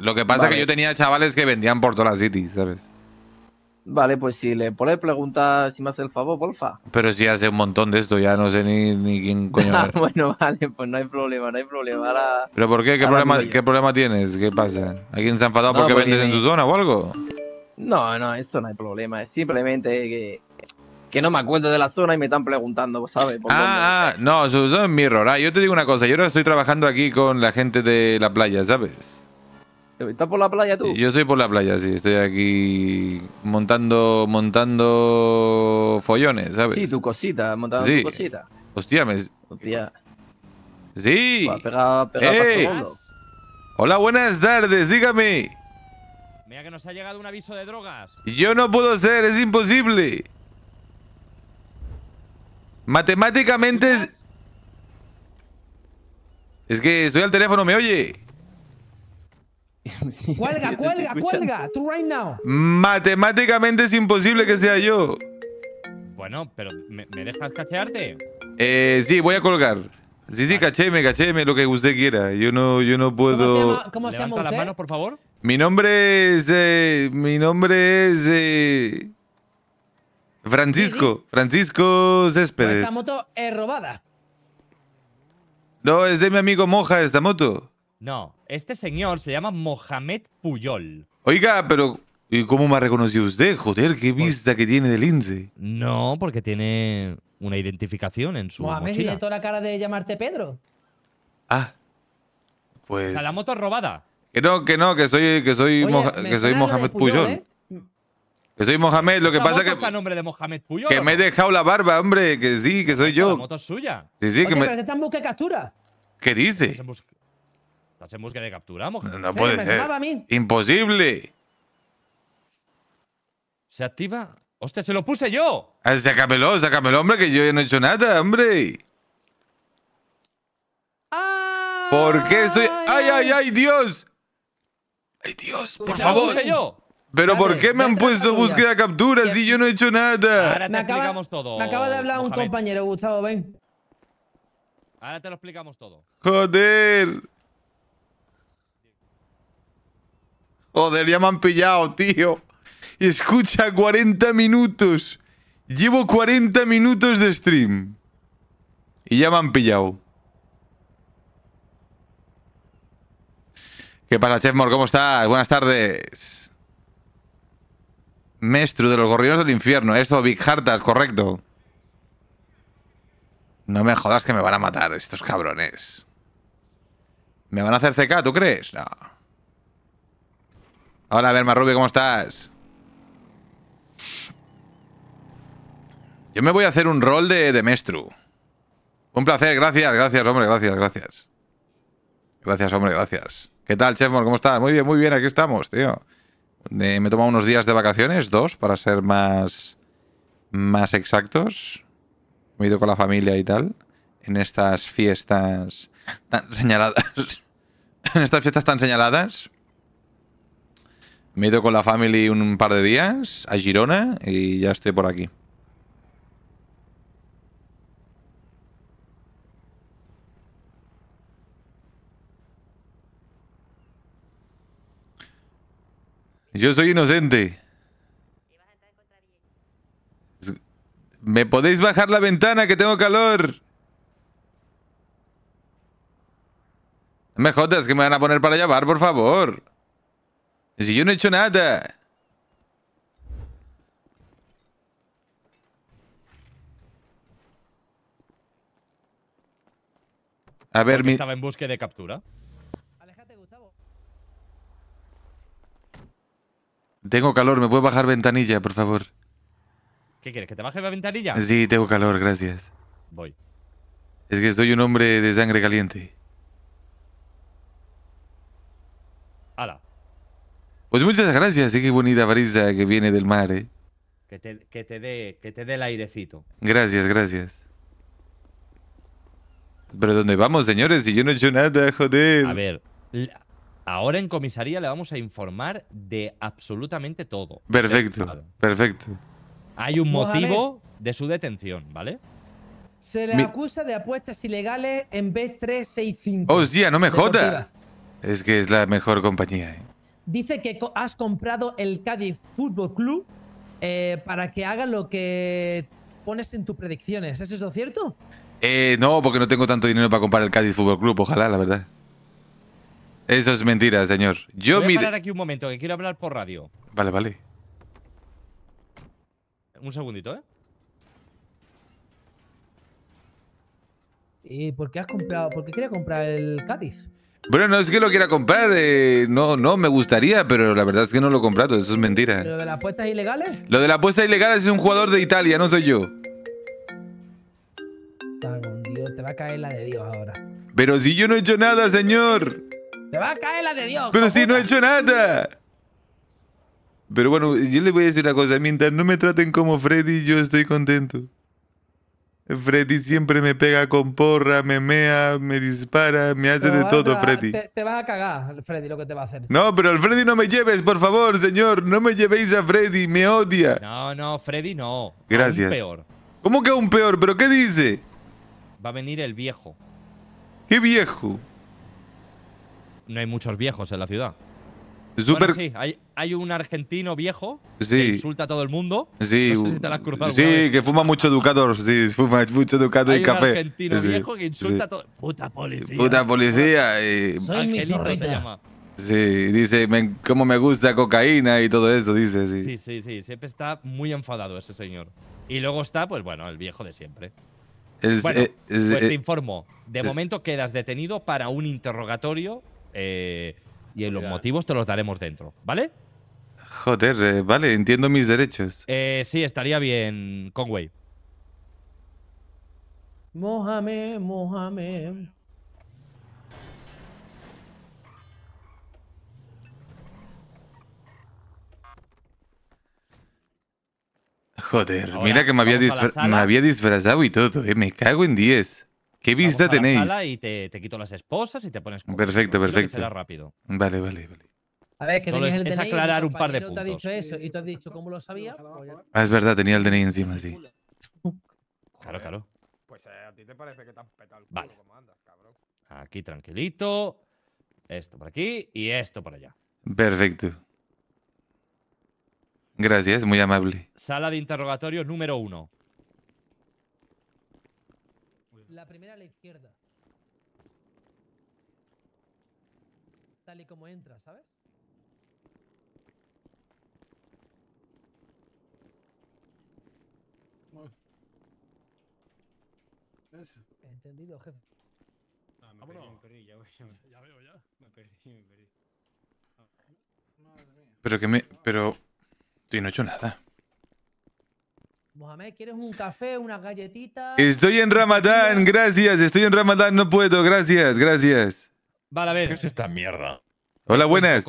Lo que pasa es que yo tenía chavales que vendían por toda la City, ¿sabes? Vale, pues si le pones preguntas, si me hace el favor, porfa. Pero si hace un montón de esto, ya no sé ni, quién coño. Ah, bueno, vale, pues no hay problema, no hay problema. ¿Pero por qué? ¿Qué problema, tienes? ¿Qué pasa? ¿Alguien se ha enfadado porque, vendes en tu zona o algo? No, no, eso no hay problema. Es simplemente que, no me acuerdo de la zona y me están preguntando, ¿sabes? Ah, ah, no, eso es mi error Ah, yo te digo una cosa, yo ahora estoy trabajando aquí con la gente de la playa, ¿sabes? ¿Estás por la playa tú? Yo estoy por la playa, sí. Estoy aquí montando montando follones, ¿sabes? Sí, tu cosita, montando tu cosita. Hostia, me... Hostia. Sí. ¡Eh! Hola, buenas tardes, dígame. Mira que nos ha llegado un aviso de drogas. Yo no puedo ser, es imposible. Matemáticamente es... Es que estoy al teléfono, ¿me oye? cuelga, cuelga, cuelga. Tú right now. Matemáticamente es imposible que sea yo. Bueno, pero ¿me, dejas cachearte? Eh, sí, voy a colgar. Sí, sí, cachéme, cachéme, lo que usted quiera. Yo no, yo no puedo. ¿Cómo se llama, las manos, por favor. Mi nombre es. Eh, mi nombre es. Eh, Francisco. Francisco Céspedes. Pues esta moto es robada. No, es de mi amigo Moja esta moto. No. Este señor se llama Mohamed Puyol. Oiga, pero ¿y cómo me ha reconocido usted? Joder, qué pues vista que tiene del INSEE. No, porque tiene una identificación en su Mohamed tiene toda la cara de llamarte Pedro. Ah, pues… la moto robada. Que no, que no, que soy, que soy, que soy Mohamed Puyol. ¿eh? Que soy Mohamed, lo que pasa que. nombre que me he dejado la barba, hombre, que sí, que soy yo. La moto es suya. Sí, sí, que pero me... está en busca captura. ¿Qué dice? Pues Estás en búsqueda de captura, mujer. No, puede ser. Imposible. ¿Se activa? ¡Hostia, se lo puse yo! Ah, sácamelo, sácamelo, hombre, que yo ya no he hecho nada, hombre. ¿Por qué estoy...? ¡Ay, ay, ay, Dios! ¡Ay, Dios, por favor! Lo puse yo. ¿Pero por qué me han puesto búsqueda de captura si yo no he hecho nada? Ahora te me acaba, explicamos todo. Me acaba de hablar un compañero, Gustavo, ven. Ahora te lo explicamos todo. ¡Joder! Joder, ya me han pillado, tío. Escucha, 40 minutos. Llevo 40 minutos de stream. Y ya me han pillado. ¿Qué pasa, Chefmore? ¿Cómo estás? Buenas tardes. Mestru de los gorriones del infierno. Esto, Big Hartas, correcto. No me jodas que me van a matar estos cabrones. ¿Me van a hacer CK, tú crees? No. Hola, Berma Rubio, ¿cómo estás? Yo me voy a hacer un rol de, de Mestru. Un placer, gracias, gracias, hombre, gracias, gracias. Gracias, hombre, gracias. ¿Qué tal, Chefmore? ¿Cómo estás? Muy bien, muy bien, aquí estamos, tío. Eh, me he tomado unos días de vacaciones, dos, para ser más, más exactos. Me he ido con la familia y tal, en estas fiestas tan señaladas. en estas fiestas tan señaladas. Me he con la family un par de días a Girona y ya estoy por aquí. Yo soy inocente. ¿Me podéis bajar la ventana que tengo calor? No es que me van a poner para llevar, por favor. Si yo no he hecho nada. A ver, mi... Estaba en búsqueda de captura. Gustavo Tengo calor, ¿me puedes bajar ventanilla, por favor? ¿Qué quieres? ¿Que te baje la ventanilla? Sí, tengo calor, gracias. Voy. Es que soy un hombre de sangre caliente. ¡Hala! Pues muchas gracias, sí, qué bonita brisa que viene del mar, ¿eh? Que te, que dé, el airecito. Gracias, gracias. Pero ¿dónde vamos, señores? Si yo no he hecho nada, joder. A ver, ahora en comisaría le vamos a informar de absolutamente todo. Perfecto, perfecto. Hay un motivo de su detención, ¿vale? Se le acusa de apuestas ilegales en B365. ¡Hostia, no me joda. Es que es la mejor compañía, ¿eh? dice que has comprado el Cádiz Fútbol Club eh, para que haga lo que pones en tus predicciones. ¿Es eso cierto? Eh, no, porque no tengo tanto dinero para comprar el Cádiz Fútbol Club, ojalá, la verdad. Eso es mentira, señor. Yo Voy a parar aquí un momento, que quiero hablar por radio. Vale, vale. Un segundito, ¿eh? ¿Y por qué has comprado? ¿Por qué quería comprar el Cádiz? Bueno, no es que lo quiera comprar, eh, no, no, me gustaría, pero la verdad es que no lo he comprado, eso es mentira. ¿Lo de las apuestas ilegales? Lo de las apuestas ilegales es un jugador de Italia, no soy yo. Dios, te va a caer la de Dios ahora. Pero si yo no he hecho nada, señor. Te va a caer la de Dios. Pero si no he hecho nada. Pero bueno, yo le voy a decir una cosa, mientras no me traten como Freddy, yo estoy contento. Freddy siempre me pega con porra, me mea, me dispara, me hace de todo, Freddy. Te, va vas a cagar, Freddy, lo que te va a hacer. No, pero el Freddy no me lleves, por favor, señor. No me llevéis a Freddy, me odia. No, no, Freddy no. Gracias. peor. ¿Cómo que un peor? ¿Pero qué dice? Va a venir el viejo. ¿Qué viejo? No hay muchos viejos en la ciudad sí, hay, un argentino viejo que insulta a todo el mundo. Sí, sí que fuma mucho educador. sí, fuma mucho café. hay un argentino viejo que insulta a todo. Puta policía. Puta policía. Y... Soy Angelito se llama. Sí, dice, cómo me gusta cocaína y todo eso, dice. Sí. sí, sí, sí, siempre está muy enfadado ese señor. Y luego está, pues bueno, el viejo de siempre. bueno, eh, pues te eh, informo, de momento quedas detenido para un interrogatorio eh, y los motivos te los daremos dentro, ¿vale? Joder, eh, vale, entiendo mis derechos. Eh, sí, estaría bien, Conway. Mohamed, Mohamed. Joder, mira que me había, me había disfrazado y todo, eh, me cago en 10. ¿Qué vista Vamos la tenéis? sala y te, te quito las esposas y te pones con Perfecto, perfecto. Será rápido. Vale, vale, vale. A ver, que tenéis el DNI. es y tu aclarar un par de puntos. Te ha dicho eso y tú has dicho, ¿cómo lo sabía. Pues Ah, es verdad, tenía el DNI encima, sí. Claro, claro. Pues eh, a ti te parece que te han petado el culo Vale. como andas, cabrón. Aquí tranquilito. Esto por aquí y esto por allá. Perfecto. Gracias, muy amable. Sala de interrogatorio número uno. La primera a la izquierda. Tal y como entra, ¿sabes? Entendido, jefe. Ah, me perdí, me perdí, ya, ya veo ya. Me perdí, me perdí. Pero que me. Pero. Tío, no he hecho nada. Mohamed, ¿quieres un café, una galletita? Estoy en Ramadán, gracias. Estoy en Ramadán, no puedo. Gracias, gracias. Vale, a ver. ¿Qué es esta mierda? Hola, buenas.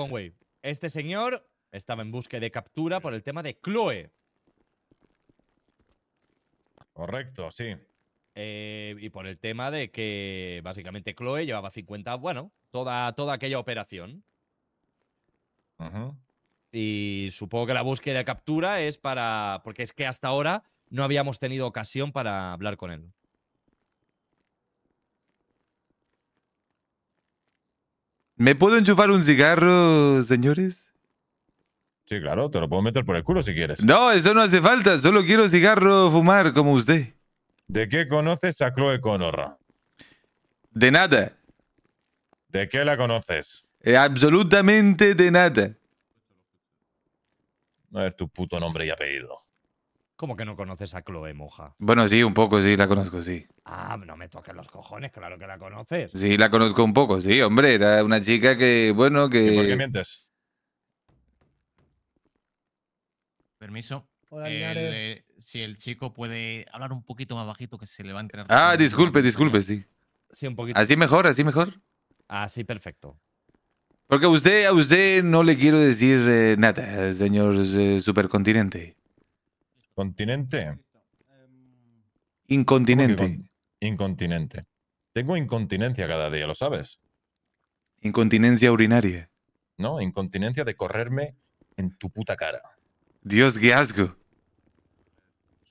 Este señor estaba en búsqueda de captura por el tema de Chloe. Correcto, sí. Eh, y por el tema de que básicamente Chloe llevaba 50, bueno, toda, toda aquella operación. Ajá. Y supongo que la búsqueda de captura es para. Porque es que hasta ahora no habíamos tenido ocasión para hablar con él. ¿Me puedo enchufar un cigarro, señores? Sí, claro, te lo puedo meter por el culo si quieres. No, eso no hace falta, solo quiero cigarro fumar como usted. ¿De qué conoces a Chloe Conorra? De nada. ¿De qué la conoces? Eh, absolutamente de nada. A ver tu puto nombre y apellido. ¿Cómo que no conoces a Chloe Moja? Bueno, sí, un poco, sí, la conozco, sí. Ah, no me toques los cojones, claro que la conoces. Sí, la conozco un poco, sí, hombre. Era una chica que, bueno, que. por qué mientes? Permiso. Eh, si el chico puede hablar un poquito más bajito, que se le va a entrar... Ah, disculpe, disculpe, sí. Sí, un poquito. Así mejor, así mejor. Ah, sí, perfecto. Porque a usted, a usted no le quiero decir eh, nada, señor eh, supercontinente. ¿Continente? Incontinente. Incontinente. Tengo incontinencia cada día, ¿lo sabes? Incontinencia urinaria. No, incontinencia de correrme en tu puta cara. Dios, guiazgo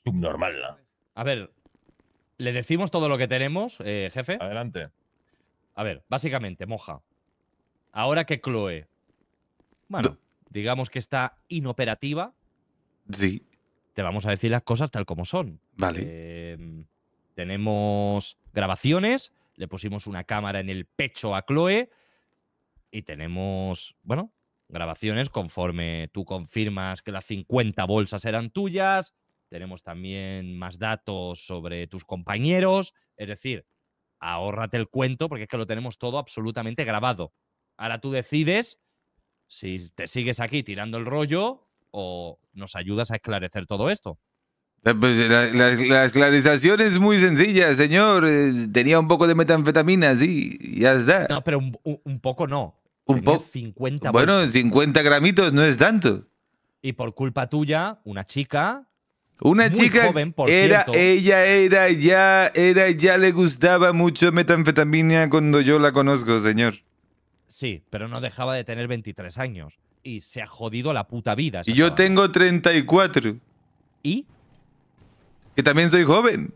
Subnormal. A ver, le decimos todo lo que tenemos, eh, jefe. Adelante. A ver, básicamente, moja. Ahora que Chloe, bueno, digamos que está inoperativa. Sí. Te vamos a decir las cosas tal como son. Vale. Em, tenemos grabaciones, le pusimos una cámara en el pecho a Chloe y tenemos, bueno, grabaciones conforme tú confirmas que las 50 bolsas eran tuyas. Tenemos también más datos sobre tus compañeros. Es decir, ahórrate el cuento porque es que lo tenemos todo absolutamente grabado. Ahora tú decides si te sigues aquí tirando el rollo o nos ayudas a esclarecer todo esto. Eh, pues, la, la, es muy sencilla, señor. Eh, tenía un poco de metanfetamina, sí, ya está. No, pero un, poco no. Un poco. 50 Bueno, 50 gramitos no es tanto. Y por culpa tuya, una chica. Una muy chica joven, por era, cierto, ella era ya, era ya le gustaba mucho metanfetamina cuando yo la conozco, señor. Sí, pero no dejaba de tener 23 años. Y se ha jodido la puta vida. Y yo tengo 34. ¿Y? Que también soy joven.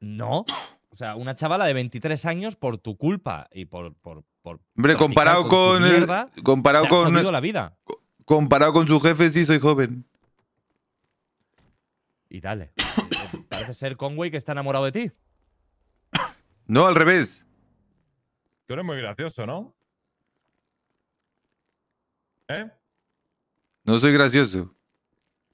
No. O sea, una chavala de 23 años por tu culpa y por. por, Hombre, comparado con. con comparado con. la vida. Comparado con su jefe, sí soy joven. Y dale. Parece ser Conway que está enamorado de ti. No, al revés. Tú eres muy gracioso, ¿no? ¿Eh? No soy gracioso.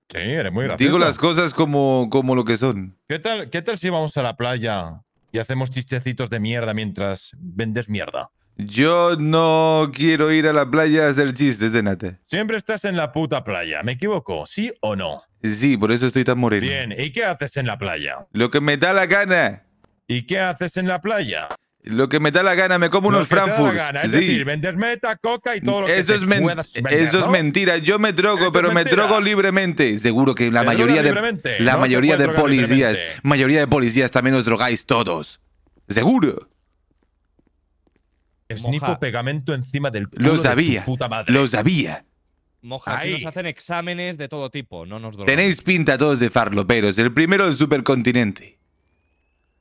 Sí, eres muy gracioso. Digo las cosas como, como lo que son. ¿Qué tal, ¿Qué tal si vamos a la playa y hacemos chistecitos de mierda mientras vendes mierda? Yo no quiero ir a la playa a hacer chistes de Nate. Siempre estás en la puta playa, ¿me equivoco? ¿Sí o no? Sí, por eso estoy tan moreno. Bien, ¿y qué haces en la playa? Lo que me da la gana. ¿Y qué haces en la playa? Lo que me da la gana, me como unos Frankfurt. Es decir, vendes meta, coca y todo lo que te Eso es mentira. Yo me drogo, pero me drogo libremente. Seguro que la mayoría de la mayoría de policías, mayoría de policías también os drogáis todos. Seguro. pegamento encima del Lo sabía. Lo sabía. Moja, aquí nos hacen exámenes de todo tipo, Tenéis pinta todos de farloperos. El primero del supercontinente.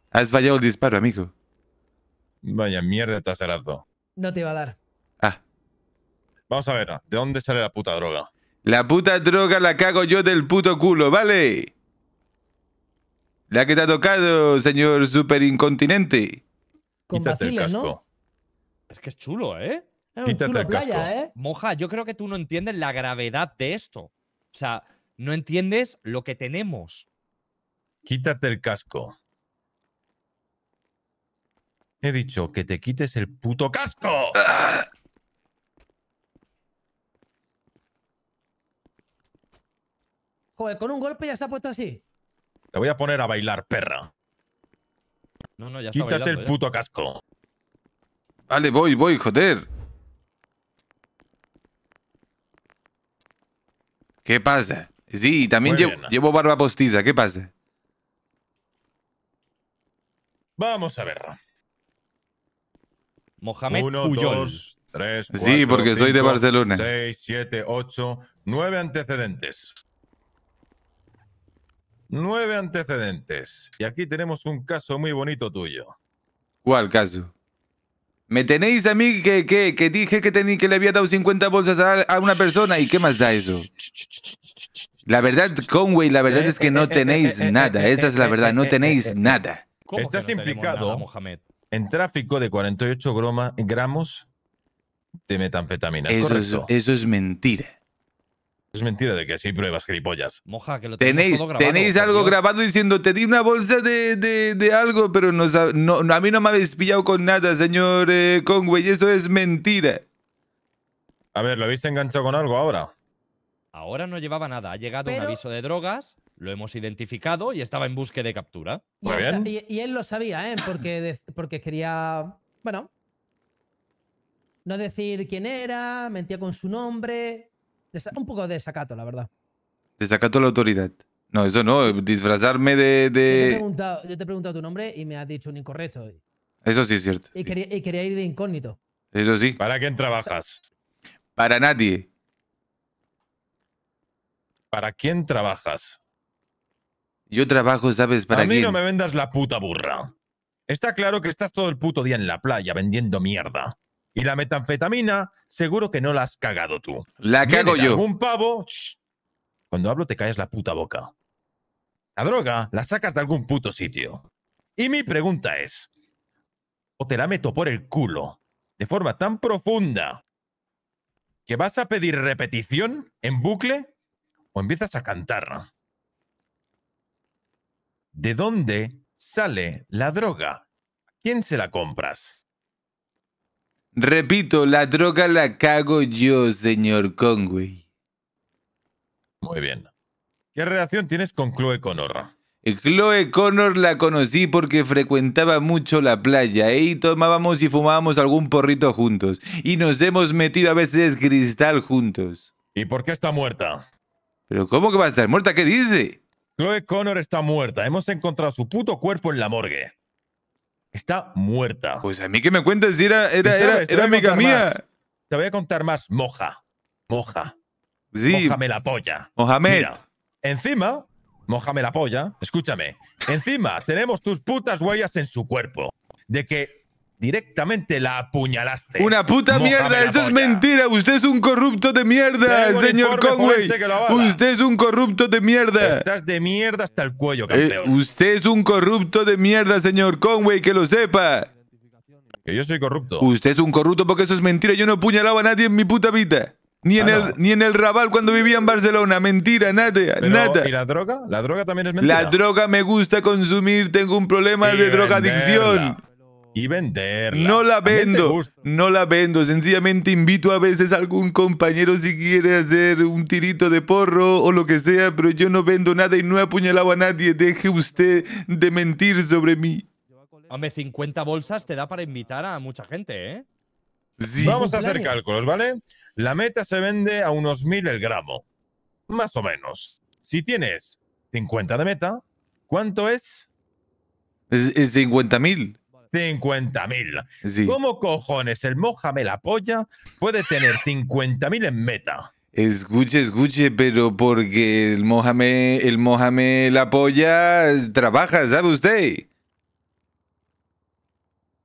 Has fallado el disparo, amigo. Vaya mierda te has No te iba a dar. Ah. Vamos a ver, ¿de dónde sale la puta droga? La puta droga la cago yo del puto culo, ¿vale? La que te ha tocado, señor superincontinente. incontinente. Quítate el casco. Es que es chulo, ¿eh? Es ¿eh? Moja, yo creo que tú no entiendes la gravedad de esto. O sea, no entiendes lo que tenemos. Quítate el casco. He dicho que te quites el puto casco. Joder, con un golpe ya se ha puesto así. Te voy a poner a bailar, perra. No, no, ya Quítate el puto casco. Vale, voy, voy, joder. ¿Qué pasa? Sí, también llevo, llevo, barba postiza. ¿Qué pasa? Vamos a ver. Mohamed Uno, tres, sí, porque soy de Barcelona. 6, 7, 8, 9 antecedentes. 9 antecedentes. Y aquí tenemos un caso muy bonito tuyo. ¿Cuál caso? ¿Me tenéis a mí que, dije que, que le había dado 50 bolsas a, una persona? ¿Y qué más da eso? La verdad, Conway, la verdad es que no tenéis nada. Esta es la verdad, no tenéis nada. ¿Cómo Estás implicado. Mohamed? en tráfico de 48 gramos de metanfetamina. Eso, Es, eso es mentira. Es mentira de que así pruebas gripollas. que lo tenéis, tenéis algo grabado diciendo, te di una bolsa de, algo, pero a mí no me habéis pillado con nada, señor eh, Conway. Eso es mentira. A ver, ¿lo habéis enganchado con algo ahora? Ahora no llevaba nada. Ha llegado un aviso de drogas lo hemos identificado y estaba en búsqueda de captura. Y él, lo sabía, ¿eh? Porque, porque quería. Bueno. No decir quién era, mentía con su nombre. Un poco de desacato, la verdad. Desacato a la autoridad. No, eso no, disfrazarme de. Yo, te he preguntado tu nombre y me has dicho un incorrecto. Eso sí es cierto. y quería ir de incógnito. Eso sí. ¿Para quién trabajas? Para nadie. ¿Para quién trabajas? Yo trabajo, ¿sabes para A mí no me vendas la puta burra. Está claro que estás todo el puto día en la playa vendiendo mierda. Y la metanfetamina, seguro que no la has cagado tú. La cago yo. Un pavo. Cuando hablo te caes la puta boca. La droga la sacas de algún puto sitio. Y mi pregunta es, o te la meto por el culo, de forma tan profunda, que vas a pedir repetición en bucle, o empiezas a cantar. ¿De dónde sale la droga? ¿Quién se la compras? Repito, la droga la cago yo, señor Conway. Muy bien. ¿Qué relación tienes con Chloe Connor? Eh, Chloe Connor la conocí porque frecuentaba mucho la playa eh, y tomábamos y fumábamos algún porrito juntos. Y nos hemos metido a veces cristal juntos. ¿Y por qué está muerta? ¿Pero cómo que va a estar muerta? ¿Qué dice? Chloe Connor está muerta. Hemos encontrado su puto cuerpo en la morgue. Está muerta. Pues a mí que me cuentes, era, era, amiga mía. Te voy a contar más. Moja. Moja. Sí. Mojame la polla. Mohamed. Mira, encima, mojame la polla. Escúchame. Encima, tenemos tus putas huellas en su cuerpo. De que directamente la apuñalaste. Una puta mierda, eso es mentira. Usted es un corrupto de mierda, señor Conway. Usted es un corrupto de mierda. Estás de mierda hasta el cuello, campeón. Eh, usted es un corrupto de mierda, señor Conway, que lo sepa. Que yo soy corrupto. Usted es un corrupto porque eso es mentira. Yo no apuñalaba a nadie en mi puta vida. Ni en, ah, el, ni en el Raval cuando vivía en Barcelona. Mentira, nada, nada. ¿Y la droga? ¿La droga también es mentira? La droga me gusta consumir. Tengo un problema de drogadicción y venderla. No la vendo, no la vendo. Sencillamente invito a veces a algún compañero si quiere hacer un tirito de porro o lo que sea, pero yo no vendo nada y no he apuñalado a nadie. Deje usted de mentir sobre mí. Hombre, 50 bolsas te da para invitar a mucha gente, ¿eh? Vamos a hacer cálculos, ¿vale? La meta se vende a unos mil el gramo. Más o menos. Si tienes 50 de meta, ¿cuánto es? Es, es 50.000. 50.000. ¿Cómo cojones el Mohamed la polla puede tener 50.000 en meta? Escuche, escuche, pero porque el Mojame, el la polla trabaja, ¿sabe usted?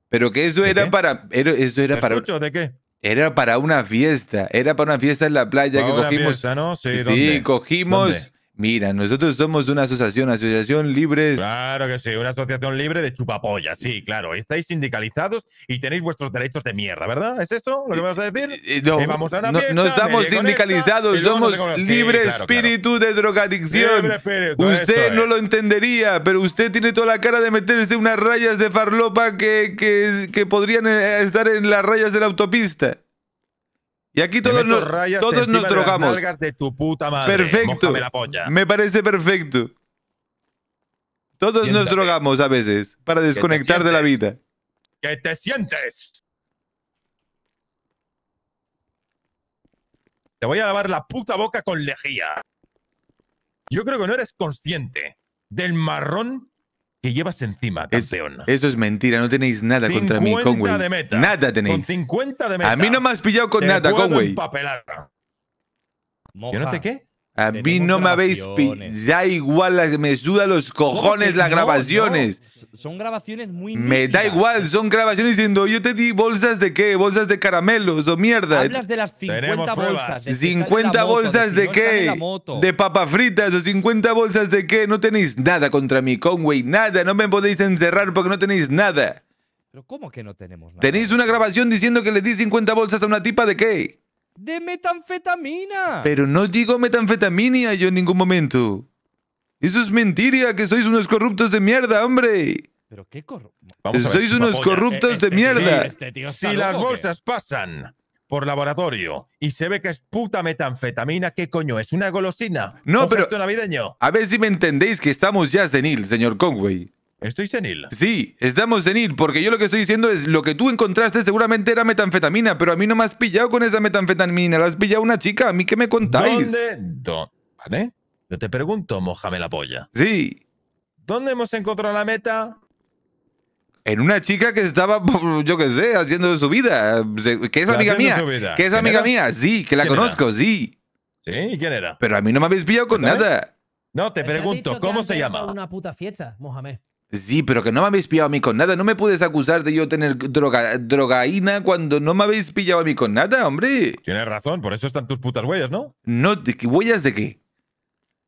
Pero que eso era para. Era, eso era para. ¿De qué? Era para una fiesta. Era para una fiesta en la playa que cogimos. Sí, cogimos. Mira, nosotros somos una asociación, asociación libre. Claro que sí, una asociación libre de chupapollas, sí, claro. Estáis sindicalizados y tenéis vuestros derechos de mierda, ¿verdad? ¿Es eso lo que me a decir? Eh, eh, no, no, estamos sindicalizados, somos libre espíritu de drogadicción. usted no lo entendería, pero usted tiene toda la cara de meterse unas rayas de farlopa que, que, que podrían eh, estar en las rayas de la autopista. Y aquí todos, nos, drogamos. tu puta madre. Perfecto. Me parece perfecto. Todos nos drogamos a veces para desconectar de la vida. Que te sientes? Te voy a lavar la puta boca con lejía. Yo creo que no eres consciente del marrón que llevas encima, campeón. eso es mentira, no tenéis nada contra mí, Conway. Nada tenéis. Con 50 de meta. A mí no me has pillado con nada, Conway. Empapelar. ¿Yo no te qué? A mí no me habéis Ya igual, me suda los cojones las grabaciones. Son grabaciones muy. Me da igual, son grabaciones diciendo yo te di bolsas de qué, bolsas de caramelos o mierda. Hablas de las 50 bolsas. De 50 bolsas de, qué, de papas fritas o 50 bolsas de qué. No tenéis nada contra mí, Conway, nada. No me podéis encerrar porque no tenéis nada. ¿Pero cómo que no tenemos nada? Tenéis una grabación diciendo que le di 50 bolsas a una tipa de qué de metanfetamina. Pero no digo metanfetamina yo en ningún momento. Eso es mentira, que sois unos corruptos de mierda, hombre. Pero qué corruptos. Sois unos corruptos de este mierda. Este si las bolsas pasan por laboratorio y se ve que es puta metanfetamina, ¿qué coño? ¿Es una golosina? No, pero. navideño? A ver si me entendéis que estamos ya senil, señor Conway. Estoy senil. Sí, estamos senil, porque yo lo que estoy diciendo es lo que tú encontraste seguramente era metanfetamina, pero a mí no me has pillado con esa metanfetamina, la has pillado una chica, a mí qué me contáis. ¿Dónde? ¿Vale? Yo te pregunto, mojame la polla. Sí. ¿Dónde hemos encontrado la meta? en una chica que estaba, yo qué sé, haciendo su vida, que es amiga mía, que es amiga mía, sí, que la conozco, sí. ¿Sí? ¿Y quién era? Pero a mí no me habéis pillado con nada. No, te pregunto, ¿cómo se llama? Una puta fiesta, Mohamed. Sí, pero que no me habéis pillado a mí con nada. No me puedes acusar de yo tener droga, drogaína cuando no me habéis pillado a mí con nada, hombre. Tienes razón, por eso están tus putas huellas, ¿no? No, ¿Huellas de qué?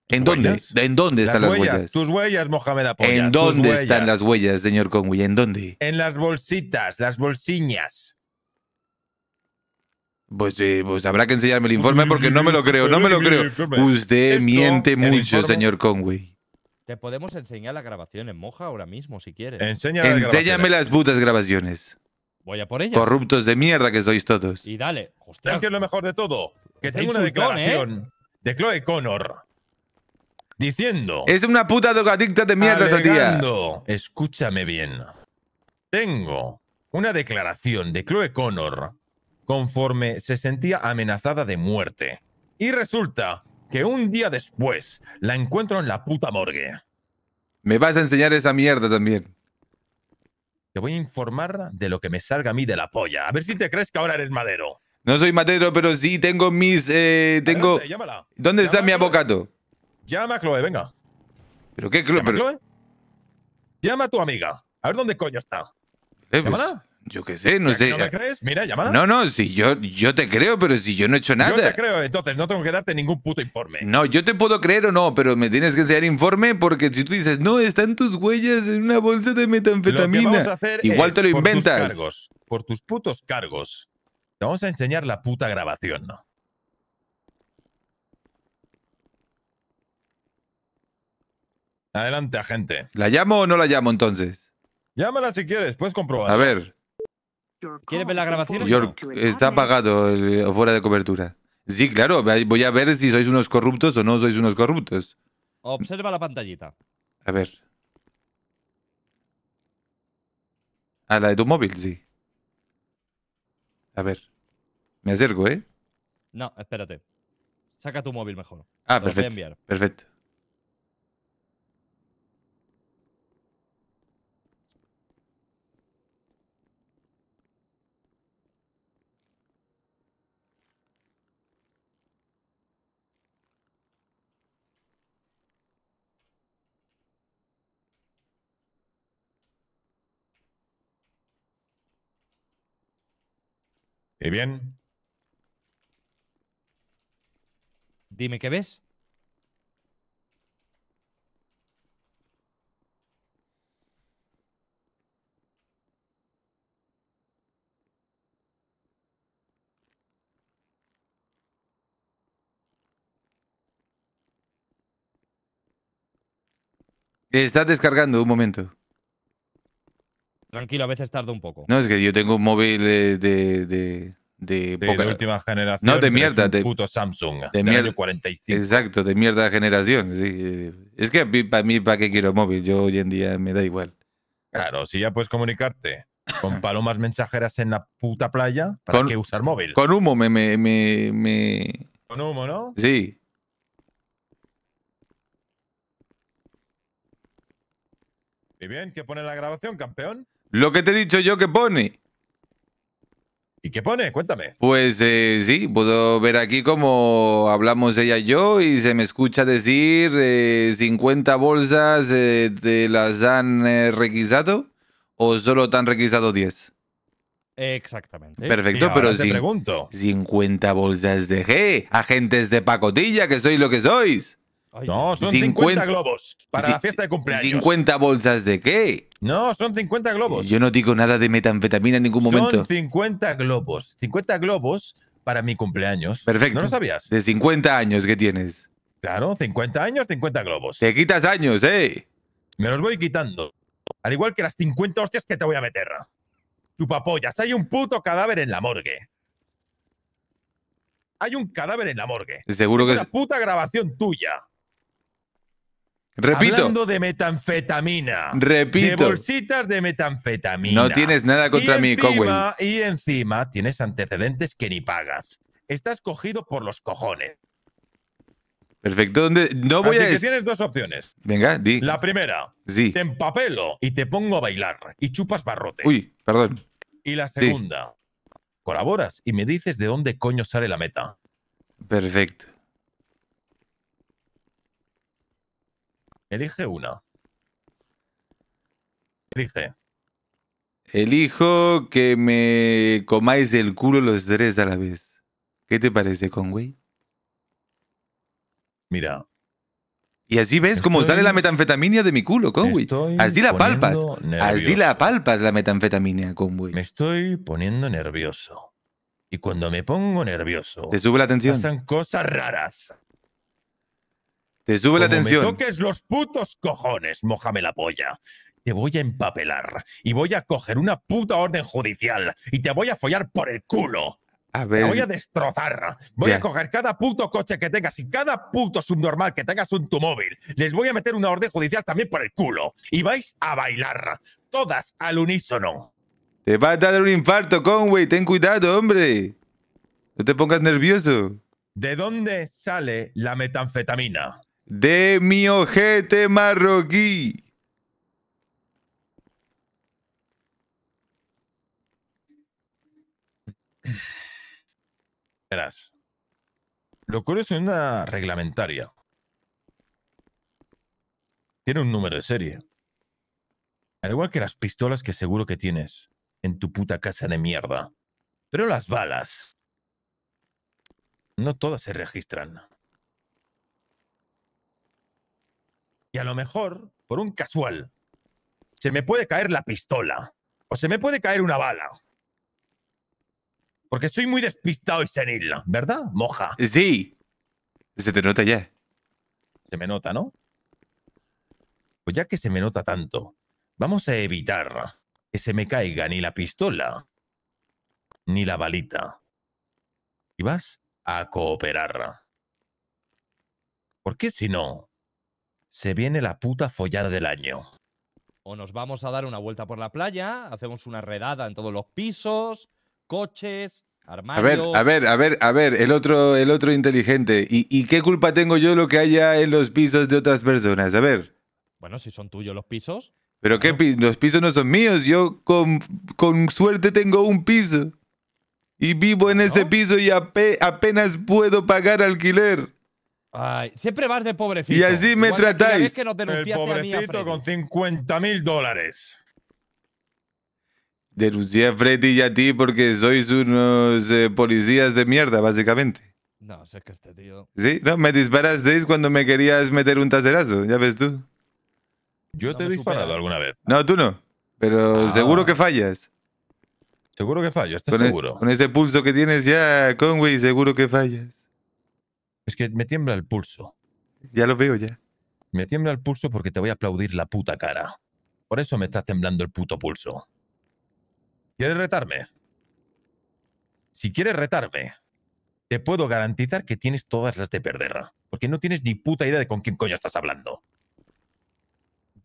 ¿En dónde? ¿En dónde están las, huellas, Tus huellas, Mohamed Apoya. ¿En dónde están las huellas, señor Conway? ¿En dónde? En las bolsitas, las bolsiñas. Pues, eh, pues habrá que enseñarme el informe porque no me lo creo, no me lo creo. Usted miente mucho, señor Conway. Te podemos enseñar la grabación en moja ahora mismo, si quieres. Enséñame las putas grabaciones. Voy a por ellas. Corruptos de mierda que sois todos. Y dale. Hostia. Es que es lo mejor de todo. Que tengo una declaración ¿eh? de Chloe Connor diciendo. Es una puta drogadicta de mierda esa tía. Escúchame bien. Tengo una declaración de Chloe Connor conforme se sentía amenazada de muerte. Y resulta que un día después la encuentro en la puta morgue. Me vas a enseñar esa mierda también. Te voy a informar de lo que me salga a mí de la polla. A ver si te crees que ahora eres madero. No soy madero, pero sí tengo mis... Eh, tengo... ¿Dónde está mi abogado? Llama a Chloe, venga. ¿Pero qué Chloe? Llama, a tu amiga. A ver dónde coño está. Eh, ¿Llámala? Yo qué sé, no sé. ¿No me crees? Mira, llámala. No, no, si yo, yo te creo, pero si yo no he hecho nada. Yo te creo, entonces no tengo que darte ningún puto informe. No, yo te puedo creer o no, pero me tienes que enseñar informe porque si tú dices, no, están tus huellas en una bolsa de metanfetamina. Igual te lo inventas. Por tus, por tus putos cargos. Te vamos a enseñar la puta grabación, ¿no? Adelante, agente. ¿La llamo o no la llamo entonces? Llámala si quieres, puedes comprobar. A ver. ¿Quieres ver la grabación? York está apagado fuera de cobertura. Sí, claro, voy a ver si sois unos corruptos o no sois unos corruptos. Observa la pantallita. A ver. A ah, la de tu móvil, sí. A ver. Me acerco, ¿eh? No, espérate. Saca tu móvil mejor. Ah, perfecto. Perfecto. ¿Y eh, bien? Dime qué ves. Eh, estás descargando un momento tranquilo, a veces tarda un poco. No, es que yo tengo un móvil de. de, última generación. No, de mierda. De, puto Samsung. De mierda. 45. Exacto, de mierda generación. Es que para mí, ¿para qué quiero móvil? Yo hoy en día me da igual. Claro, si ya puedes comunicarte con palomas mensajeras en la puta playa, ¿para qué usar móvil? Con humo me, me, me, Con humo, ¿no? Sí. Muy bien, ¿qué pone la grabación, campeón? Lo que te he dicho yo que pone. ¿Y qué pone? Cuéntame. Pues eh, sí, puedo ver aquí cómo hablamos ella y yo y se me escucha decir 50 eh, bolsas de eh, te las han eh, requisado o solo te han requisado 10. Exactamente. Perfecto, pero sí. 50 bolsas de G, agentes de pacotilla, que sois lo que sois no, son 50, globos para la fiesta de cumpleaños. ¿50 bolsas de qué? No, son 50 globos. Yo no digo nada de metanfetamina en ningún momento. Son 50 globos. 50 globos para mi cumpleaños. Perfecto. ¿No lo sabías? De 50 años que tienes. Claro, 50 años, 50 globos. Te quitas años, ¿eh? Me los voy quitando. Al igual que las 50 hostias que te voy a meter. tu Chupapollas, hay un puto cadáver en la morgue. Hay un cadáver en la morgue. Seguro que es La puta grabación tuya Repito. Hablando de metanfetamina. Repito. De bolsitas de metanfetamina. No tienes nada contra mí, Y encima tienes antecedentes que ni pagas. Estás cogido por los cojones. Perfecto. No voy a que tienes dos opciones. Venga, di. La primera. Te empapelo y te pongo a bailar y chupas barrote. Uy, perdón. Y la segunda. Colaboras y me dices de dónde coño sale la meta. Perfecto. Elige una. Elige. Elijo que me comáis del culo los tres a la vez. ¿Qué te parece, Conway? Mira. Y así ves cómo sale la metanfetamina de mi culo, Conway. Así la palpas. Así la palpas la metanfetamina, Conway. Me estoy poniendo nervioso. Y cuando me pongo nervioso, te sube la tensión. Pasan cosas raras. Te sube la tensión. Me toques los putos cojones, mojame la polla. Te voy a empapelar y voy a coger una puta orden judicial y te voy a follar por el culo. A ver. Te voy a destrozar. Voy a coger cada puto coche que tengas y cada puto subnormal que tengas en tu móvil. Les voy a meter una orden judicial también por el culo. Y vais a bailar. Todas al unísono. Te va a dar un infarto, Conway. Ten cuidado, hombre. No te pongas nervioso. ¿De dónde sale la metanfetamina? de mi ojete marroquí. Verás. Lo curioso es una reglamentaria. Tiene un número de serie. Al igual que las pistolas que seguro que tienes en tu puta casa de mierda. Pero las balas. No todas se registran. Y a lo mejor, por un casual, se me puede caer la pistola o se me puede caer una bala. Porque soy muy despistado y senil, ¿verdad, moja? Sí. Se te nota ya. Se me nota, ¿no? Pues ya que se me nota tanto, vamos a evitar que se me caiga ni la pistola ni la balita. Y vas a cooperar. Porque si no, se viene la puta follada del año. O nos vamos a dar una vuelta por la playa, hacemos una redada en todos los pisos, coches, armarios. A ver, a ver, a ver, a ver, el otro, el otro inteligente. ¿Y, qué culpa tengo yo lo que haya en los pisos de otras personas? A ver. Bueno, si son tuyos los pisos. ¿Pero qué? Los pisos no son míos. Yo con, con suerte tengo un piso. Y vivo en ese piso y apenas puedo pagar alquiler siempre vas de pobrecito. Y así me tratáis. el pobrecito con 50 mil dólares. Denuncié a Freddy y a ti porque sois unos eh, policías de mierda, básicamente. No, sé que este tío. Sí, no, me disparasteis cuando me querías meter un tacerazo, ya ves tú. Yo te he disparado alguna vez. No, tú no. Pero ah. seguro que fallas. Seguro que fallas. estoy e- seguro. con ese pulso que tienes ya, Conway, seguro que fallas. Es que me tiembla el pulso. Ya lo veo ya. Me tiembla el pulso porque te voy a aplaudir la puta cara. Por eso me estás temblando el puto pulso. ¿Quieres retarme? Si quieres retarme, te puedo garantizar que tienes todas las de perder. Porque no tienes ni puta idea de con quién coño estás hablando.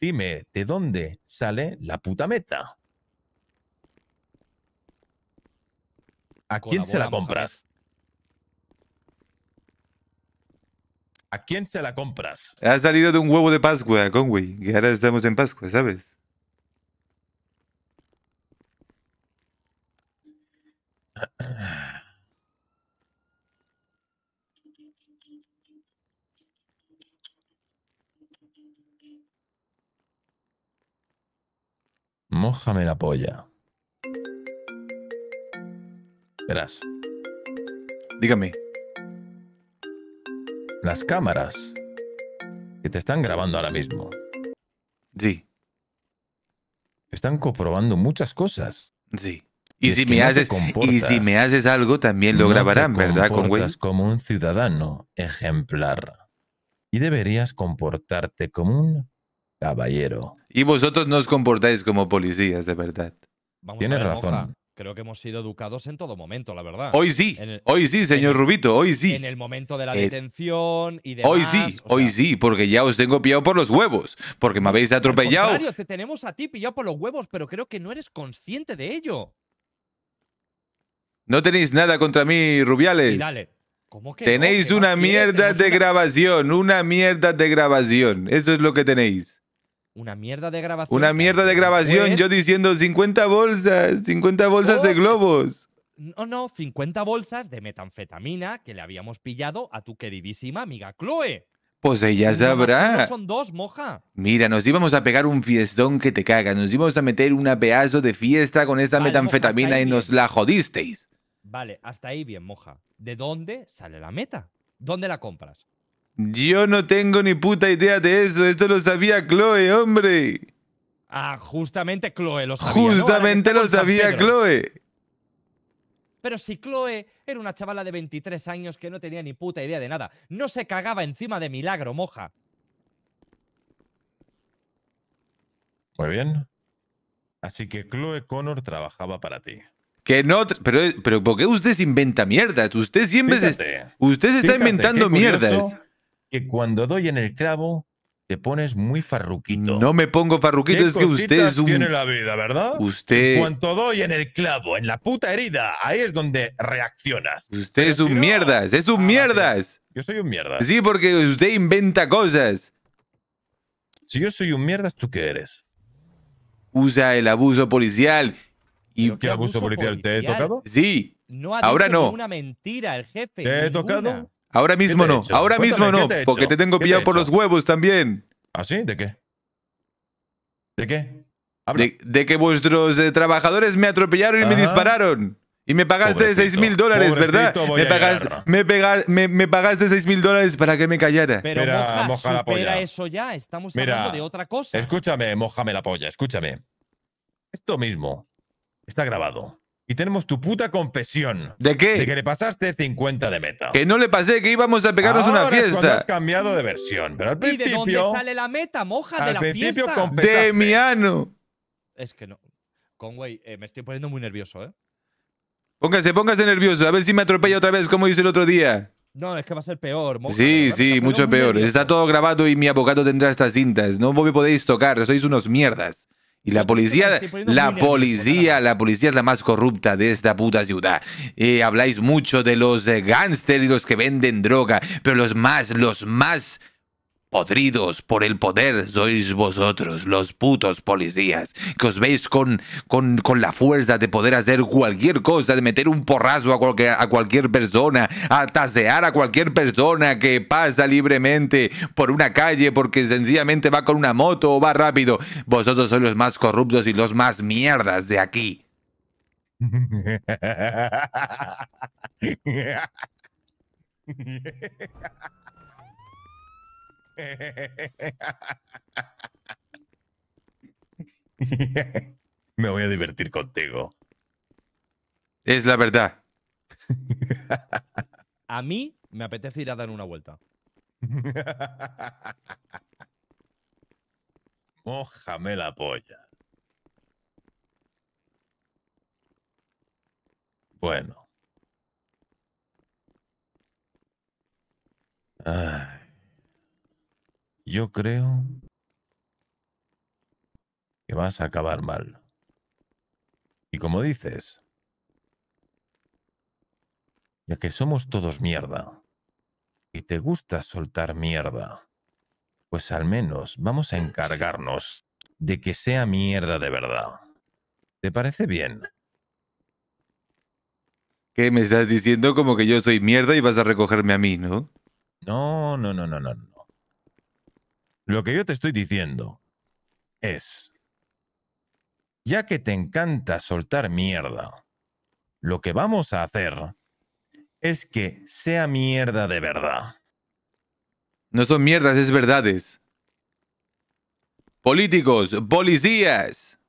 Dime, ¿de dónde sale la puta meta? ¿A quién se la compras? ¿A quién se la compras? Ha salido de un huevo de Pascua, Conway. Y ahora estamos en Pascua, ¿sabes? Mójame la polla. Verás. Dígame las cámaras que te están grabando ahora mismo. Sí. Están comprobando muchas cosas. Sí. Y, si, me haces, y si me haces algo, también lo grabarán, te ¿verdad, como un ciudadano ejemplar. Y deberías comportarte como un caballero. Y vosotros no os comportáis como policías, de verdad. Tienes razón creo que hemos sido educados en todo momento, la verdad. Hoy sí, hoy sí, señor Rubito, hoy sí. En el momento de la eh, detención y demás. Hoy sí, hoy sí, porque ya os tengo pillado por los huevos, porque me habéis atropellado. Mario, te tenemos a ti pillado por los huevos, pero creo que no eres consciente de ello. No tenéis nada contra mí, Rubiales. Y dale. tenéis una mierda de grabación, una mierda de grabación. Eso es lo que tenéis. Una mierda de grabación. Una mierda de grabación. Pues, yo diciendo 50 bolsas, 50 bolsas de globos. No, no, 50 bolsas de metanfetamina que le habíamos pillado a tu queridísima amiga Chloe. Pues ella sabrá. son dos, moja. Mira, nos íbamos a pegar un fiestón que te caga. Nos íbamos a meter un pedazo de fiesta con esta metanfetamina y nos la jodisteis. Vale, hasta ahí bien, moja. ¿De dónde sale la meta? ¿Dónde la compras? Yo no tengo ni puta idea de eso. Esto lo sabía Chloe, hombre. Ah, justamente Chloe lo sabía. Justamente lo sabía Chloe. Pero si Chloe era una chavala de 23 años que no tenía ni puta idea de nada, no se cagaba encima de milagro, moja. Muy bien. Así que Chloe Connor trabajaba para ti. Que no, pero, pero ¿por qué usted se inventa mierdas? Usted siempre se, usted se está inventando mierdas que cuando doy en el clavo, te pones muy farruquito. No me pongo farruquito, es que usted es un. Tiene la vida, ¿verdad? Usted. Cuanto doy en el clavo, en la puta herida, ahí es donde reaccionas. Usted es un mierdas, es un ah, mierdas. Yo soy un mierda. Sí, porque usted inventa cosas. Si yo soy un mierdas, ¿tú qué eres? Usa el abuso policial. ¿Y qué, abuso policial? ¿Te he tocado? Sí. No Ahora no. una mentira el jefe. ¿Te he tocado? Ahora mismo no, ahora mismo no, porque te tengo pillado por los huevos también. ¿Ah, sí? ¿De qué? ¿De qué? De, que vuestros eh, trabajadores me atropellaron y me dispararon. Y me pagaste seis mil dólares, ¿verdad? Me pagaste, me, mil dólares para que me callara. Pero moja, eso ya, estamos hablando de otra cosa. Escúchame, mojame la polla, escúchame. Esto mismo está grabado. Y tenemos tu puta confesión. ¿De qué? De que le pasaste 50 de meta. Que no le pasé, que íbamos a pegarnos una fiesta. Es has cambiado de versión, pero al principio. ¿Y de dónde sale la meta, moja? de la fiesta. Confesaste. Es que no. Conway, eh, me estoy poniendo muy nervioso, ¿eh? Póngase, póngase nervioso. A ver si me atropella otra vez, como hice el otro día. No, es que va a ser peor. Moja. Sí, sí, mucho peor. Está todo grabado y mi abogado tendrá estas cintas. No me podéis tocar, sois unos mierdas. Y la policía, la policía, la policía es la más corrupta de esta puta ciudad. Eh, habláis mucho de los eh, y los que venden droga, pero los más, los más podridos por el poder sois vosotros, los putos policías, que os veis con, con, la fuerza de poder hacer cualquier cosa, de meter un porrazo a, a cualquier persona, a tasear a cualquier persona que pasa libremente por una calle porque sencillamente va con una moto o va rápido. Vosotros sois los más corruptos y los más mierdas de aquí. Me voy a divertir contigo. Es la verdad. A mí me apetece ir a dar una vuelta. Mójame la polla. Bueno. Yo creo que vas a acabar mal. Y como dices, ya que somos todos mierda, y te gusta soltar mierda, pues al menos vamos a encargarnos de que sea mierda de verdad. ¿Te parece bien? ¿Qué me estás diciendo? Como que yo soy mierda y vas a recogerme a mí, ¿no? No, no, no, no, no. Lo que yo te estoy diciendo es, ya que te encanta soltar mierda, lo que vamos a hacer es que sea mierda de verdad. No son mierdas, es verdades. Políticos, policías,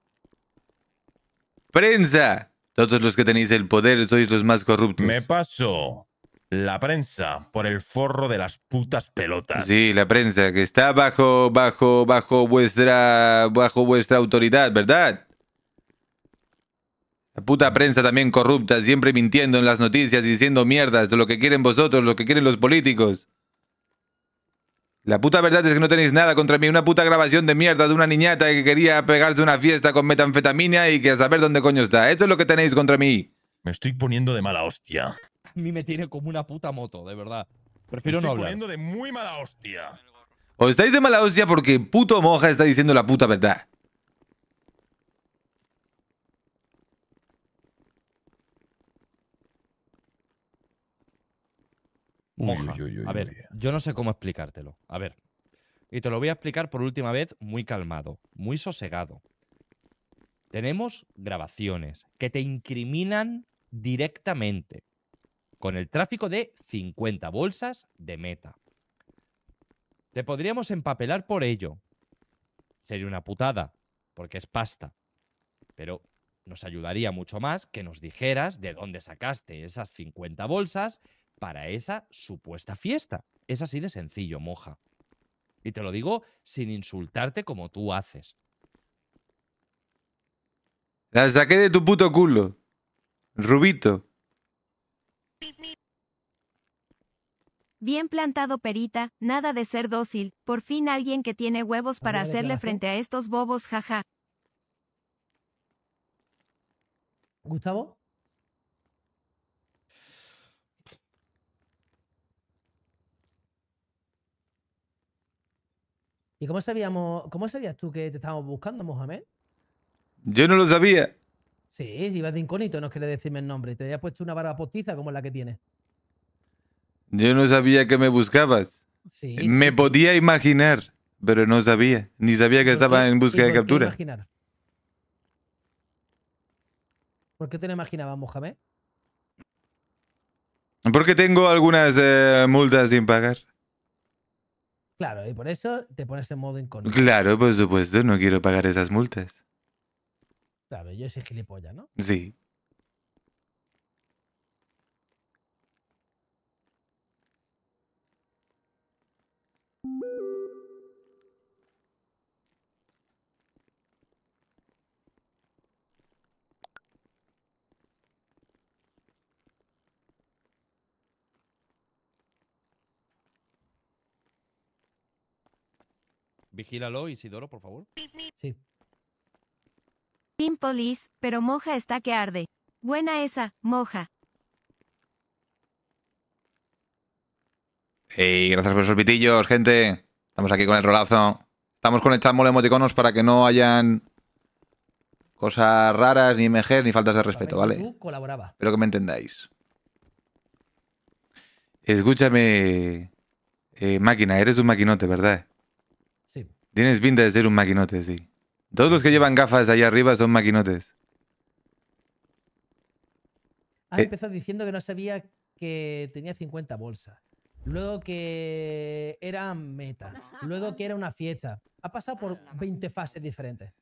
prensa, todos los que tenéis el poder sois los más corruptos. Me paso la prensa por el forro de las putas pelotas. Sí, la prensa que está bajo, bajo, bajo vuestra, bajo vuestra autoridad, ¿verdad? La puta prensa también corrupta, siempre mintiendo en las noticias, diciendo mierdas, lo que quieren vosotros, lo que quieren los políticos. La puta verdad es que no tenéis nada contra mí. Una puta grabación de mierda de una niñata que quería pegarse una fiesta con metanfetamina y que a saber dónde coño está. Eso es lo que tenéis contra mí. Me estoy poniendo de mala hostia mí me tiene como una puta moto, de verdad. Prefiero no hablar. poniendo de muy mala hostia. Os estáis de mala hostia porque puto moja está diciendo la puta verdad. Moja. a ver, yo no sé cómo explicártelo. A ver. Y te lo voy a explicar por última vez muy calmado, muy sosegado. Tenemos grabaciones que te incriminan directamente con el tráfico de 50 bolsas de meta. Te podríamos empapelar por ello. Sería una putada, porque es pasta. Pero nos ayudaría mucho más que nos dijeras de dónde sacaste esas 50 bolsas para esa supuesta fiesta. Es así de sencillo, moja. Y te lo digo sin insultarte como tú haces. La saqué de tu puto culo. Rubito. Bien plantado Perita, nada de ser dócil, por fin alguien que tiene huevos para hacerle frente a estos bobos, jaja. Gustavo. ¿Y cómo sabíamos, cómo sabías tú que te estábamos buscando, Mohamed? Yo no lo sabía. Sí, si ibas de incógnito, no quiere decirme el nombre. Te había puesto una barba postiza como la que tienes. Yo no sabía que me buscabas. Eh, me podía imaginar, pero no sabía. Ni sabía que estaba en búsqueda de captura. ¿Por qué te lo imaginabas, Mohamed? Porque tengo algunas eh, multas sin pagar. Claro, y por eso te pones en modo incógnito. Claro, por supuesto, no quiero pagar esas multas. Claro, yo soy gilipollas, ¿no? Sí. Vigílalo, Isidoro, por favor. Sí. Team Police, pero moja está que arde. Buena esa, moja. Hey, gracias por esos pitillos, gente. Estamos aquí con el rolazo. Estamos conectando los emoticonos para que no hayan cosas raras, ni MGs, ni faltas de respeto, ¿vale? Espero que me entendáis. Escúchame, eh, máquina, eres un maquinote, ¿verdad? Tienes pinta de ser un maquinote, sí. Todos los que llevan gafas allá arriba son maquinotes. Ha eh. empezado diciendo que no sabía que tenía 50 bolsas. Luego que era meta. Luego que era una fiesta. Ha pasado por 20 fases diferentes.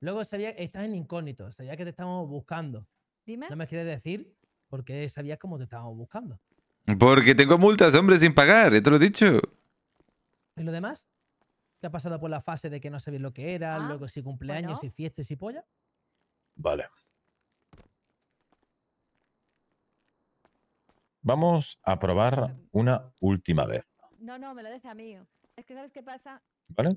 Luego sabía que estás en incógnito. Sabía que te estamos buscando. Dime. No me quieres decir porque sabías cómo te estábamos buscando. Porque tengo multas, hombre, sin pagar. Esto lo he dicho. ¿Y lo demás? ha pasado por la fase de que no sabías lo que era, ah, luego si cumpleaños, y si fiestas, si polla? Vale. Vamos a probar una última vez. No, no, me lo dice a mí. Es que ¿sabes qué pasa? ¿Vale?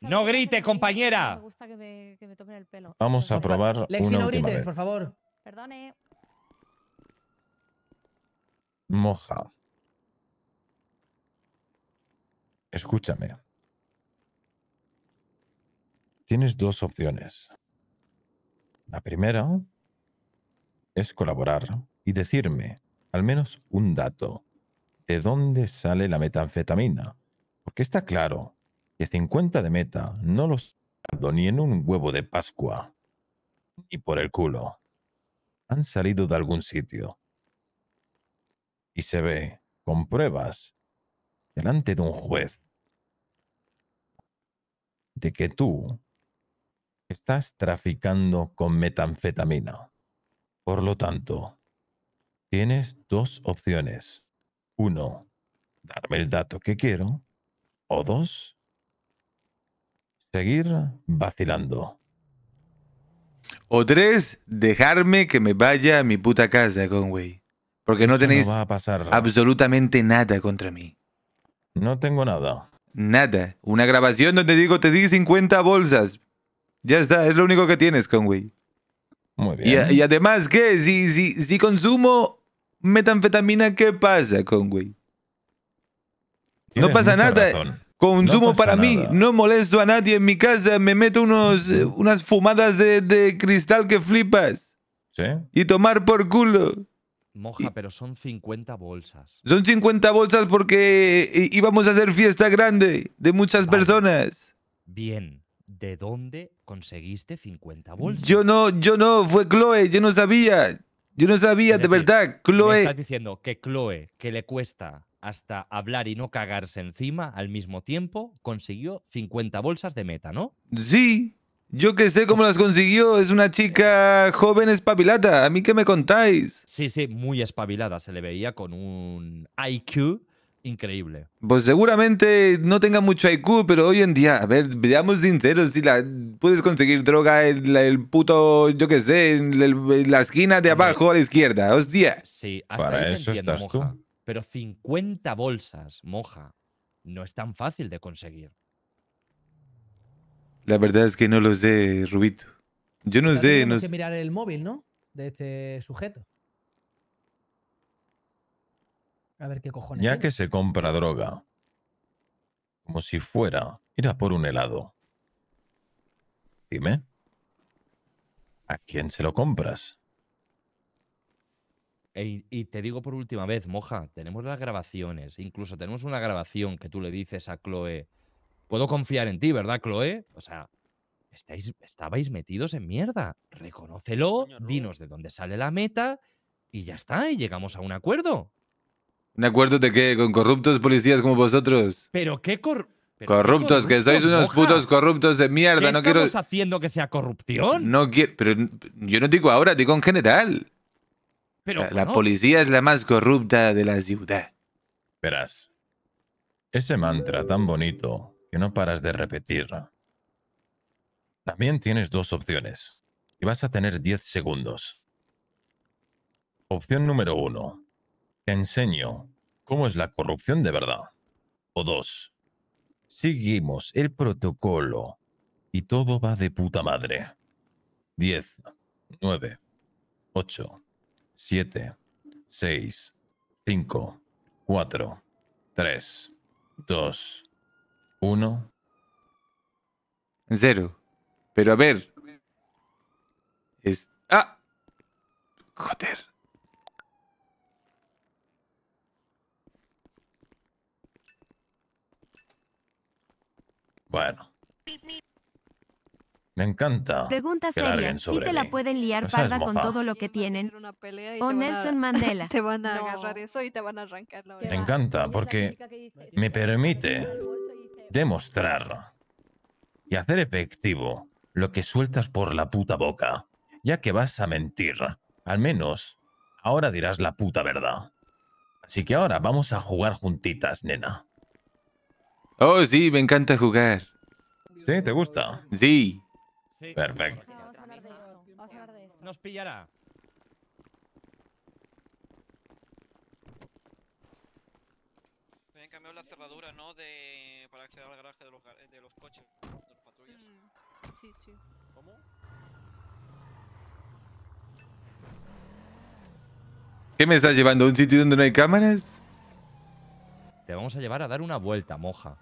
¡No grite, compañera! Me gusta que me, el pelo. Vamos a probar Lexi, una no última grites, por favor. Perdone. Moja. Escúchame. Tienes dos opciones. La primera es colaborar y decirme al menos un dato de dónde sale la metanfetamina. Porque está claro que 50 de meta no los dado ni en un huevo de Pascua, ni por el culo. Han salido de algún sitio. Y se ve, con pruebas, delante de un juez, de que tú Estás traficando con metanfetamina. Por lo tanto, tienes dos opciones. Uno, darme el dato que quiero. O dos, seguir vacilando. O tres, dejarme que me vaya a mi puta casa, Conway. Porque no tenéis absolutamente nada contra mí. No tengo nada. Nada. Una grabación donde digo te di 50 bolsas. Ya está, es lo único que tienes, Conway. Muy bien. Y, además, ¿qué? Si, si, si consumo metanfetamina, ¿qué pasa, Conway? no pasa nada. Consumo para mí, no molesto a nadie en mi casa, me meto unos, eh, unas fumadas de, cristal que flipas. ¿Sí? Y tomar por culo. Moja, pero son 50 bolsas. Son 50 bolsas porque eh, íbamos a hacer fiesta grande de muchas personas. Bien. ¿de dónde conseguiste 50 bolsas? Yo no, yo no, fue Chloe, yo no sabía. Yo no sabía, de verdad, Chloe. estás diciendo que Chloe, que le cuesta hasta hablar y no cagarse encima al mismo tiempo, consiguió 50 bolsas de meta, ¿no? Sí. Yo que sé cómo las consiguió, es una chica joven espabilada. ¿A mí qué me contáis? Sí, sí, muy espabilada. Se le veía con un IQ increíble. Pues seguramente no tenga mucho IQ, pero hoy en día, a ver, veamos sinceros, si la, puedes conseguir droga en el puto, yo qué sé, en la, esquina de abajo a la izquierda, hostia. Sí, hasta Para eso Pero 50 bolsas, moja, no es tan fácil de conseguir. La verdad es que no lo sé, Rubito. Yo no sé. No... que mirar el móvil, ¿no? De este sujeto. A ver qué cojones. Ya que se compra droga, como si fuera ir a por un helado. Dime, ¿a quién se lo compras? Y, te digo por última vez, moja, tenemos las grabaciones. Incluso tenemos una grabación que tú le dices a Chloe, puedo confiar en ti, ¿verdad, Chloe? O sea, estáis, estabais metidos en mierda. Reconócelo, dinos de dónde sale la meta y ya está, y llegamos a un acuerdo. ¿Un acuerdo de qué? ¿Con corruptos policías como vosotros? ¿Pero qué corruptos, corruptos, que sois unos putos corruptos de mierda, ¿Qué no estamos haciendo que sea corrupción? No quiero... Pero yo no digo ahora, digo en general. Pero, la, policía es la más corrupta de la ciudad. Verás, ese mantra tan bonito que no paras de repetir. También tienes dos opciones y vas a tener 10 segundos. Opción número uno te enseño cómo es la corrupción de verdad. O dos, seguimos el protocolo y todo va de puta madre. 10, 9, 8, 7, 6, 5, 4, 3, 2, 1. Cero. Pero a ver. Es. ¡Ah! Joder. Bueno. Me encanta. Pregunta seria. Si te la pueden liar parda con todo lo que tienen. O Nelson Mandela. agarrar eso Me encanta porque me permite demostrar y hacer efectivo lo que sueltas por la puta boca, ya que vas a mentir. Al menos ahora dirás la puta verdad. Así que ahora vamos a jugar juntitas, nena. Oh, sí, me encanta jugar. ¿Sí? ¿Te gusta? Sí. de Perfecto. Nos pillará. Habían cambiado la cerradura, ¿no? De... Para acceder al garaje de los, de los coches, de los patrullas. Mm, sí, sí. ¿Cómo? ¿Qué me estás llevando? ¿Un sitio donde no hay cámaras? Te vamos a llevar a dar una vuelta, moja.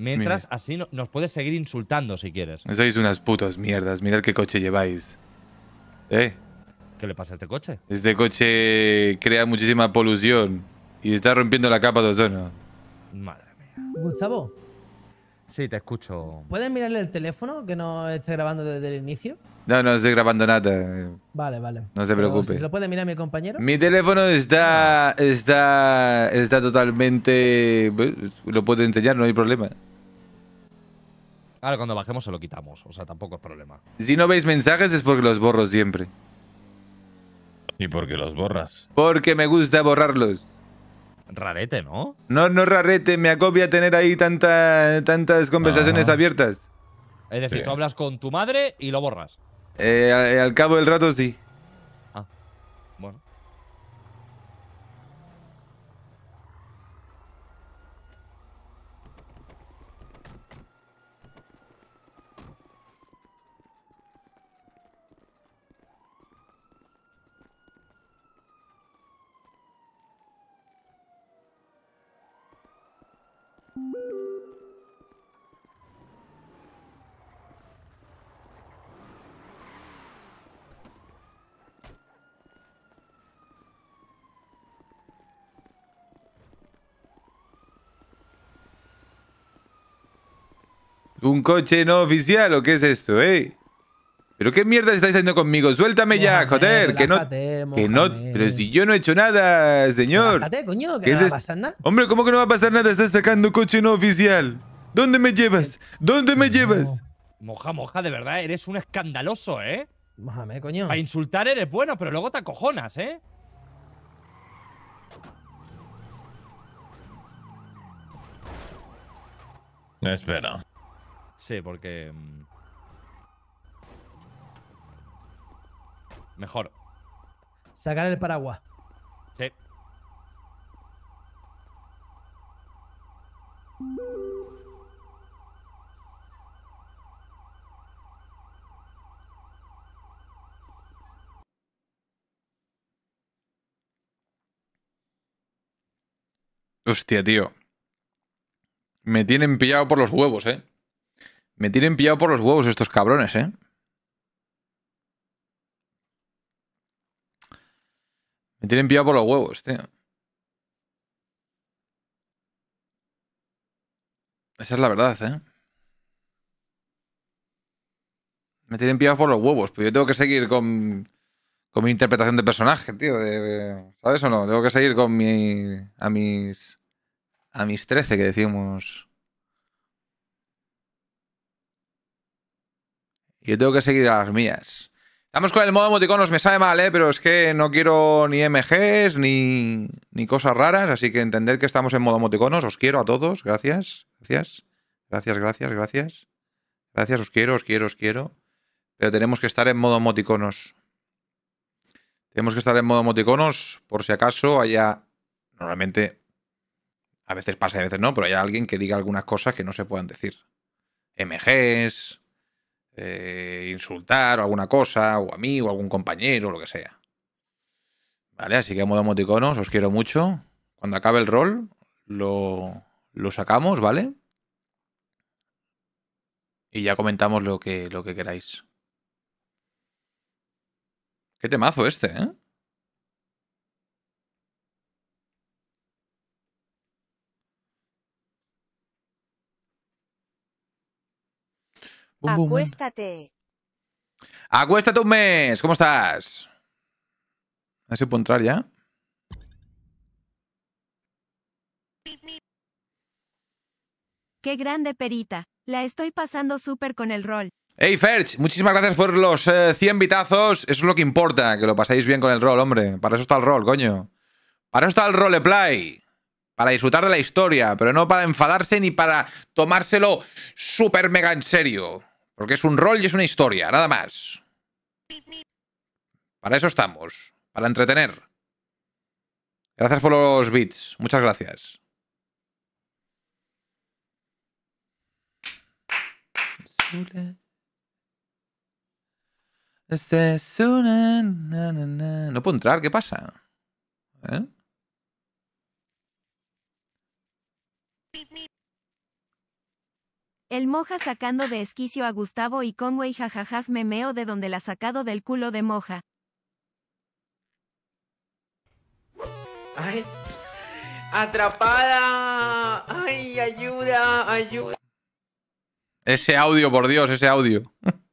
Mientras así nos puedes seguir insultando si quieres. Sois unas putas mierdas. Mirad qué coche lleváis. ¿Eh? ¿Qué le pasa a este coche? Este coche crea muchísima polución y está rompiendo la capa de ozono. Madre mía. Gustavo. Sí, te escucho. ¿Puedes mirarle el teléfono que no esté grabando desde el inicio? No, no estoy grabando nada. Vale, vale. No se preocupe. ¿Lo puede mirar mi compañero? Mi teléfono está. está. está totalmente. Pues, lo puedo enseñar, no hay problema. Ahora cuando bajemos se lo quitamos, o sea, tampoco es problema. Si no veis mensajes es porque los borro siempre. ¿Y por qué los borras? Porque me gusta borrarlos. Rarete, ¿no? No, no rarete, me acopia tener ahí tanta, tantas conversaciones ah. abiertas. Es decir, tú hablas con tu madre y lo borras. Eh, al cabo del rato sí. ¿Un coche no oficial o qué es esto, eh? ¿Pero qué mierda estáis haciendo conmigo? Suéltame ya, joder. Que no, que no. Pero si yo no he hecho nada, señor. ¿Qué coño, va a pasar nada. Hombre, ¿cómo que no va a pasar nada? Estás sacando coche no oficial. ¿Dónde me llevas? ¿Dónde me llevas? Moja, moja, de verdad, eres un escandaloso, ¿eh? me, coño. A insultar eres bueno, pero luego te acojonas, ¿eh? No, espera. Sí, porque... Mm, mejor. Sacar el paraguas. Sí. Hostia, tío. Me tienen pillado por los huevos, ¿eh? Me tienen pillado por los huevos estos cabrones, ¿eh? Me tienen pillado por los huevos, tío. Esa es la verdad, ¿eh? Me tienen pillado por los huevos. Pero yo tengo que seguir con, con mi interpretación de personaje, tío. De, ¿Sabes o no? Tengo que seguir con mi... A mis... A mis trece, que decimos... Yo tengo que seguir a las mías. Estamos con el modo emoticonos, me sabe mal, ¿eh? pero es que no quiero ni MGs ni, ni cosas raras, así que entended que estamos en modo emoticonos. Os quiero a todos, gracias, gracias, gracias, gracias, gracias. Gracias, os quiero, os quiero, os quiero. Pero tenemos que estar en modo emoticonos. Tenemos que estar en modo emoticonos por si acaso haya... Normalmente a veces pasa y a veces no, pero hay alguien que diga algunas cosas que no se puedan decir. MGs, eh, insultar o alguna cosa, o a mí, o a algún compañero, o lo que sea. ¿Vale? Así que modo emoticonos, os quiero mucho. Cuando acabe el rol, lo, lo sacamos, ¿vale? Y ya comentamos lo que, lo que queráis. Qué temazo este, ¿eh? Acuéstate. Acuéstate un mes. ¿Cómo estás? A ver si entrar ya. Qué grande perita. La estoy pasando súper con el rol. Hey Ferch, muchísimas gracias por los 100 eh, bitazos. Eso es lo que importa, que lo pasáis bien con el rol, hombre. Para eso está el rol, coño. Para eso está el roleplay. Para disfrutar de la historia, pero no para enfadarse ni para tomárselo súper mega en serio. Porque es un rol y es una historia, nada más. Para eso estamos, para entretener. Gracias por los bits, muchas gracias. No puedo entrar, ¿qué pasa? ¿Eh? El Moja sacando de esquicio a Gustavo y Conway jajajaj memeo de donde la sacado del culo de Moja. ¡Ay! ¡Atrapada! ¡Ay, ayuda! ¡Ayuda! Ese audio, por Dios, ese audio.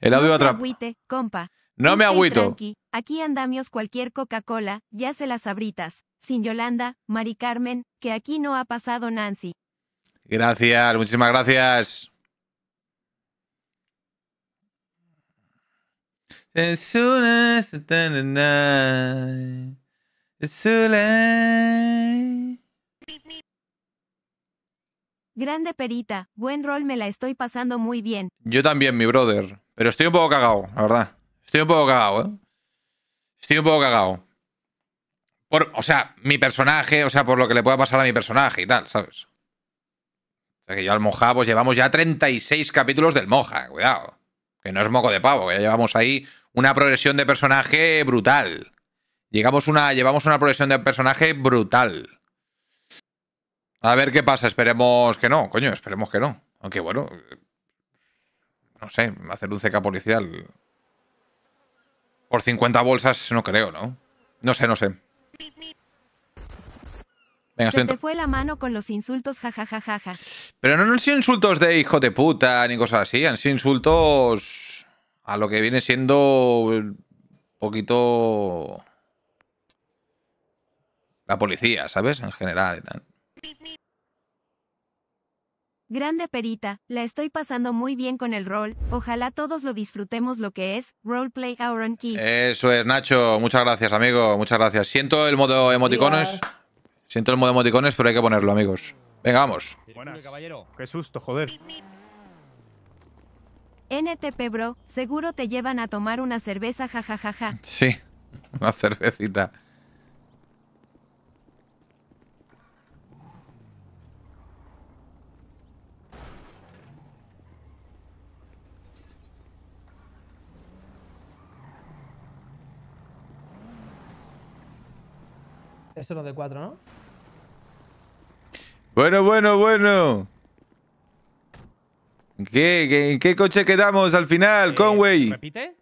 El audio atrapado. compa. No me agüito. Aquí andamios cualquier Coca-Cola, ya se las abritas. Sin Yolanda, Mari Carmen, que aquí no ha pasado Nancy. Gracias, muchísimas gracias. Grande perita, buen rol, me la estoy pasando muy bien. Yo también, mi brother. Pero estoy un poco cagado, la verdad. Estoy un poco cagado, ¿eh? Estoy un poco cagado. Por, o sea, mi personaje, o sea, por lo que le pueda pasar a mi personaje y tal, ¿sabes? O que yo al Moja, pues llevamos ya 36 capítulos del Moja, cuidado. Que no es moco de pavo, ya llevamos ahí una progresión de personaje brutal. Llegamos una, llevamos una progresión de personaje brutal. A ver qué pasa, esperemos que no, coño, esperemos que no. Aunque bueno, no sé, hacer un CK policial por 50 bolsas no creo, ¿no? No sé, no sé. Venga, Se fue la mano con los insultos, jajajajaja. Pero no, han sido insultos de hijo de puta ni cosas así, han sido insultos a lo que viene siendo un poquito la policía, ¿sabes? En general Grande perita, la estoy pasando muy bien con el rol. Ojalá todos lo disfrutemos lo que es Roleplay Auron Key. Eso es, Nacho. Muchas gracias, amigo. Muchas gracias. Siento el modo emoticones. Siento el modo emoticones, pero hay que ponerlo, amigos. Venga, vamos. Buenas. Qué susto, joder. NTP, bro. Seguro te llevan a tomar una cerveza, jajajaja. Sí, una cervecita. Esto es lo de cuatro, ¿no? Bueno, bueno, bueno. ¿En qué, coche quedamos al final, eh, Conway? ¿Repite?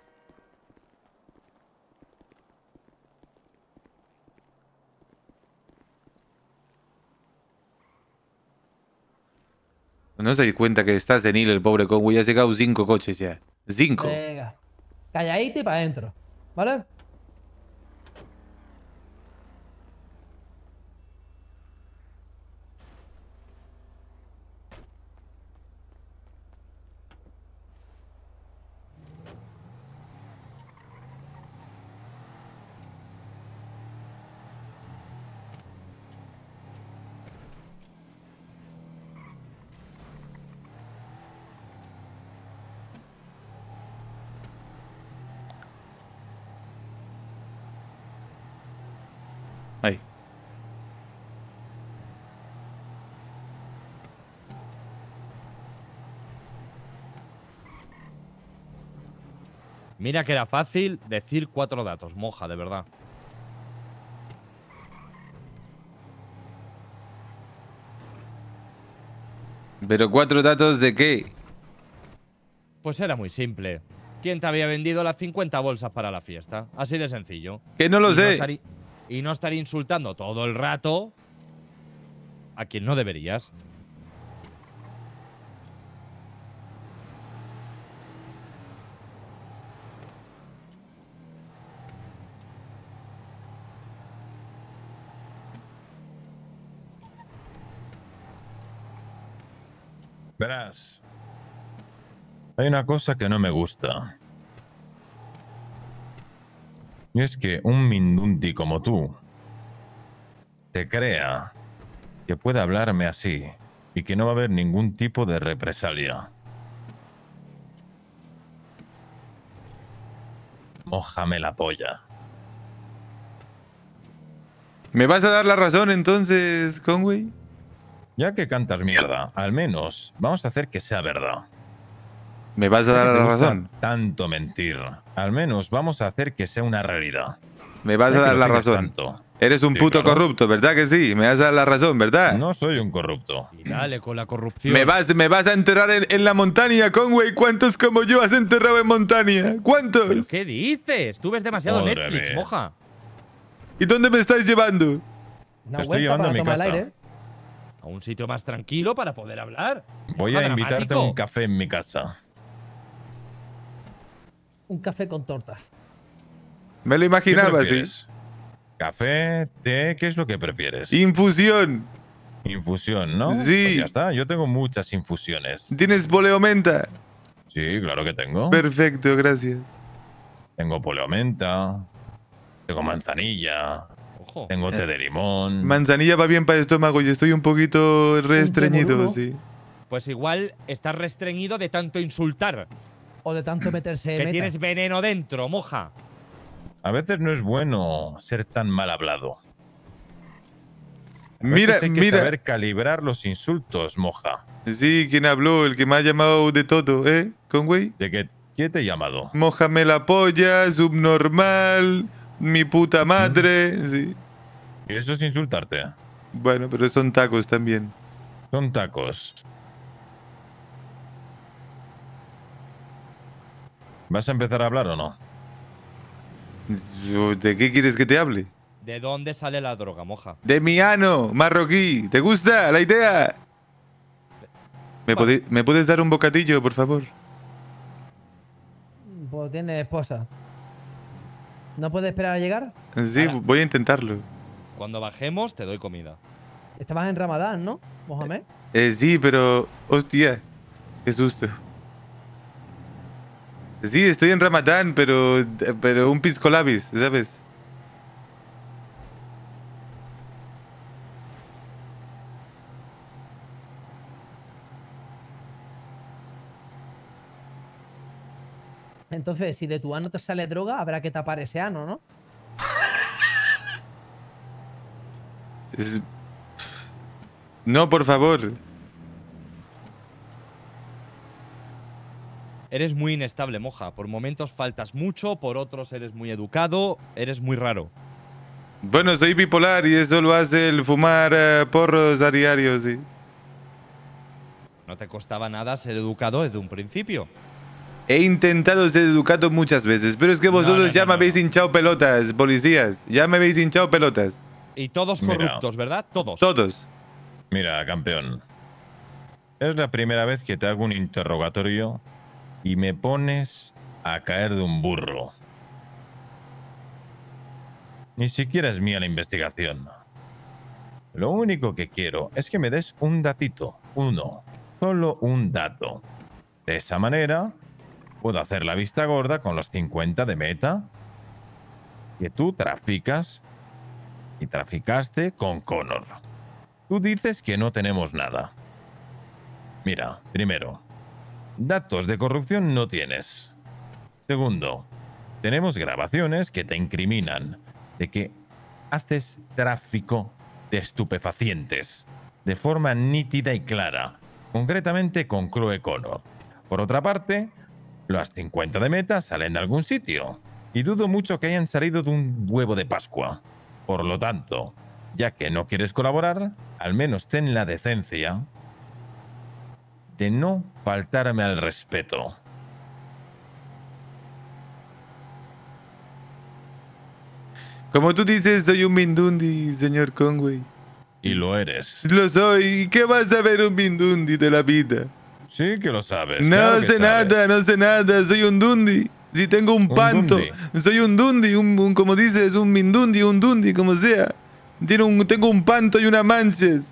No os dais cuenta que estás de Nil el pobre Conway. Ha llegado cinco coches ya. Cinco. Venga. Calladito y para adentro. ¿Vale? Mira que era fácil decir cuatro datos. Moja, de verdad. ¿Pero cuatro datos de qué? Pues era muy simple. ¿Quién te había vendido las 50 bolsas para la fiesta? Así de sencillo. Que no lo sé. y no estar insultando todo el rato a quien no deberías. Verás. Hay una cosa que no me gusta. Y es que un Mindundi como tú te crea que pueda hablarme así y que no va a haber ningún tipo de represalia. Mójame la polla. ¿Me vas a dar la razón entonces, Conway? Ya que cantas mierda, al menos vamos a hacer que sea verdad. ¿Me vas a dar la razón? Tanto mentir. Al menos vamos a hacer que sea una realidad. ¿Me vas a dar la razón? Tanto. Eres un puto corrupto, ¿verdad que sí? Me vas a dar la razón, ¿verdad? No soy un corrupto. dale con la corrupción. Me vas, me vas a enterrar en, la montaña, Conway. ¿Cuántos como yo has enterrado en montaña? ¿Cuántos? ¿Qué dices? Tú ves demasiado Netflix, moja. ¿Y dónde me estáis llevando? Una estoy llevando a mi casa a un sitio más tranquilo para poder hablar. Voy a invitarte a un café en mi casa. Un café con torta. Me lo imaginabas, ¿Café, té? ¿Qué es lo que prefieres? Infusión. Infusión, ¿no? Sí. Pues ya está, yo tengo muchas infusiones. ¿Tienes poleomenta? Sí, claro que tengo. Perfecto, gracias. Tengo poleomenta, tengo manzanilla, tengo té de limón. Manzanilla va bien para el estómago y estoy un poquito restreñido, sí. Pues igual estás restreñido de tanto insultar. O de tanto meterse Que meta. tienes veneno dentro, moja. A veces no es bueno ser tan mal hablado. Mira, hay que mira. saber calibrar los insultos, moja. Sí, ¿quién habló? El que me ha llamado de todo, ¿eh? Conway. ¿De qué, te he llamado? me la polla, subnormal, mi puta madre. Sí. Y eso es insultarte. Bueno, pero son tacos también. Son tacos. ¿Vas a empezar a hablar o no? ¿De qué quieres que te hable? ¿De dónde sale la droga, moja? De mi ano, marroquí. ¿Te gusta la idea? ¿Me, puedes dar un bocadillo, por favor? Pues tiene esposa. ¿No puede esperar a llegar? Sí, voy a intentarlo. Cuando bajemos, te doy comida. Estabas en Ramadán, ¿no, Mohamed? Eh, eh, sí, pero. Hostia, qué susto. Sí, estoy en Ramadán, pero. Pero un pisco labis, ¿sabes? Entonces, si de tu ano te sale droga, habrá que tapar ese ano, ¿no? No, por favor. Eres muy inestable, moja. Por momentos faltas mucho, por otros eres muy educado, eres muy raro. Bueno, soy bipolar y eso lo hace el fumar eh, porros a diario, sí. No te costaba nada ser educado desde un principio. He intentado ser educado muchas veces, pero es que vosotros ya me habéis hinchado pelotas, policías. Ya me habéis hinchado pelotas. Y todos corruptos, ¿verdad? Todos. Todos. Mira, campeón. Es la primera vez que te hago un interrogatorio y me pones a caer de un burro. Ni siquiera es mía la investigación. Lo único que quiero es que me des un datito, uno, solo un dato. De esa manera, puedo hacer la vista gorda con los 50 de meta que tú traficas y traficaste con Connor. Tú dices que no tenemos nada. Mira, primero, datos de corrupción no tienes. Segundo, tenemos grabaciones que te incriminan de que haces tráfico de estupefacientes de forma nítida y clara, concretamente con Chloe Connor. Por otra parte, las 50 de meta salen de algún sitio, y dudo mucho que hayan salido de un huevo de Pascua. Por lo tanto, ya que no quieres colaborar, al menos ten la decencia de no faltarme al respeto. Como tú dices, soy un Mindundi, señor Conway. Y lo eres. Lo soy. ¿Y qué vas a ver un Mindundi de la vida? Sí que lo sabes. No sé nada, no sé nada. Soy un Dundi. Si tengo un panto, soy un dundi, un, como dices, un mindundi, un dundi, como sea. Tengo un, tengo un panto y una manches.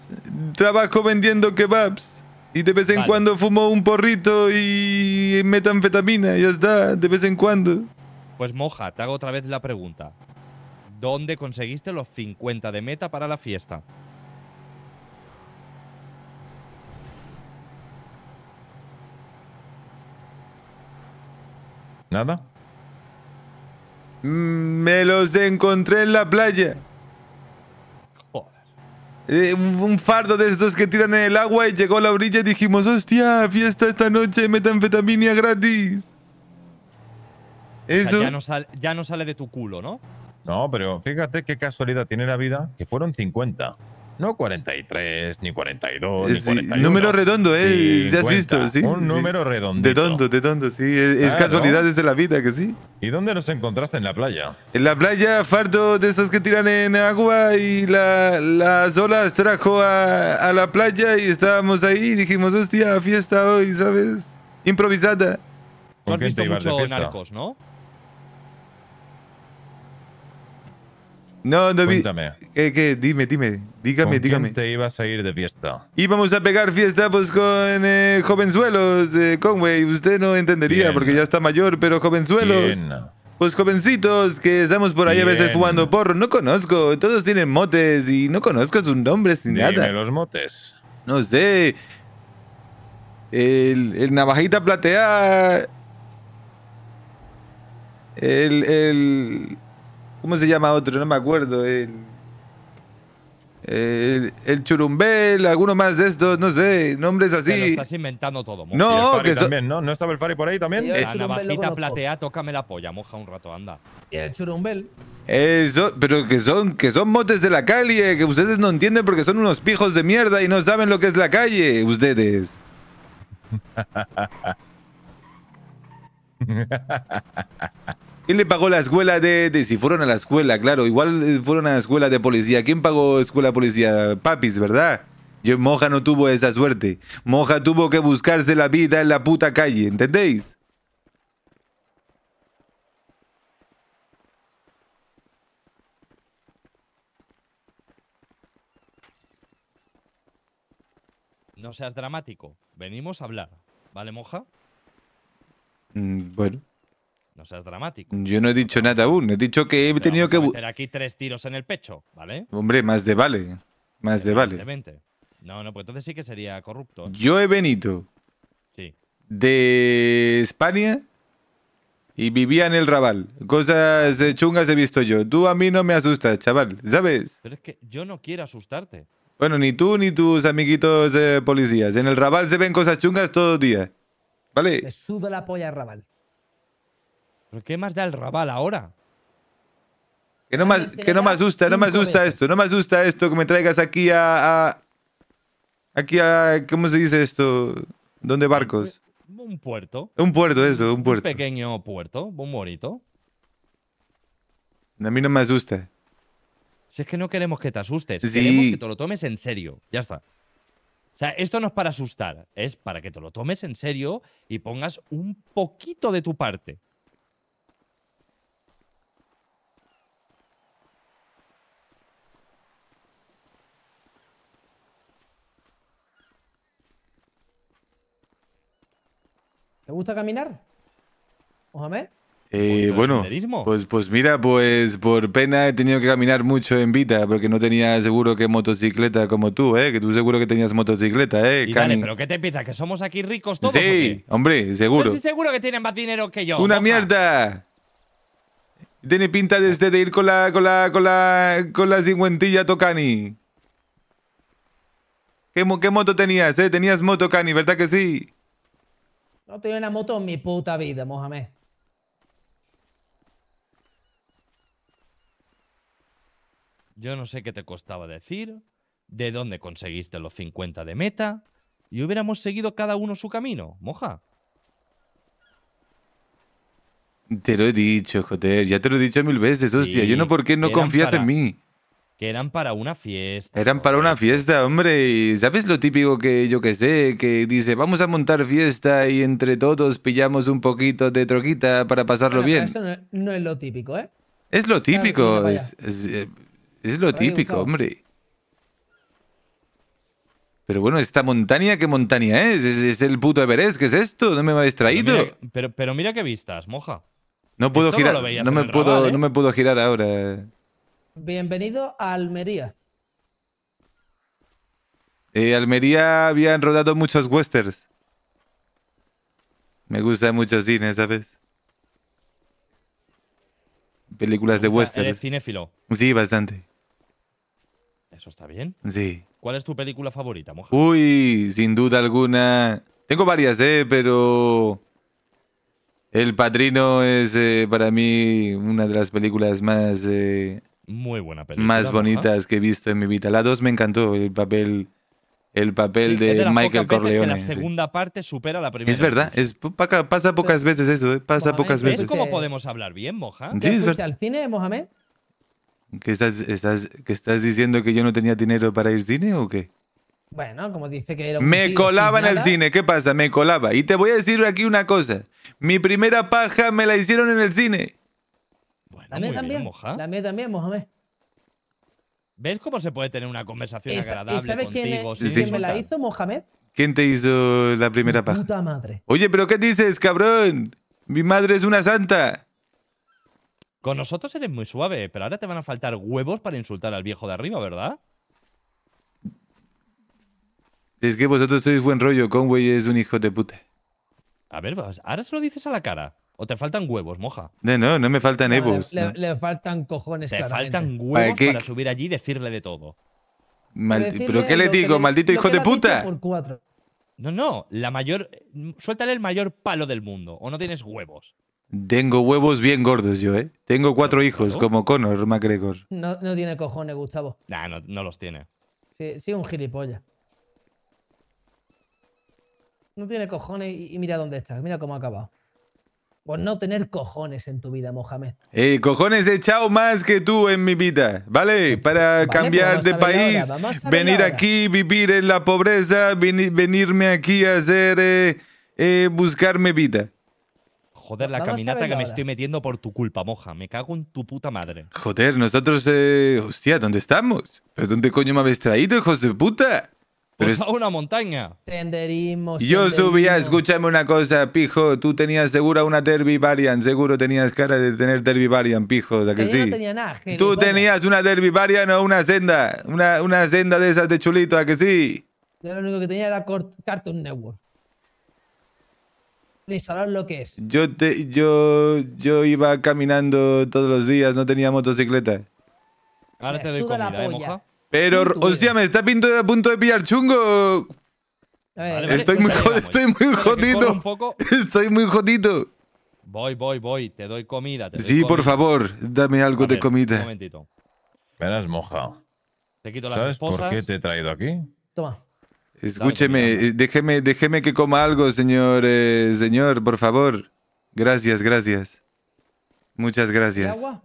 Trabajo vendiendo kebabs. Y de vez en cuando fumo un porrito y metanfetamina. Ya está, de vez en cuando. Pues moja, te hago otra vez la pregunta. ¿Dónde conseguiste los 50 de meta para la fiesta? ¿Nada? Me los encontré en la playa. Joder. Eh, un fardo de estos que tiran en el agua y llegó a la orilla y dijimos, hostia, fiesta esta noche, ¡Metanfetaminia gratis. Eso. ya, no ya no sale de tu culo, ¿no? No, pero fíjate qué casualidad tiene la vida, que fueron 50. No 43, ni 42, ni Número redondo, ¿eh? ya has visto, sí. Un número redondo. De tonto, de tonto, sí. Es, casualidades de la vida, que sí. ¿Y dónde nos encontraste en la playa? En la playa, fardo de estos que tiran en agua y las olas trajo a, la playa y estábamos ahí y dijimos, hostia, fiesta hoy, ¿sabes? Improvisada. ¿Con has visto mucho narcos, no? No, no vi. ¿Qué, qué? Dime, dime. Dígame, dígame. Quién te ibas a ir de fiesta? Íbamos a pegar fiesta pues con eh, jovenzuelos, Conway. Usted no entendería porque ya está mayor, pero jovenzuelos. Pues jovencitos que estamos por ahí a veces fumando porro. No conozco. Todos tienen motes y no conozco sus nombres ni dime nada. los motes. No sé. El, el navajita plateada. El, el, ¿Cómo se llama otro? No me acuerdo. El, el, Churumbel, alguno más de estos, no sé, nombres así. estás inventando todo, No, también, ¿no? ¿No estaba el Fari por ahí también? la navajita platea, tócame la polla, moja un rato, anda. el Churumbel. Eso, eh, pero que son, que son motes de la calle, que ustedes no entienden porque son unos pijos de mierda y no saben lo que es la calle, ustedes. ¿Quién le pagó la escuela de, Si fueron a la escuela, claro. Igual eh, fueron a la escuela de policía. ¿Quién pagó escuela de policía? Papis, ¿verdad? Yo, Moja no tuvo esa suerte. Moja tuvo que buscarse la vida en la puta calle, ¿entendéis? No seas dramático. Venimos a hablar. ¿Vale, Moja? Mm, bueno sea, es dramático. Yo no he dicho nada aún. He dicho que he tenido que. Meter aquí tres tiros en el pecho, ¿vale? Hombre, más de vale. Más de vale. No, no, pues entonces sí que sería corrupto. Yo he venido. De España y vivía en el Raval. Cosas chungas he visto yo. Tú a mí no me asustas, chaval, ¿sabes? Pero es que yo no quiero asustarte. Bueno, ni tú ni tus amiguitos eh, policías. En el Raval se ven cosas chungas todos los día. ¿Vale? Te sube la polla al Raval. ¿Pero qué más da el rabal ahora? Que no, ah, más, que no me asusta, no me asusta esto, no me asusta esto que me traigas aquí a, Aquí a... ¿Cómo se dice esto? ¿Dónde barcos? Un puerto. Un puerto, eso, un puerto. Un pequeño puerto, un morito. A mí no me asusta. Si es que no queremos que te asustes, queremos que te lo tomes en serio. Ya está. O sea, esto no es para asustar, es para que te lo tomes en serio y pongas un poquito de tu parte. ¿Te gusta caminar? Mohamed. Eh, bueno, pues, pues mira, pues por pena he tenido que caminar mucho en Vita, porque no tenía seguro que motocicleta como tú, ¿eh? Que tú seguro que tenías motocicleta, ¿eh? Cani. pero ¿qué te piensas? ¿Que somos aquí ricos todos? Sí, hombre, seguro. sí seguro que tienen más dinero que yo. ¡Una mierda! Tiene pinta este de, ir con la, con la, con la, con la cincuentilla Tocani. ¿Qué, ¿Qué moto tenías, eh? Tenías moto, Cani, ¿verdad que sí? No tengo una moto en mi puta vida, Mohamed. Yo no sé qué te costaba decir, de dónde conseguiste los 50 de meta, y hubiéramos seguido cada uno su camino, moja. Te lo he dicho, joder, ya te lo he dicho mil veces, hostia. Yo no, ¿por qué no confías en mí? eran para una fiesta. Eran para una fiesta, hombre. ¿sabes lo típico que yo que sé? Que dice, vamos a montar fiesta y entre todos pillamos un poquito de troquita para pasarlo bien. Eso no, es lo típico, ¿eh? Es lo típico. Eh, es, lo típico, hombre. Pero bueno, esta montaña, ¿qué montaña es? es? el puto Everest, ¿qué es esto? No me habéis traído. Pero mira, pero, mira qué vistas, moja. No puedo girar. No, me puedo, no ¿eh? me puedo girar ahora. Bienvenido a Almería. Eh, Almería habían rodado muchos westerns. Me gusta mucho cine, ¿sabes? Películas de westerns. ¿Eres cinéfilo? Sí, bastante. ¿Eso está bien? Sí. ¿Cuál es tu película favorita, Moja? Uy, sin duda alguna. Tengo varias, ¿eh? Pero... El Padrino es eh, para mí una de las películas más... Eh, muy buena película. Más bonitas que he visto en mi vida. La 2 me encantó, el papel, el papel de, Michael Corleone. la segunda parte supera la primera. Es verdad, pasa pocas veces eso, eh, pasa pocas veces. ¿Ves cómo podemos hablar bien, Moja? al cine, Mohamed? ¿Que estás, diciendo que yo no tenía dinero para ir al cine o qué? Bueno, como dice que... me colaba en el cine, ¿qué pasa? Me colaba. Y te voy a decir aquí una cosa. Mi primera paja me la hicieron en el cine. La mía también. también, Mohamed. ¿Ves cómo se puede tener una conversación agradable ¿y sabes contigo? Quién, ¿quién me la hizo, Mohamed? ¿Quién te hizo la primera paja? Puta madre. Oye, pero ¿qué dices, cabrón? Mi madre es una santa. Con nosotros eres muy suave, pero ahora te van a faltar huevos para insultar al viejo de arriba, ¿verdad? Es que vosotros sois buen rollo, Conway es un hijo de puta. A ver, ahora se lo dices a la cara. ¿O te faltan huevos, moja? No, no, no me faltan huevos. Le, faltan cojones, Te faltan huevos para subir allí y decirle de todo. ¿Pero qué le digo, maldito hijo de puta? Por cuatro. No, no, la mayor. Suéltale el mayor palo del mundo, o no tienes huevos. Tengo huevos bien gordos yo, ¿eh? Tengo cuatro hijos, como Conor McGregor. No, tiene cojones, Gustavo. Nah, no, no los tiene. Sí, un gilipollas. No tiene cojones y, mira dónde estás. mira cómo ha acabado por no tener cojones en tu vida, Mohamed. Eh, cojones he echado más que tú en mi vida, ¿vale? Para cambiar de país, venir aquí, vivir en la pobreza, venirme aquí a hacer, eh, eh, buscarme vida. Joder, la caminata que me estoy metiendo por tu culpa, moja. Me cago en tu puta madre. Joder, nosotros... Eh, hostia, ¿dónde estamos? ¿Pero dónde coño me habéis traído, hijos de puta? a una montaña. Yo subía, escúchame una cosa, pijo. Tú tenías segura una Derby Seguro tenías cara de tener Derby pijo. O que sí. No tenía nada, Tú tenías una Derby o una senda. Una, una senda de esas de chulito, ¿a que sí? Yo lo único que tenía era Cartoon Network. Ni lo que es. Yo, yo, yo iba caminando todos los días, no tenía motocicleta. Ahora te doy pero, hostia, me está pinto, a punto de pillar chungo. estoy, muy, estoy muy jodido. Estoy muy jodido. Voy, voy, voy. Te doy comida. Sí, por favor, dame algo de comida. Un comida. momentito. Me has Te quito las ¿Sabes por qué te he traído aquí? Toma. Escúcheme, eh, déjeme, déjeme que coma algo, señor, eh, señor, por favor. Gracias, gracias. Muchas gracias. ¿Agua?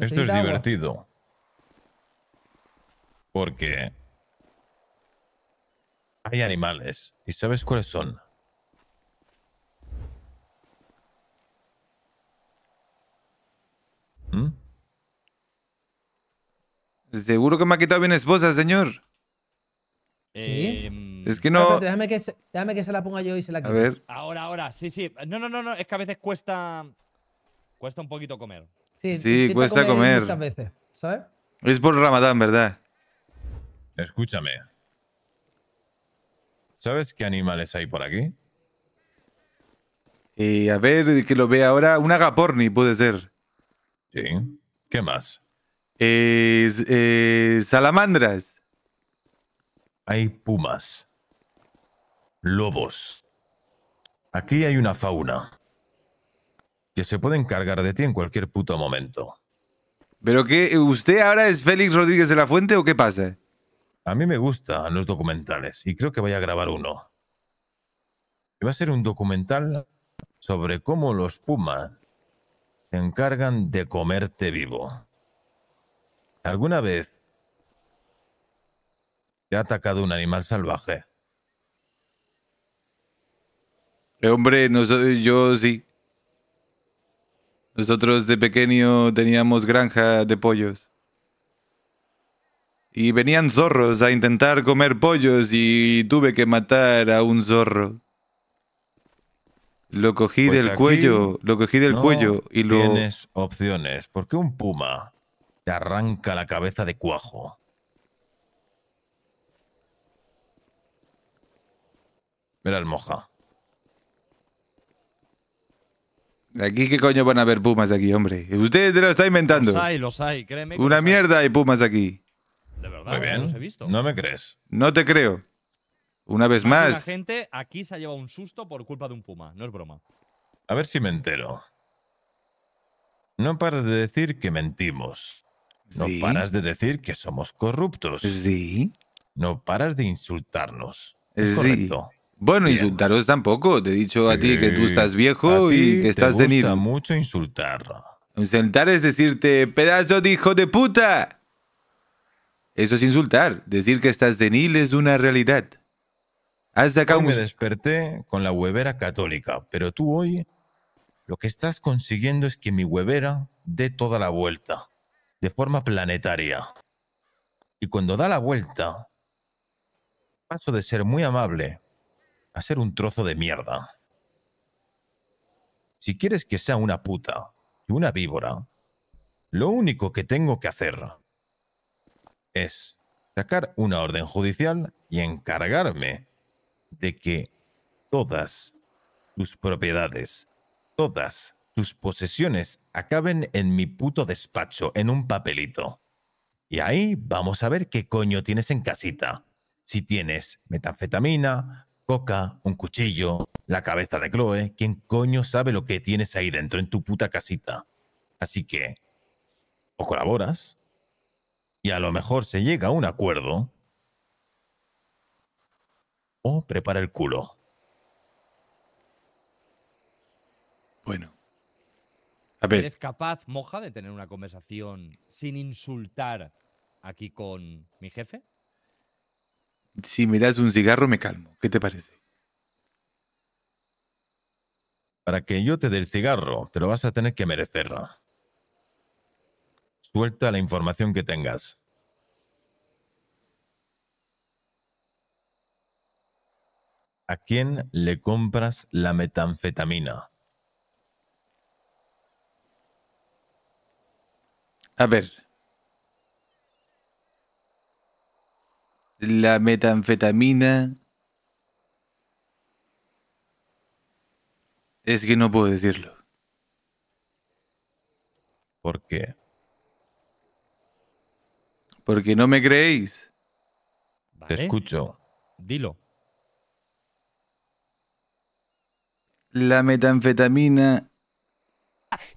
Esto es divertido. Porque hay animales. ¿Y sabes cuáles son? ¿Mm? Seguro que me ha quitado bien esposa, señor. ¿Sí? Es que no. déjame, que se, déjame, que se, la ponga yo y se la quito. A ver. Ahora, ahora, sí, sí. No, no, no, no. Es que a veces cuesta. Cuesta un poquito comer. Sí, sí cuesta comer, comer. Muchas veces, ¿sabes? Es por Ramadán, ¿verdad? Escúchame. ¿Sabes qué animales hay por aquí? Eh, a ver, que lo vea ahora. Un agaporni puede ser. Sí. ¿Qué más? Eh, salamandras. Hay pumas. Lobos. Aquí hay una fauna. Que se puede encargar de ti en cualquier puto momento. ¿Pero qué? ¿Usted ahora es Félix Rodríguez de la Fuente o qué pasa? A mí me gustan los documentales y creo que voy a grabar uno. va a ser un documental sobre cómo los pumas se encargan de comerte vivo. ¿Alguna vez te ha atacado un animal salvaje? Eh, hombre, eh, yo sí. Nosotros de pequeño teníamos granja de pollos y venían zorros a intentar comer pollos y tuve que matar a un zorro. Lo cogí pues del cuello, lo cogí del cuello y lo... Tienes opciones, ¿Por qué un puma te arranca la cabeza de cuajo. Mira el moja. Aquí qué coño van a haber pumas aquí, hombre. Usted lo está inventando. Los hay, los hay, créeme. Una mierda hay pumas aquí. De verdad, no me crees. No te creo. Una vez más. La gente aquí se ha llevado un susto por culpa de un puma, no es broma. A ver si me entero. No paras de decir que mentimos. No paras de decir que somos corruptos. Sí. No paras de insultarnos. Es Bueno, insultaros tampoco. Te he dicho a ti que tú estás viejo y que estás tenido. Me gusta mucho insultar. Insultar es decirte, pedazo de hijo de puta. Eso es insultar. Decir que estás denil es una realidad. Hasta acá un... me desperté con la huevera católica, pero tú hoy lo que estás consiguiendo es que mi huevera dé toda la vuelta, de forma planetaria. Y cuando da la vuelta, paso de ser muy amable a ser un trozo de mierda. Si quieres que sea una puta y una víbora, lo único que tengo que hacer es sacar una orden judicial y encargarme de que todas tus propiedades, todas tus posesiones acaben en mi puto despacho, en un papelito. Y ahí vamos a ver qué coño tienes en casita. Si tienes metanfetamina, coca, un cuchillo, la cabeza de Chloe, ¿quién coño sabe lo que tienes ahí dentro en tu puta casita? Así que, o colaboras, y a lo mejor se llega a un acuerdo. O prepara el culo. Bueno. A ver. ¿Eres capaz, Moja, de tener una conversación sin insultar aquí con mi jefe? Si me das un cigarro, me calmo. ¿Qué te parece? Para que yo te dé el cigarro, te lo vas a tener que merecer. Suelta la información que tengas. ¿A quién le compras la metanfetamina? A ver. La metanfetamina... Es que no puedo decirlo. ¿Por qué? porque no me creéis. Te escucho. Dilo. La metanfetamina.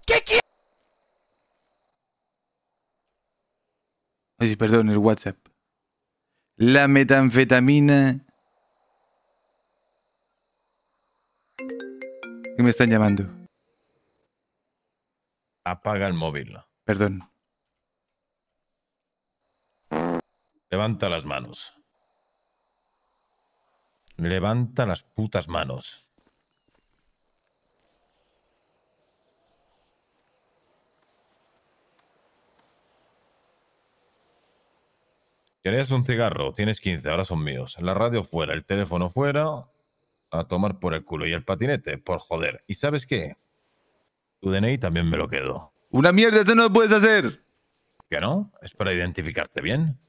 ¿Qué Ay, perdón, el WhatsApp. La metanfetamina. ¿Qué me están llamando. Apaga el móvil. Perdón. Levanta las manos. Levanta las putas manos. Querías un cigarro, tienes 15, ahora son míos. La radio fuera, el teléfono fuera, a tomar por el culo y el patinete, por joder. ¿Y sabes qué? Tu DNI también me lo quedo. Una mierda, eso no lo puedes hacer. ¿Qué no? Es para identificarte bien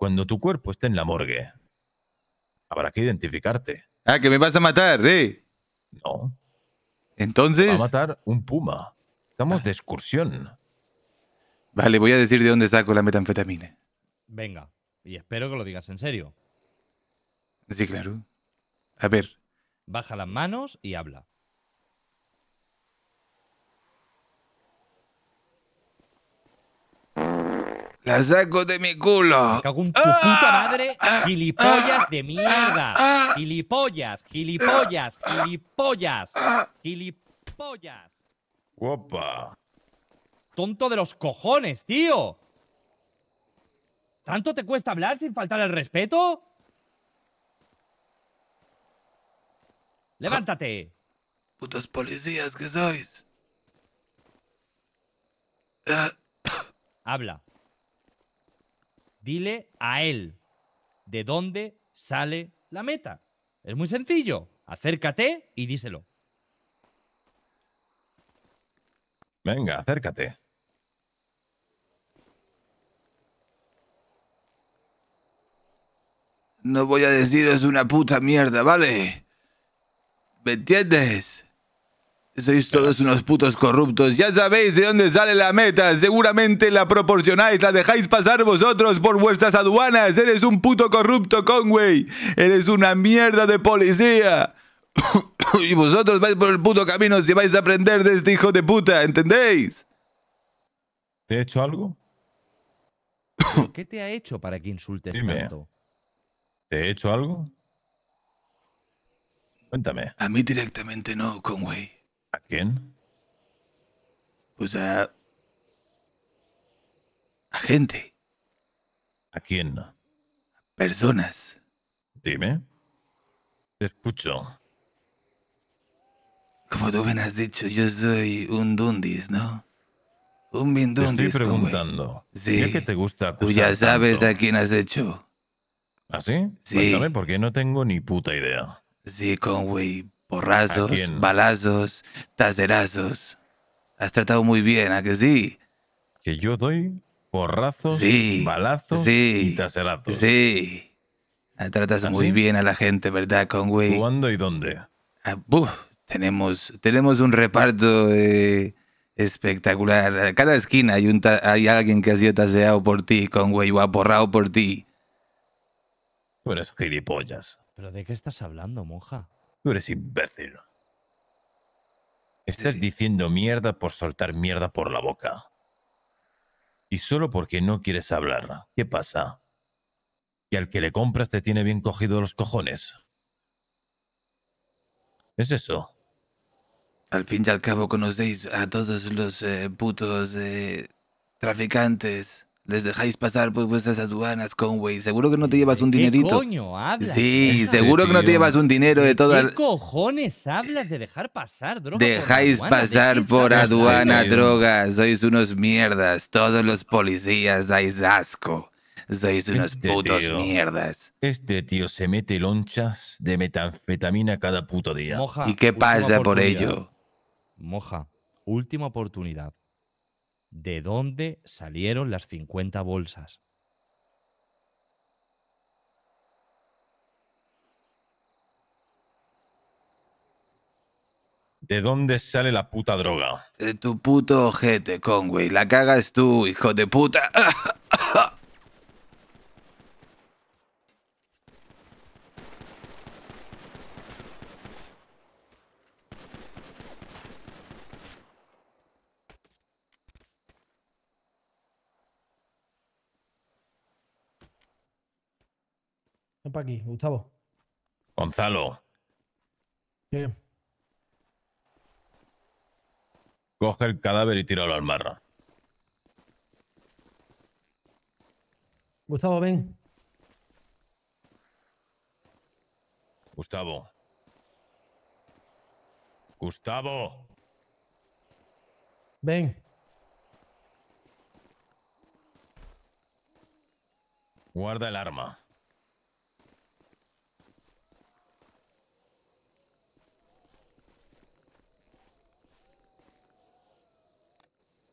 cuando tu cuerpo esté en la morgue. Habrá que identificarte. Ah, que me vas a matar, ¿eh? No. Entonces... Va a matar un puma. Estamos ah. de excursión. Vale, voy a decir de dónde saco la metanfetamina. Venga, y espero que lo digas en serio. Sí, claro. A ver. Baja las manos y habla. La saco de mi culo. Me cago en tu puta ah, madre. Ah, ah, gilipollas de mierda. Gilipollas, gilipollas, gilipollas. Gilipollas. Opa. Tonto de los cojones, tío. ¿Tanto te cuesta hablar sin faltar el respeto? ¡Levántate! Putos policías que sois. Habla. Dile a él de dónde sale la meta. Es muy sencillo. Acércate y díselo. Venga, acércate. No voy a decir es una puta mierda, ¿vale? ¿Me entiendes? Sois todos unos putos corruptos. Ya sabéis de dónde sale la meta. Seguramente la proporcionáis, la dejáis pasar vosotros por vuestras aduanas. Eres un puto corrupto, Conway. Eres una mierda de policía. y vosotros vais por el puto camino si vais a aprender de este hijo de puta, ¿entendéis? ¿Te he hecho algo? ¿Qué te ha hecho para que insultes tanto? ¿Te he hecho algo? Cuéntame. A mí directamente no, Conway. ¿A quién? Pues a... a gente. ¿A quién? Personas. Dime. Te escucho. Como tú bien has dicho, yo soy un dundis, ¿no? Un mindundis. Te estoy preguntando. Sí. ¿Qué que te gusta Tú ya sabes a quién has hecho. ¿Ah, sí? Sí. Cuéntame, porque no tengo ni puta idea. Sí, Conway, Porrazos, balazos, taserazos. Has tratado muy bien, ¿a que sí? Que yo doy porrazos, balazos y tacerazos. Sí. Ah, tratas ¿Ah, muy bien a la gente, ¿verdad, Conway? ¿Cuándo y dónde? Ah, tenemos, tenemos un reparto eh, espectacular. cada esquina hay, alguien que ha sido taseado por ti, Conway, o borrado por ti. Tú eres gilipollas. ¿Pero de qué estás hablando, monja? Tú eres imbécil. Estás diciendo mierda por soltar mierda por la boca. Y solo porque no quieres hablar. ¿Qué pasa? Que al que le compras te tiene bien cogido los cojones. Es eso. Al fin y al cabo conocéis a todos los eh, putos eh, traficantes les dejáis pasar por pues, vuestras aduanas, Conway. Seguro que no te llevas un dinerito. Sí, seguro que no te llevas un dinero de todas. ¿Qué cojones hablas de dejar pasar droga? Dejáis pasar por aduana droga Sois unos mierdas. Todos los policías dais asco. Sois unos este putos mierdas. Este tío se mete lonchas de metanfetamina cada puto día. ¿Y qué pasa por ello? Moja, última oportunidad de dónde salieron las 50 bolsas. ¿De dónde sale la puta droga? De tu puto ojete, Conway. La caga es tú, hijo de puta. aquí, Gustavo. Gonzalo. Coge el cadáver y tíralo al mar. Gustavo, ven. Gustavo. Gustavo. Ven. Guarda el arma.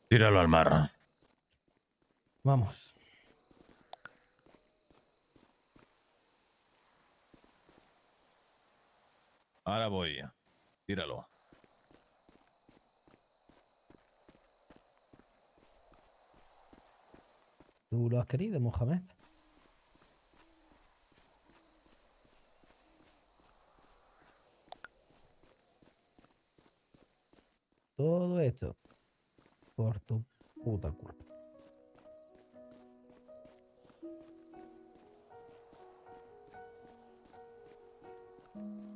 Tíralo al mar. Vamos. Ahora voy. Tíralo. ¿Tú lo has querido, Mohamed? Todo esto. Porto ou da Curva. thank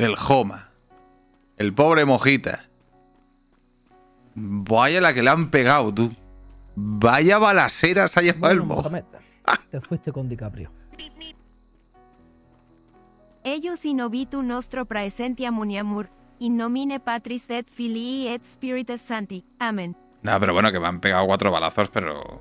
El Joma. El pobre Mojita. Vaya la que le han pegado, tú. Vaya balaceras ha llevado el Te fuiste con DiCaprio. Ellos un nostro praesentia muniamur, y nomine patris et filii et Spiritus santi. Amén. Nah, pero bueno, que me han pegado cuatro balazos, pero...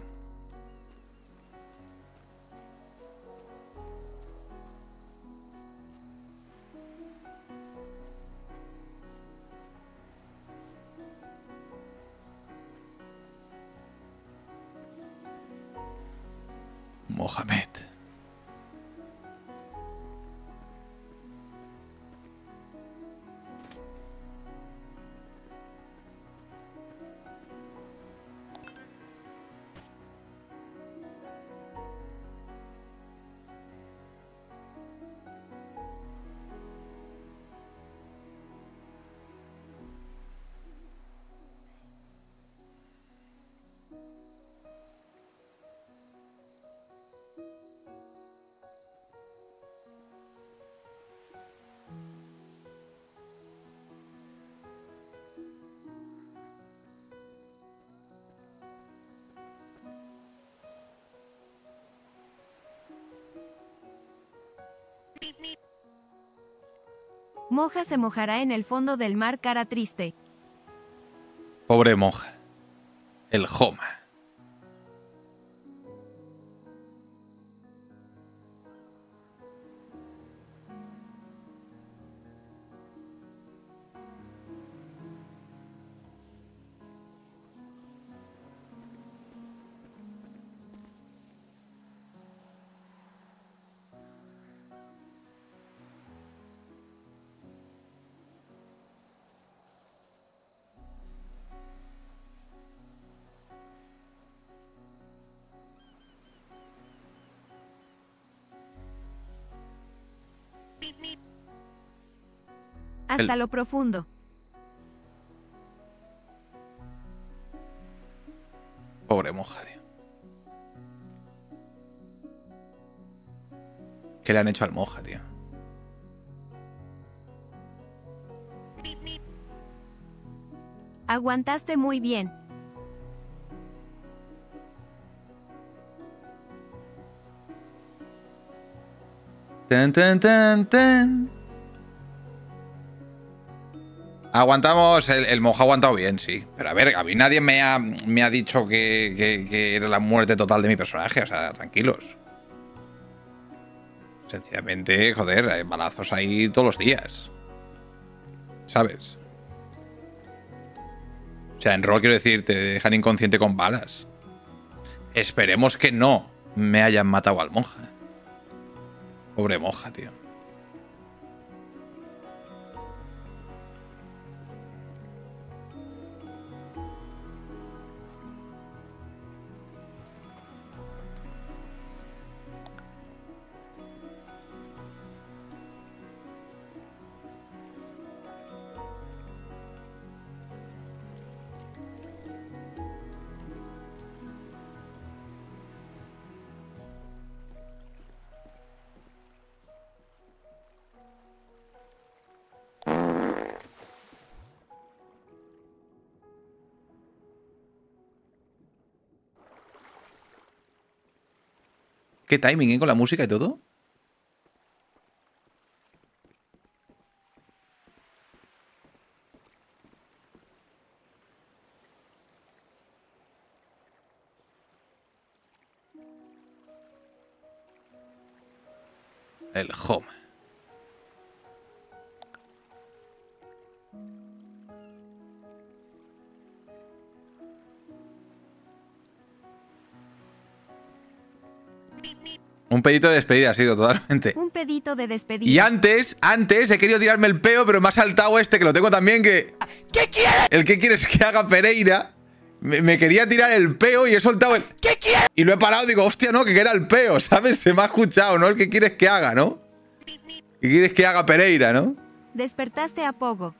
おはめ。Moja se mojará en el fondo del mar cara triste. Pobre moja. El Joma. Hasta lo profundo. Pobre monja, tío. ¿Qué le han hecho al monja, tío? Aguantaste muy bien. Aguantamos, el, el, ha aguantado bien, sí. Pero a ver, a mí nadie me ha, dicho que, era la muerte total de mi personaje, o sea, tranquilos. Sencillamente, joder, hay balazos ahí todos los días. ¿Sabes? O sea, en rol quiero decir, te dejan inconsciente con balas. Esperemos que no me hayan matado al monja. Pobre moja, tío. ¿Qué timing, eh? Con la música y todo. pedito de despedida ha sido totalmente. Un pedito de despedida. Y antes, antes he querido tirarme el peo, pero me ha saltado este que lo tengo también que... ¿Qué quieres? El que quieres que haga Pereira. Me, quería tirar el peo y he soltado el... ¿Qué quieres? Y lo he parado, y digo, hostia, no, que era el peo, ¿sabes? Se me ha escuchado, ¿no? El que quieres que haga, ¿no? ¿Qué quieres que haga Pereira, no? Despertaste a poco.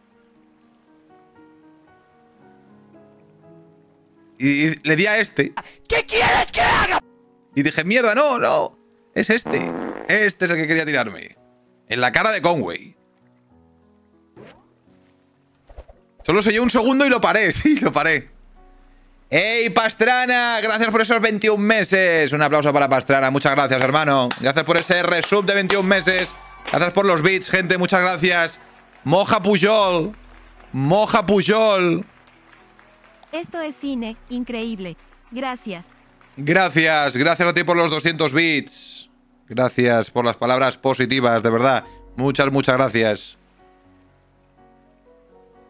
Y, y le di a este. ¿Qué quieres que haga? Y dije, mierda, no, no. Es este. Este es el que quería tirarme. En la cara de Conway. Solo soy un segundo y lo paré. Sí, lo paré. ¡Ey, Pastrana! Gracias por esos 21 meses. Un aplauso para Pastrana. Muchas gracias, hermano. Gracias por ese resub de 21 meses. Gracias por los bits, gente. Muchas gracias. Moja Pujol. Moja Pujol. Esto es cine. Increíble. Gracias. Gracias. Gracias a ti por los 200 bits. Gracias por las palabras positivas, de verdad. Muchas, muchas gracias.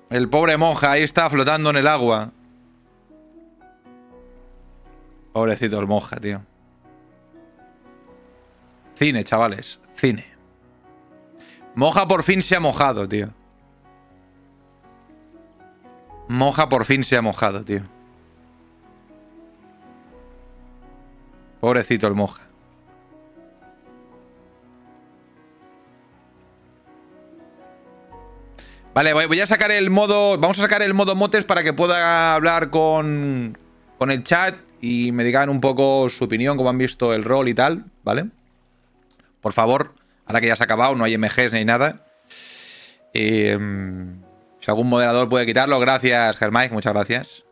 El pobre monja ahí está flotando en el agua. Pobrecito el monja, tío. Cine, chavales. Cine. Moja por fin se ha mojado, tío. Moja por fin se ha mojado, tío. Pobrecito el monja. Vale, voy, a sacar el modo... Vamos a sacar el modo motes para que pueda hablar con, el chat y me digan un poco su opinión, cómo han visto el rol y tal, ¿vale? Por favor, ahora que ya se ha acabado, no hay MGs ni nada. Em, si algún moderador puede quitarlo, gracias, Germán, muchas gracias.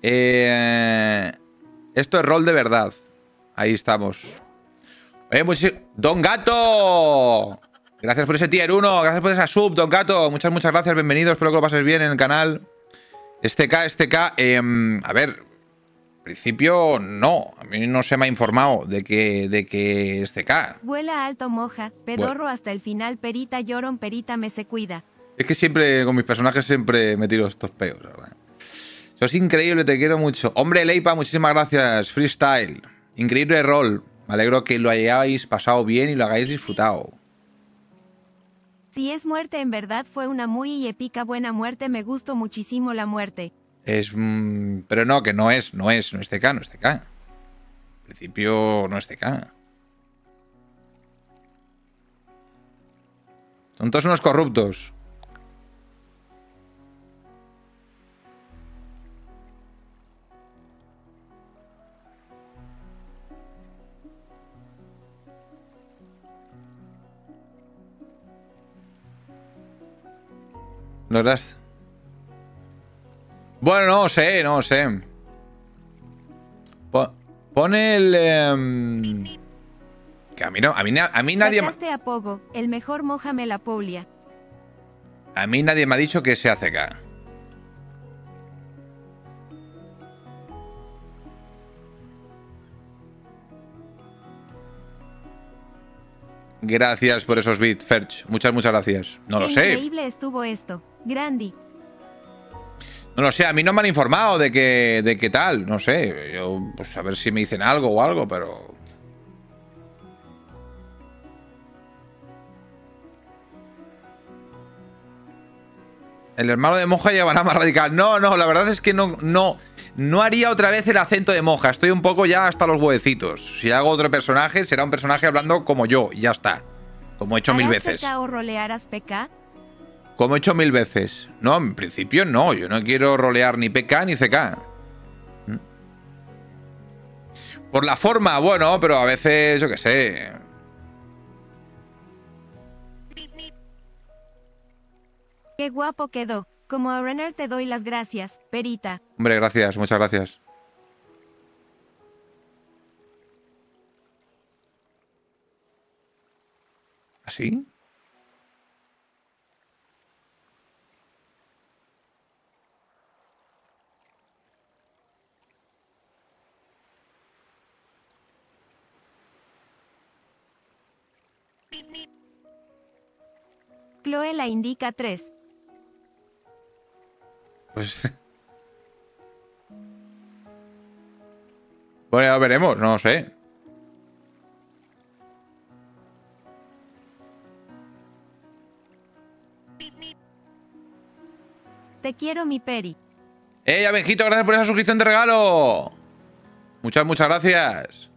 Eh, esto es rol de verdad. Ahí estamos. Eh, Don Gato. Gracias por ese tier 1, gracias por esa sub, Don Gato. Muchas, muchas gracias, bienvenido. Espero que lo pases bien en el canal. Este K, este K, em, a ver, principio no. A mí no se me ha informado de que, de que este K. Vuela alto, moja, pedorro hasta el final, perita llorón, perita me se cuida. Es que siempre, con mis personajes, siempre me tiro estos peos, ¿verdad? es increíble, te quiero mucho. Hombre, Leipa, muchísimas gracias. Freestyle. Increíble rol. Me alegro que lo hayáis pasado bien y lo hayáis disfrutado. Si es muerte en verdad fue una muy épica buena muerte, me gustó muchísimo la muerte. Es... Mm, pero no, que no es, no es, no es TK, no es K. En principio no es TK. Son todos unos corruptos. ¿No Bueno, no sé, no sé. pone el... Em, que a mí no, a mí, a mí nadie... A el mejor mojame la A mí nadie me ha dicho que se hace Gracias por esos bits, Ferch. Muchas, muchas gracias. No lo sé. Increíble estuvo esto. No lo sé, a mí no me han informado de que, de qué tal, no sé. Yo, pues, a ver si me dicen algo o algo, pero. El hermano de Moja llevará más radical. No, no, la verdad es que no, no, haría otra vez el acento de Moja. Estoy un poco ya hasta los huevecitos. Si hago otro personaje, será un personaje hablando como yo, ya está. Como he hecho mil veces como he hecho mil veces. No, en principio no, yo no quiero rolear ni PK ni CK. ¿Mm? Por la forma, bueno, pero a veces, yo qué sé. Qué guapo quedó. Como a Renner te doy las gracias, Perita. Hombre, gracias, muchas gracias. ¿Así? ¿Ah, Chloe la indica 3. Pues... Bueno, ya veremos, no sé. Te quiero, mi Peri. ¡Ey, eh, abejito, Gracias por esa suscripción de regalo. Muchas, muchas gracias.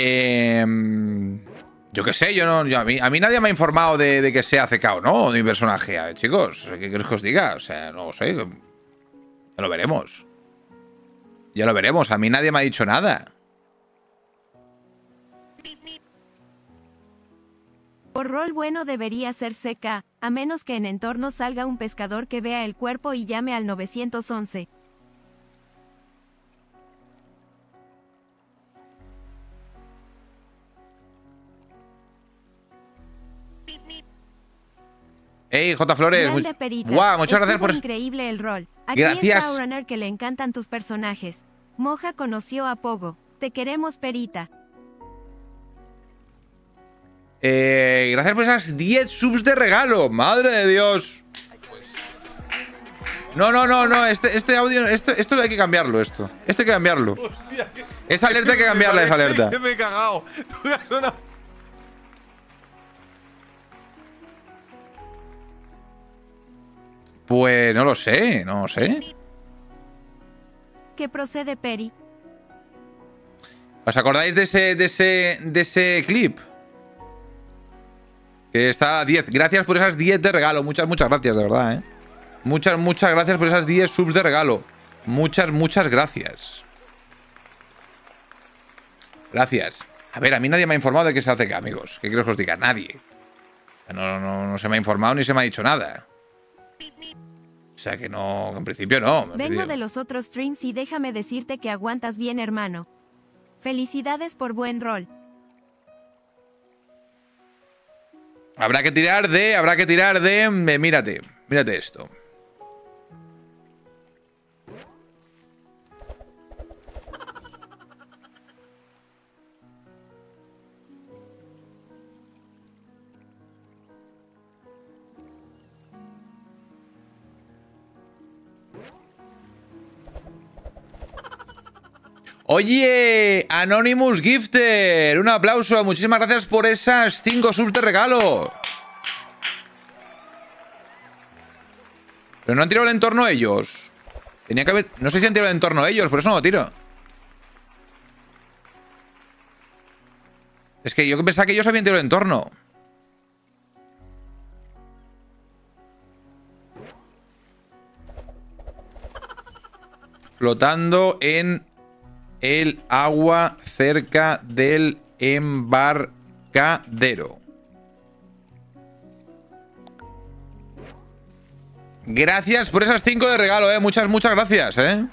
Em, yo qué sé, yo no. a, mí, nadie me ha informado de, que sea CK o no, de mi personaje. chicos, ¿qué queréis que os diga? O sea, no lo sé. Ya lo veremos. Ya lo veremos. A mí nadie me ha dicho nada. Por rol bueno debería ser seca, a menos que en entorno salga un pescador que vea el cuerpo y llame al 911. Hey, J. Flores. muchas gracias por. Increíble el rol. Aquí gracias. Está Runner que le encantan tus personajes. Moja conoció a Pogo. Te queremos, Perita. Eh, gracias por esas 10 subs de regalo. Madre de Dios. No, no, no, no. Este, este audio, esto, esto hay que cambiarlo, esto. Esto hay que cambiarlo. Hostia, alerta hay que cambiarla, esa alerta. Me he cagado. Pues no lo sé, no lo sé. ¿Qué procede, Peri? ¿Os acordáis de ese, de ese, de ese clip? Que está a 10. Gracias por esas 10 de regalo. Muchas, muchas gracias, de verdad, ¿eh? Muchas, muchas gracias por esas 10 subs de regalo. Muchas, muchas gracias. Gracias. A ver, a mí nadie me ha informado de que se hace que, amigos. ¿Qué quiero que os diga? Nadie. no se me ha informado ni se me ha dicho nada. O sea que no, en principio no. Vengo de los otros streams y déjame decirte que aguantas bien, hermano. Felicidades por buen rol. Habrá que tirar de, habrá que tirar de, de mm, mírate, mírate esto. Oye, Anonymous Gifter, un aplauso. Muchísimas gracias por esas 5 subs de regalo. Pero no han tirado el entorno ellos. Tenía que haber... No sé si han tirado el entorno ellos, por eso no lo tiro. Es que yo pensaba que ellos habían tirado el entorno. Flotando en el agua cerca del embarcadero. Gracias por esas 5 de regalo, eh. Muchas, muchas gracias, eh.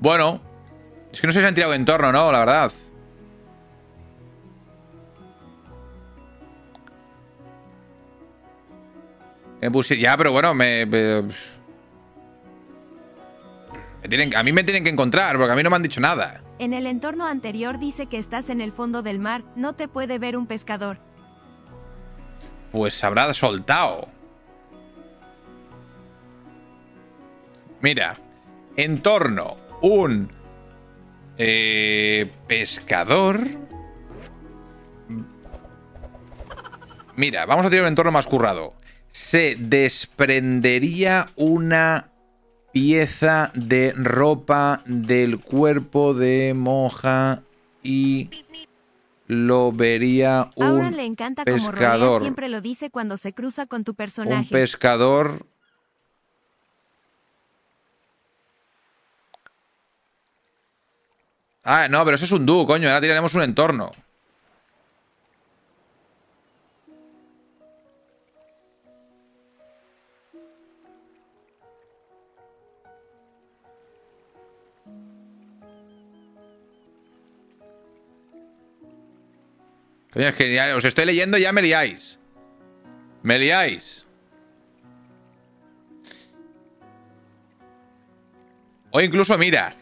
Bueno. Es que no sé si han tirado en entorno, ¿no? La verdad. Ya, pero bueno, me... me, me tienen, a mí me tienen que encontrar, porque a mí no me han dicho nada. En el entorno anterior dice que estás en el fondo del mar, no te puede ver un pescador. Pues habrá soltado. Mira, entorno, un eh, pescador. Mira, vamos a tener un entorno más currado. Se desprendería una pieza de ropa del cuerpo de moja y lo vería un Ahora le encanta pescador. Como siempre lo dice cuando se cruza con tu personaje. Un pescador Ah, no, pero eso es un dúo, coño. Ahora tiraremos un entorno. Coño, es que os estoy leyendo y ya me liáis. Me liáis. O incluso mira.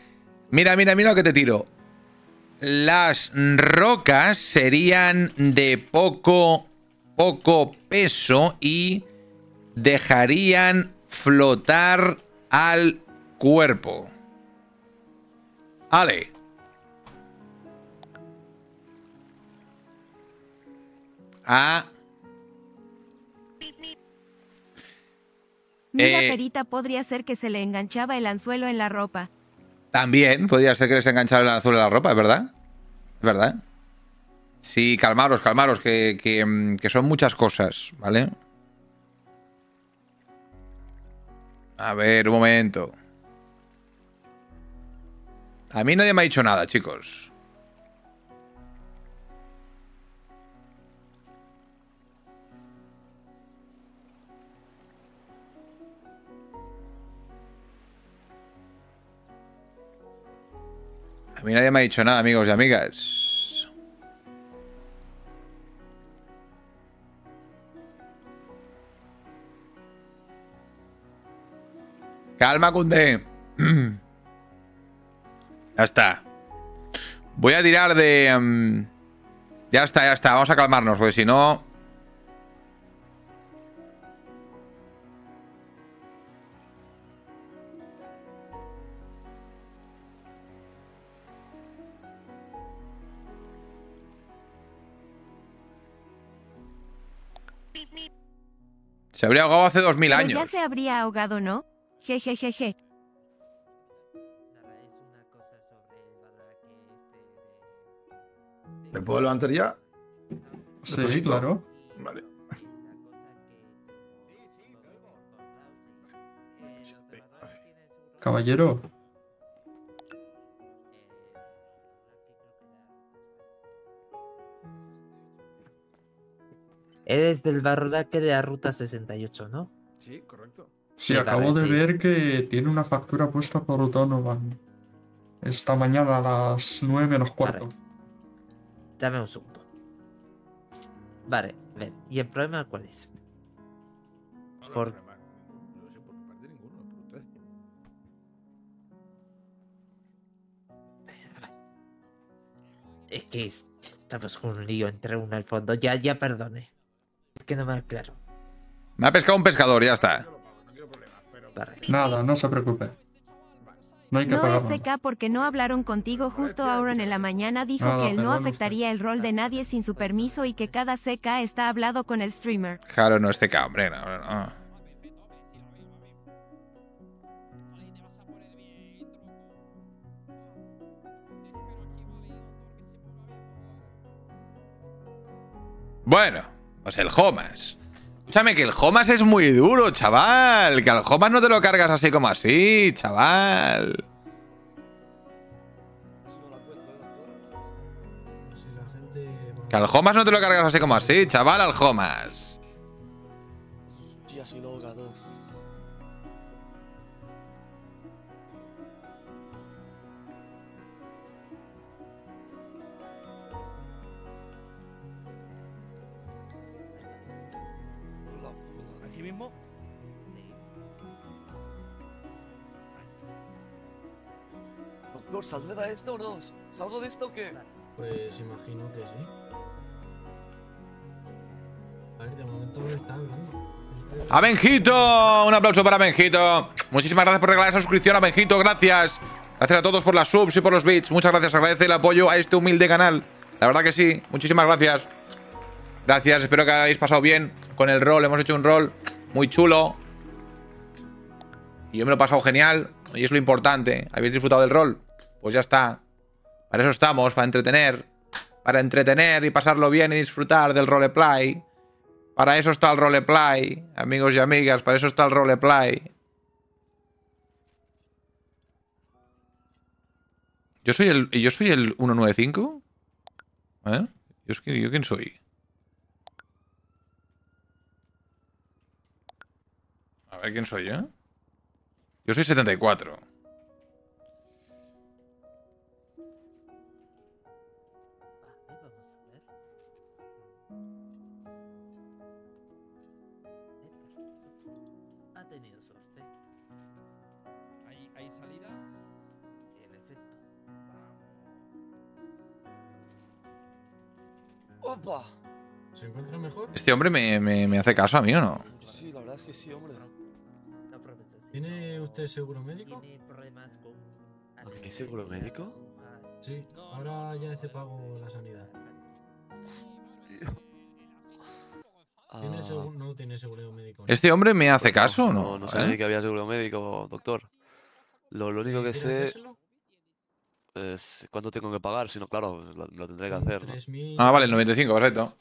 Mira, mira, mira lo que te tiro las rocas serían de poco, poco peso y dejarían flotar al cuerpo. Ale. Ah. Mira, eh. Perita podría ser que se le enganchaba el anzuelo en la ropa. También podría ser que les engancharon el azul de la ropa, es verdad. Es verdad. Sí, calmaros, calmaros, que, mm, que, son muchas cosas, ¿vale? A ver, un momento. A mí nadie me ha dicho nada, chicos. mí nadie me ha dicho nada, amigos y amigas. Calma, Kunde. Ya está. Voy a tirar de... Em, ya está, ya está. Vamos a calmarnos, porque si no... Se habría ahogado hace 2000 años. Ya se habría ahogado, ¿no? Jejejeje. ¿Me puedo levantar ya? Sí, claro. Vale. Caballero, Eres del barrodaque de la ruta 68, ¿no? Sí, correcto. Sí, acabo de ver que tiene una factura puesta por autónoma Esta mañana a las 9 menos cuarto. Dame un segundo. Vale, ven. ¿Y el problema cuál es? No, por... No sé por parte ninguno, por Es que estamos con un lío entre uno al fondo. Ya, ya perdone que no me Me ha pescado un pescador, ya está. Nada, no se preocupe. No hay que no porque no hablaron contigo justo ahora en la mañana dijo que él no afectaría el rol de nadie sin su permiso y que cada seca está hablado con el streamer. Claro, no este SK, hombre, Bueno sea, el Homas. Escúchame, que el Homas es muy duro, chaval. Que al Homas no te lo cargas así como así, chaval. Que al Homas no te lo cargas así como así, chaval, al Homas. Saluda de esto o no? ¿Salgo de esto o qué? Pues imagino que sí. A ver, de momento está ¡A Benjito! Un aplauso para Benjito. Muchísimas gracias por regalar esa suscripción a Benjito, gracias. Gracias a todos por las subs y por los bits. Muchas gracias, agradece el apoyo a este humilde canal. La verdad que sí, muchísimas gracias. Gracias, espero que hayáis pasado bien con el rol. Hemos hecho un rol muy chulo. Y yo me lo he pasado genial. Y es lo importante. ¿Habéis disfrutado del rol? Pues ya está. Para eso estamos, para entretener. Para entretener y pasarlo bien y disfrutar del roleplay. Para eso está el roleplay, amigos y amigas. Para eso está el roleplay. Yo soy el, yo soy el 195. ¿Eh? ¿Yo, ¿Yo quién soy? A ver quién soy, ¿eh? Yo soy 74. ¡Opa! ¿Se encuentra mejor? ¿Este hombre me, me, hace caso a mí o no? Sí, la verdad es que sí, hombre. ¿Tiene usted seguro médico? ¿Tiene seguro médico? Sí, ahora ya se pago la sanidad. Ah. No tiene seguro médico. ¿Este hombre me hace pues caso o no? No, sabía ¿Eh? que había seguro médico, doctor. Lo, lo único que sé es, cuánto tengo que pagar, si no, claro, lo, tendré que hacer. Ah, vale, el 95, correcto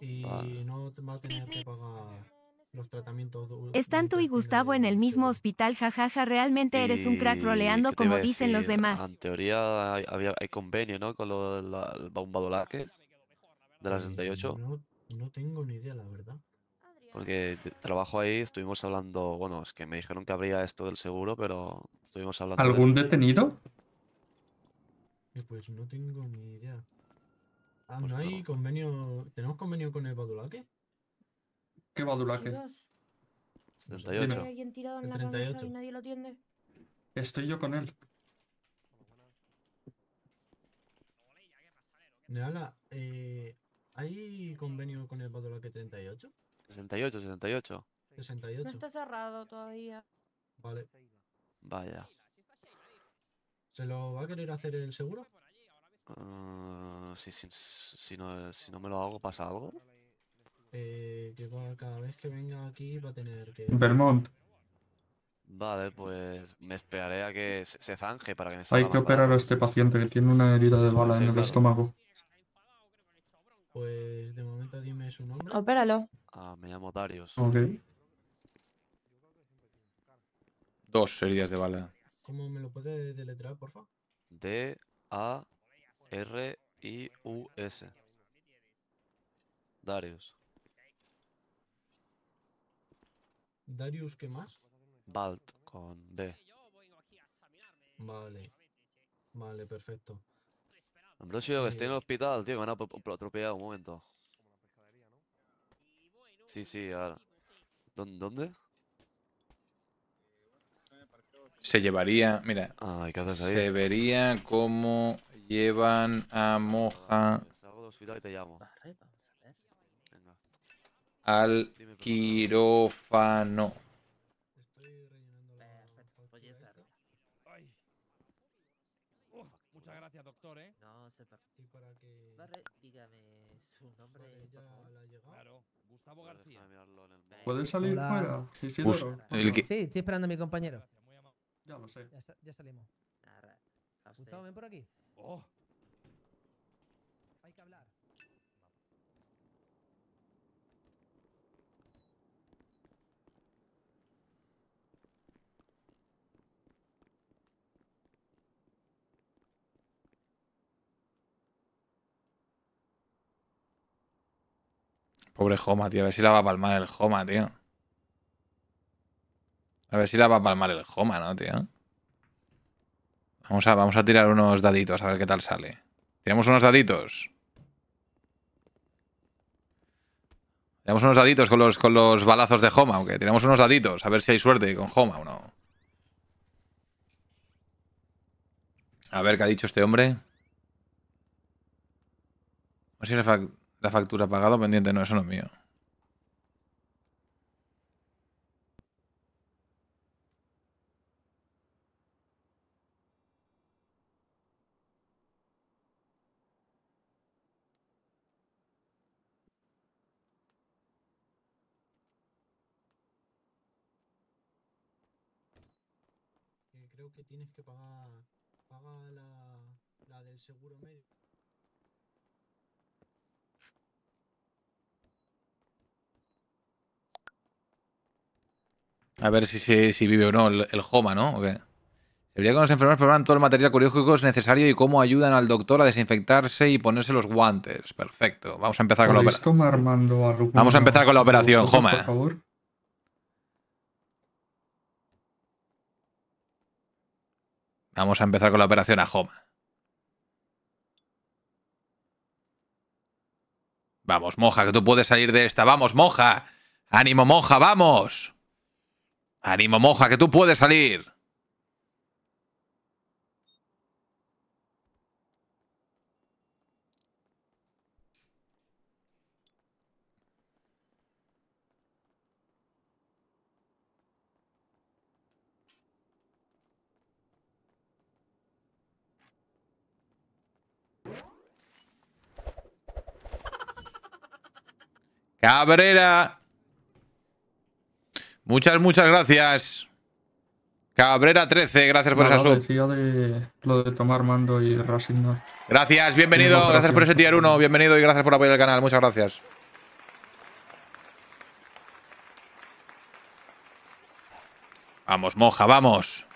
Y va a tener que pagar los tratamientos. Están tú y Gustavo en el mismo hospital, jajaja, realmente eres un crack roleando como dicen los demás. En teoría hay, había, hay convenio, ¿no? Con lo del Baumbadolaque de la 68. Eh, no, tengo ni idea, la verdad. Porque trabajo ahí, estuvimos hablando, bueno, es que me dijeron que habría esto del seguro, pero estuvimos hablando... ¿Algún detenido? Pues no tengo ni idea. Ah, pues ¿no hay convenio? ¿Tenemos convenio con el Badulaque? ¿Qué Badulaque? 78. ¿Hay alguien tirado en la 38. nadie lo atiende? Estoy yo con él. Neala, eh, ¿hay convenio con el Badulaque 38? 68. 68. No está cerrado todavía. Vale. Vaya. ¿Se lo va a querer hacer el seguro? Ah, si, no, me lo hago, ¿pasa algo? Eh, que cada vez que venga aquí va a tener que... Vermont. Vale, pues me esperaré a que se zanje para que me salga Hay que operar a este paciente que tiene una herida de bala en el estómago. Pues de momento dime su nombre. Opéralo. Ah, me llamo Darius. Ok. Dos heridas de bala. ¿Cómo me lo puedes deletrear, porfa? D A R I U S. Darius. Darius, ¿qué más? Balt con D. Vale. Vale, perfecto. Ambrosio, que estoy en el eh, hospital, tío, me han atropellado un momento. Sí, sí, ahora. ¿Dónde? se llevaría, mira, Ay, se vería cómo llevan a Moja y te llamo. al quirófano. Muchas gracias, doctor, ¿eh? No, se Y para que... dígame su nombre, Claro, Gustavo García. ¿Pueden salir fuera? Sí, sí, estoy esperando a mi compañero. Ya lo sé. Ya, ya salimos. Gustavo, ven por aquí. ¡Oh! Hay que hablar. Pobre Joma, tío. A ver si la va a palmar el Joma, tío. A ver si la va a palmar el Homa, ¿no, tío? Vamos a, tirar unos daditos, a ver qué tal sale. Tiramos unos daditos. Tiramos unos daditos con los, con los balazos de Homa, aunque tiramos unos daditos, a ver si hay suerte con Homa o no. A ver qué ha dicho este hombre. No sé si la, factura pagada o pendiente, no, eso no es mío. A ver si, vive o no el, Homa, Joma, ¿no? ¿O qué? que los enfermeros probaran todo el material quirúrgico es necesario y cómo ayudan al doctor a desinfectarse y ponerse los guantes. Perfecto. Vamos a empezar con la operación. Vamos a empezar con la operación, Homa. ¿eh? Vamos a empezar con la operación a Homa. Vamos, moja, que tú puedes salir de esta. Vamos, moja. Ánimo, moja, vamos. Ánimo, moja, que tú puedes salir. Cabrera. Muchas, muchas gracias. Cabrera 13, gracias por esa sub. de, tomar mando y Gracias, bienvenido. gracias por ese tier 1. Bienvenido y gracias por apoyar el canal. Muchas gracias. Vamos, moja, vamos.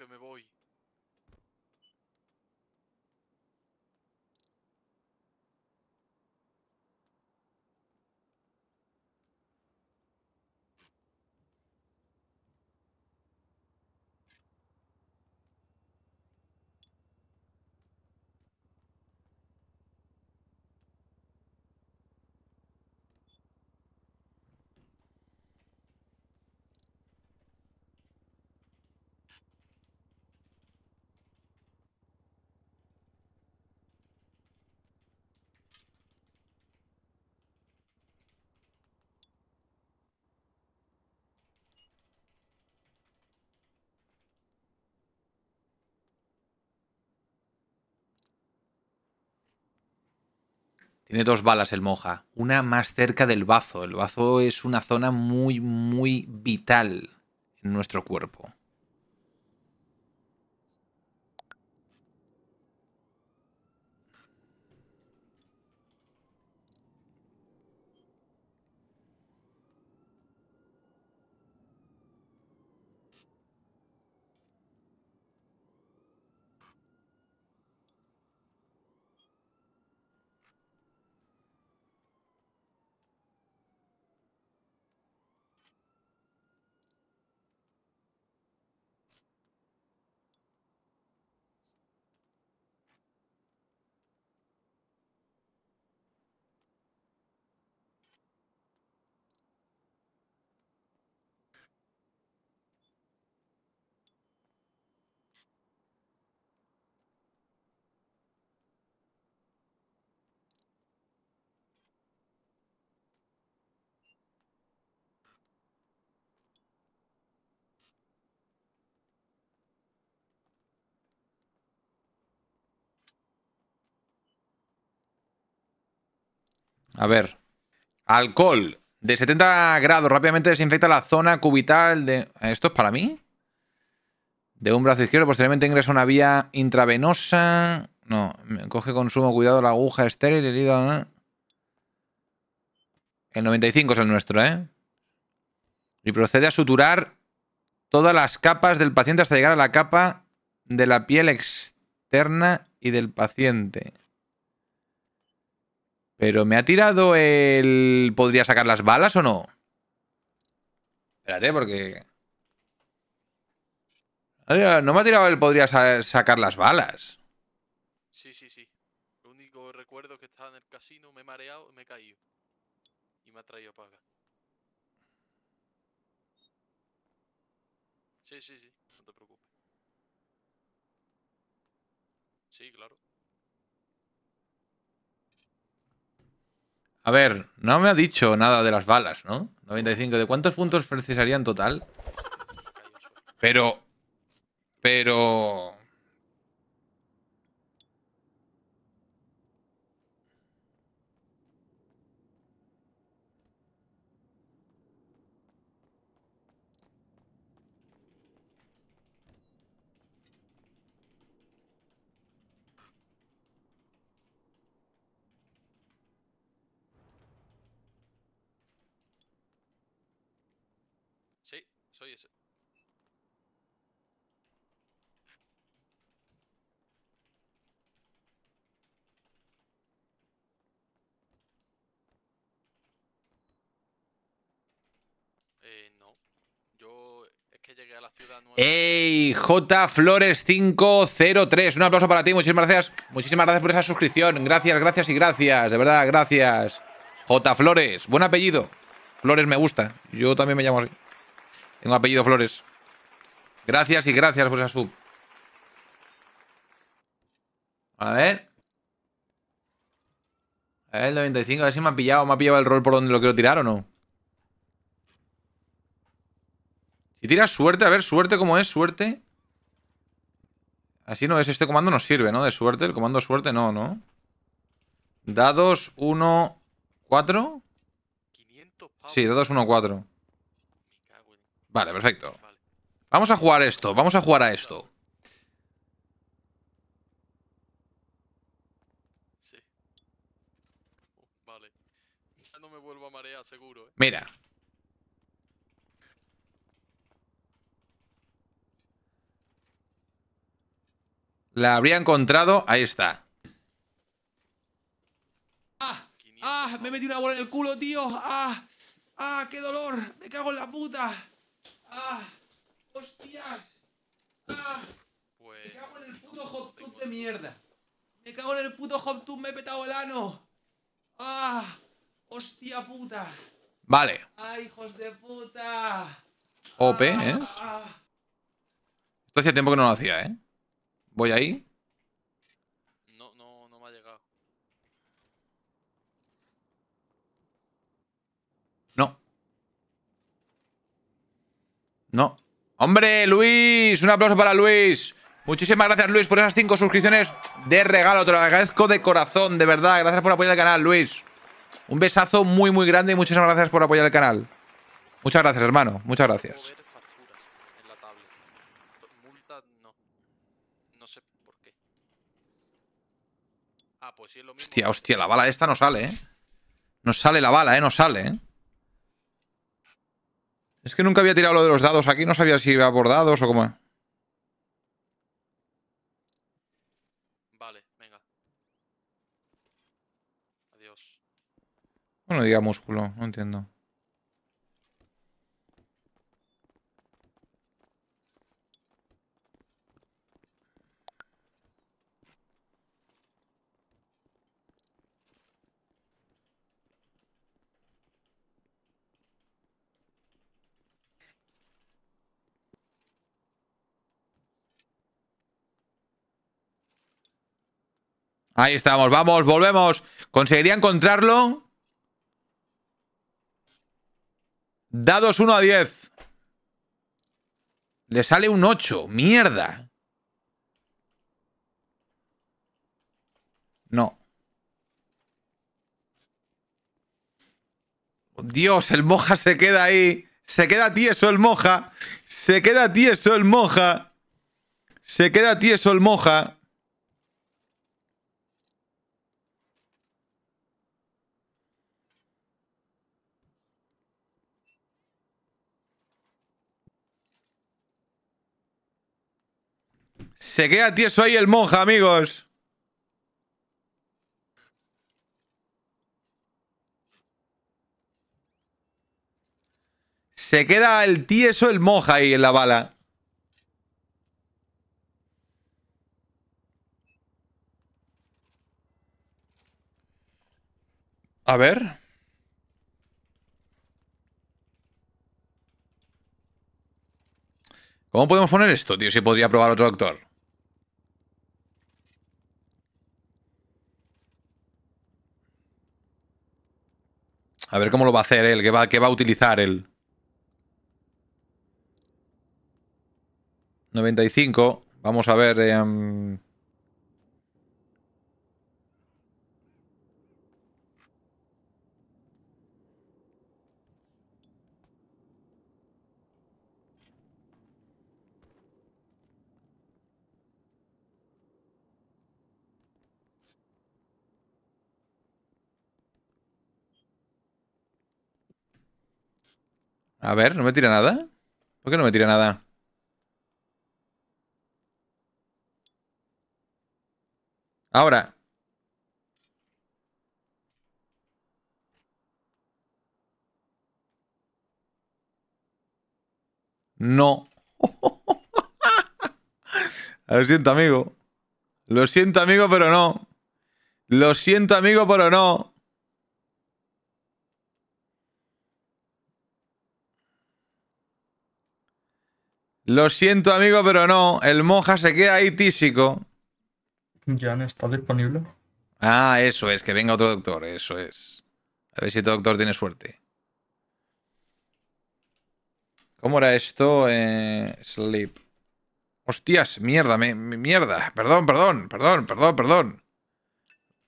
que me voy. Tiene dos balas el Moja, una más cerca del bazo. El bazo es una zona muy, muy vital en nuestro cuerpo. A ver. Alcohol. De 70 grados. Rápidamente desinfecta la zona cubital de... ¿Esto es para mí? De un brazo izquierdo. Posteriormente ingresa una vía intravenosa. No. Coge consumo. Cuidado la aguja estéril. Herida. El 95 es el nuestro, ¿eh? Y procede a suturar todas las capas del paciente hasta llegar a la capa de la piel externa y del paciente. Pero me ha tirado el... ¿Podría sacar las balas o no? Espérate, porque... No me ha tirado el podría sacar las balas. Sí, sí, sí. Lo único recuerdo que estaba en el casino, me he mareado, y me he caído. Y me ha traído para acá. Sí, sí, sí. No te preocupes. Sí, claro. A ver, no me ha dicho nada de las balas, ¿no? 95. ¿De cuántos puntos precisaría en total? Pero... Pero... Ey, jflores 503, un aplauso para ti, muchísimas gracias. Muchísimas gracias por esa suscripción. Gracias, gracias y gracias, de verdad, gracias. J Flores, buen apellido. Flores me gusta. Yo también me llamo así. Tengo apellido Flores. Gracias y gracias por esa sub. A ver. el 95, a ver si me ha pillado, me ha pillado el rol por donde lo quiero tirar o no. Y tiras suerte, a ver, suerte como es, suerte. Así no es, este comando nos sirve, ¿no? De suerte, el comando suerte no, ¿no? Dados uno Cuatro Sí, dados uno, cuatro Vale, perfecto. Vamos a jugar esto, vamos a jugar a esto. Mira, La habría encontrado. Ahí está. ¡Ah! ¡Ah! Me metí una bola en el culo, tío. ¡Ah! ¡Ah! ¡Qué dolor! ¡Me cago en la puta! ¡Ah! ¡Hostias! ¡Ah! Me pues cago en el puto hop tub de mierda. Me cago en el puto hop tub me he petado el ano. ¡Ah! ¡Hostia puta! Vale. ¡Ah, hijos de puta! OP, ah, ¿eh? Ah. Esto hacía tiempo que no lo hacía, ¿eh? ¿Voy ahí? No, no, no me ha llegado. No. No. ¡Hombre, Luis! Un aplauso para Luis. Muchísimas gracias, Luis, por esas cinco suscripciones de regalo. Te lo agradezco de corazón, de verdad. Gracias por apoyar el canal, Luis. Un besazo muy, muy grande y muchísimas gracias por apoyar el canal. Muchas gracias, hermano. Muchas gracias. Hostia, hostia, la bala esta no sale, ¿eh? No sale la bala, ¿eh? No sale, ¿eh? Es que nunca había tirado lo de los dados aquí, no sabía si iba por dados o cómo. Vale, venga. Adiós. Bueno, diga músculo, no entiendo. Ahí estamos, vamos, volvemos. ¿Conseguiría encontrarlo? Dados 1 a 10. Le sale un 8. Mierda. No. Dios, el moja se queda ahí. Se queda tieso el moja. Se queda tieso el moja. Se queda tieso el moja. Se queda tieso ahí el monja, amigos. Se queda el tieso el monja ahí en la bala. A ver. ¿Cómo podemos poner esto, tío? Si podría probar otro doctor. A ver cómo lo va a hacer él, qué va, va a utilizar él. 95. Vamos a ver... Em, A ver, ¿no me tira nada? ¿Por qué no me tira nada? Ahora. No. Lo siento, amigo. Lo siento, amigo, pero no. Lo siento, amigo, pero no. Lo siento, amigo, pero no. El monja se queda ahí tísico. ¿Ya no está disponible? Ah, eso es, que venga otro doctor, eso es. A ver si otro este doctor tiene suerte. ¿Cómo era esto? Eh, sleep. Hostias, mierda, mierda. Perdón, perdón, perdón, perdón, perdón.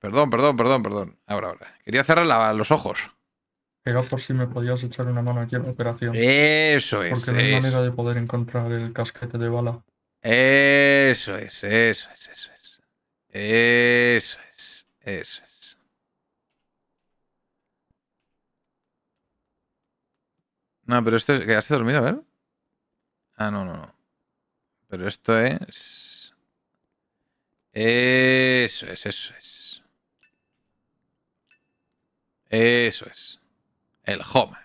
Perdón, perdón, perdón, perdón. Ahora, ahora. Quería cerrar los ojos. Pega por si me podías echar una mano aquí en la operación. Eso es. Porque no hay manera de poder encontrar el casquete de bala. Eso es, eso es, eso es. Eso es, eso es. No, pero esto es. ¿Has dormido, a ¿eh? ver? Ah, no, no, no. Pero esto es. Eso es, eso es. Eso es el home.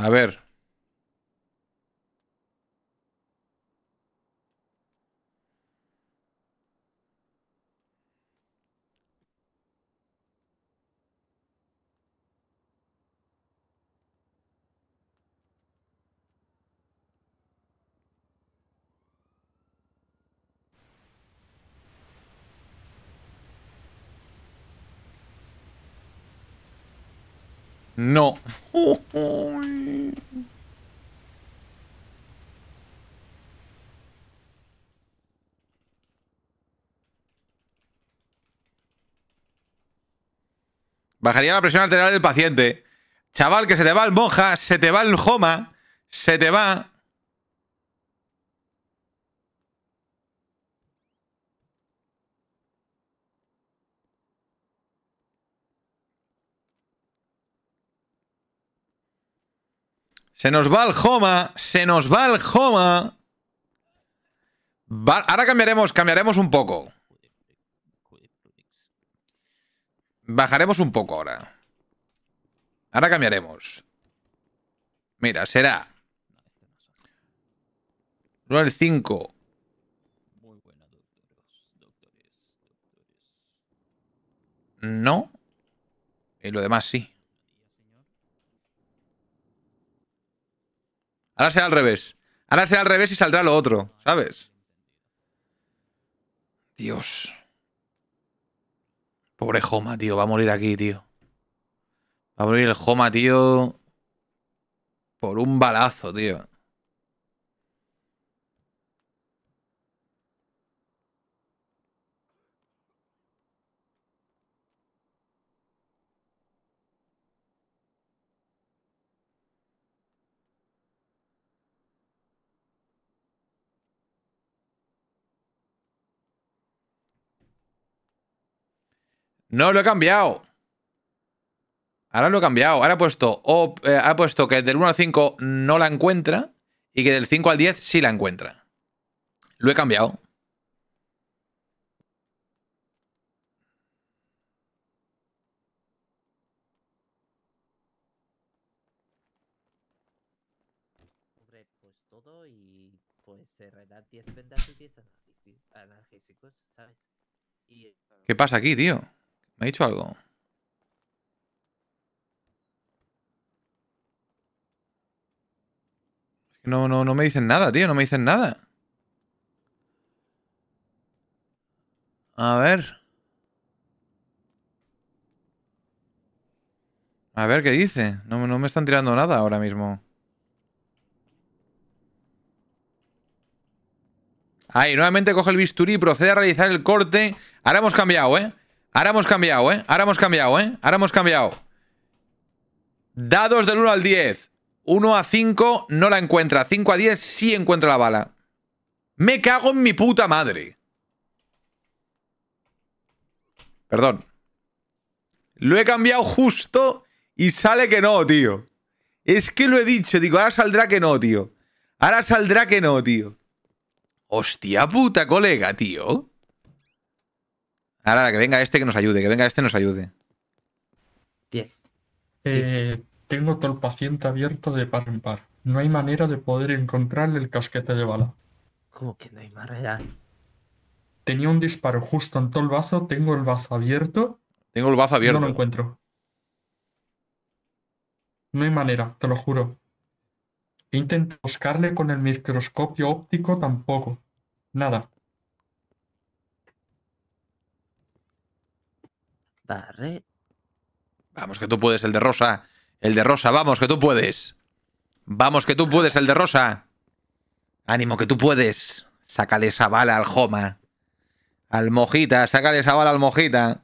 A ver. No. Bajaría la presión arterial del paciente. Chaval, que se te va el monja, se te va el joma, se te va... Se nos va el Joma, se nos va el Joma. ahora cambiaremos, cambiaremos un poco. Bajaremos un poco ahora. Ahora cambiaremos. Mira, será... el 5. No. Y eh, lo demás sí. Ahora será al revés. Ahora será al revés y saldrá lo otro, ¿sabes? Dios. Pobre Joma, tío. Va a morir aquí, tío. Va a morir el Joma, tío. Por un balazo, tío. No, lo he cambiado. Ahora lo he cambiado. Ahora he puesto, eh, ha puesto que del 1 al 5 no la encuentra y que del 5 al 10 sí la encuentra. Lo he cambiado. Pues todo y pues 10 y 10 analgésicos, ¿sabes? ¿Qué pasa aquí, tío? ¿Me ha dicho algo? No, no, no me dicen nada, tío. No me dicen nada. A ver. A ver qué dice. No, no me están tirando nada ahora mismo. Ahí, nuevamente coge el bisturí y procede a realizar el corte. Ahora hemos cambiado, ¿eh? Ahora hemos cambiado, ¿eh? Ahora hemos cambiado, ¿eh? Ahora hemos cambiado. Dados del 1 al 10. 1 a 5 no la encuentra. 5 a 10 sí encuentra la bala. Me cago en mi puta madre. Perdón. Lo he cambiado justo y sale que no, tío. Es que lo he dicho. Digo, ahora saldrá que no, tío. Ahora saldrá que no, tío. Hostia puta, colega, tío. Ahora, que venga este que nos ayude, que venga este nos ayude. Eh, tengo todo el paciente abierto de par en par. No hay manera de poder encontrarle el casquete de bala. ¿Cómo que no hay manera? Tenía un disparo justo en todo el bazo, tengo el bazo abierto. Tengo el bazo abierto. No lo encuentro. No hay manera, te lo juro. Intento buscarle con el microscopio óptico tampoco. Nada. Vamos, que tú puedes, el de rosa. El de rosa, vamos, que tú puedes. Vamos, que tú puedes, el de rosa. Ánimo, que tú puedes. Sácale esa bala al Joma. Al Mojita, sácale esa bala al Mojita.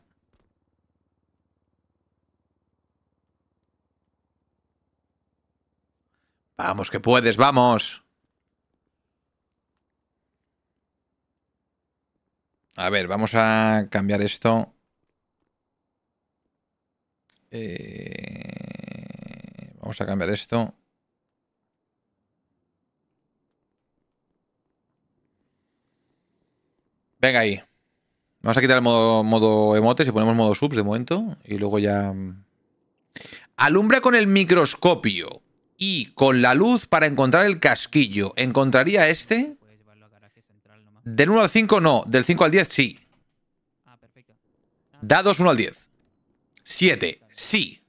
Vamos, que puedes, vamos. A ver, vamos a cambiar esto. Eh, vamos a cambiar esto. Venga ahí. Vamos a quitar el modo, modo emotes y ponemos modo subs de momento. Y luego ya... Mm. Alumbra con el microscopio y con la luz para encontrar el casquillo. ¿Encontraría este? Del 1 al 5 no, del 5 al 10 sí. Ah, Dados 1 al 10. 7 sí.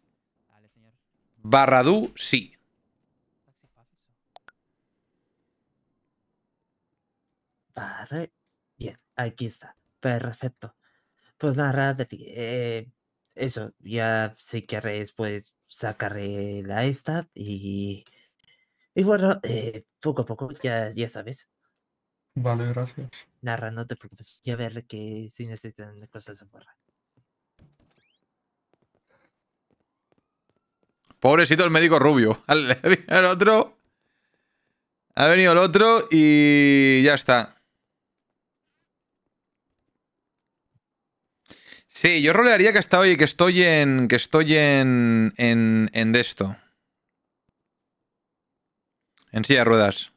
Barradú, sí. Vale, bien, aquí está. Perfecto. Pues narra eh, eso, ya si queréis, pues sacaré la esta y. Y bueno, eh, poco a poco, ya, ya sabes. Vale, gracias. Narra, no te preocupes. Ya ver que si necesitan cosas se Pobrecito el médico rubio. ha venido el otro. Ha venido el otro y ya está. Sí, yo rolearía que hoy que estoy en. que estoy en. en. en de esto. En silla ruedas.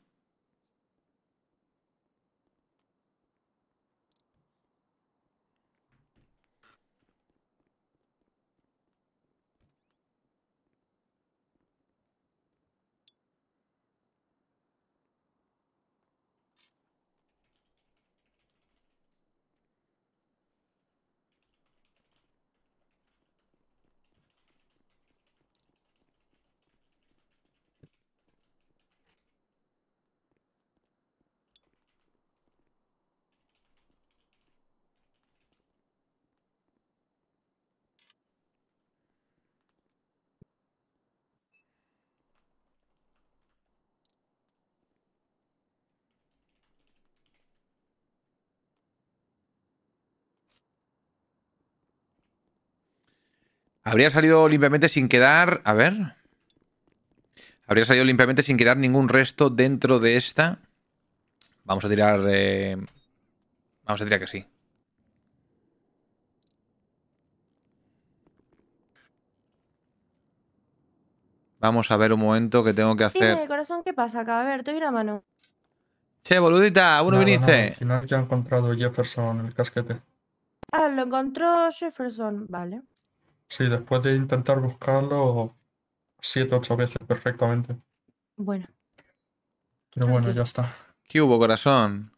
Habría salido limpiamente sin quedar... A ver. Habría salido limpiamente sin quedar ningún resto dentro de esta. Vamos a tirar... Eh, vamos a tirar que sí. Vamos a ver un momento que tengo que hacer. Sí, corazón, ¿qué pasa acá? A ver, te doy la mano. Che, boludita, ¿uno viniste? Al final ya ha encontrado Jefferson el casquete. Ah, lo encontró Jefferson, vale. Sí, después de intentar buscarlo siete, ocho veces perfectamente. Bueno. Pero bueno, ya está. ¿Qué hubo, corazón?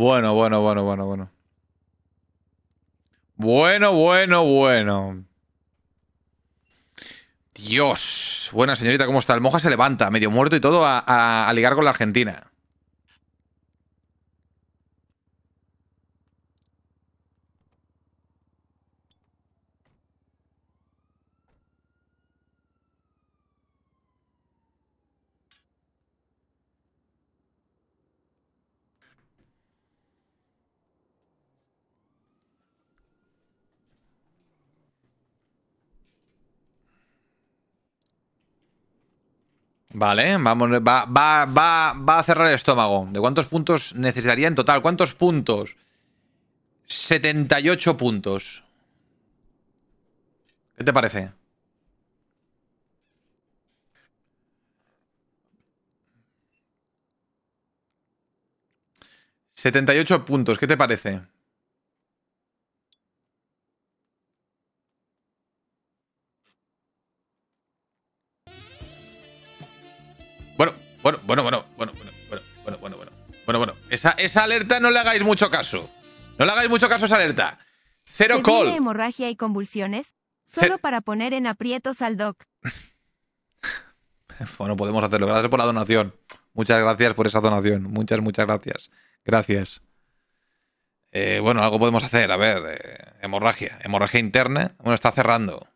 Bueno, bueno, bueno, bueno, bueno. Bueno, bueno, bueno. Dios. Buena señorita, ¿cómo está? El Moja se levanta, medio muerto y todo, a ligar con la Argentina. Vale, vamos, va, va, va, va a cerrar el estómago. ¿De cuántos puntos necesitaría en total? ¿Cuántos puntos? 78 puntos. ¿Qué te parece? ¿78 puntos? ¿Qué te parece? bueno, bueno, bueno, bueno, bueno, bueno, bueno, bueno, bueno. Esa, alerta no le hagáis mucho caso. No le hagáis mucho caso a esa alerta. Cero call. hemorragia y convulsiones? Solo para poner en aprietos al doc. bueno, podemos hacerlo. Gracias por la donación. Muchas gracias por esa donación. Muchas, muchas gracias. Gracias. Eh, bueno, algo podemos hacer. A ver, eh, hemorragia. Hemorragia interna. Bueno, está cerrando.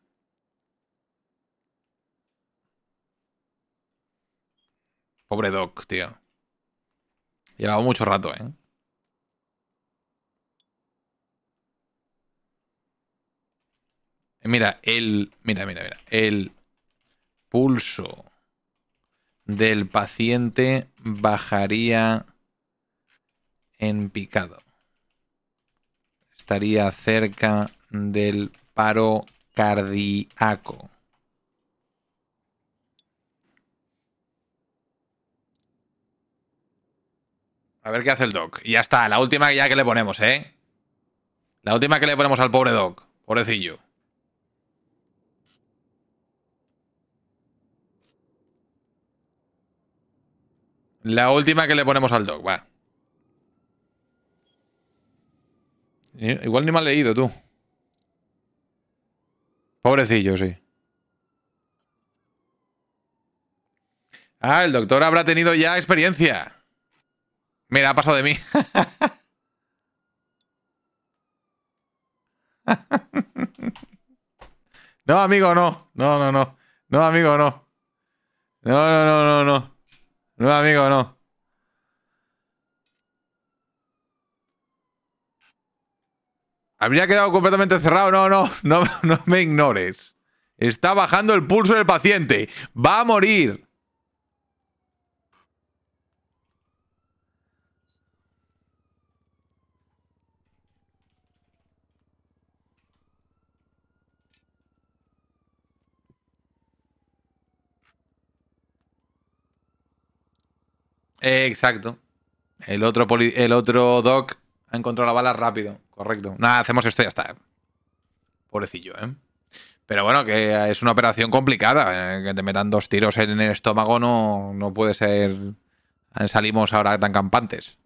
Pobre Doc, tío. Llevaba mucho rato, ¿eh? Mira, el... Mira, mira, mira. El pulso del paciente bajaría en picado. Estaría cerca del paro cardíaco. A ver qué hace el Doc. Y ya está, la última ya que le ponemos, ¿eh? La última que le ponemos al pobre Doc. Pobrecillo. La última que le ponemos al Doc, va. Igual ni mal leído, tú. Pobrecillo, sí. Ah, el doctor habrá tenido ya experiencia. Mira, ha pasado de mí. No, amigo, no. No, no, no. No, amigo, no. No, no, no, no, no. No, amigo, no. Habría quedado completamente cerrado. No, no, no, no me ignores. Está bajando el pulso del paciente. Va a morir. Eh, exacto. El otro, el otro Doc Encontró la bala rápido. Correcto. Nada, hacemos esto y ya está. Pobrecillo, ¿eh? Pero bueno, que es una operación complicada. Eh, que te metan dos tiros en el estómago no, no puede ser. Salimos ahora tan campantes.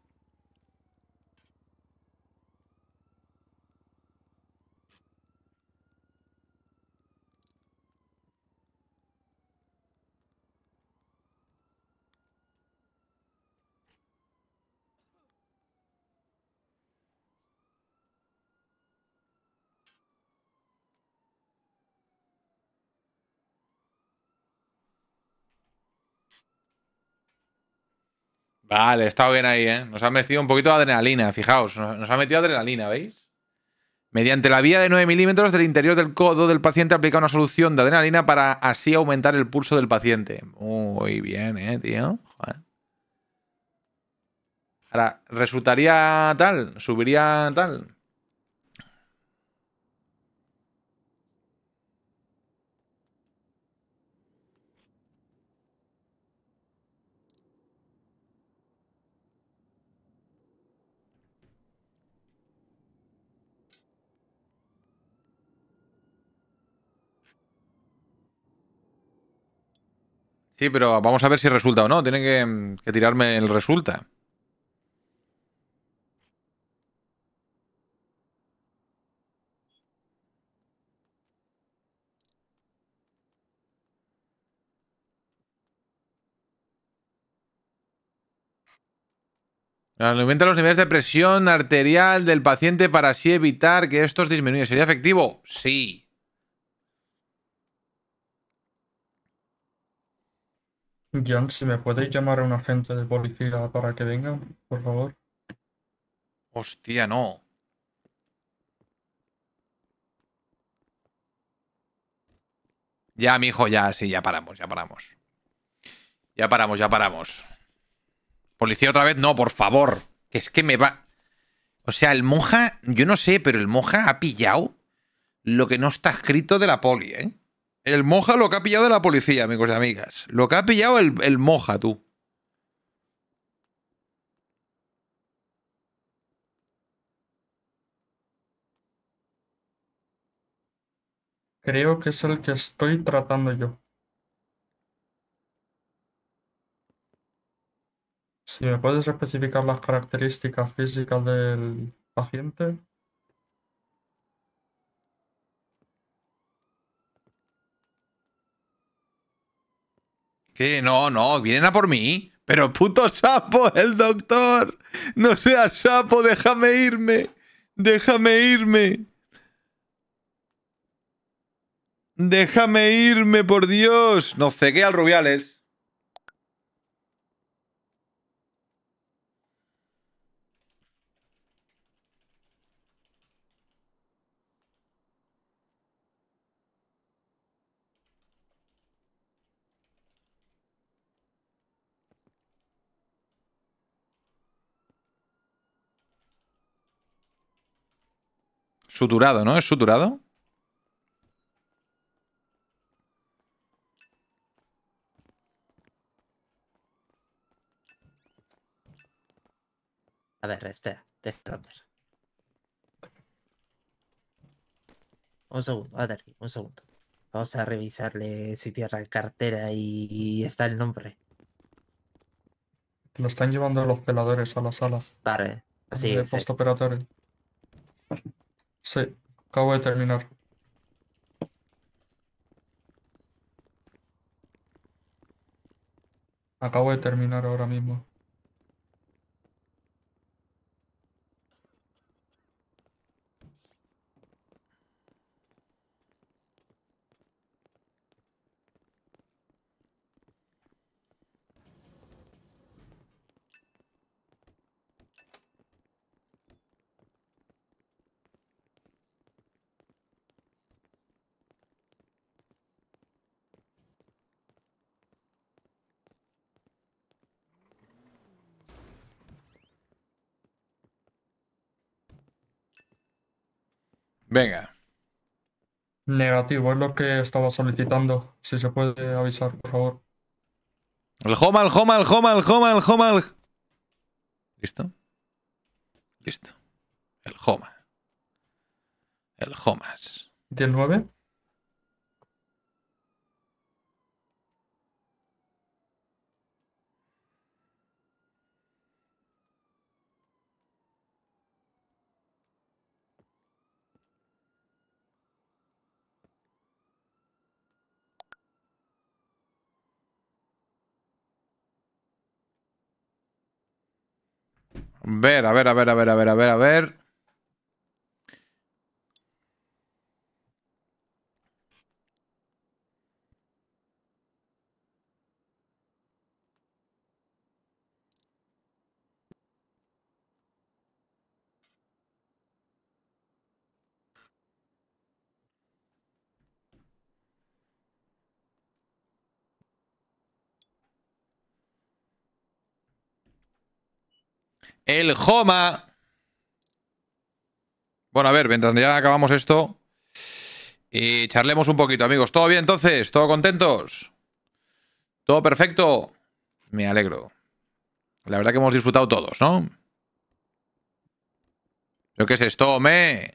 Vale, está bien ahí, ¿eh? Nos ha metido un poquito de adrenalina, fijaos. Nos ha metido adrenalina, ¿veis? Mediante la vía de 9 milímetros del interior del codo del paciente aplica una solución de adrenalina para así aumentar el pulso del paciente. Muy bien, ¿eh, tío? Ahora, ¿resultaría tal? ¿Subiría tal? Sí, pero vamos a ver si resulta o no. Tienen mm, que, tirarme el resulta. Ah, aumenta los niveles de presión arterial del paciente para así evitar que estos disminuyan. ¿Sería efectivo? Sí. Jan, si me podéis llamar a un agente de policía para que venga, por favor. Hostia, no. Ya, mi hijo, ya, sí, ya paramos, ya paramos. Ya paramos, ya paramos. Policía otra vez, no, por favor. Que es que me va... O sea, el monja, yo no sé, pero el monja ha pillado lo que no está escrito de la poli, ¿eh? El moja lo que ha pillado la policía, amigos y amigas. Lo que ha pillado el, el moja, tú. Creo que es el que estoy tratando yo. Si me puedes especificar las características físicas del paciente. Que no, no, vienen a por mí. Pero puto sapo, el doctor. No seas sapo, déjame irme. Déjame irme. Déjame irme, por Dios. No cegué al Rubiales. Suturado, ¿no? ¿Es suturado? A ver, espera, te Un segundo, a un segundo. Vamos a revisarle si tierra cartera y, está el nombre. Lo están llevando los peladores a la sala. Vale. Así de eh. Sí, acabo de terminar. Acabo de terminar ahora mismo. Venga. Negativo, es lo que estaba solicitando. Si se puede avisar, por favor. El Homal, el Homal, el Homal, el el ¿Listo? Listo. El Homa. El Homas. nueve? ver, a ver, a ver, a ver, a ver, a ver, a ver. El Joma. Bueno, a ver, mientras ya acabamos esto y charlemos un poquito, amigos. ¿Todo bien entonces? ¿Todo contentos? ¿Todo perfecto? Me alegro. La verdad que hemos disfrutado todos, ¿no? ¿Yo qué es esto, me?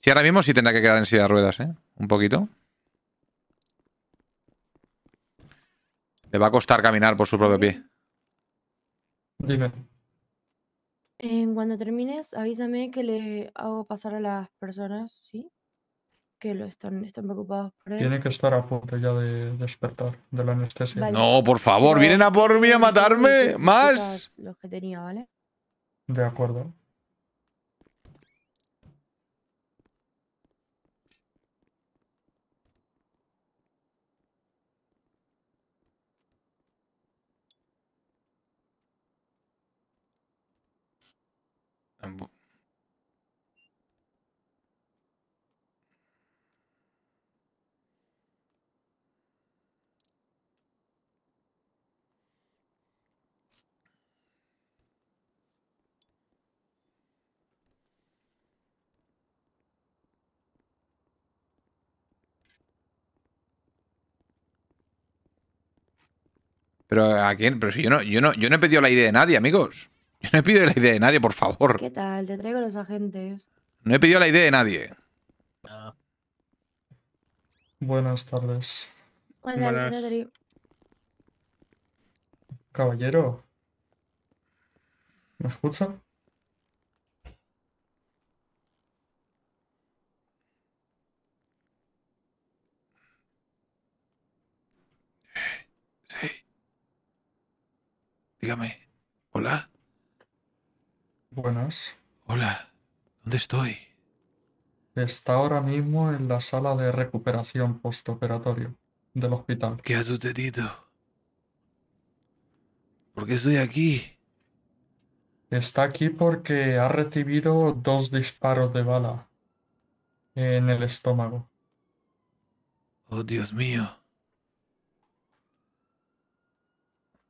Si ahora mismo sí tendrá que quedar en silla de ruedas, ¿eh? Un poquito. Le va a costar caminar por su propio pie. Dime. cuando termines, avísame que le hago pasar a las personas, ¿sí? Que lo están, están preocupados por él. Tiene que estar a punto ya de despertar de la anestesia. No, por favor, vienen a por mí a matarme. Más. Los que tenía, ¿vale? De acuerdo. Pero a quién, pero si yo no, yo no, he pedido la idea de nadie, amigos. Yo no he pedido la idea de nadie, por favor. ¿Qué tal? Te traigo los agentes. No he pedido la idea de nadie. Ah. Buenas tardes. Buenas. Caballero. ¿Me escuchan? Dígame. Hola. Buenas. Hola. ¿Dónde estoy? Está ahora mismo en la sala de recuperación postoperatorio del hospital. ¿Qué ha sucedido? ¿Por qué estoy aquí? Está aquí porque ha recibido dos disparos de bala en el estómago. Oh, Dios mío.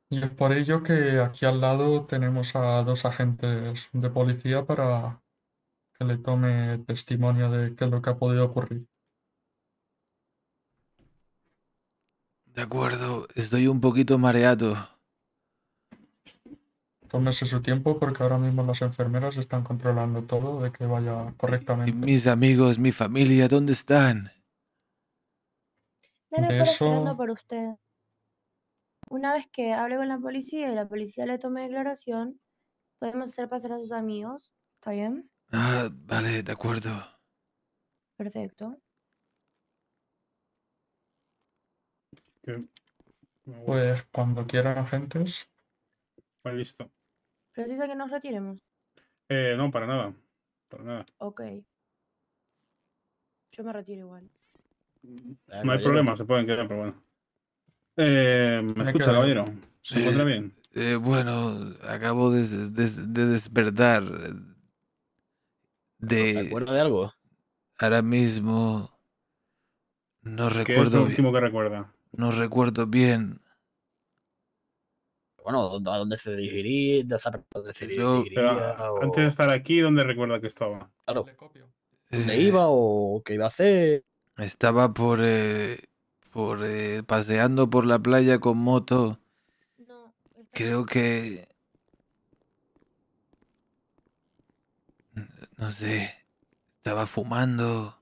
Y es por ello que aquí al lado tenemos a dos agentes de policía para que le tome testimonio de qué es lo que ha podido ocurrir. De acuerdo, estoy un poquito mareado. Tómese su tiempo porque ahora mismo las enfermeras están controlando todo de que vaya correctamente. ¿Y mis amigos, mi familia, ¿dónde están? De esperando por usted. Una vez que hable con la policía y la policía le tome declaración, podemos hacer pasar a sus amigos, ¿está bien? Ah, vale, de acuerdo. Perfecto. Pues cuando quieran, agentes. Vale, listo. ¿Precisa que nos retiremos? Eh, no, para nada. Para nada. Ok. Yo me retiro igual. No hay problema, se pueden quedar, pero bueno. Eh, ¿Me escucha, caballero? ¿Se encuentra bien? Eh, bueno, acabo de, de, despertar. De, ¿Se acuerda de algo? Ahora mismo. No recuerdo. ¿Qué es lo último que recuerda? No recuerdo bien. Bueno, ¿a dónde se dirigiría? ¿Dónde se dirigiría ah, Antes de estar aquí, ¿dónde recuerda que estaba? Claro. Eh, ¿Dónde iba o qué iba a hacer? Estaba por por eh, paseando por la playa con moto. creo que... No sé, estaba fumando.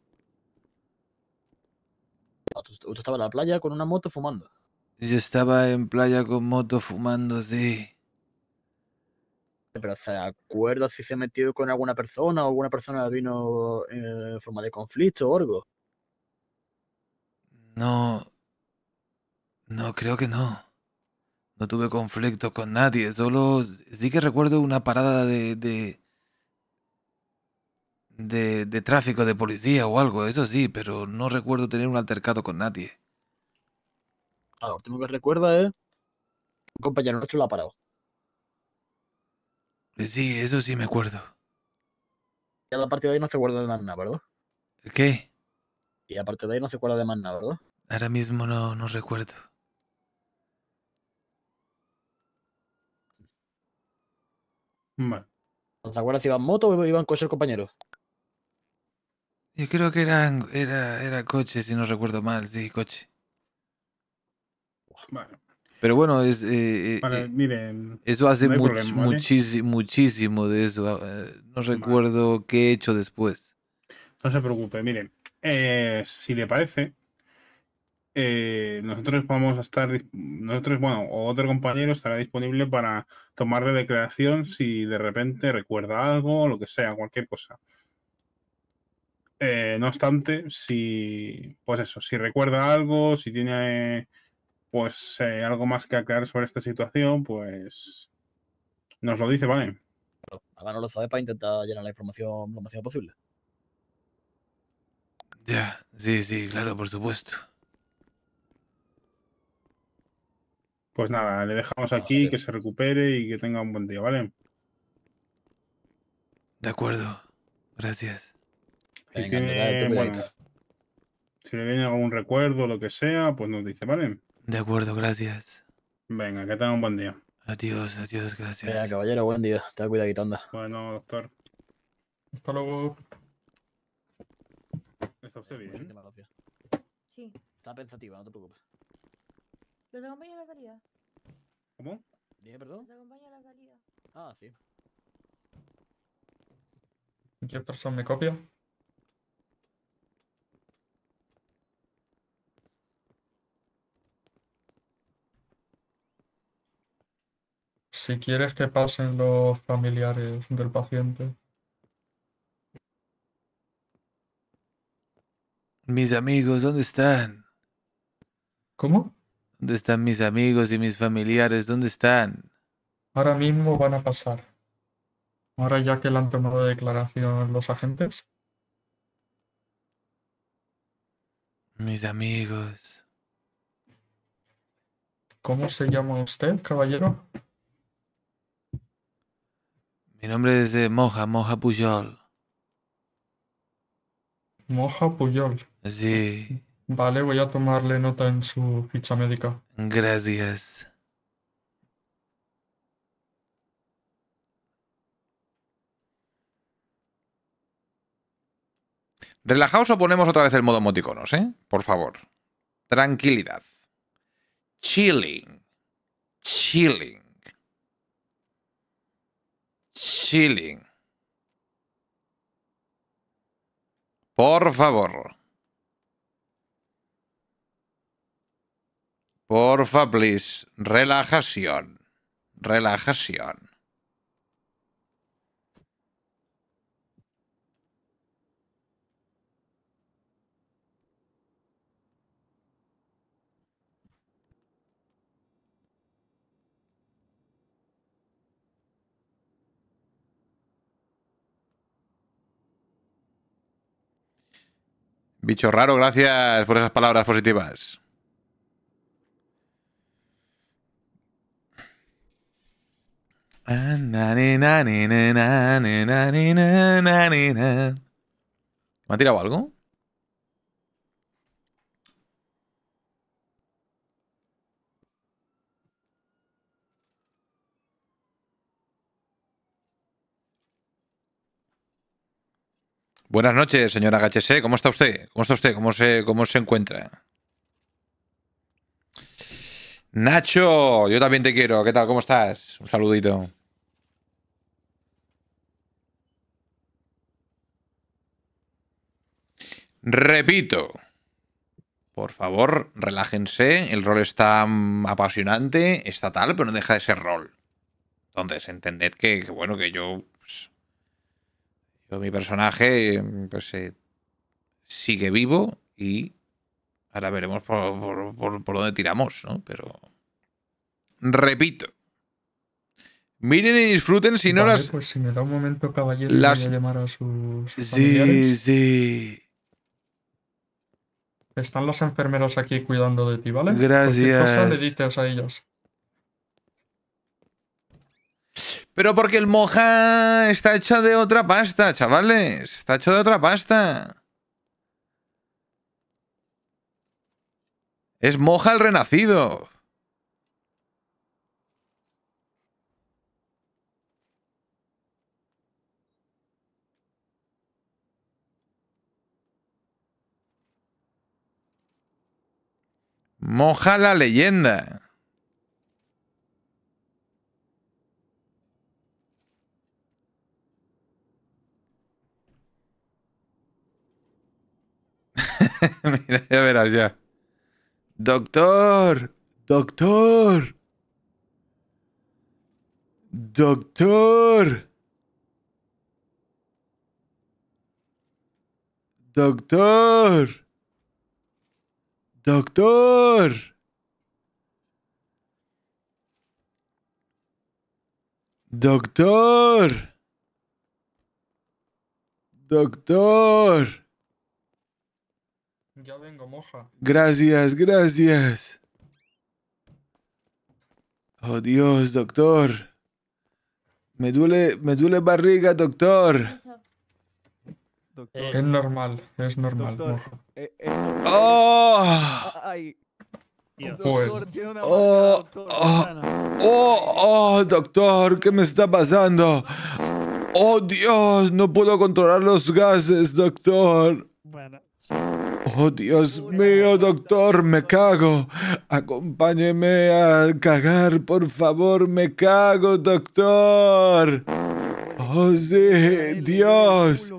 ¿Usted estaba en la playa con una moto fumando? Yo estaba en playa con moto fumando, sí. Pero ¿se acuerda si se metió con alguna persona o alguna persona vino eh, en forma de conflicto o algo? No... No, creo que no. No tuve conflicto con nadie, solo sí que recuerdo una parada de, de... tráfico de policía o algo, eso sí, pero no recuerdo tener un altercado con nadie. Ahora lo último que recuerda es... Un compañero nuestro lo ha parado. Eh, sí, eso sí me acuerdo. Ya la partida de hoy no se guarda de nada, ¿verdad? qué? Y aparte de ahí no se acuerda de más nada, ¿verdad? Ahora mismo no, no recuerdo. Bueno. ¿Te acuerdas si iban en moto o iban en coche el compañero? Yo creo que eran, era, era coche, si no recuerdo mal, sí, coche. Bueno. Pero bueno, es, eh, eh, eh, eso hace muchísimo, de eso. Ah, no recuerdo qué he hecho después. No se preocupe, miren. Eh, si le parece, eh, nosotros vamos a estar, nosotros, bueno, otro compañero estará disponible para tomarle declaración si de repente recuerda algo, lo que sea, cualquier cosa. Eh, no obstante, si, pues eso, si recuerda algo, si tiene, pues algo más que aclarar sobre esta situación, pues nos lo dice, ¿vale? ahora no lo sabe para intentar llenar la información lo máximo posible. Ya, sí, sí, claro, por supuesto. Pues nada, le dejamos aquí, que se recupere y que tenga un buen día, ¿vale? De acuerdo, gracias. Si, Venga, bueno, si le viene algún recuerdo o lo que sea, pues nos dice, ¿vale? De acuerdo, gracias. Venga, que tenga un buen día. Adiós, adiós, gracias. Venga, caballero, buen día. Te cuidado, anda. Bueno, doctor. Hasta luego. Está usted bien. Sí. Está pensativa, no te preocupes. ¿Los acompaña a la salida? ¿Cómo? Dime, perdón. ¿Los acompaña a la salida? Ah, sí. ¿Qué persona me copia? Si quieres que pasen los familiares del paciente. Mis amigos, ¿dónde están? ¿Cómo? ¿Dónde están mis amigos y mis familiares? ¿Dónde están? Ahora mismo van a pasar. Ahora ya que le han tomado declaración los agentes. Mis amigos. ¿Cómo se llama usted, caballero? Mi nombre es eh, Moja, Moja Puyol. Moja Puyol. Sí. Vale, voy a tomarle nota en su ficha médica. Gracias. Relajaos o ponemos otra vez el modo moticonos, ¿eh? Por favor. Tranquilidad. Chilling. Chilling. Chilling. Por favor. Porfa, please. Relajación. Relajación. Bicho raro, gracias por esas palabras positivas. ¿Me ha tirado algo? Buenas noches, señora HC. ¿Cómo está usted? ¿Cómo está usted? ¿Cómo se, cómo se encuentra? Nacho, yo también te quiero. ¿Qué tal? ¿Cómo estás? Un saludito. Repito, por favor, relájense. El rol está apasionante, está tal, pero no deja de ser rol. Entonces, entended que bueno, que yo mi personaje mm, pues, eh, sigue vivo y ahora veremos por, por, dónde tiramos, ¿no? Pero repito, Miren y disfruten, si no las. Pues si me da un momento, caballero, voy a llamar a sus. sí, sí. Están los enfermeros aquí cuidando de ti, ¿vale? Gracias. a ellos pero porque el moja está hecho de otra pasta, chavales. Está hecho de otra pasta. Es moja el renacido. Moja la leyenda. Mira, ya verás ya. Doctor, doctor. Doctor. Doctor. Doctor. Doctor. Doctor. Ya vengo, moja. Gracias, gracias. Oh Dios, doctor. Me duele, me duele barriga, doctor. es normal, es normal, moja. ¡Oh! Doctor, oh, oh, doctor, ¿qué me está pasando? Oh, Dios, no puedo controlar los gases, doctor. Bueno, Oh, Dios mío, doctor, me cago. Acompáñeme a cagar, por favor, me cago, doctor. Oh, sí, Dios.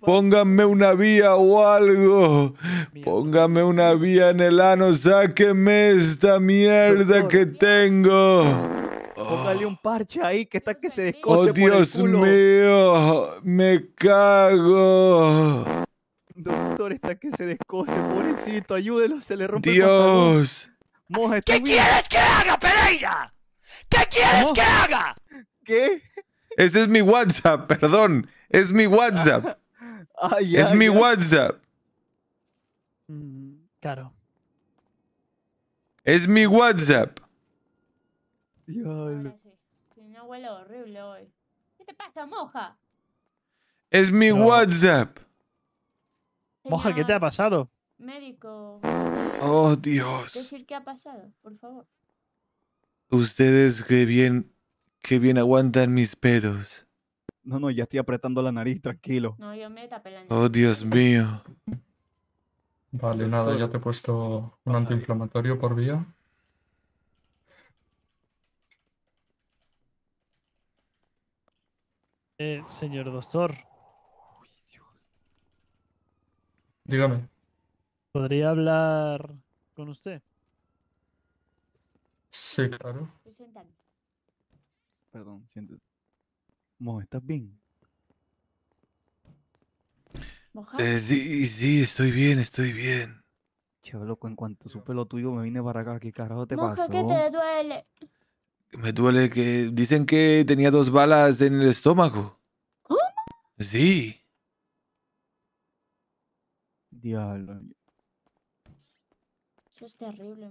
Pónganme una vía o algo. ¡Póngame una vía en el ano. Sáqueme esta mierda que tengo. Póngale un parche ahí que está que se oh, descoce. Oh, Dios mío, me cago. Doctor está que se descoce, pobrecito, ayúdelo, se le rompe Dios. ¿Qué quieres que haga, Pereira? ¿Qué quieres que haga? ¿Qué? Ese es mi WhatsApp, perdón. Es mi WhatsApp. es mi WhatsApp. Mm, claro. Es mi WhatsApp. tiene Un huelo horrible hoy. ¿Qué te pasa, moja? Es mi WhatsApp. Moja, ¿qué te ha pasado? Médico. Oh, Dios. qué ha pasado, por favor. Ustedes qué bien, qué bien aguantan mis pedos. No, no, ya estoy apretando la nariz, tranquilo. No, yo me la Oh, Dios mío. Vale, nada, ya te he puesto un antiinflamatorio por vía. Eh, señor doctor, Dígame. ¿Podría hablar con usted? Sí, claro. Perdón, siéntate. Mo, ¿estás bien? Eh, sí, sí, estoy bien, estoy bien. Che, loco, en cuanto supe lo tuyo me vine para acá. ¿Qué carajo te vas pasó? ¿Qué te duele? Me duele que dicen que tenía dos balas en el estómago. ¿Cómo? Sí terrible,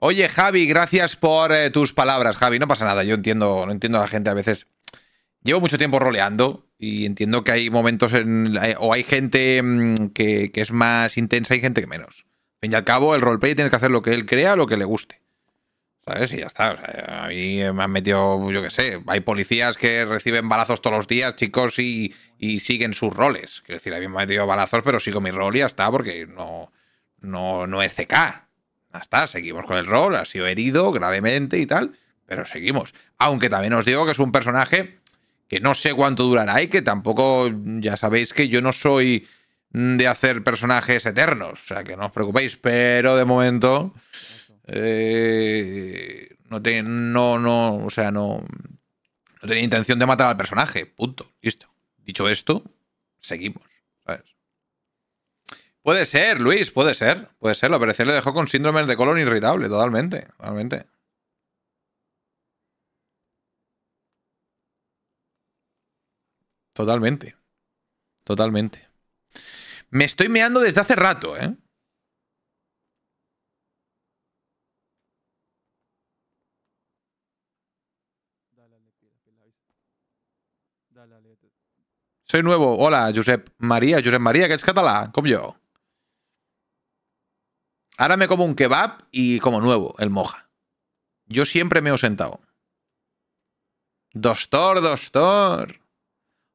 Oye, Javi, gracias por eh, tus palabras, Javi. No pasa nada, yo entiendo, no entiendo a la gente a veces. Llevo mucho tiempo roleando y entiendo que hay momentos en, eh, o hay gente mm, que, es más intensa y gente que menos. Al fin y al cabo, el roleplay tiene que hacer lo que él crea, lo que le guste ver Y ya está. a mí me han metido, yo qué sé, hay policías que reciben balazos todos los días, chicos, y, siguen sus roles. Quiero decir, a mí me han metido balazos, pero sigo mi rol y ya está, porque no, no, no es CK. Ya está, seguimos con el rol, ha sido herido gravemente y tal, pero seguimos. Aunque también os digo que es un personaje que no sé cuánto durará y que tampoco, ya sabéis que yo no soy de hacer personajes eternos, o sea, que no os preocupéis, pero de momento... Eh, no, te, no, no, no, tenía intención de matar al personaje. Punto. Listo. Dicho esto, seguimos. Puede ser, Luis, puede ser. Puede ser. Lo que le dejó con síndrome de colon irritable, totalmente. Totalmente. Totalmente. Totalmente. Me estoy meando desde hace rato, ¿eh? Soy nuevo. Hola, Josep María. Josep María, que es catalán, como yo. Ahora me como un kebab y como nuevo, el moja. Yo siempre me he sentado. Doctor, doctor.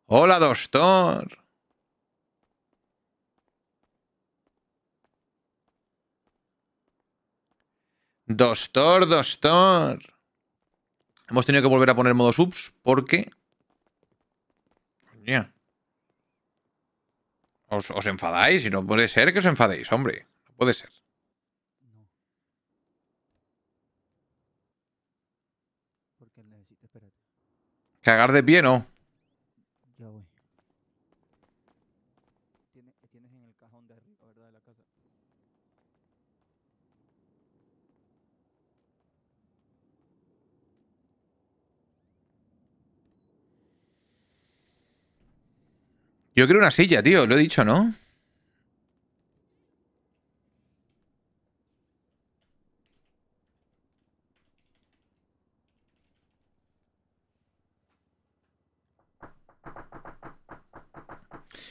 Hola, doctor. Doctor, doctor. Hemos tenido que volver a poner modo subs porque... Os, enfadáis y no puede ser que os enfadéis, hombre. No puede ser. Cagar de pie no. Yo quiero una silla, tío. Lo he dicho, ¿no?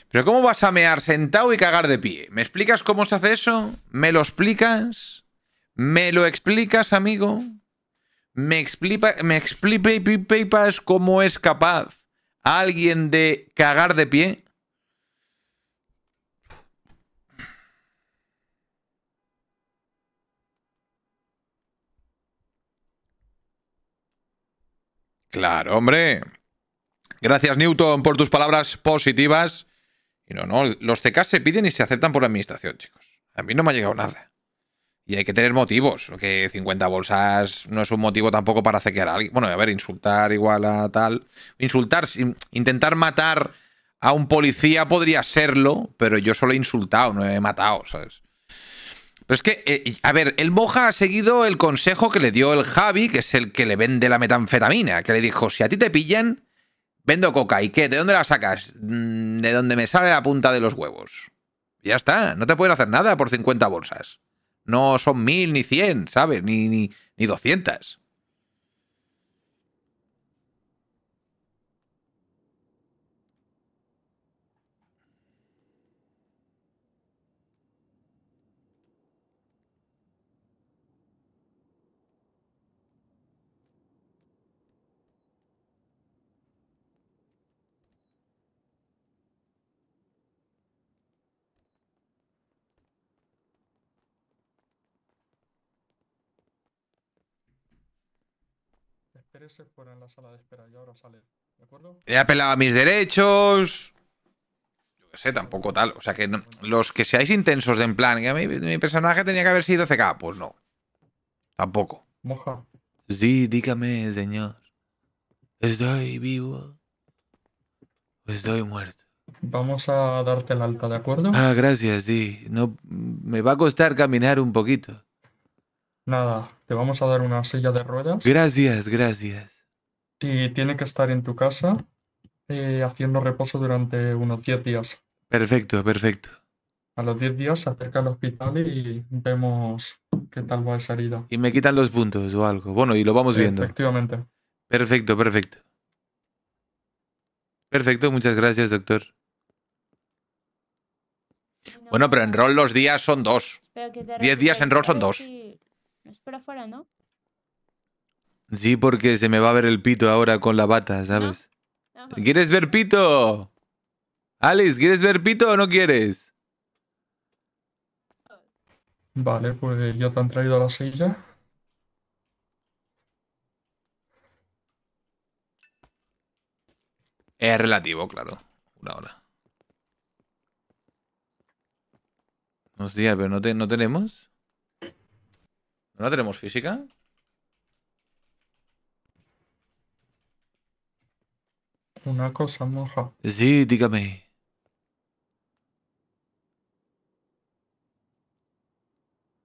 Pero ¿cómo vas a mear sentado y cagar de pie? ¿Me explicas cómo se hace eso? ¿Me lo explicas? ¿Me lo explicas, amigo? ¿Me, explica, me explicas cómo es capaz alguien de cagar de pie? Claro, hombre. Gracias, Newton, por tus palabras positivas. Y no, no, los TK se piden y se aceptan por administración, chicos. A mí no me ha llegado nada. Y hay que tener motivos, que 50 bolsas no es un motivo tampoco para acequear a alguien. Bueno, a ver, insultar igual a tal. Insultar, intentar matar a un policía podría serlo, pero yo solo he insultado, no he matado, ¿sabes? Pero es que, eh, a ver, el Moja ha seguido el consejo que le dio el Javi, que es el que le vende la metanfetamina, que le dijo, si a ti te pillan, vendo coca. ¿Y qué? ¿De dónde la sacas? Mm, de donde me sale la punta de los huevos. ya está, no te pueden hacer nada por 50 bolsas. No son mil ni 100, ¿sabes? Ni, ni, ni 200. He apelado a mis derechos. Yo qué sé, tampoco tal. O sea que los que seáis intensos de en plan, que mi, personaje tenía que haber sido CK, pues no. Tampoco. Moja. Sí, dígame, señor. ¿Estoy vivo? estoy muerto? Vamos a darte el alta, ¿de acuerdo? Ah, gracias, sí. No, me va a costar caminar un poquito. Nada, vamos a dar una silla de ruedas. Gracias, gracias. Y tiene que estar en tu casa eh, haciendo reposo durante unos 10 días. Perfecto, perfecto. A los 10 días se acerca al hospital y vemos qué tal va esa herida. Y me quitan los puntos o algo. Bueno, y lo vamos viendo. Efectivamente. Perfecto, perfecto. Perfecto, muchas gracias, doctor. bueno, pero en rol los días son dos. 10 días en rol son dos. No es para afuera, ¿no? Sí, porque se me va a ver el pito ahora con la bata, ah, ¿sabes? ¿Quieres ver pito? Alice, ¿quieres ver pito o no quieres? Vale, pues ya te han traído a la silla. Es relativo, claro. Una hora. Hostia, pero no, no tenemos. ¿No tenemos física? Una cosa, moja. Sí, dígame.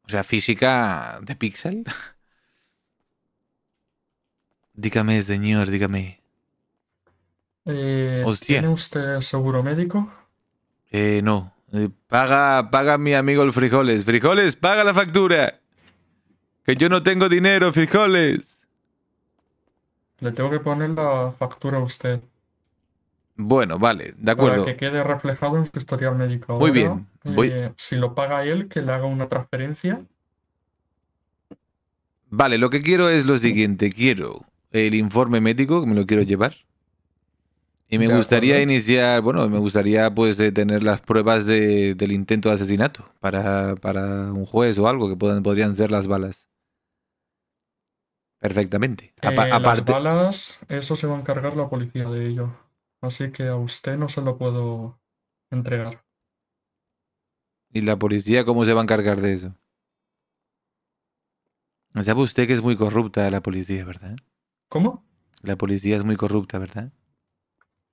O sea, física de pixel. dígame, señor, dígame. Eh, ¿Tiene usted seguro médico? Eh, no. Eh, paga, paga mi amigo el frijoles. Frijoles, paga la factura. Que yo no tengo dinero, frijoles. Le tengo que poner la factura a usted. Bueno, vale, de acuerdo. Para que quede reflejado en su historial médico. Muy bien. Eh, si lo paga él, que le haga una transferencia. Vale, lo que quiero es lo siguiente. Quiero el informe médico, que me lo quiero llevar. Y me gustaría iniciar, bueno, me gustaría pues eh, tener las pruebas del intento de asesinato para, para, un juez o algo que puedan, podrían ser las balas. Perfectamente. Eh, aparte... Las balas, eso se va a encargar la policía de ello. Así que a usted no se lo puedo entregar. ¿Y la policía cómo se va a encargar de eso? Sabe usted que es muy corrupta la policía, ¿verdad? ¿Cómo? La policía es muy corrupta, ¿verdad?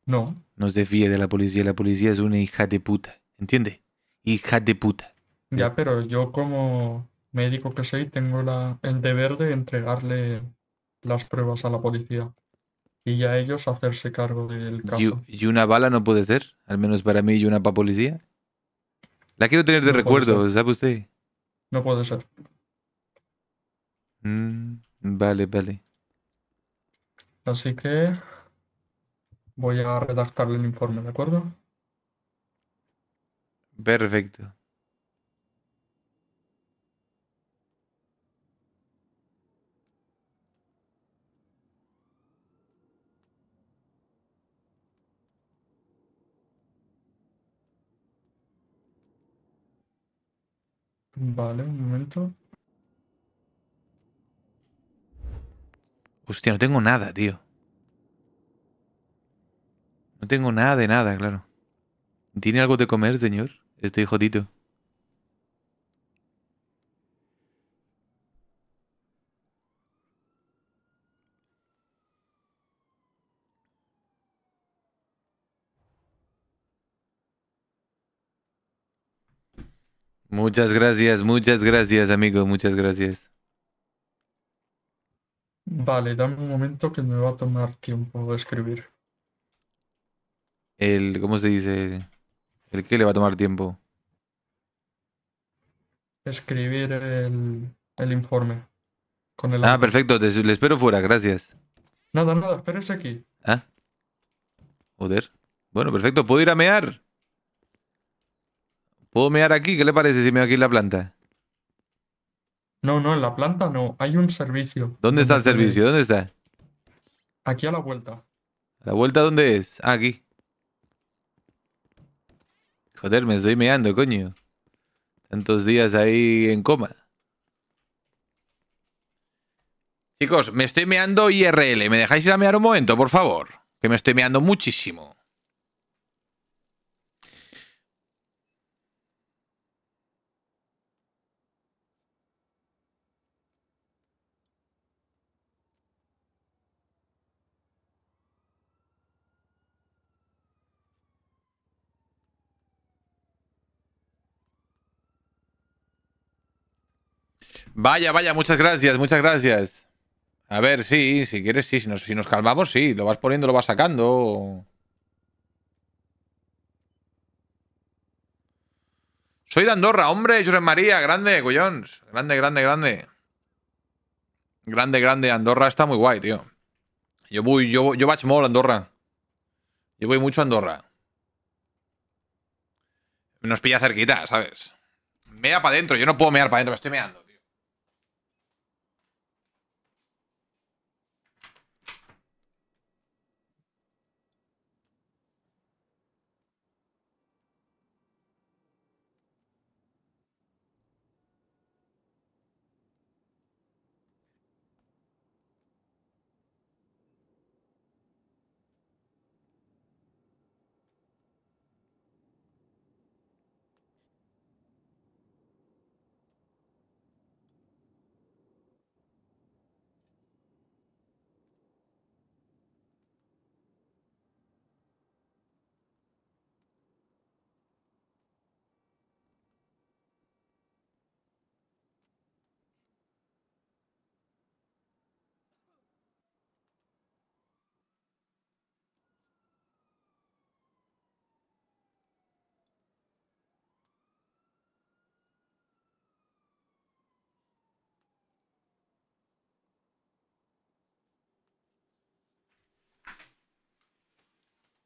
No. No se fíe de la policía. La policía es una hija de puta. ¿Entiende? Hija de puta. Ya, pero yo como médico que soy, tengo la, el deber de entregarle las pruebas a la policía y ya ellos hacerse cargo del caso. ¿Y, una bala no puede ser? Al menos para mí y una para policía. La quiero tener de recuerdo, ¿sabe usted? No puede ser. Mm, vale, vale. Así que voy a redactarle el informe, ¿de acuerdo? Perfecto. Vale, un momento. Hostia, no tengo nada, tío. No tengo nada de nada, claro. ¿Tiene algo de comer, señor? Estoy jodito. muchas gracias, muchas gracias, amigo, muchas gracias. Vale, dame un momento que me va a tomar tiempo escribir. El, ¿cómo se dice? ¿El qué le va a tomar tiempo? Escribir el, el informe. ah, perfecto, Te, le espero fuera, gracias. Nada, nada, espérese aquí. Ah. Joder. Bueno, perfecto, puedo ir a mear. ¿Puedo mear aquí? ¿Qué le parece si meo aquí la planta? No, no, en la planta no. Hay un servicio. ¿Dónde está el servicio? ¿Dónde está? Aquí a la vuelta. ¿A ¿La vuelta dónde es? Ah, aquí. Joder, me estoy meando, coño. Tantos días ahí en coma. Chicos, me estoy meando IRL. ¿Me dejáis ir a mear un momento, por favor? Que me estoy meando muchísimo. Vaya, vaya, muchas gracias, muchas gracias. A ver, sí, si quieres, sí, si nos, si calmamos, sí, lo vas poniendo, lo vas sacando. Soy de Andorra, hombre, José María, grande, Collons. Grande, grande, grande. Grande, grande. Andorra está muy guay, tío. Yo voy, yo, yo mucho a Andorra. Yo voy mucho a Andorra. Nos pilla cerquita, ¿sabes? Mea para adentro, yo no puedo mear para adentro, me estoy meando.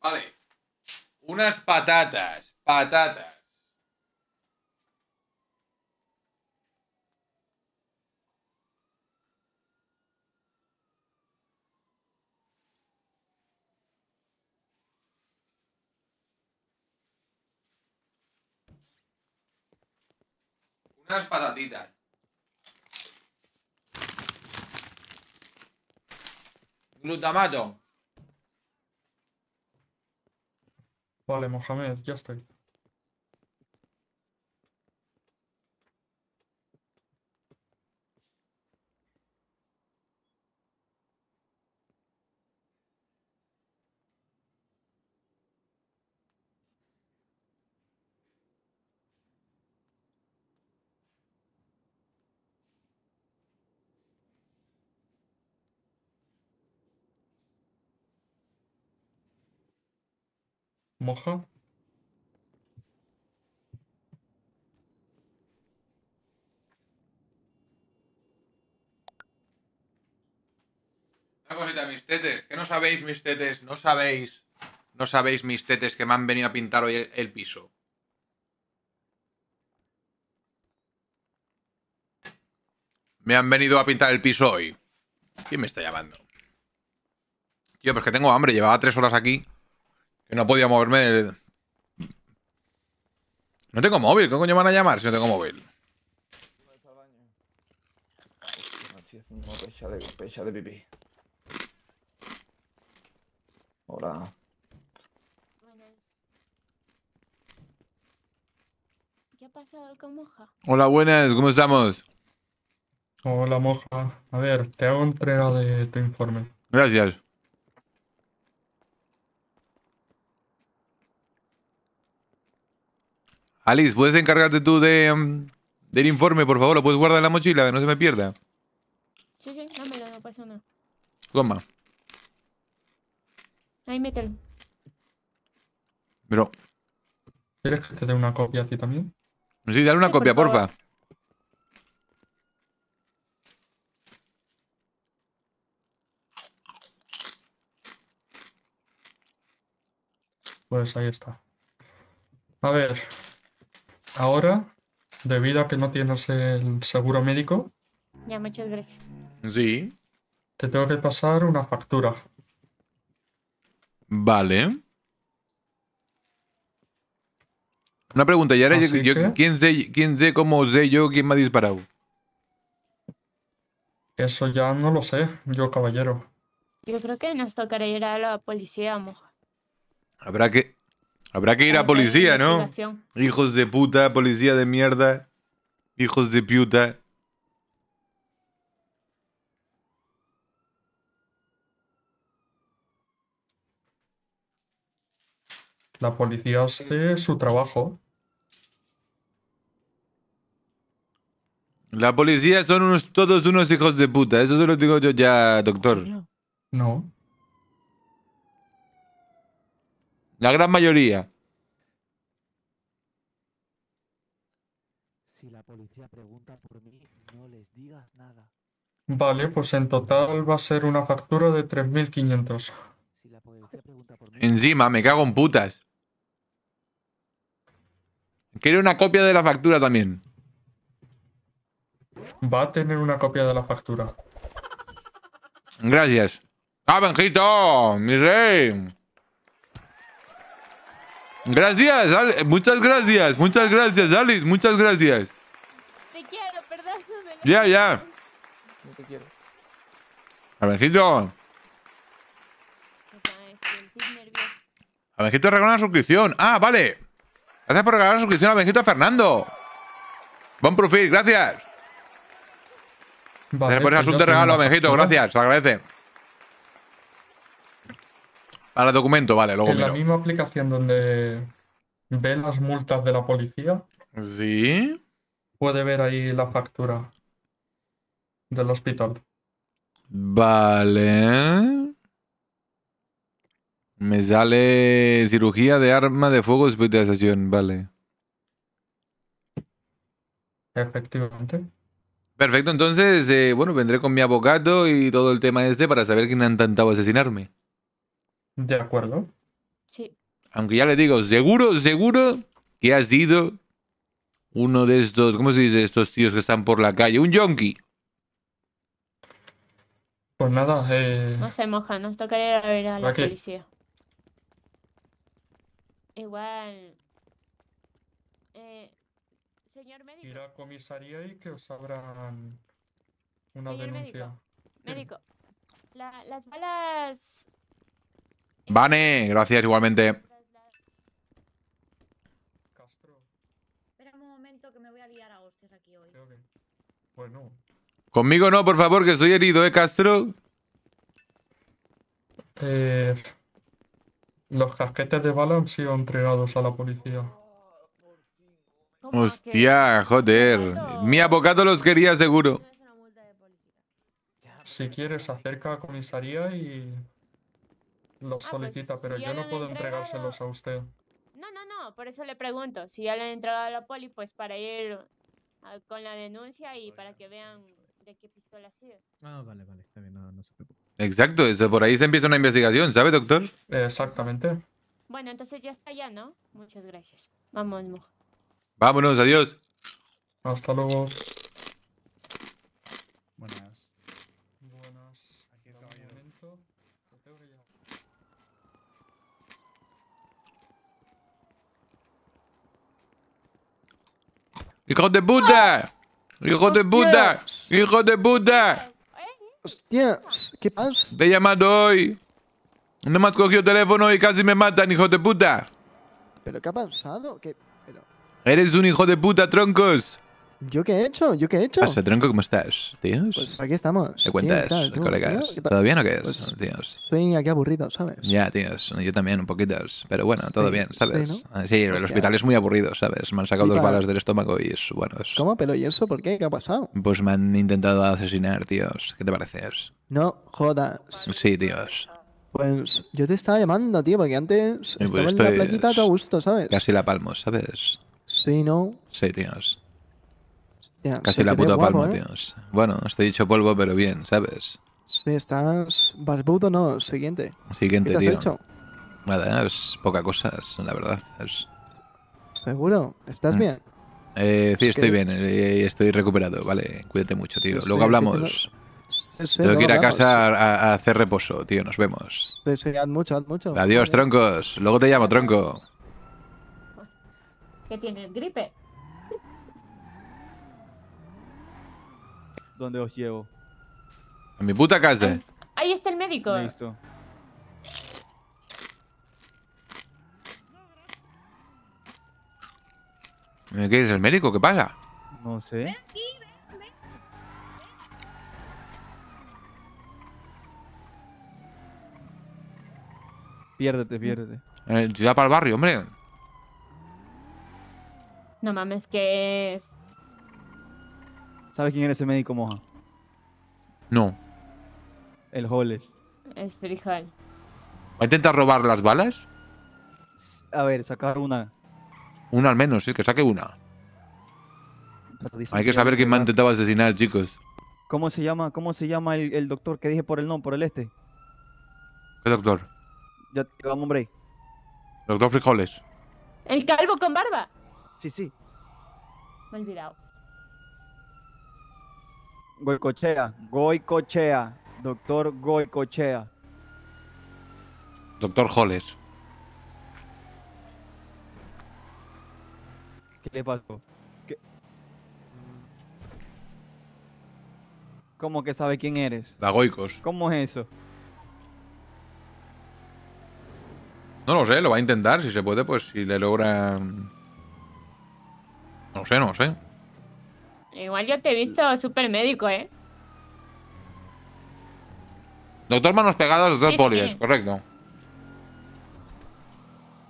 Vale. Unas patatas. Patatas. Unas patatitas. Glutamato. والله ما 500 قصدك Una cosita, mis tetes, que no sabéis, mis tetes, no sabéis, no sabéis, mis tetes, que me han venido a pintar hoy el, piso. Me han venido a pintar el piso hoy. ¿Quién me está llamando? Tío, pero es que tengo hambre, llevaba tres horas aquí. Que no podía moverme. No tengo móvil. ¿Cómo coño van a llamar si no tengo móvil? Pecha de Hola. ¿Qué ha pasado con Moja? Hola, buenas, ¿cómo estamos? Hola, Moja. A ver, te hago entrega de tu informe. Gracias. Alice, ¿puedes encargarte tú de, mm, del informe, por favor? ¿Lo puedes guardar en la mochila, que no se me pierda? Sí, sí, dámelo, no pasa nada. Toma. Ahí mételo. Pero... ¿Quieres que te dé una copia a ti también? Sí, dale una copia, porfa. Pues ahí está. A ver, ahora, debido a que no tienes el seguro médico. Ya, muchas gracias. Sí. Te tengo que pasar una factura. Vale. Una pregunta, ¿y ahora ¿quién, sé, quién sé cómo sé yo quién me ha disparado? Eso ya no lo sé, yo caballero. Yo creo que nos tocará ir a la policía, moja. Habrá que, Habrá que ir a policía, ¿no? Hijos de puta, policía de mierda, hijos de puta. La policía hace su trabajo. La policía son unos, todos unos hijos de puta. Eso se lo digo yo ya, doctor. No. La gran mayoría. Si la policía pregunta por mí, no les digas nada. Vale, pues en total va a ser una factura de 3.500. Encima, me cago en putas. Quiero una copia de la factura también. Va a tener una copia de la factura. Gracias. ¡Ah, Benjito! ¡Mi rey! Gracias, Ale, muchas gracias, muchas gracias, Alice, muchas gracias. Te quiero, ¡Perdón! ¡Ya, Ya, ya. No te quiero. Abejito. Abejito regala una suscripción. Ah, vale. Gracias por regalar la suscripción a Abejito Fernando. Buen profil, gracias. gracias por ese pues asunto regalo, Abejito, gracias, se agradece. Para documento, vale, En la misma aplicación donde ve las multas de la policía, Sí. puede ver ahí la factura del hospital. Vale. Me sale cirugía de arma de fuego hospitalización, vale. Efectivamente. Perfecto, entonces, eh, bueno, vendré con mi abogado y todo el tema este para saber quién ha intentado asesinarme. De acuerdo. Sí. Aunque ya le digo, seguro, seguro que has sido uno de estos, ¿cómo se dice? Estos tíos que están por la calle, un yonki. Pues nada, eh... No se moja, nos tocaría ir a ver a la policía. Igual. Eh, señor médico. Ir a comisaría y que os abran una denuncia. Médico, médico. las balas Vane, gracias igualmente. Conmigo no, por favor, que estoy herido, ¿eh, Castro? Eh, los casquetes de bala han sido entregados a la policía. Hostia, joder. Mi abogado los quería seguro. Si quieres, acerca a comisaría y los ah, pues, solicita, pero yo no puedo entregárselos a usted. No, no, no, por eso le pregunto. Si ya le han entregado a la poli, pues para ir con la denuncia y para que vean de qué pistola ha Ah, vale, vale, está bien, no, se preocupe. Exacto, eso, por ahí se empieza una investigación, ¿sabe, doctor? Exactamente. Bueno, entonces ya está ya, ¿no? Muchas gracias. Vamos, Vámonos, adiós. Hasta luego. Bueno, ¡Hijo de puta! ¡Hijo de puta! ¡Hijo de puta! Hostia, ¿qué pasa? Te he llamado hoy. No me has cogido el teléfono y casi me matan, hijo de puta. ¿Pero qué ha pasado? ¿Qué? Eres un hijo de puta, troncos. ¿Yo qué he hecho? ¿Yo qué he hecho? Pasa, tronco, ¿cómo estás, tíos? Pues aquí estamos. ¿Qué cuentas, colegas? ¿Todo bien o qué es, Soy pues, aquí aburrido, ¿sabes? Ya, tíos. Yo también, un poquito. Pero bueno, todo bien, ¿sabes? Ah, sí, el hospital es muy aburrido, ¿sabes? Me han sacado dos balas del estómago y es bueno. ¿Cómo? ¿Pero y eso por qué? ¿Qué ha pasado? Pues me han intentado asesinar, tíos. ¿Qué te pareces? No jodas. Sí, tíos. Pues yo te estaba llamando, tío, porque antes pues estaba en la plaquita a gusto, ¿sabes? Casi la palmo, ¿sabes? Sí, ¿no? Sí, tíos. Casi la puta palma, ¿eh? tíos. Bueno, estoy hecho polvo, pero bien, ¿sabes? Sí, estás barbudo, no. Siguiente. Siguiente, ¿Qué tío. Has hecho? Nada, es poca cosa, la verdad. ¿Seguro? ¿Estás mm. bien? Eh, sí, estoy bien. Eh, estoy recuperado, vale. Cuídate mucho, tío. Luego hablamos. Tengo que ir a casa a, hacer reposo, tío. Nos vemos. Sí, sí, haz mucho, haz mucho. Adiós, troncos. Luego te llamo, tronco. ¿Qué tienes, gripe? ¿Dónde os llevo. A mi puta casa. Ahí, está el médico. Listo. ¿Qué es el médico? ¿Qué pasa? No sé. Ven aquí, ven, ven. Piérdete, piérdete. tira eh, para el barrio, hombre. No mames, que es ¿Sabes quién era ese médico moja? No. El Holles. Es Frijal. ¿Va a intentar robar las balas? A ver, sacar una. Una al menos, sí, que saque una. Hay que saber quién me ha intentado asesinar, chicos. ¿Cómo se llama, cómo se llama el, doctor que dije por el no, por el este? ¿Qué doctor? Ya te hombre. Doctor Frijoles. ¿El calvo con barba? Sí, sí. Me he olvidado. Goicochea, Goicochea, doctor Goicochea. Doctor Joles ¿Qué le pasó? ¿Cómo que sabe quién eres? La Goicos. ¿Cómo es eso? No lo sé, lo va a intentar, si se puede, pues si le logra... No sé, no sé. Igual yo te he visto mm. súper médico, ¿eh? Doctor Manos Pegadas, doctor dos Polies, correcto.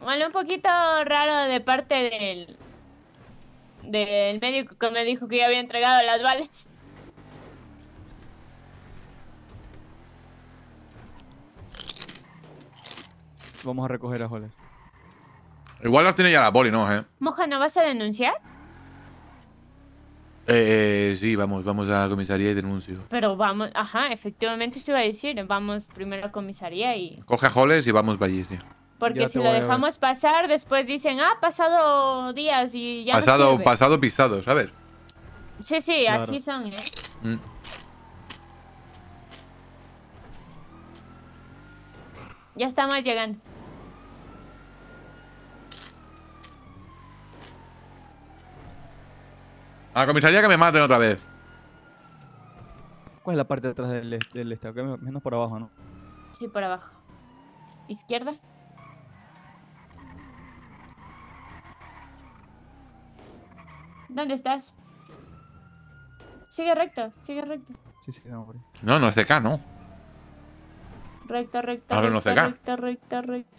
Bueno, un poquito raro de parte del, del médico que me dijo que yo había entregado las balas. Vamos a recoger a Joles. Igual las tiene ya la poli, ¿no? ¿Eh? Moja, ¿no vas a denunciar? Eh, sí, vamos, vamos a la comisaría y denuncio. Pero vamos, ajá, efectivamente se iba a decir, vamos primero a comisaría y... Coge a Joles y vamos para allí, Porque si lo dejamos pasar, después dicen, ah, pasado días y ya Pasado, pasado pisado, ¿sabes? Sí, sí, así son, ¿eh? Mm. Ya estamos llegando. la comisaría que me maten otra vez. ¿Cuál es la parte de atrás del, estado? Este? menos por abajo, ¿no? Sí, por abajo. ¿Izquierda? ¿Dónde estás? Sigue recto, sigue recto. no, por ahí. No, no es de acá, ¿no? Recto, recto, Ahora no es de acá. recto, recto, recto.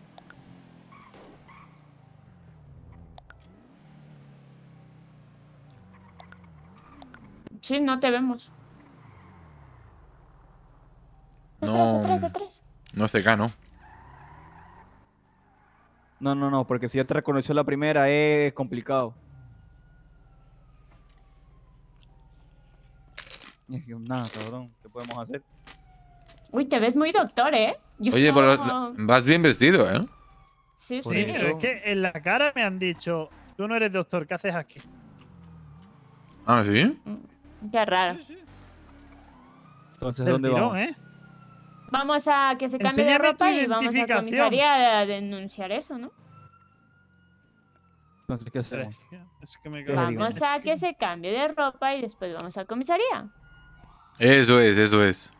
Sí, no te vemos. No. No se ganó. No, no, no, porque si ya te reconoció la primera es complicado. Nada, cabrón, ¿qué podemos hacer? Uy, te ves muy doctor, ¿eh? Oye, vas bien vestido, ¿eh? Sí, sí. Pero es que en la cara me han dicho, tú no eres doctor, ¿qué haces aquí? Ah, ¿sí? Mm. Qué raro. Entonces, ¿dónde vamos? ¿eh? Vamos a que se cambie de ropa y vamos a comisaría a denunciar eso, ¿no? Entonces, ¿qué hacemos? vamos a que se cambie de ropa y después vamos a comisaría. Eso es, eso es.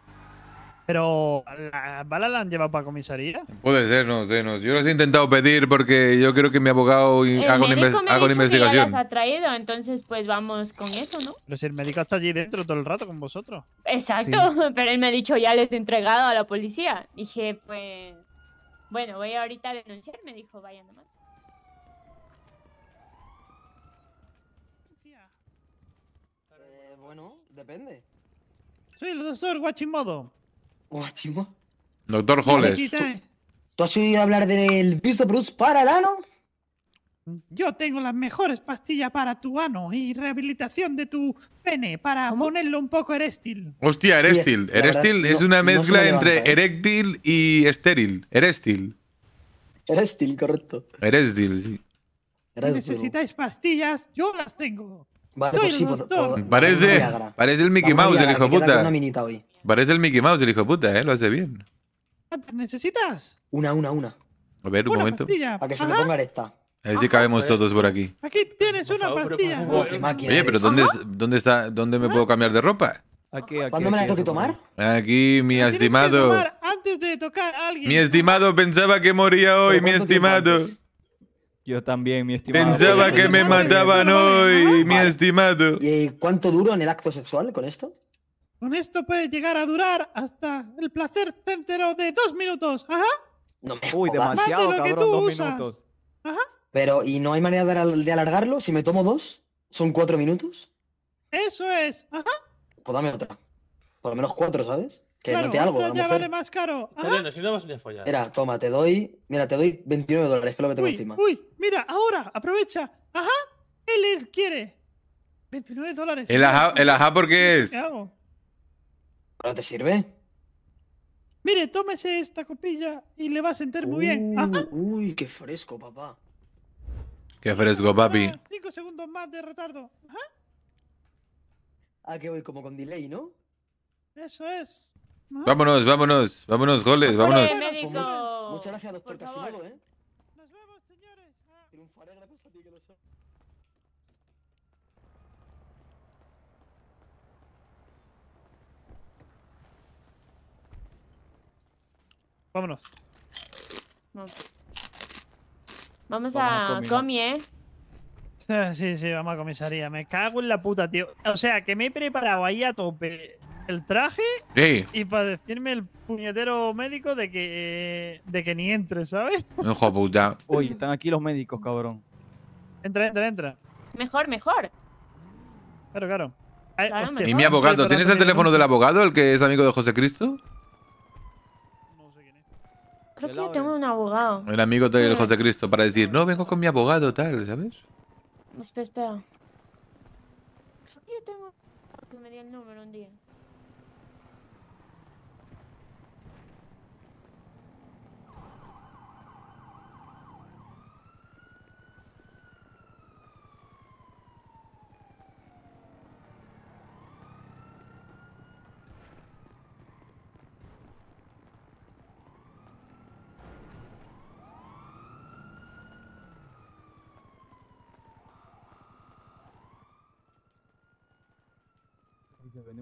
Pero, ¿las balas las han llevado para comisaría? Puede ser, no sé, no. Yo lo he intentado pedir porque yo creo que mi abogado el haga una, investigación. Que ya las ha traído, entonces pues vamos con eso, ¿no? Pero si el médico está allí dentro todo el rato con vosotros. Exacto, pero él me ha dicho ya les he entregado a la policía. Dije, pues, bueno, voy ahorita a denunciar, me dijo, vaya nomás. Eh, bueno, depende. Soy el doctor Guachimodo. Oh, Doctor Holles. ¿Tú, has oído hablar del bruce para el ano? Yo tengo las mejores pastillas para tu ano y rehabilitación de tu pene para ponerlo un poco eréctil. Hostia, eréctil. es una mezcla entre ¿eh? eréctil y estéril. Eréctil. Eréctil, correcto. Eréctil, Si necesitáis pastillas, yo las tengo. Pues parece, parece el Mickey Mouse, el hijo puta. Parece ¿eh? el Mickey Mouse, el hijo puta, Lo hace bien. ¿Necesitas? Una, una, una. A ver, un momento. Para que se Ajá. me esta. A ver si cabemos todos por aquí. Aquí tienes una pastilla. Oye, pero ¿dónde, ¿dónde, está, dónde me puedo cambiar de ropa? Aquí, aquí, ¿Cuándo me la tengo que tomar? Aquí, mi estimado. Mi estimado pensaba que moría hoy, mi estimado. Yo también, mi estimado. Pensaba que me mataban hoy, mi estimado. ¿Y cuánto duro en el acto sexual con esto? Con esto puede llegar a durar hasta el placer entero de dos minutos. Ajá. Uy, demasiado, cabrón, minutos. Pero, ¿y no hay manera de alargarlo? Si me tomo dos, son cuatro minutos. Eso es. Ajá. Pues dame otra. Por lo menos cuatro, ¿sabes? Que no te algo. más caro. si no vas a Mira, toma, te doy. Mira, te doy 29 dólares que lo meto encima. Uy, mira, ahora, aprovecha. Ajá, él, quiere. 29 dólares. ¿El ajá, el ajá por es? ¿Qué ¿No te sirve? Mire, tómese esta copilla y le va a sentar muy bien. Uh, ajá. Uy, qué fresco, papá. Qué fresco, papi. 5 segundos más de retardo. Ajá. Ah, que voy como con delay, ¿no? Eso es. Vámonos, vámonos, vámonos, goles, vámonos. Muchas gracias, doctor Casimodo, ¿eh? Nos vemos, señores. Ah. Triunfaré gracias a ti que lo sé. Vámonos. Vamos, a Comi, ¿eh? Sí, sí, vamos a comisaría. Me cago en la puta, tío. O sea, que me he preparado ahí a tope el traje y para decirme el puñetero médico de que eh, de que ni entre, ¿sabes? Hijo puta. Oye, están aquí los médicos, cabrón. Entra, entra, entra. Mejor, mejor. Claro, claro. y mi abogado, ¿tienes el teléfono del abogado, el que es amigo de José Cristo? Creo que yo tengo un abogado. El amigo del José Cristo para decir, no, vengo con mi abogado, tal, ¿sabes? Espera, espera. yo tengo... me dio el número un día.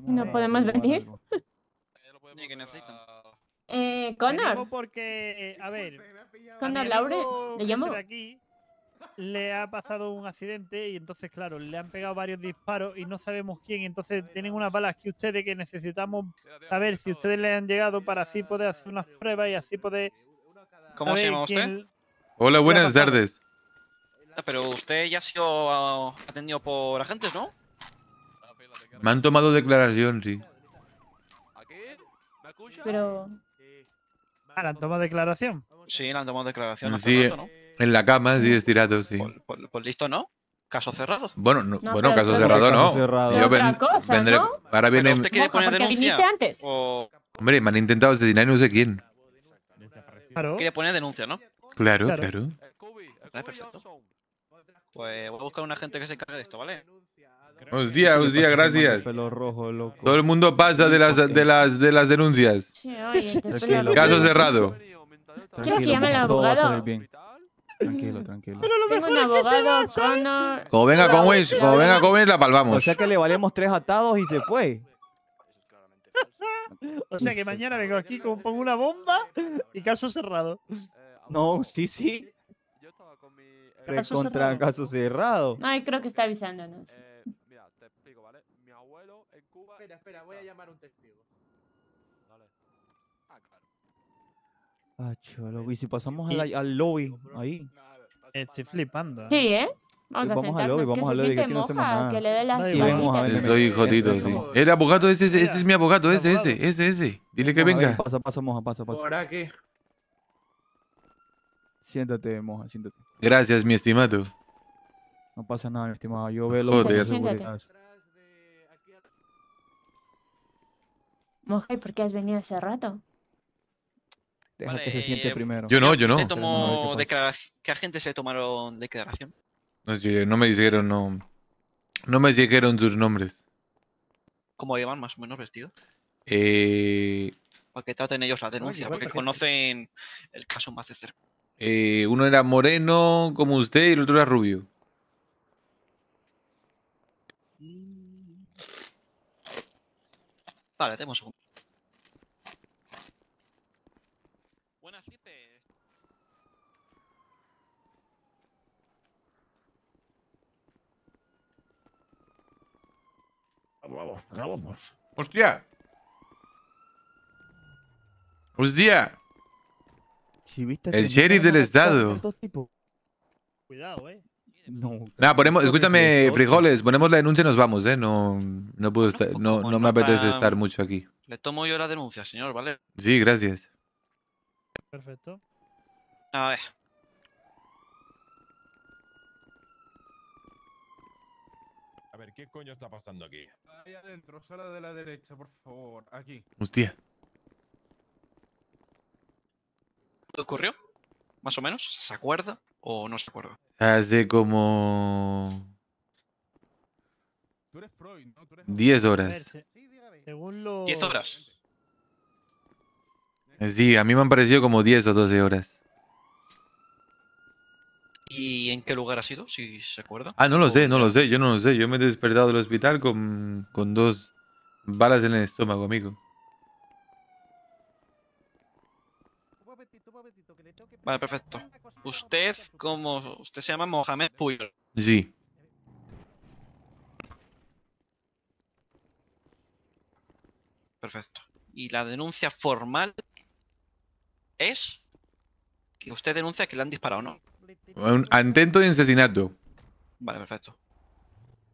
¿No podemos venir? Ah. Eh, Connor. porque, a ver, Connor Laure, le llamo. aquí le ha pasado un accidente y entonces, claro, le han pegado varios disparos y no sabemos quién. Entonces tienen unas balas que ustedes que necesitamos saber si ustedes le han llegado para así poder hacer unas pruebas y así poder. ¿Cómo se llama usted? Hola, buenas tardes. Ah, pero usted ya ha sido ah, atendido por agentes, ¿no? Me han tomado declaración, sí. Pero... Ah, la han tomado declaración? Sí, la han tomado declaración. En la cama, sí, estirado, sí. Por, pues, pues, pues listo, ¿no? Caso cerrado. Bueno, no, bueno, caso cerrado no. Yo vendré, Ahora viene. ¿Usted quiere poner denuncia? Antes. Hombre, me han intentado asesinar y no sé quién. Claro. Quiere poner denuncia, ¿no? Claro, claro. Pues voy a buscar una gente que se encargue de esto, ¿vale? Buenos días, buenos días, gracias. Todo el mundo pasa de las, de las, de las denuncias. Caso cerrado. ¿Quieres que llame pues, al Tranquilo, tranquilo. Tengo un abogado, Connor. Como venga como venga palvamos la O sea que le valemos tres atados y se fue. O sea que mañana vengo aquí, como pongo una bomba y caso cerrado. No, sí, sí. Caso Contra caso cerrado. Ay, creo que está avisándonos espera, voy a llamar a un testigo. Dale. Ah, claro. Ah, Y si pasamos al al lobby, ahí. Eh, estoy flipando. Sí, ¿eh? Vamos, vamos a al lobby, vamos al lobby, que no nada. Que le dé las sí, vamos a jodido, sí. El abogado ese, ese, es mi abogado, ese, ese, ese, ese. Dile que venga. Pasa, pasa, moja, pasa, pasa. ¿Por Siéntate, moja, siéntate. Gracias, mi estimado. No pasa nada, mi estimado. Yo veo lo que ¿por qué has venido hace rato? Deja que se siente eh, primero. Yo no, yo no. ¿Qué agentes se tomaron declaración? No, me dijeron, no. No me dijeron sus nombres. ¿Cómo llevan más o menos vestidos? Eh... Para que traten ellos la denuncia, porque conocen el caso más de cerca. Eh, uno era moreno como usted y el otro era rubio. Mm. Vale, tenemos un Vamos, grabamos. ¡Hostia! ¡Hostia! el sheriff del estado. Cuidado, eh. No, ponemos, escúchame, frijoles, ponemos la denuncia y nos vamos, eh. No, puedo no, no me apetece estar mucho aquí. Le tomo yo la denuncia, señor, ¿vale? Sí, gracias. Perfecto. A ver. A ver, ¿qué coño está pasando aquí? Ahí adentro, sala de la derecha, por favor. Aquí. Hostia. ¿Qué ocurrió? Más o menos. ¿Se acuerda o no se acuerda? Hace como... 10 horas. Según 10 horas. Sí, a mí me han parecido como 10 o 12 horas. ¿Y en qué lugar ha sido, si se acuerda? Ah, no lo sé, no lo sé, yo no lo sé. Yo me he despertado del hospital con, con dos balas en el estómago, amigo. Vale, perfecto. Usted, como usted se llama Mohamed Puyol. Sí. Perfecto. Y la denuncia formal es que usted denuncia que le han disparado, ¿no? Un intento de asesinato. Vale, perfecto.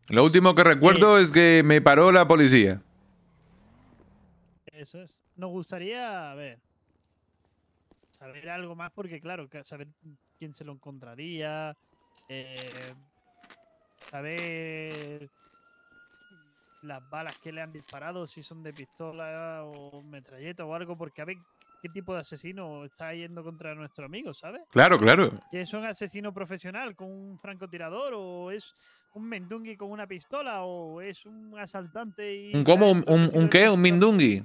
Lo último que recuerdo es que me paró la policía. Eso es. Nos gustaría, a ver, saber algo más porque, claro, saber quién se lo encontraría, eh, saber las balas que le han disparado, si son de pistola o metralleta o algo, porque a ver, qué tipo de asesino está yendo contra nuestro amigo, ¿sabes? Claro, claro. Que es un asesino profesional con un francotirador o es un mendungui con una pistola o es un asaltante y... ¿Un, un, un qué? ¿Un mindungui?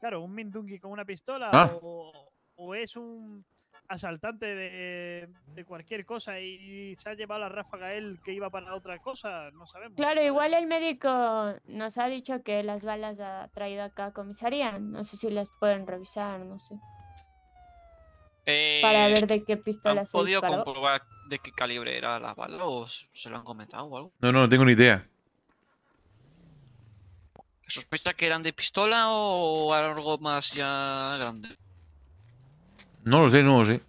Claro, un mindungui con una pistola ah. o, o es un asaltante de, cualquier cosa y, se ha llevado la ráfaga él que iba para otra cosa, no sabemos. Claro, igual el médico nos ha dicho que las balas ha traído acá a comisaría. No sé si las pueden revisar, no sé. Eh, para ver de qué pistola ¿Han podido comprobar de qué calibre era las balas o se lo han comentado o algo? No, no, no tengo ni idea. ¿Sospecha que eran de pistola o algo más ya grande? No lo sé, no lo sé.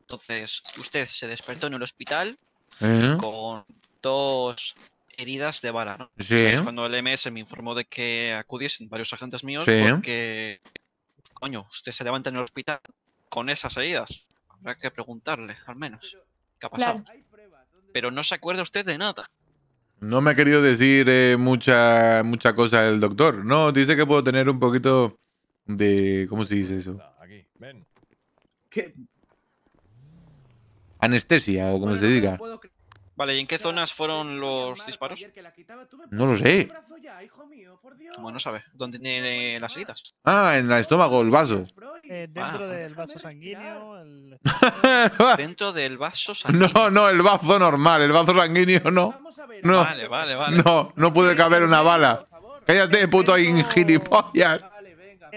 Entonces, usted se despertó en el hospital eh. con dos heridas de bala, ¿no? Sí. cuando el MS me informó de que acudiesen varios agentes míos porque, coño, usted se levanta en el hospital con esas heridas. Habrá que preguntarle, al menos, qué ha pasado. Pero no se acuerda usted de nada. No me ha querido decir eh, mucha, mucha cosa el doctor. No, dice que puedo tener un poquito de. ¿Cómo se dice eso? Aquí, ven. ¿Qué? Anestesia o como se diga. Vale, ¿y en qué zonas fueron los disparos? No lo sé. Bueno, sabe. ¿Dónde tiene las heridas? Ah, en el estómago, el vaso. dentro del vaso sanguíneo. dentro del vaso sanguíneo. No, no, el vaso normal. El vaso sanguíneo no. no. Vale, vale, vale. No, no puede caber una bala. Cállate, puto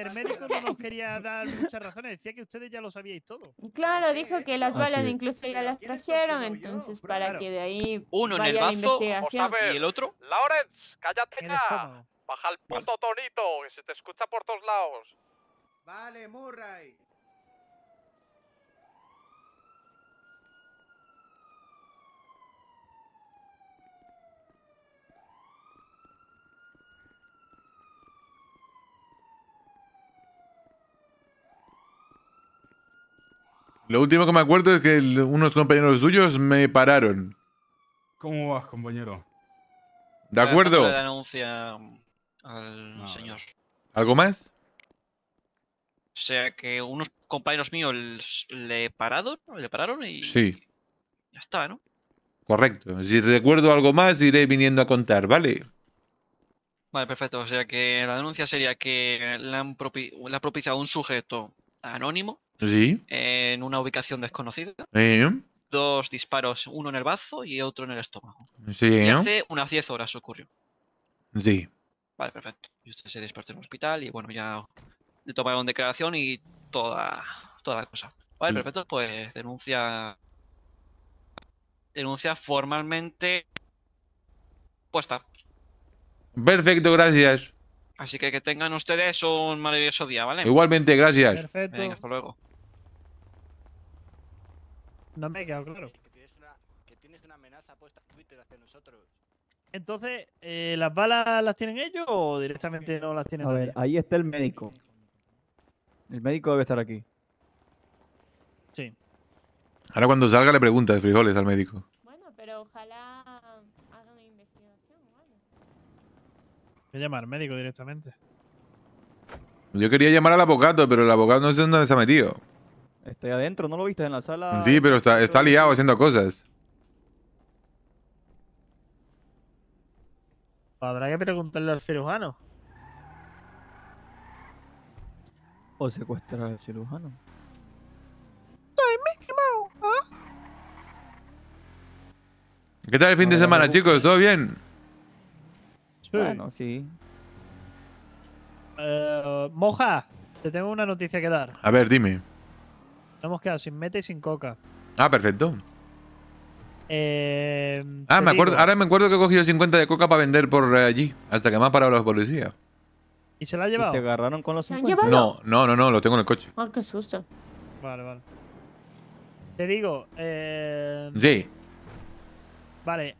el médico no nos quería dar muchas razones, decía que ustedes ya lo sabíais todo. Claro, dijo que las balas ah, incluso ya las trajeron, entonces para que de ahí uno en el vaso y el otro. Lawrence, cállate ya. Baja el puto tonito, que se te escucha por todos lados. Vale, Murray. Lo último que me acuerdo es que unos compañeros tuyos me pararon. ¿Cómo vas, compañero? De acuerdo. denuncia al ah, señor. ¿Algo más? O sea que unos compañeros míos le pararon, le pararon y. Sí. Ya está, ¿no? Correcto. Si recuerdo algo más, iré viniendo a contar, ¿vale? Vale, perfecto. O sea que la denuncia sería que la ha propiciado un sujeto anónimo Sí. En una ubicación desconocida. Dos disparos, uno en el bazo y otro en el estómago. Sí. Y hace unas 10 horas ocurrió. Sí. Vale, perfecto. Y usted se despertó en el hospital y bueno, ya le tomaron declaración y toda, toda la cosa. Vale, perfecto. Pues denuncia. Denuncia formalmente puesta. Perfecto, gracias. Así que que tengan ustedes un maravilloso día, ¿vale? Igualmente, gracias. Perfecto. hasta luego. No me he quedado claro. Que una, nosotros. Entonces, eh, ¿las balas las tienen ellos o directamente no las tienen? A ver, ahí está el médico. El médico debe estar aquí. Sí. Ahora cuando salga le de frijoles al médico. Bueno, pero ojalá haga una investigación vale Voy a llamar al médico directamente. Yo quería llamar al abogado, pero el abogado no sé dónde se ha metido. Estoy adentro, ¿no lo viste? En la sala... Sí, pero está, está liado haciendo cosas. Habrá que preguntarle al cirujano. O secuestrar al cirujano. ¿ah? ¿Qué tal el fin de semana, chicos? ¿Todo bien? Sí. Bueno, sí. Eh, Moja, te tengo una noticia que dar. A ver, dime hemos quedado sin meta y sin coca. Ah, perfecto. Eh, ah, me acuerdo, ahora me acuerdo que he cogido 50 de coca para vender por eh, allí, hasta que me han parado los policías. ¿Y se la ha llevado? ¿Te agarraron con los 50? No, no, no, no, lo tengo en el coche. Ah, qué susto. Vale, vale. Te digo, eh... Sí. Vale.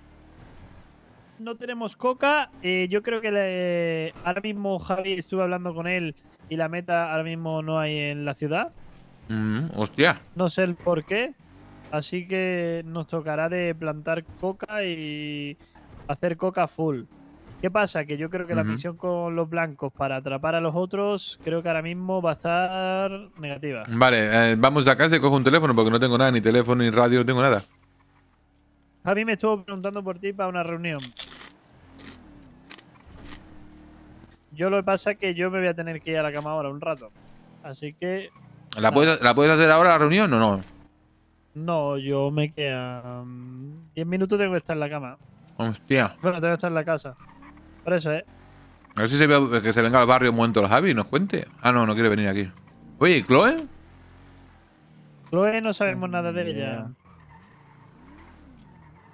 No tenemos coca. Eh, yo creo que ahora mismo Javi estuve hablando con él y la meta ahora mismo no hay en la ciudad. Mm, hostia. No sé el por qué. Así que nos tocará de plantar coca y hacer coca full. ¿Qué pasa? Que yo creo que la misión con los blancos para atrapar a los otros, creo que ahora mismo va a estar negativa. Vale, eh, vamos a acá y cojo un teléfono porque no tengo nada, ni teléfono, ni radio, no tengo nada. Javi me estuvo preguntando por ti para una reunión. Yo lo que pasa es que yo me voy a tener que ir a la cama ahora un rato. Así que ¿La, puedes, hacer ahora la reunión o no? No, yo me quedo... 10 mm, minutos tengo que estar en la cama. Hostia. Bueno, tengo que estar en la casa. Por eso, ¿eh? A ver si se ve, que se venga al barrio un momento el Javi y nos cuente. Ah, no, no quiere venir aquí. Oye, Chloe? Chloe no sabemos nada de ella. Mm,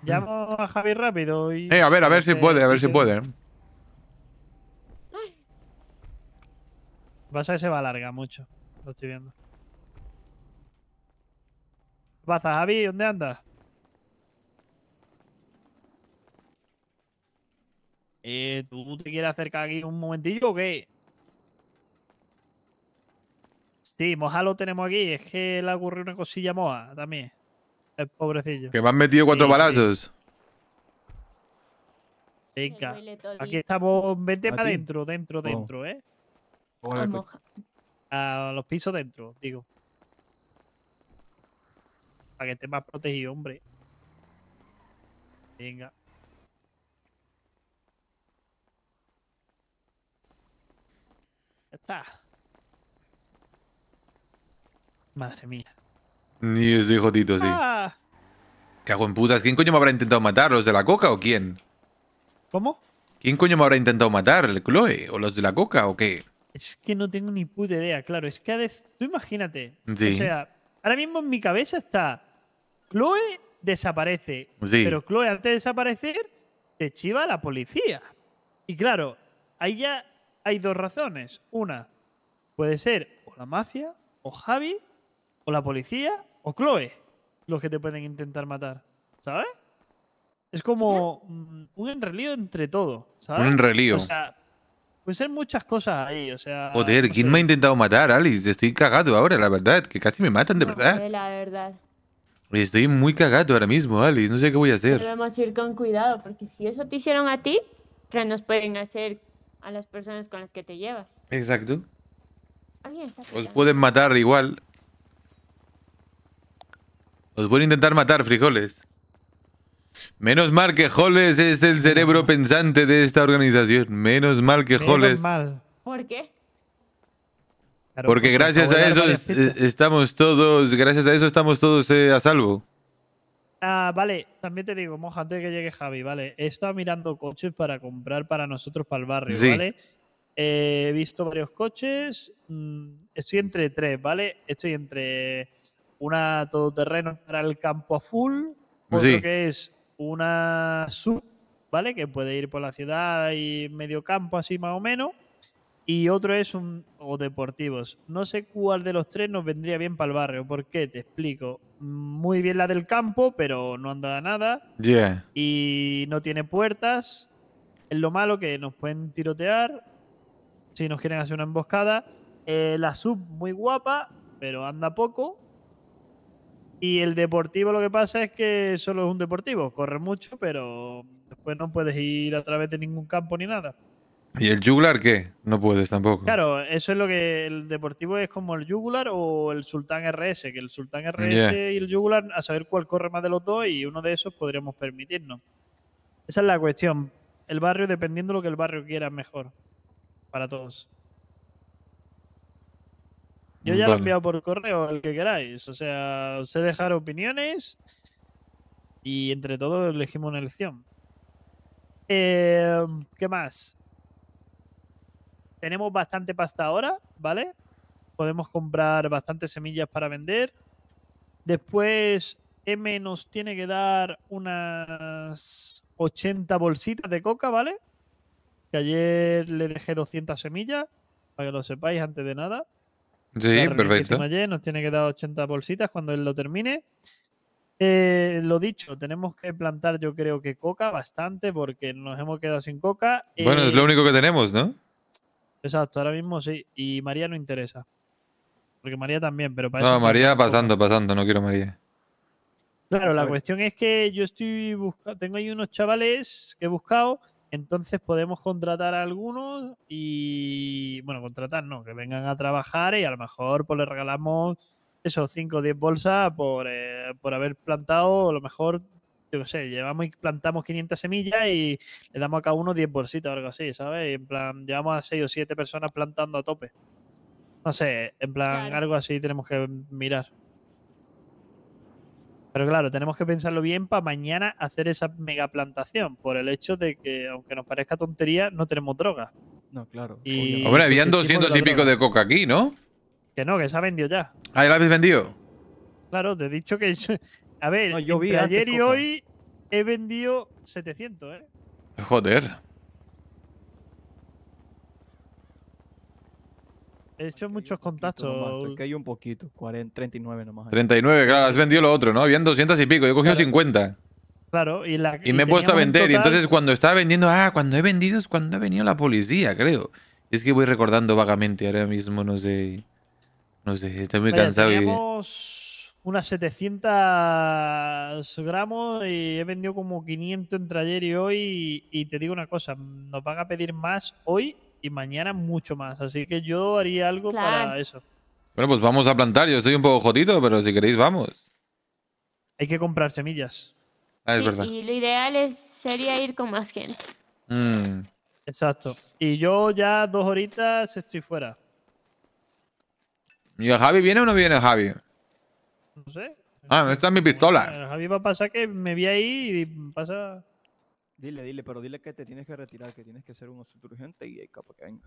Llamo a Javi rápido y... Eh, a ver, a ver si puede, a ver si puede. Pasa que se va a alargar mucho. Lo estoy viendo. ¿Qué pasa, Javi? ¿Dónde andas? Eh, ¿Tú te quieres acercar aquí un momentillo o qué? Sí, Moja lo tenemos aquí. Es que le ocurrió una cosilla Moja también. El pobrecillo. Que me han metido cuatro balazos. Venga. Aquí estamos. Vente para adentro, dentro, dentro, oh. ¿eh? a los pisos dentro, digo para que esté más protegido, hombre. Venga. Ya está. Madre mía. Ni estoy jodido, sí. Ah. ¿Qué hago en putas? ¿Quién coño me habrá intentado matar? ¿Los de la coca o quién? ¿Cómo? ¿Quién coño me habrá intentado matar? ¿El Chloe? ¿O los de la coca o qué? Es que no tengo ni puta idea, claro. Es que a veces... tú imagínate. Sí. O sea, ahora mismo en mi cabeza está Chloe desaparece. Pero Chloe, antes de desaparecer, te chiva a la policía. Y claro, ahí ya hay dos razones. Una, puede ser o la mafia, o Javi, o la policía, o Chloe, los que te pueden intentar matar. ¿Sabes? Es como mm, un enrelío entre todo, ¿sabes? Un enrelío. O sea, pueden ser muchas cosas ahí, o sea... Joder, ¿quién me ha intentado matar, Alice? Estoy cagado ahora, la verdad, que casi me matan de verdad. verdad. La verdad. Estoy muy cagado ahora mismo, Alice. No sé qué voy a hacer. a ir con cuidado, porque si eso te hicieron a ti, ¿qué nos pueden hacer a las personas con las que te llevas? Exacto. Os pueden matar igual. Os pueden intentar matar, frijoles. Menos mal que Joles es el cerebro pensante de esta organización. Menos mal que Menos Mal. ¿Por qué? porque, gracias a eso eh, estamos todos, gracias a eso estamos todos eh, a salvo. Ah, vale, también te digo, Moja, antes de que llegue Javi, vale, he estado mirando coches para comprar para nosotros, para el barrio, ¿vale? Eh, he visto varios coches, mm, estoy entre tres, ¿vale? Estoy entre una todoterreno para el campo a full, otro que es una sub, ¿vale? Que puede ir por la ciudad y medio campo así más o menos y otro es un o deportivos. No sé cuál de los tres nos vendría bien para el barrio. ¿Por qué? Te explico. Muy bien la del campo, pero no anda nada. Y no tiene puertas. Es lo malo que nos pueden tirotear si nos quieren hacer una emboscada. Eh, la sub muy guapa, pero anda poco. Y el deportivo lo que pasa es que solo es un deportivo. Corre mucho, pero después no puedes ir a través de ningún campo ni nada. ¿Y el jugular qué? No puedes tampoco. Claro, eso es lo que el deportivo es como el yugular o el sultán RS, que el sultán RS y el jugular a saber cuál corre más de los dos y uno de esos podríamos permitirnos. Esa es la cuestión. El barrio, dependiendo de lo que el barrio quiera, mejor para todos. Yo ya lo he enviado por correo, el que queráis. O sea, se dejar opiniones y entre todos elegimos una elección. Eh, ¿Qué más? tenemos bastante pasta ahora, ¿vale? Podemos comprar bastantes semillas para vender. Después M nos tiene que dar unas 80 bolsitas de coca, ¿vale? Que ayer le dejé 200 semillas, para que lo sepáis antes de nada. Sí, perfecto. Ayer nos tiene que dar 80 bolsitas cuando él lo termine. Eh, lo dicho, tenemos que plantar yo creo que coca bastante porque nos hemos quedado sin coca. Bueno, es eh, lo único que tenemos, ¿no? Exacto, ahora mismo sí. Y María no interesa. Porque María también, pero para No, María pasando, pasando, no quiero María. Claro, la cuestión es que yo estoy buscando, tengo ahí unos chavales que he buscado, entonces podemos contratar a algunos y, bueno, contratar no, que vengan a trabajar y a lo mejor pues les regalamos esos 5 o 10 bolsas por, eh, por haber plantado a lo mejor yo qué sé, llevamos y plantamos 500 semillas y le damos a cada uno 10 bolsitas o algo así, ¿sabes? Y en plan, llevamos a 6 o 7 personas plantando a tope. No sé, en plan, algo así tenemos que mirar. Pero claro, tenemos que pensarlo bien para mañana hacer esa mega plantación, por el hecho de que, aunque nos parezca tontería, no tenemos droga. No, claro. Hombre, habían 200 y pico de coca aquí, ¿no? Que no, que se ha vendido ya. ¿Ahí la habéis vendido. Claro, te he dicho que a ver, yo vi ayer y hoy he vendido 700, ¿eh? Joder. He hecho muchos contactos. que hay un poquito, 40, 39 nomás. 39, claro, has vendido lo otro, ¿no? Habían 200 y pico, yo he cogido 50. Claro, y, me he puesto a vender. Y entonces cuando estaba vendiendo, ah, cuando he vendido es cuando ha venido la policía, creo. Es que voy recordando vagamente ahora mismo, no sé. No sé, estoy muy cansado. Y unas 700 gramos y he vendido como 500 entre ayer y hoy. Y, te digo una cosa, nos van a pedir más hoy y mañana mucho más. Así que yo haría algo para eso. Bueno, pues vamos a plantar. Yo estoy un poco jodido, pero si queréis, vamos. Hay que comprar semillas. Ah, es verdad. Y lo ideal es, sería ir con más gente. Mm. Exacto. Y yo ya dos horitas estoy fuera. ¿Y a Javi viene o no viene Javi? No sé. Ah, esta es mi pistola. Javi va a pasar que me vi ahí y pasa. Dile, dile, pero dile que te tienes que retirar, que tienes que ser un asunto urgente y capa que venga.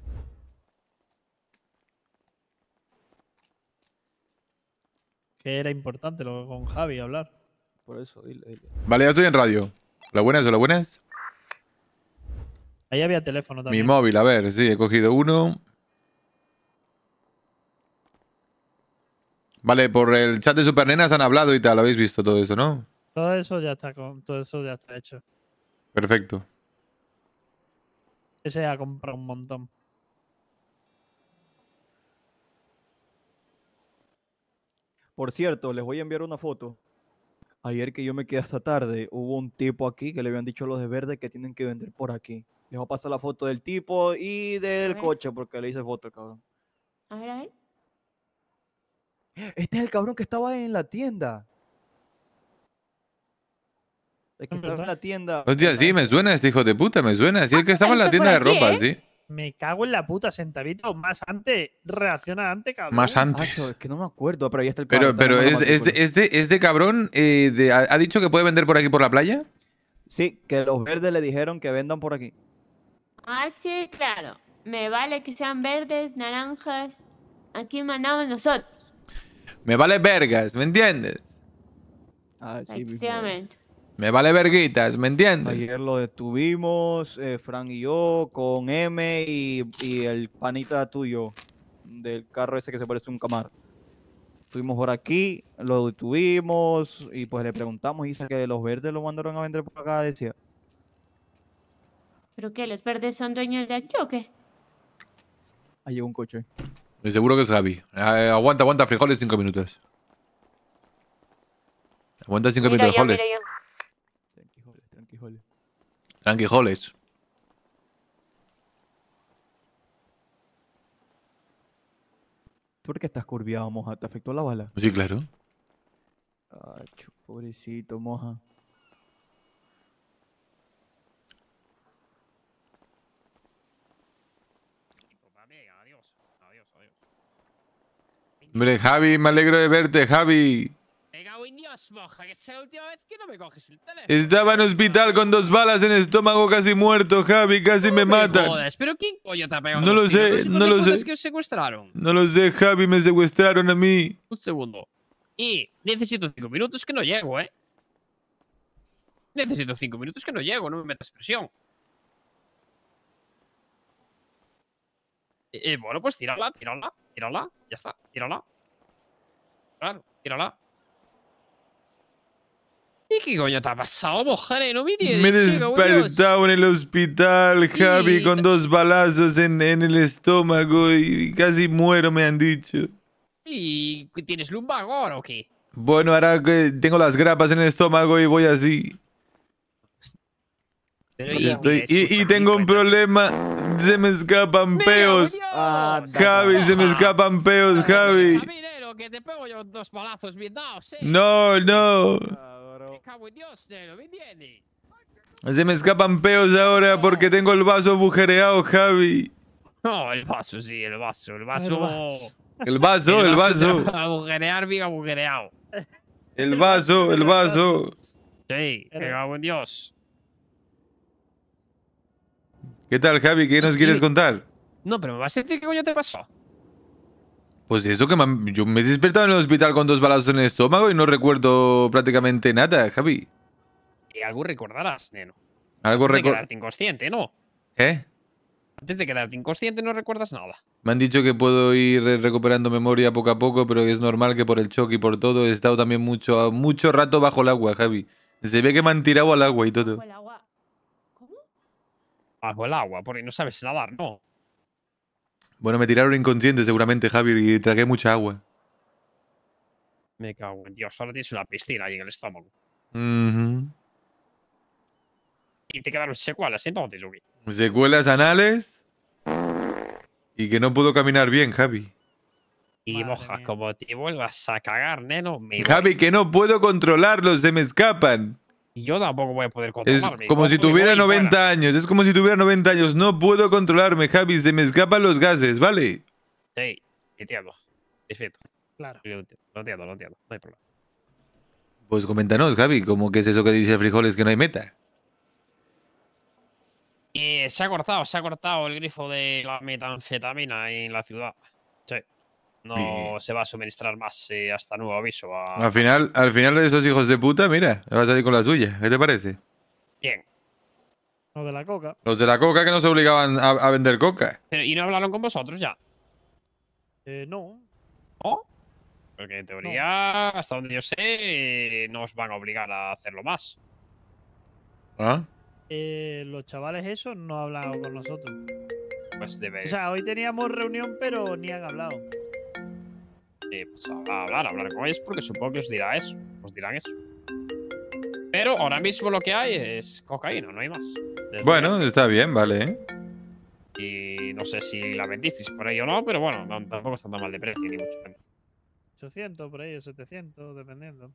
Que era importante lo, con Javi hablar. Por eso, dile, dile. Vale, ya estoy en radio. ¿La buenas o lo buenas? Ahí había teléfono también. Mi móvil, a ver, sí, he cogido uno. Vale, por el chat de Super Nenas han hablado y tal, habéis visto todo eso, ¿no? Todo eso ya está, con, todo eso ya está hecho. Perfecto. Ese ha comprado un montón. Por cierto, les voy a enviar una foto. Ayer que yo me quedé hasta tarde, hubo un tipo aquí que le habían dicho a los de verde que tienen que vender por aquí. Les voy a pasar la foto del tipo y del coche porque le hice foto, cabrón. A ver, a este es el cabrón que estaba en la tienda. El que estaba en la tienda. Hostia, pues, sí, me suena este hijo de puta, me suena. Sí, el ah, que estaba en la tienda de ropa, ¿eh? sí. Me cago en la puta, centavito. Más antes, reacciona antes, cabrón. Más antes. es que no me acuerdo, pero ahí está el cabrón. Pero, pero es, es, cabrón. Eh, ¿Ha dicho que puede vender por aquí por la playa? Sí, que los verdes le dijeron que vendan por aquí. Ah, sí, claro. Me vale que sean verdes, naranjas. Aquí mandamos nosotros. Me vale vergas, ¿me entiendes? Ah, sí, Efectivamente. Me vale verguitas, ¿me entiendes? Ayer lo detuvimos, eh, Fran y yo, con M y, el panita tuyo, del carro ese que se parece a un camar. Estuvimos por aquí, lo detuvimos y pues le preguntamos, dice que los verdes lo mandaron a vender por acá, decía. ¿Pero qué? ¿Los verdes son dueños de aquí o qué? Ahí llegó un coche. Me seguro que es Gaby. Eh, aguanta, aguanta, frijoles, cinco minutos. Aguanta cinco minutos, frijoles. Tranquijoles. Tranqui, tranquijoles. tranqui, Tranqui, ¿Tú por qué estás curviado, Moja? ¿Te afectó la bala? Sí, claro. pobrecito, Moja. Hombre, Javi, me alegro de verte, Javi. Estaba en hospital con dos balas en el estómago, casi muerto, Javi, casi me, mata. pero ¿quién coño te ha No lo sé, no lo sé. No lo sé, Javi, me secuestraron a mí. Un segundo. Y necesito cinco minutos que no llego, ¿eh? Necesito cinco minutos que no llego, no me metas presión. Eh, eh bueno, pues tírala, tírala. Tírala, ya está, tírala. Claro, tírala. ¿Y qué coño te ha pasado, mujer? No me he Me en el hospital, Javi, con dos balazos en, el estómago y, casi muero, me han dicho. ¿Y tienes ahora o qué? Bueno, ahora que tengo las grapas en el estómago y voy así. y, tengo un problema se me escapan peos. Javi, se me escapan peos, Javi. No, no. Se me escapan peos ahora porque tengo el vaso bujereado, Javi. No, el vaso, sí, el vaso, el vaso. El vaso, el vaso. Agujerear, bien agujereado. El vaso, el vaso. Sí, que cago en Dios. ¿Qué tal, Javi? ¿Qué nos quieres contar? No, pero me vas a decir qué coño te pasó. Pues eso que me, yo me he despertado en el hospital con dos balazos en el estómago y no recuerdo prácticamente nada, Javi. Y algo recordarás, neno. Algo Antes de quedarte inconsciente, ¿no? ¿Eh? Antes de quedarte inconsciente no recuerdas nada. Me han dicho que puedo ir recuperando memoria poco a poco, pero es normal que por el shock y por todo he estado también mucho, mucho rato bajo el agua, Javi. Se ve que me han tirado al agua y todo bajo el agua, porque no sabes nadar, ¿no? Bueno, me tiraron inconsciente seguramente, Javi, y tragué mucha agua. Me cago en Dios, ahora tienes una piscina ahí en el estómago. Y te quedaron secuelas entonces, Ubi. Secuelas anales. Y que no puedo caminar bien, Javi. Y mojas, como te vuelvas a cagar, neno. Javi, que no puedo controlarlos, se me escapan. Y yo tampoco voy a poder controlarme. Es como si tuviera 90 años, es como si tuviera 90 años. No puedo controlarme, Javi, se me escapan los gases, ¿vale? Sí, entiendo. Perfecto. Claro. Lo entiendo, lo entiendo, no hay problema. Pues coméntanos, Javi, ¿cómo que es eso que dice Frijoles que no hay meta? Eh, se ha cortado, se ha cortado el grifo de la metanfetamina en la ciudad. Sí. No se va a suministrar más eh, hasta nuevo aviso. Al, final, al final de esos hijos de puta, mira, va a salir con la suya. ¿Qué te parece? Bien. Los de la coca. Los de la coca que nos obligaban a, vender coca. ¿Y no hablaron con vosotros ya? Eh, no. ¿Oh? Porque en teoría, hasta donde yo sé, no os van a obligar a hacerlo más. ¿Ah? Eh, los chavales esos no hablaron con nosotros. Pues debe. O sea, hoy teníamos reunión, pero ni han hablado. Eh, pues, a hablar, a hablar con ellos, porque supongo que os dirá eso, os dirán eso. Pero ahora mismo lo que hay es cocaína, no hay más. bueno, está bien, vale. ¿eh? Y no sé si la vendisteis por ello o no, pero bueno, tampoco está tan mal de precio, ni mucho menos. 800 por ahí, 700, dependiendo.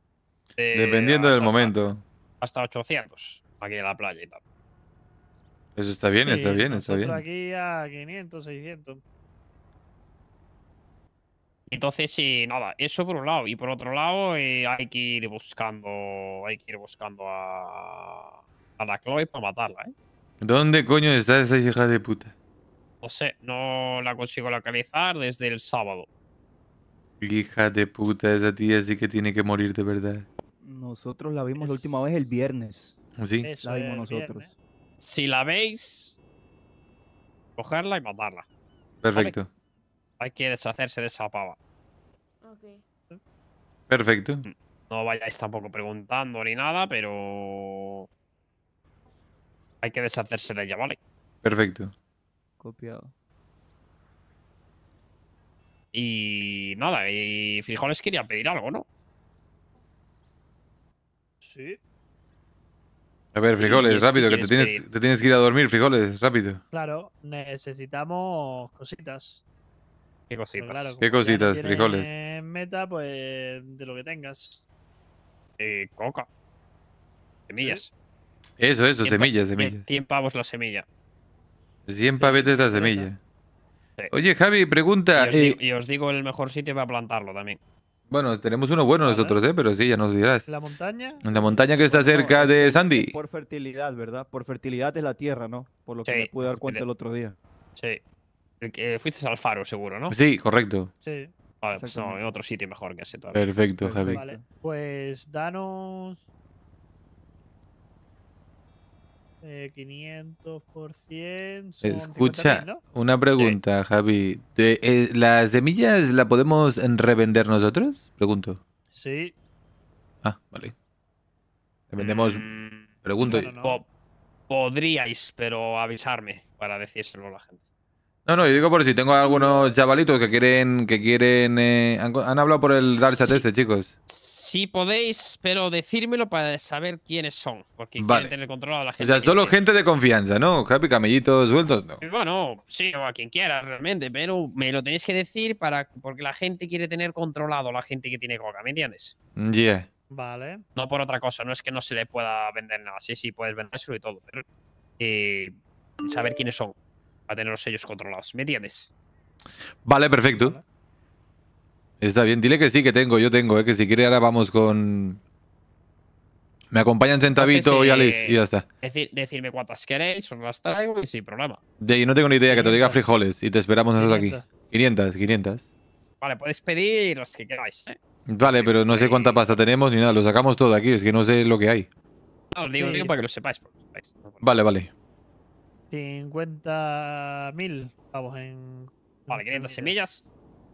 Eh, dependiendo del momento. Hasta 800, aquí en la playa y tal. Eso está bien, está bien, está bien. Aquí a 500, 600. Entonces, sí, nada, eso por un lado. Y por otro lado, eh, hay que ir buscando. Hay que ir buscando a. la Chloe para matarla, ¿eh? ¿Dónde coño está esa hija de puta? No sé, no la consigo localizar desde el sábado. Hija de puta, esa tía sí que tiene que morir de verdad. Nosotros la vimos la última vez el viernes. ¿Sí? la vimos nosotros. Si la veis, cogerla y matarla. Perfecto. Hay que deshacerse de esa pava. Ok. Perfecto. No vayáis tampoco preguntando ni nada, pero... Hay que deshacerse de ella, ¿vale? Perfecto. Copiado. Y nada, y Frijoles quería pedir algo, ¿no? Sí. A ver, frijoles, rápido, que te tienes, te tienes, que ir a dormir, frijoles, rápido. Claro, necesitamos cositas. Qué cositas. Qué cositas, frijoles. Meta, pues de lo que tengas. Eh, coca. Semillas. Eso, eso, semillas, semillas. 100 pavos la semilla. 100 pavetes la semilla. Oye, Javi, pregunta. Eh, y os, digo, el mejor sitio para plantarlo también. Bueno, tenemos uno bueno nosotros, ¿eh? Pero sí, ya nos dirás. ¿La montaña? La montaña que está cerca de Sandy. Por fertilidad, ¿verdad? Por fertilidad es la tierra, ¿no? Por lo que me pude dar cuenta el otro día. Sí que fuiste al faro, seguro, ¿no? Sí, correcto. Sí. Vale, pues no, en otro sitio mejor que ese todavía. Perfecto, Javi. Vale, pues danos. 500 eh, Escucha, una pregunta, Javi. Eh, ¿Las semillas la podemos revender nosotros? Pregunto. Sí. Ah, vale. Vendemos. Mm, pregunto. Podríais, pero avisarme para decírselo a la gente. No, no, yo digo por si tengo algunos chavalitos que quieren. que quieren eh, han, hablado por el Dark Chat este, chicos. Sí, podéis, pero decírmelo para saber quiénes son. Porque vale. quieren tener controlado a la gente. O sea, solo gente de confianza, ¿no? Happy camellitos sueltos, no. Bueno, sí, o a quien quiera realmente, pero me lo tenéis que decir para porque la gente quiere tener controlado a la gente que tiene coca, ¿me entiendes? Yeah. Vale. No por otra cosa, no es que no se le pueda vender nada. Sí, sí, puedes vendérselo y todo, pero. Eh, saber quiénes son a tener los sellos controlados. ¿Me entiendes? Vale, perfecto. Está bien, dile que sí, que tengo, yo tengo, ¿eh? que si quiere ahora vamos con... Me acompañan Centavito y eh, Alice y ya está. Decir, decirme cuántas queréis, son las traigo y sin problema. De, no tengo ni idea, que te diga frijoles y te esperamos nosotros aquí. 500, 500. Vale, puedes pedir las que queráis, eh. Vale, pero no sé cuánta eh, pasta tenemos ni nada, lo sacamos todo aquí, es que no sé lo que hay. No, os digo, digo para que lo sepáis. Vale, vale. 50.000 vamos, en. Vale, 500 semillas.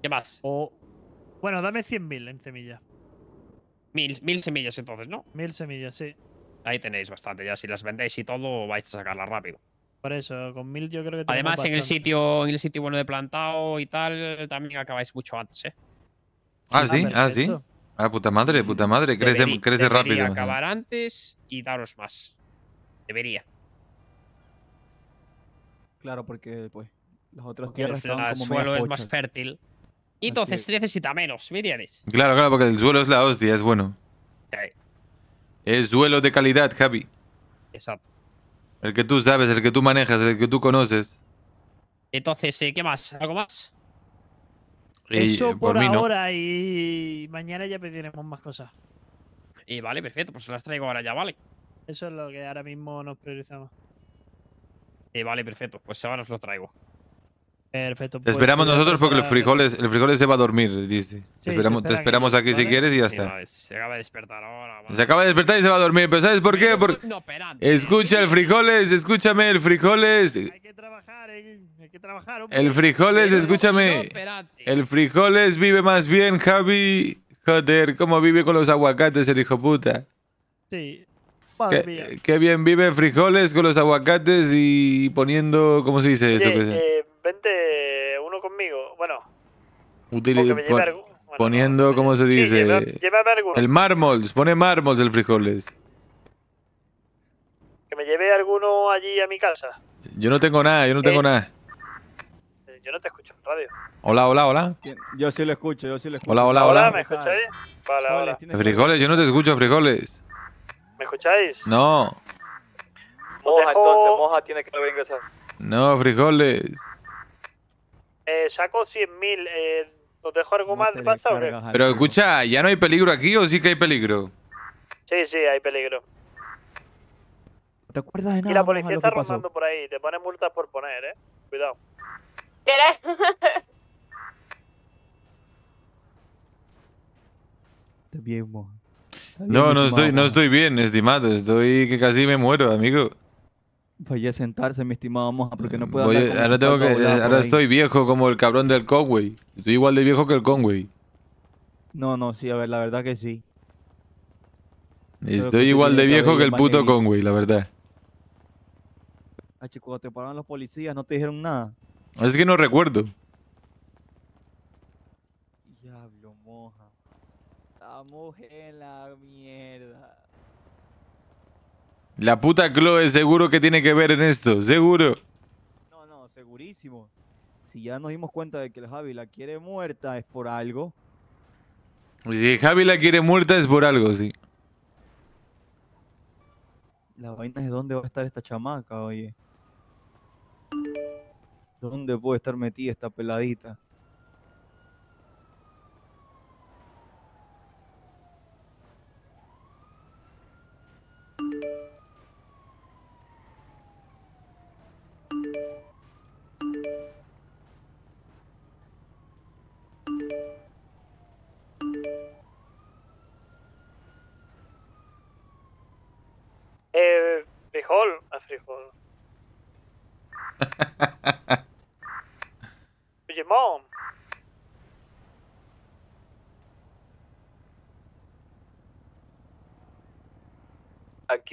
¿Qué más? O. Bueno, dame 100.000 en semillas. Mil, mil semillas entonces, ¿no? Mil semillas, sí. Ahí tenéis bastante ya. Si las vendéis y todo, vais a sacarlas rápido. Por eso, con mil yo creo que Además, en el sitio, en el sitio bueno de plantado y tal, también acabáis mucho antes, ¿eh? Ah, sí, ah, ah sí. Ah, puta madre, puta madre, crece, rápido. acabar antes y daros más. Debería. Claro, porque pues los otros el, suelo es más fértil. Y entonces se necesita menos, ¿me Claro, claro, porque el suelo es la hostia, es bueno. Es suelo de calidad, Javi. Exacto. El que tú sabes, el que tú manejas, el que tú conoces. Entonces, eh, ¿qué más? ¿Algo más? Eso eh, por, ahora y mañana ya pediremos más cosas. Y eh, vale, perfecto, pues las traigo ahora ya, ¿vale? Eso es lo que ahora mismo nos priorizamos. Eh, vale, perfecto. Pues ahora os lo traigo. Perfecto. Pues esperamos nosotros porque los frijoles, el frijoles se va a dormir, dice. te, esperamos aquí, si quieres y ya está. se acaba de despertar ahora. Se acaba de despertar y se va a dormir. ¿Pero sabes por qué? Escucha el frijoles, escúchame, el frijoles. Hay que trabajar, eh, hay que trabajar. El frijoles, escúchame. el frijoles vive más bien, Javi. Joder, cómo vive con los aguacates el hijo puta. Sí. Qué, bien vive frijoles con los aguacates y poniendo, ¿cómo se dice eso? eh, vente uno conmigo, bueno. poniendo, ¿cómo se dice? el mármol, pone mármol el frijoles. Que me lleve alguno allí a mi casa. Yo no tengo nada, yo no tengo eh, nada. Eh, yo no te escucho en radio. Hola, hola, hola. Yo sí lo escucho, yo sí lo escucho. Hola, hola, hola. hola. Frijoles, yo no te escucho, frijoles. ¿Me escucháis? No. Moja, entonces, Moja tiene que haber ingresado. No, frijoles. Eh, saco 100.000. Eh, ¿Os dejo algo más de pasta Pero escucha, ¿ya no hay peligro aquí o sí que hay peligro? Sí, sí, hay peligro. ¿Te acuerdas de nada? Y la policía está rondando por ahí. Te ponen multas por poner, eh. Cuidado. ¿Qué Te bien, moja. No, no estoy, no estoy bien, estimado. Estoy que casi me muero, amigo. Vaya a sentarse, mi estimado Moja, porque no puedo Ahora, tengo que, ahora estoy viejo como el cabrón del Conway. Estoy igual de viejo que el Conway. No, no, sí, a ver, la verdad que sí. Estoy igual de viejo que el puto Conway, la verdad. Ah, chicos, te pararon los policías, no te dijeron nada. Es que no recuerdo. la La puta Chloe seguro que tiene que ver en esto, seguro. No, no, segurísimo. Si ya nos dimos cuenta de que el Javi la quiere muerta es por algo. Si Javi la quiere muerta es por algo, sí. La vaina es dónde va a estar esta chamaca, oye. ¿Dónde puede estar metida esta peladita?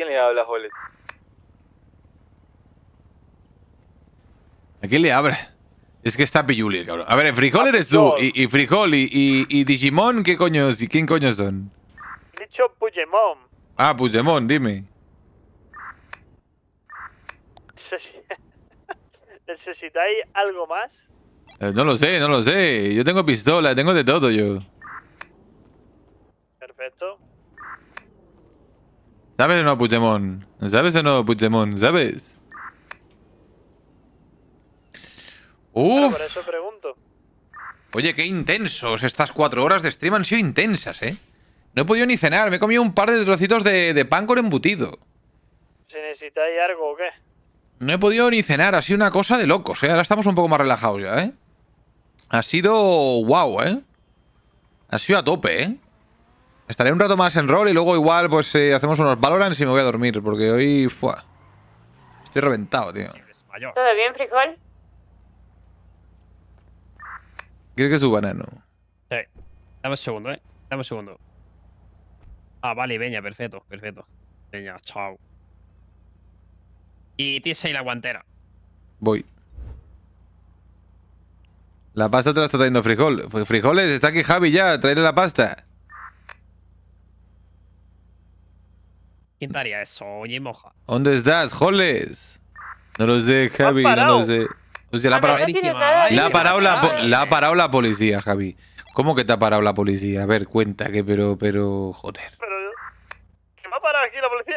quién le hablas, Bolet? ¿A quién le habla? Es que está Piyuli, cabrón. A ver, Frijol ah, eres tú, y, Frijol, y, Digimon, ¿qué coño? ¿Y quién coño son? Dicho Pugemon. Ah, Pugemon, dime. ¿Necesitáis algo más? Eh, no lo sé, no lo sé. Yo tengo pistola, tengo de todo yo. Perfecto. ¿Sabes o no, Puigdemont? ¿Sabes o no, Puigdemont? ¿Sabes? Uf. Oye, qué intensos. Estas cuatro horas de stream han sido intensas, ¿eh? No he podido ni cenar. Me he comido un par de trocitos de, de pan con embutido. ¿Se necesitáis algo o qué? No he podido ni cenar. Ha sido una cosa de locos, ¿eh? Ahora estamos un poco más relajados ya, ¿eh? Ha sido... wow, ¿eh? Ha sido a tope, ¿eh? Estaré un rato más en rol y luego igual pues eh, hacemos unos Valorant y me voy a dormir, porque hoy... estoy reventado, tío. ¿Todo bien, frijol? ¿Quieres que es tu banano? Sí. Dame un segundo, eh. Dame un segundo. Ah, vale, veña, perfecto, perfecto. Veña, chao. Y tienes ahí la guantera. Voy. La pasta te la está trayendo frijol. Frijoles, está aquí Javi ya, traerle la pasta. Oye, moja. ¿Dónde estás, Joles? No lo sé, Javi, no lo sé. Ah, la, ha la, la, policía, Javi. ¿Cómo que te ha parado la policía? A ver, cuenta que, pero, pero, joder. Pero, ¿qué me ha parado aquí la policía?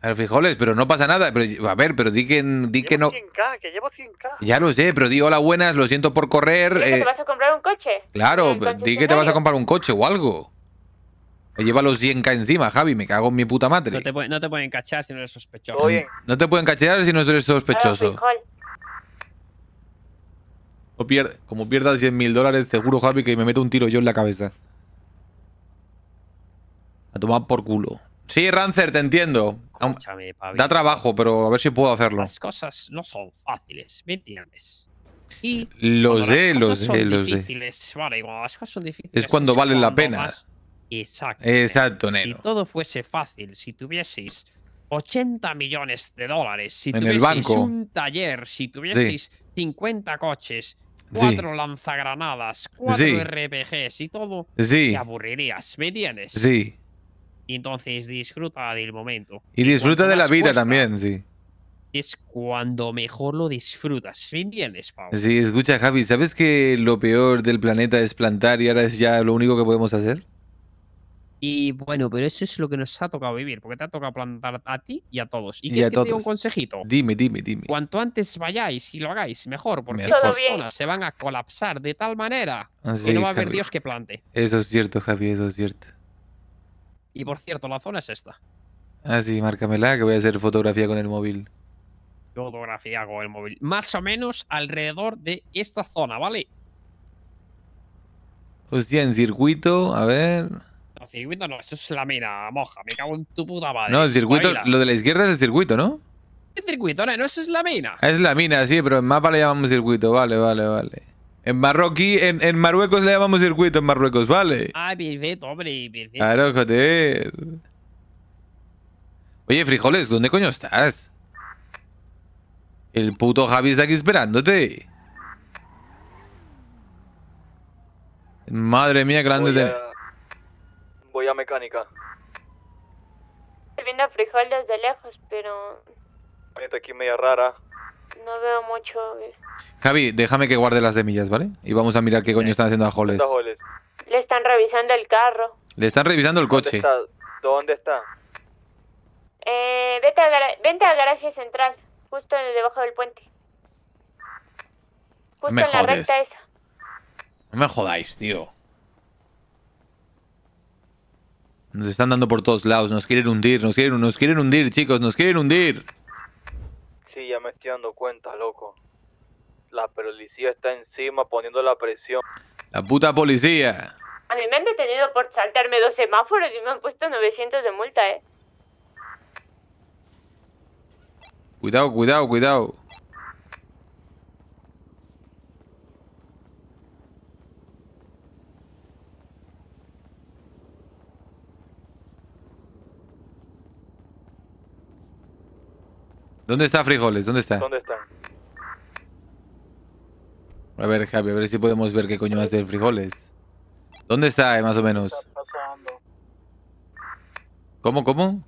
A ver, Fijoles, pero no pasa nada. Pero, a ver, pero di que, di que no. 100K, que llevo 100K. Ya lo sé, pero di hola buenas, lo siento por correr. Eh, ¿Te vas a comprar un coche? Claro, di que te vas a comprar un coche o algo lleva los 100k encima, Javi, me cago en mi puta madre. No te, pueden cachar si no eres sospechoso. No te pueden cachar si no eres sospechoso. como pierdas 100.000 dólares, seguro, Javi, que me meto un tiro yo en la cabeza. A tomar por culo. Sí, Rancer, te entiendo. Da trabajo, pero a ver si puedo hacerlo. Las cosas no son fáciles, ¿me entiendes? Y los sé, los sé, es cuando valen la pena. Exacto. Nero. Si todo fuese fácil, si tuvieses 80 millones de dólares, si tuvieses un taller, si tuvieses 50 coches, cuatro lanzagranadas, cuatro RPGs y todo, te aburrirías, ¿me entiendes? Sí. entonces disfruta del momento. Y, disfruta de la vida también, sí. Es cuando mejor lo disfrutas, ¿me entiendes, Pablo? Sí, escucha, Javi, ¿sabes que lo peor del planeta es plantar y ahora es ya lo único que podemos hacer? Y bueno, pero eso es lo que nos ha tocado vivir, porque te ha tocado plantar a ti y a todos. Y, es que te digo un consejito. Dime, dime, dime. Cuanto antes vayáis y lo hagáis, mejor, porque esas zonas se van a colapsar de tal manera ah, que no va a haber Dios que plante. Eso es cierto, Javi, eso es cierto. Y por cierto, la zona es esta. Ah, sí, márcamela, que voy a hacer fotografía con el móvil. Fotografía con el móvil. Más o menos alrededor de esta zona, ¿vale? Hostia, en circuito, a ver circuito no, eso es la mina moja. Me cago en tu puta madre. No, el circuito, lo de la izquierda es el circuito, ¿no? El circuito, no, eso es la mina. Ah, es la mina, sí, pero en mapa le llamamos circuito. Vale, vale, vale. En Marroquí, en, Marruecos le llamamos circuito, en Marruecos, vale. Ah, perfecto, hombre, perfecto. Claro, Oye, frijoles, ¿dónde coño estás? El puto Javi está aquí esperándote. Madre mía, grande voy a mecánica. Estoy viendo frijoles de lejos, pero... Está aquí media rara. No veo mucho. Javi, déjame que guarde las semillas, ¿vale? Y vamos a mirar qué coño están haciendo a Joles. Le están revisando el carro. Le están revisando el coche. ¿Dónde está? Eh, vete, a vente a garaje central, justo debajo del puente. Justo en la recta esa. No me jodáis, tío. Nos están dando por todos lados, nos quieren hundir, nos quieren, nos quieren hundir, chicos, nos quieren hundir. Sí, ya me estoy dando cuenta, loco. La policía está encima poniendo la presión. La puta policía. A mí me han detenido por saltarme dos semáforos y me han puesto 900 de multa, eh. Cuidado, cuidado, cuidado. ¿Dónde está Frijoles? ¿Dónde está? ¿Dónde está? A ver, Javi, a ver si podemos ver qué coño hace el Frijoles. ¿Dónde está, eh, más o menos? cómo?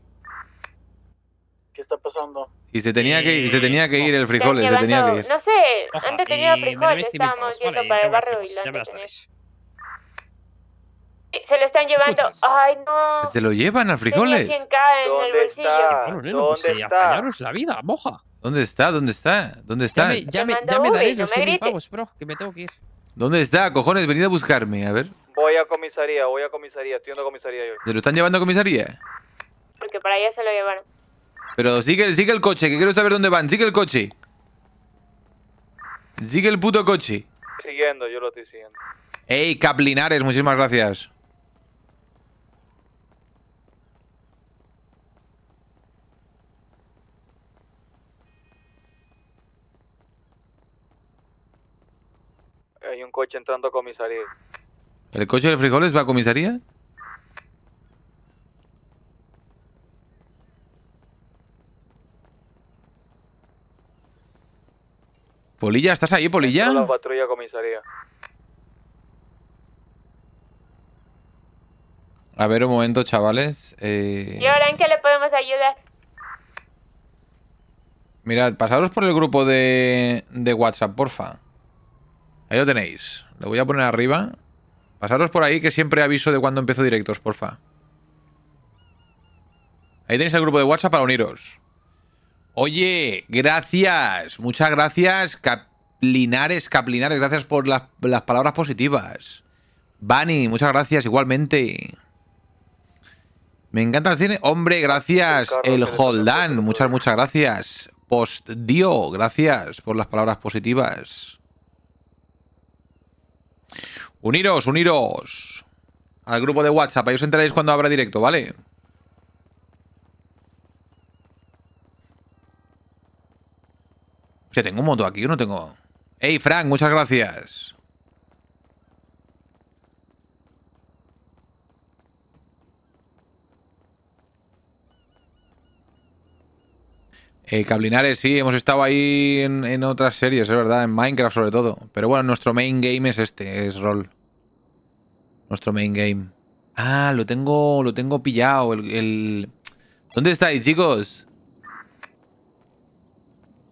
¿Qué está pasando? Y se tenía que, ir el Frijoles, se tenía que ir. No sé, antes tenía Frijoles, estábamos yendo para el barrio pues, y lo se lo están llevando. Ay, no. Se lo llevan a frijoles. ¿Dónde está? Pues, ¿Dónde eh, está? la vida, moja. ¿Dónde está? ¿Dónde está? ¿Dónde está? Ya me, ya me, me daréis los bro, que me tengo que ir. ¿Dónde está? Cojones, venid a buscarme, a ver. Voy a comisaría, voy a comisaría, estoy en a comisaría yo. ¿Se lo están llevando a comisaría? Porque para allá se lo llevaron. Pero sigue, sigue el coche, que quiero saber dónde van. Sigue el coche. Sigue el puto coche. Siguiendo, yo lo estoy siguiendo. Ey, Caplinares, muchísimas gracias. coche entrando a comisaría. ¿El coche de frijoles va a comisaría? Polilla, ¿estás ahí, Polilla? la patrulla comisaría. A ver, un momento, chavales. Eh... ¿Y ahora en qué le podemos ayudar? Mirad, pasaros por el grupo de, de WhatsApp, porfa. Ahí lo tenéis. Lo voy a poner arriba. Pasaros por ahí que siempre aviso de cuando empiezo directos, porfa. Ahí tenéis el grupo de WhatsApp para uniros. Oye, gracias. Muchas gracias, Caplinares, Caplinares. Gracias por las, las palabras positivas. Bani, muchas gracias igualmente. Me encanta el cine. Hombre, gracias. El Holdan, muchas, muchas gracias. Postdio, gracias por las palabras positivas. Uniros, uniros al grupo de WhatsApp. Ahí os enteráis cuando habrá directo, ¿vale? O sea, tengo un moto aquí, yo no tengo... ¡Ey, Frank! Muchas gracias. Eh, Cablinares, sí, hemos estado ahí en, otras series, es verdad, en Minecraft sobre todo. Pero bueno, nuestro main game es este, es rol. Nuestro main game. Ah, lo tengo, lo tengo pillado. El, ¿Dónde estáis, chicos?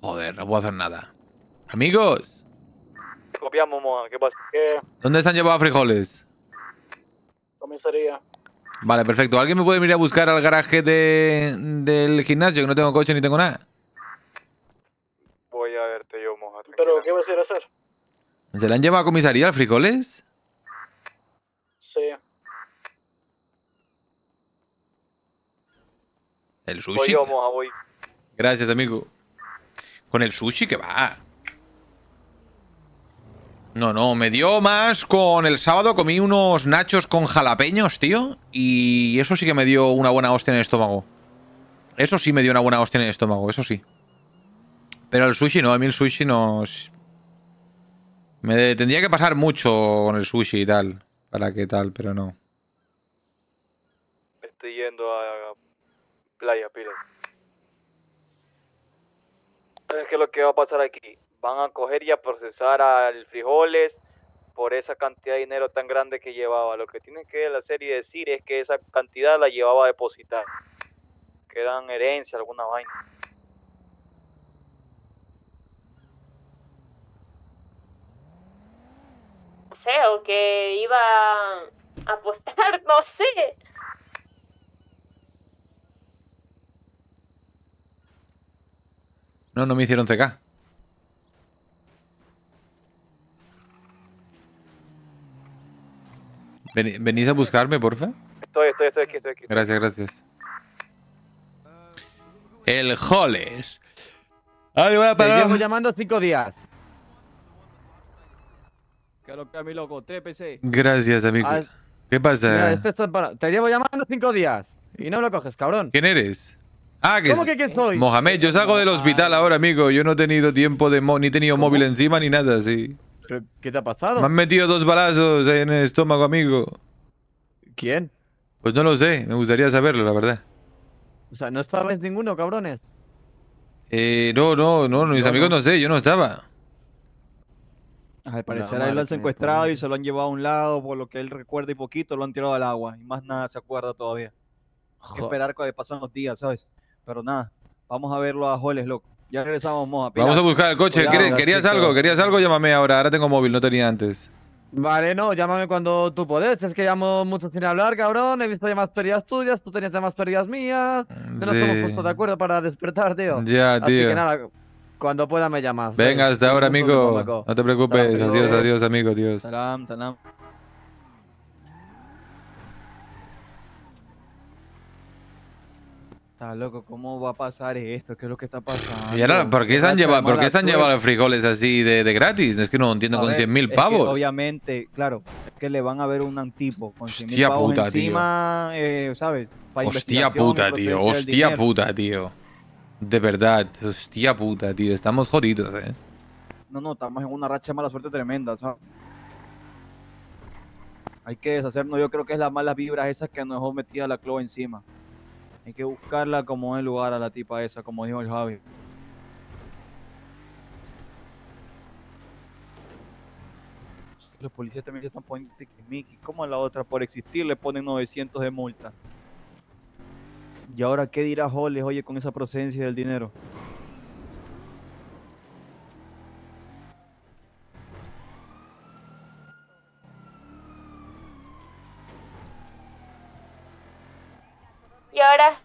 Joder, no puedo hacer nada. Amigos. Copiamos, ¿qué pasa? ¿Dónde se han llevado frijoles? Comisaría. Vale, perfecto. ¿Alguien me puede venir a buscar al garaje del gimnasio? Que no tengo coche ni tengo nada. Voy a verte yo, moja. ¿Pero qué vas a hacer? ¿Se la han llevado a comisaría al frijoles? Sí. ¿El sushi? Voy moja, ah, voy. Gracias, amigo. Con el sushi que va. No, no, me dio más con el sábado, comí unos nachos con jalapeños, tío, y eso sí que me dio una buena hostia en el estómago. Eso sí me dio una buena hostia en el estómago, eso sí. Pero el sushi no, a mí el sushi no... Me tendría que pasar mucho con el sushi y tal, para qué tal, pero no. Estoy yendo a playa, Pires. qué es lo que va a pasar aquí? van a coger y a procesar al frijoles por esa cantidad de dinero tan grande que llevaba. Lo que tienen que hacer y decir es que esa cantidad la llevaba a depositar. Que eran herencia, alguna vaina. No sé, o que iba a apostar, no sé. No, no me hicieron CK. ¿Venís a buscarme, porfa? Estoy, estoy, estoy aquí, estoy aquí. Gracias, gracias. El Joles. Ah, voy a Te llevo llamando cinco días. Que lo mi loco, trépese. Gracias, amigo. Ah, ¿Qué pasa? Te llevo llamando cinco días y no lo coges, cabrón. ¿Quién eres? Ah, que ¿Cómo que quién soy? Mohamed, yo salgo del hospital ahora, amigo. Yo no he tenido tiempo de... ni he tenido móvil encima ni nada, sí. ¿Qué te ha pasado? Me han metido dos balazos en el estómago, amigo. ¿Quién? Pues no lo sé, me gustaría saberlo, la verdad. O sea, ¿no estabas ninguno, cabrones? Eh, no, no, no, mis amigos no. sé, yo no estaba. Al parecer ahí lo han secuestrado y se lo han llevado a un lado, por lo que él recuerda y poquito lo han tirado al agua. Y más nada se acuerda todavía. Hay que esperar que pasan los días, ¿sabes? Pero nada, vamos a verlo a Joles, loco. Ya regresamos, Vamos a buscar el coche. ¿Querías algo? ¿Querías algo? Llámame ahora. Ahora tengo móvil, no tenía antes. Vale, no, llámame cuando tú podés. Es que llamo mucho sin hablar, cabrón. He visto más pérdidas tuyas, tú tenías más pérdidas mías. No estamos de acuerdo para despertar, tío. Ya, Así Que nada, cuando pueda me llamas. Venga, hasta ahora, amigo. No te preocupes. adiós, adiós, amigo. Dios. Salam, salam. ¿cómo va a pasar esto? ¿Qué es lo que está pasando? ¿Por qué se han, llevado, los frijoles así de, gratis? Es que no entiendo, con 100.000 mil pavos. obviamente, claro, es que le van a ver un antipo con pavos encima, ¿sabes? hostia puta, tío, eh, hostia puta, tío. De verdad, hostia puta, tío, estamos jodidos, eh. No, no, estamos en una racha de mala suerte tremenda, Hay que deshacernos, yo creo que es las malas vibras esas que nos dejó metida la clova encima. Hay que buscarla como en lugar a la tipa esa, como dijo el Javi. Los policías también se están poniendo Mickey. como a la otra? Por existir le ponen 900 de multa. ¿Y ahora qué dirá Joles, oye, con esa procedencia del dinero? ahora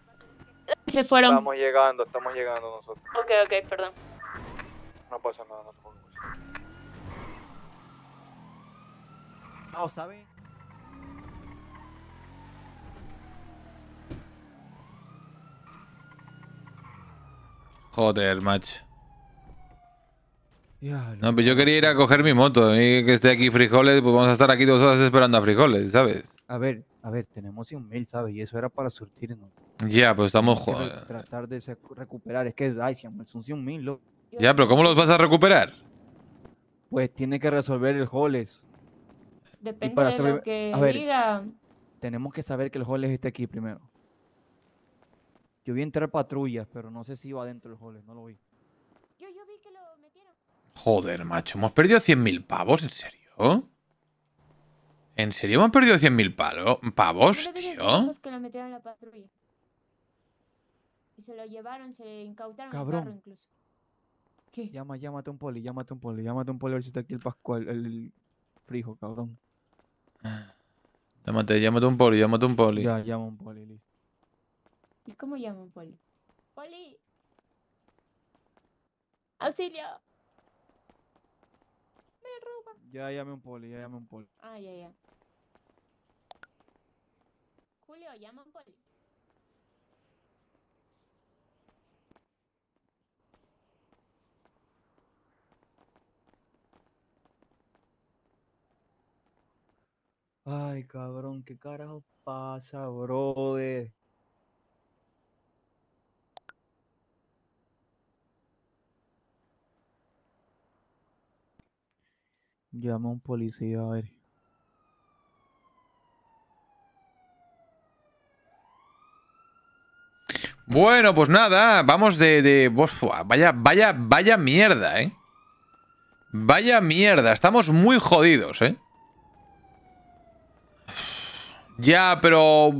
se fueron. Estamos llegando, estamos llegando nosotros. Ok, ok, perdón. No pasa nada, no te preocupes. No, ah, Joder, macho. No, pero pues yo quería ir a coger mi moto. mí que esté aquí frijoles, pues vamos a estar aquí dos horas esperando a frijoles, ¿sabes? A ver, a ver, tenemos 100.000, mil, ¿sabes? Y eso era para surtirnos. Ya, pues estamos jodidos. Tratar de recuperar, es que, ay, son 100.000, loco. Ya, pero ¿cómo los vas a recuperar? Pues tiene que resolver el Joles. Depende de que Tenemos que saber que el Joles está aquí primero. Yo vi entrar patrullas, pero no sé si iba adentro el Joles, no lo vi. Joder, macho, hemos perdido 100.000 pavos, ¿en serio? ¿En serio han perdido 100.000 pavos, tío? Que lo metieron en la patrulla. Y se lo llevaron, se incautaron Cabrón. incluso. ¿Qué? Llama, llámate un poli, llámate un poli, llámate un poli a ver si está aquí el Pascual, el frijo, cabrón. Ah. Llámate, llámate un poli, llámate un poli. Ya, llama un poli, listo. ¿Y cómo llama un poli? ¡Poli! ¡Auxilio! Ya llame un poli, ya llame un poli. Ah, ya, ya. Julio, llama un poli. Ay, cabrón, ¿qué carajo pasa, brother? Llama a un policía, a ver. Bueno, pues nada, vamos de... de vaya, vaya, vaya mierda, ¿eh? Vaya mierda, estamos muy jodidos, ¿eh? Ya, pero...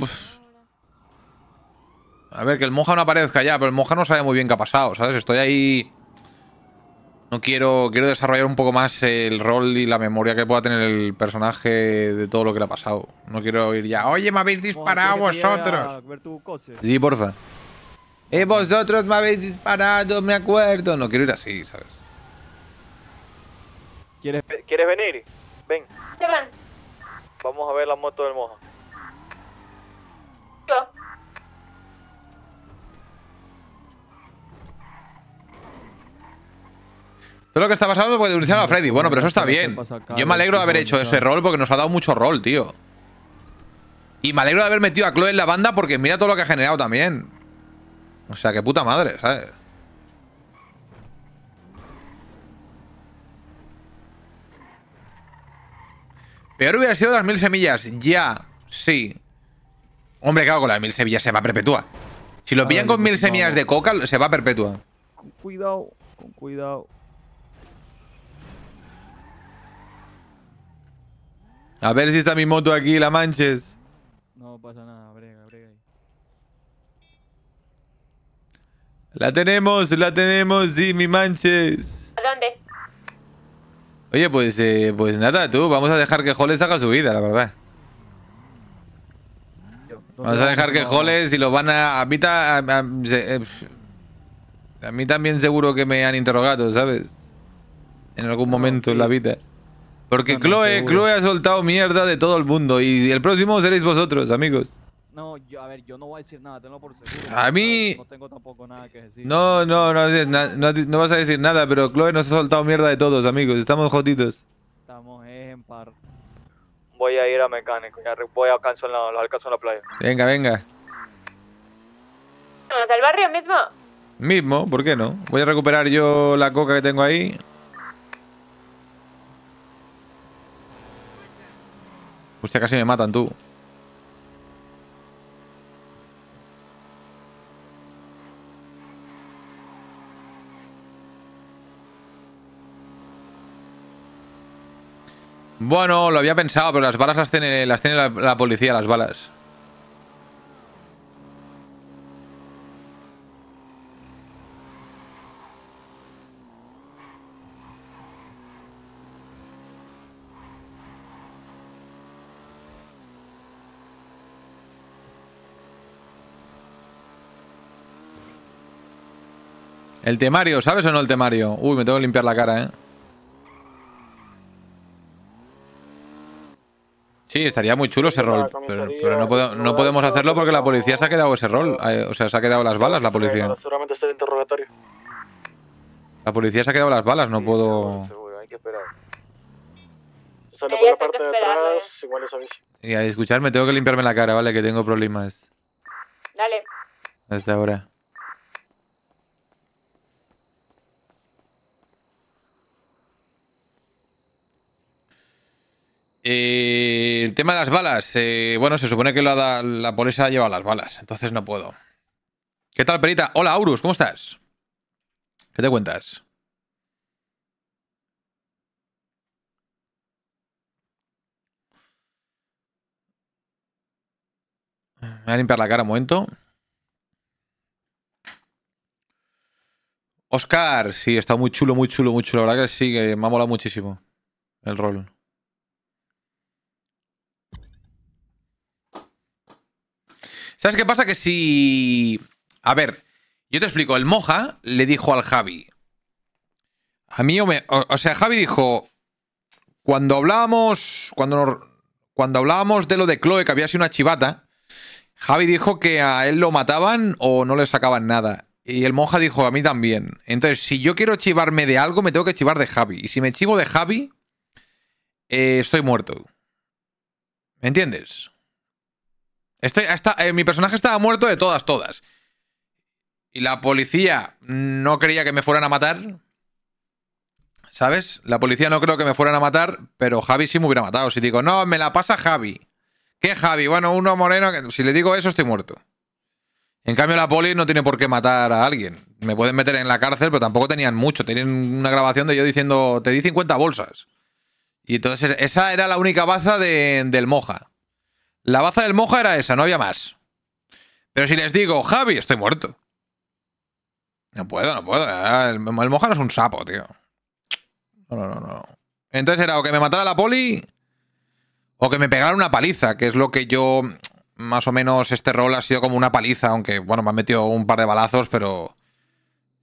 A ver, que el monja no aparezca ya, pero el monja no sabe muy bien qué ha pasado, ¿sabes? Estoy ahí... No quiero, quiero desarrollar un poco más el rol y la memoria que pueda tener el personaje de todo lo que le ha pasado. No quiero ir ya, oye, me habéis disparado vosotros. Sí, porfa. Eh, vosotros me habéis disparado, me acuerdo. No quiero ir así, ¿sabes? ¿Quieres, venir? Ven. Vamos a ver la moto del mojo. lo que está pasando puede denunciar a Freddy. Bueno, pero eso está bien. Yo me alegro de haber hecho ese rol porque nos ha dado mucho rol, tío. Y me alegro de haber metido a Chloe en la banda porque mira todo lo que ha generado también. O sea, qué puta madre, ¿sabes? Peor hubiera sido las mil semillas. Ya, sí. Hombre, claro, con las mil semillas se va perpetua. Si lo pillan con mil semillas de coca, se va perpetua. Con cuidado, con cuidado. A ver si está mi moto aquí, la manches. No pasa nada, brega, brega. La tenemos, la tenemos, sí, mi manches. ¿A dónde? Oye, pues, eh, pues nada, tú, vamos a dejar que Joles haga su vida, la verdad. Vamos a dejar que Joles y lo van a... A mí, a, eh, a mí también seguro que me han interrogado, ¿sabes? En algún ah, momento en la vida. Porque Chloe, Chloe ha soltado mierda de todo el mundo y el próximo seréis vosotros, amigos. No, yo, a ver, yo no voy a decir nada, tenlo por seguro. A mí... No tengo tampoco nada que decir. No, no, no, vas a decir nada, pero Chloe nos ha soltado mierda de todos, amigos. Estamos jodidos. Estamos en par. Voy a ir a mecánico, ya voy a alcanzar en la, en la playa. Venga, venga. al barrio mismo? Mismo, ¿por qué no? Voy a recuperar yo la coca que tengo ahí. Hostia, casi me matan tú. Bueno, lo había pensado, pero las balas las tiene, la policía, las balas. El temario, ¿sabes o no el temario? Uy, me tengo que limpiar la cara, ¿eh? Sí, estaría muy chulo ese rol, pero, no, podemos hacerlo porque la policía se ha quedado ese rol. Eh, o sea, se ha quedado las balas la policía. Seguramente está el interrogatorio. La policía se ha quedado las balas, no puedo... Seguro, hay que esperar. por ¿eh? Y a escucharme, tengo que limpiarme la cara, ¿vale? Que tengo problemas. Dale. Hasta ahora. Eh, el tema de las balas. Eh, bueno, se supone que la, la lleva las balas, entonces no puedo. ¿Qué tal, Perita? Hola, Aurus, ¿cómo estás? ¿Qué te cuentas? Me voy a limpiar la cara un momento. Oscar, sí, está muy chulo, muy chulo, muy chulo. La verdad que sí, que me ha molado muchísimo el rol. ¿Sabes qué pasa? Que si... A ver, yo te explico. El Moja le dijo al Javi. A mí o me... O, sea, Javi dijo... Cuando hablábamos... Cuando, cuando hablábamos de lo de Chloe, que había sido una chivata... Javi dijo que a él lo mataban o no le sacaban nada. Y el moja dijo, a mí también. Entonces, si yo quiero chivarme de algo, me tengo que chivar de Javi. Y si me chivo de Javi, eh, estoy muerto. ¿Me entiendes? Estoy, eh, mi personaje estaba muerto de todas, todas. Y la policía no creía que me fueran a matar. ¿Sabes? La policía no creo que me fueran a matar, pero Javi sí me hubiera matado. Si digo, no, me la pasa Javi. ¿Qué Javi? Bueno, uno moreno. Si le digo eso, estoy muerto. En cambio, la poli no tiene por qué matar a alguien. Me pueden meter en la cárcel, pero tampoco tenían mucho. Tenían una grabación de yo diciendo, te di 50 bolsas. Y entonces esa era la única baza del Moja. La baza del moja era esa, no había más. Pero si les digo, Javi, estoy muerto. No puedo, no puedo. El, moja no es un sapo, tío. No, no, no, no. Entonces era o que me matara la poli o que me pegara una paliza, que es lo que yo, más o menos, este rol ha sido como una paliza, aunque, bueno, me han metido un par de balazos, pero,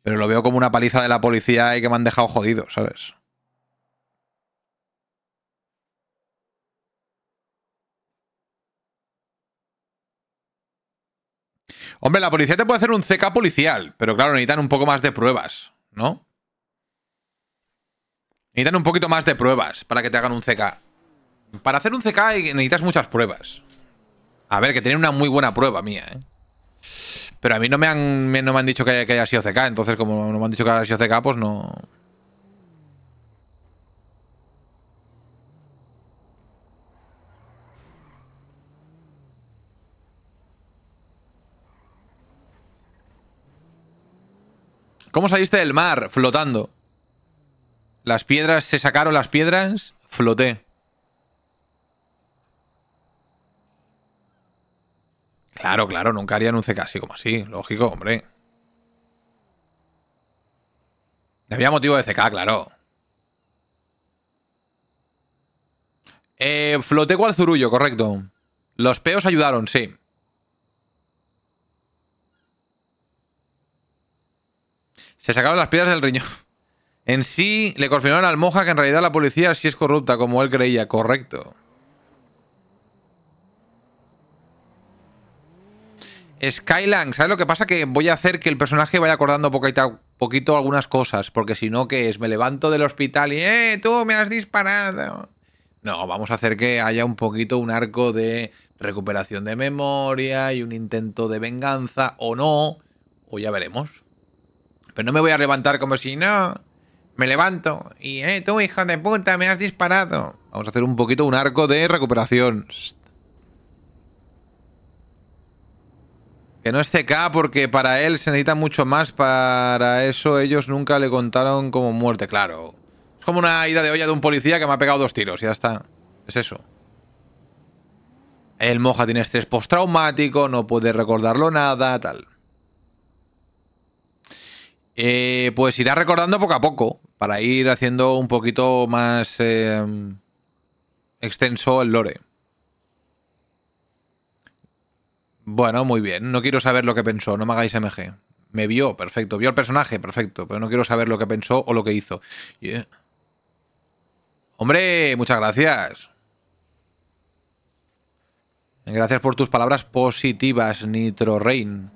pero lo veo como una paliza de la policía y que me han dejado jodido, ¿sabes? Hombre, la policía te puede hacer un CK policial, pero claro, necesitan un poco más de pruebas, ¿no? Necesitan un poquito más de pruebas para que te hagan un CK. Para hacer un CK necesitas muchas pruebas. A ver, que tienen una muy buena prueba mía, ¿eh? Pero a mí no me han, me han dicho que haya, que haya sido CK, entonces como no me han dicho que haya sido CK, pues no... ¿Cómo saliste del mar? Flotando. Las piedras, se sacaron las piedras, floté. Claro, claro, nunca harían un CK así como así. Lógico, hombre. Había motivo de CK, claro. Eh, floté cual zurullo, correcto. Los peos ayudaron, sí. Se sacaron las piedras del riñón. En sí, le confirmaron al Moja que en realidad la policía sí es corrupta, como él creía. Correcto. Skylang, ¿sabes lo que pasa? Que voy a hacer que el personaje vaya acordando poquito, poquito algunas cosas, porque si no, ¿qué es? Me levanto del hospital y ¡eh, tú me has disparado! No, vamos a hacer que haya un poquito un arco de recuperación de memoria y un intento de venganza, o no, o ya veremos. Pero no me voy a levantar como si no. Me levanto y, eh, tú, hijo de puta, me has disparado. Vamos a hacer un poquito un arco de recuperación. Que no es CK porque para él se necesita mucho más. Para eso ellos nunca le contaron como muerte, claro. Es como una ida de olla de un policía que me ha pegado dos tiros, ya está. Es eso. El moja tiene estrés postraumático, no puede recordarlo nada, tal. Eh, pues irá recordando poco a poco, para ir haciendo un poquito más eh, extenso el lore. Bueno, muy bien. No quiero saber lo que pensó, no me hagáis MG. Me vio, perfecto. Vio el personaje, perfecto. Pero no quiero saber lo que pensó o lo que hizo. Hombre, muchas gracias. Gracias por tus palabras positivas, Nitro Rain.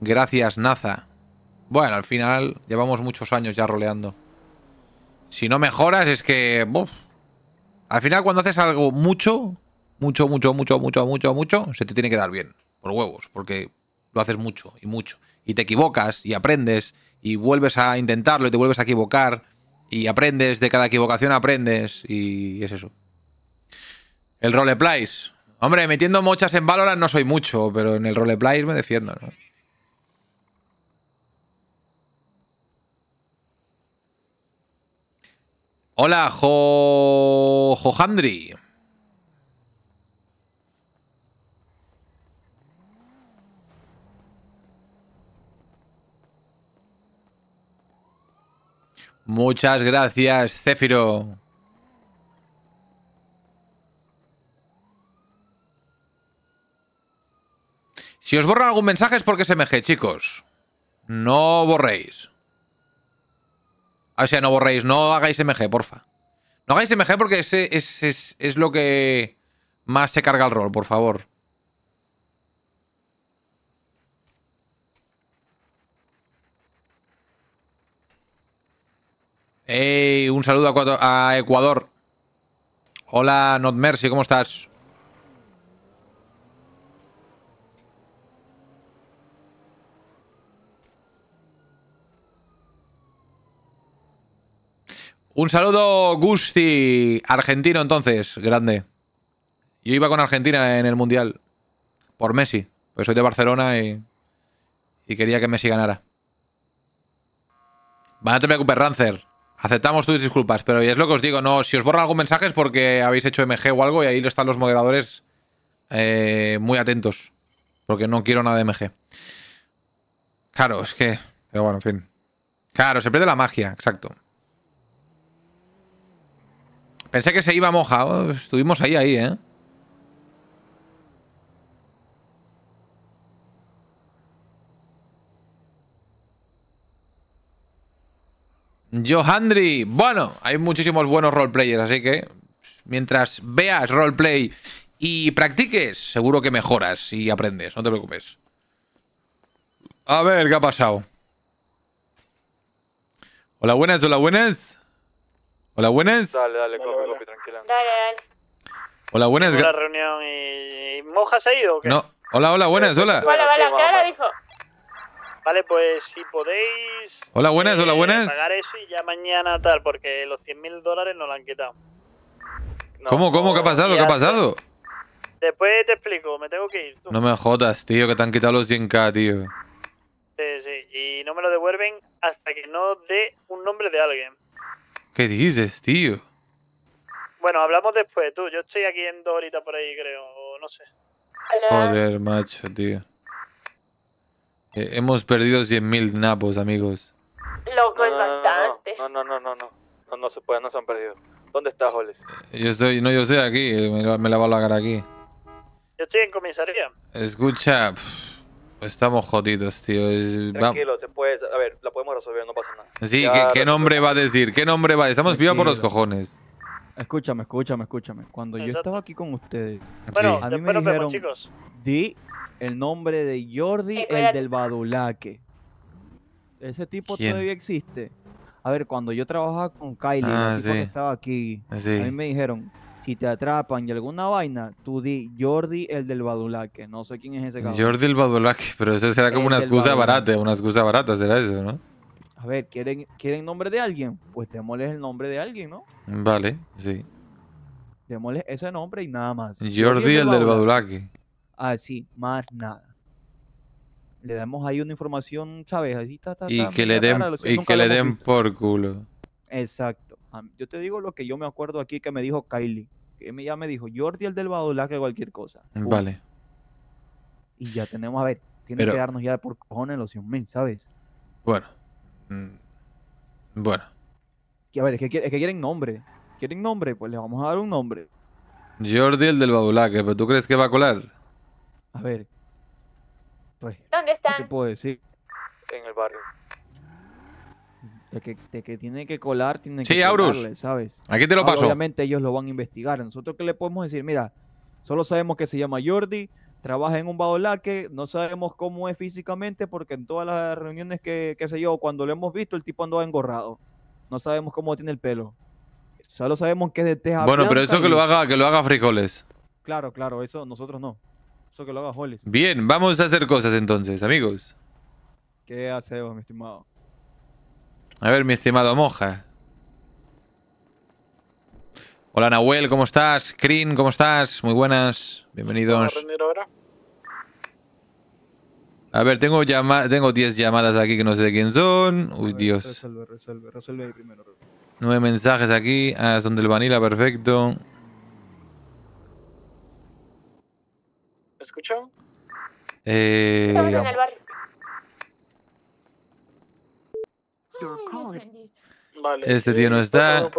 Gracias, Naza. Bueno, al final llevamos muchos años ya roleando. Si no mejoras es que... al final cuando haces algo mucho, mucho, mucho, mucho, mucho, mucho, mucho, se te tiene que dar bien. Por huevos, porque lo haces mucho y mucho. Y te equivocas y aprendes y vuelves a intentarlo y te vuelves a equivocar y aprendes, de cada equivocación aprendes y es eso. El roleplays. Hombre, metiendo mochas en Valorant no soy mucho, pero en el roleplays me defiendo, ¿no? Hola, jo... Muchas gracias, Céfiro. Si os borran algún mensaje es porque se meje chicos. No borréis. Ah, o sea, no borréis, no hagáis MG, porfa. No hagáis MG porque es, lo que más se carga el rol, por favor. ¡Ey! un saludo a Ecuador. Hola, Not Mercy, ¿cómo estás? Un saludo, Gusti. Argentino, entonces. Grande. Yo iba con Argentina en el Mundial. Por Messi. Pues soy de Barcelona y, quería que Messi ganara. Vale, me te Rancer. Aceptamos tus disculpas, pero es lo que os digo. No, si os borra algún mensaje es porque habéis hecho MG o algo y ahí están los moderadores eh, muy atentos. Porque no quiero nada de MG. Claro, es que... Pero bueno, en fin. Claro, se pierde la magia, exacto. Pensé que se iba mojado. Oh, estuvimos ahí, ahí, ¿eh? Johandri. Bueno, hay muchísimos buenos roleplayers, así que mientras veas roleplay y practiques, seguro que mejoras y aprendes, no te preocupes. A ver, ¿qué ha pasado? Hola, buenas, hola, buenas. Hola, buenas. Dale, dale, tranquila. Dale, dale. Hola, buenas. Hola, reunión y... ha ido o qué? No. Hola, hola, buenas, hola. dijo? Vale, pues si podéis... Hola, buenas, hola, eh, buenas. Pagar eso y ya mañana tal, porque los 100 mil dólares no lo han quitado. cómo? ¿Qué ha pasado? ¿Qué ha pasado? Después te explico, me tengo que ir. No me jodas, tío, que te han quitado los 100k, tío. Sí, sí, y no me lo devuelven hasta que no dé un nombre de alguien. ¿Qué dices, tío? Bueno, hablamos después, tú. Yo estoy aquí en dos horitas por ahí, creo. O no sé. Joder, macho, tío. Eh, hemos perdido 100.000 napos, amigos. Loco, es bastante. No, no, no, no, no. No, se pueden, no se han perdido. ¿Dónde estás, Joles? Eh, yo estoy, no, yo estoy aquí. Eh, me, me lavo la cara aquí. Yo estoy en comisaría. Escucha... Estamos jodidos, tío. Tranquilo, se puede... A ver, la podemos resolver, no pasa nada. Sí, ¿qué, nombre va a decir? ¿Qué nombre va? Estamos vivos por los cojones. Escúchame, escúchame, escúchame. Cuando yo estaba aquí con ustedes, a mí me dijeron, chicos. di el nombre de Jordi, el del Badulaque. Ese tipo todavía existe. A ver, cuando yo trabajaba con Kylie, Cuando ah, estaba aquí, a mí me dijeron, si te atrapan y alguna vaina, tú di Jordi el del Badulaque. No sé quién es ese cabrón. Jordi el Badulaque, pero eso será como una excusa barata, una excusa barata será eso, ¿no? A ver, ¿quieren, ¿quieren nombre de alguien? Pues démosles el nombre de alguien, ¿no? Vale, sí. Démosles ese nombre y nada más. Jordi, el, del Badulaque. Ah, sí. más nada le damos ahí una información, ¿sabes? Así, está y que le den, y que le den por culo. Exacto yo te digo lo que yo me acuerdo aquí que me dijo Kylie. Que ya me dijo Jordi el del Badulaque cualquier cosa. Vale. Y ya tenemos, a ver, tiene que darnos ya por cojones los 100 mil, ¿sabes? Bueno. Mm, bueno. a ver, es que, quieren nombre. ¿Quieren nombre? Pues le vamos a dar un nombre. Jordi el del Badulaque ¿pero tú crees que va a colar? A ver. Pues, ¿Dónde están? ¿Qué te puedo decir? En el barrio que, tiene que colar, tiene que Aurus. ¿sabes? Aquí te lo paso. Obviamente ellos lo van a investigar. Nosotros qué le podemos decir, mira, solo sabemos que se llama Jordi, trabaja en un badolaque, no sabemos cómo es físicamente, porque en todas las reuniones que, se sé yo, cuando lo hemos visto, el tipo andaba engorrado. No sabemos cómo tiene el pelo. Solo sabemos que es de teja. Bueno, pero eso que lo haga, que lo haga frijoles. Claro, claro, eso nosotros no. Eso que lo haga Hollis. Bien, vamos a hacer cosas entonces, amigos. ¿Qué hacemos, mi estimado? A ver, mi estimado Moja. Hola Nahuel, ¿cómo estás? Screen, ¿cómo estás? Muy buenas, bienvenidos. A, ver, tengo llama tengo 10 llamadas aquí que no sé de quién son. Uy, Dios. Resuelve, resuelve, resuelve primero. Nueve mensajes aquí. Ah, son del Vanilla, perfecto. ¿Me escuchan? Eh... en este tío no está.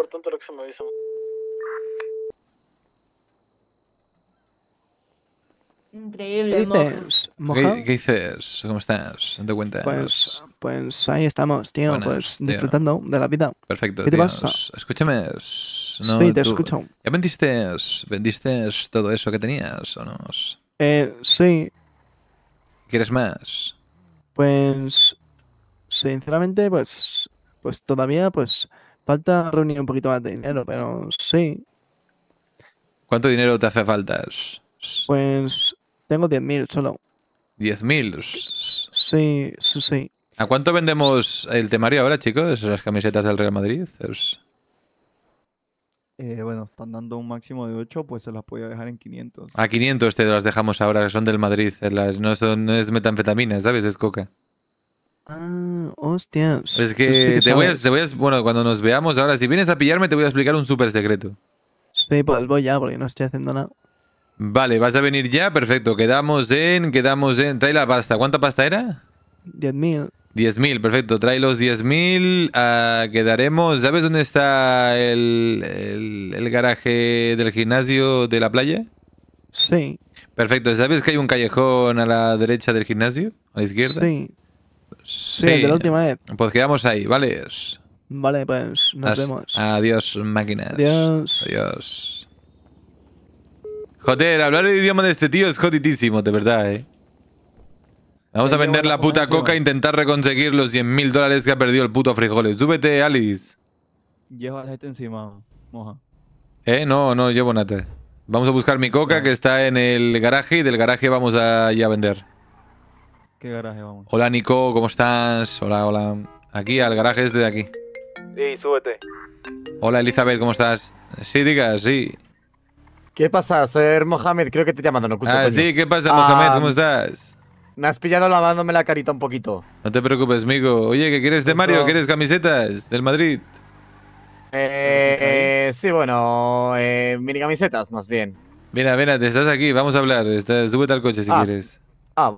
Increíble, ¿Qué dices? dices? ¿Cómo estás? ¿Te cuentas? Pues, pues ahí estamos, tío. pues disfrutando de la vida. Perfecto. ¿Qué te pasa? Escúchame. sí, te escucho. ¿Ya vendiste, vendiste todo eso que tenías o no? Eh, sí. ¿Quieres más? Pues sinceramente, pues, pues todavía, pues, falta reunir un poquito más de dinero, pero sí. ¿Cuánto dinero te hace falta? Pues tengo 10.000 solo. ¿10.000? Sí, sí, sí. ¿A cuánto vendemos el temario ahora, chicos? Las camisetas del Real Madrid. Eh, bueno, están dando un máximo de 8, pues se las podía dejar en 500. A 500 te las dejamos ahora, que son del Madrid. no, son, no es metanfetamina, ¿sabes? Es coca. Ah, hostia. Es que, te, voy a, te voy a, Bueno, cuando nos veamos ahora, si vienes a pillarme, te voy a explicar un súper secreto. Sí, pues voy ya, porque no estoy haciendo nada. Vale, vas a venir ya, perfecto. Quedamos en. Quedamos en. Trae la pasta. ¿Cuánta pasta era? Diez 10.000, perfecto. Trae los 10.000. mil ah, quedaremos. ¿Sabes dónde está el, el, el, garaje del gimnasio de la playa? Sí. Perfecto. ¿Sabes que hay un callejón a la derecha del gimnasio? ¿A la izquierda? Sí, Sí, de la última vez. Pues quedamos ahí, ¿vale? Vale, pues nos vemos. Adiós, máquinas. Adiós. Adiós. Joder, hablar el idioma de este tío es jodidísimo, de verdad, ¿eh? Vamos a vender la puta coca e intentar reconseguir los 100.000 dólares que ha perdido el puto frijoles. Súbete, Alice. Llevo la gente encima, moja. Eh, no, no llevo nada. Vamos a buscar mi coca que está en el garaje y del garaje vamos a ir a vender. ¿Qué Hola Nico, ¿cómo estás? Hola, hola. Aquí, al garaje desde de aquí. Sí, súbete. Hola Elizabeth, ¿cómo estás? Sí, diga, sí. ¿Qué pasa, ser Mohamed? Creo que te llamado, no escucho. Ah, sí, ¿qué pasa, Mohamed? ¿Cómo ah, estás? Me has pillado lavándome la carita un poquito. No te preocupes, amigo. Oye, ¿qué quieres de Mario? ¿Quieres camisetas del Madrid? Eh, sí, bueno, eh, mini camisetas más bien. Mira, mira, te estás aquí, vamos a hablar. súbete al coche si ah. quieres. Ah,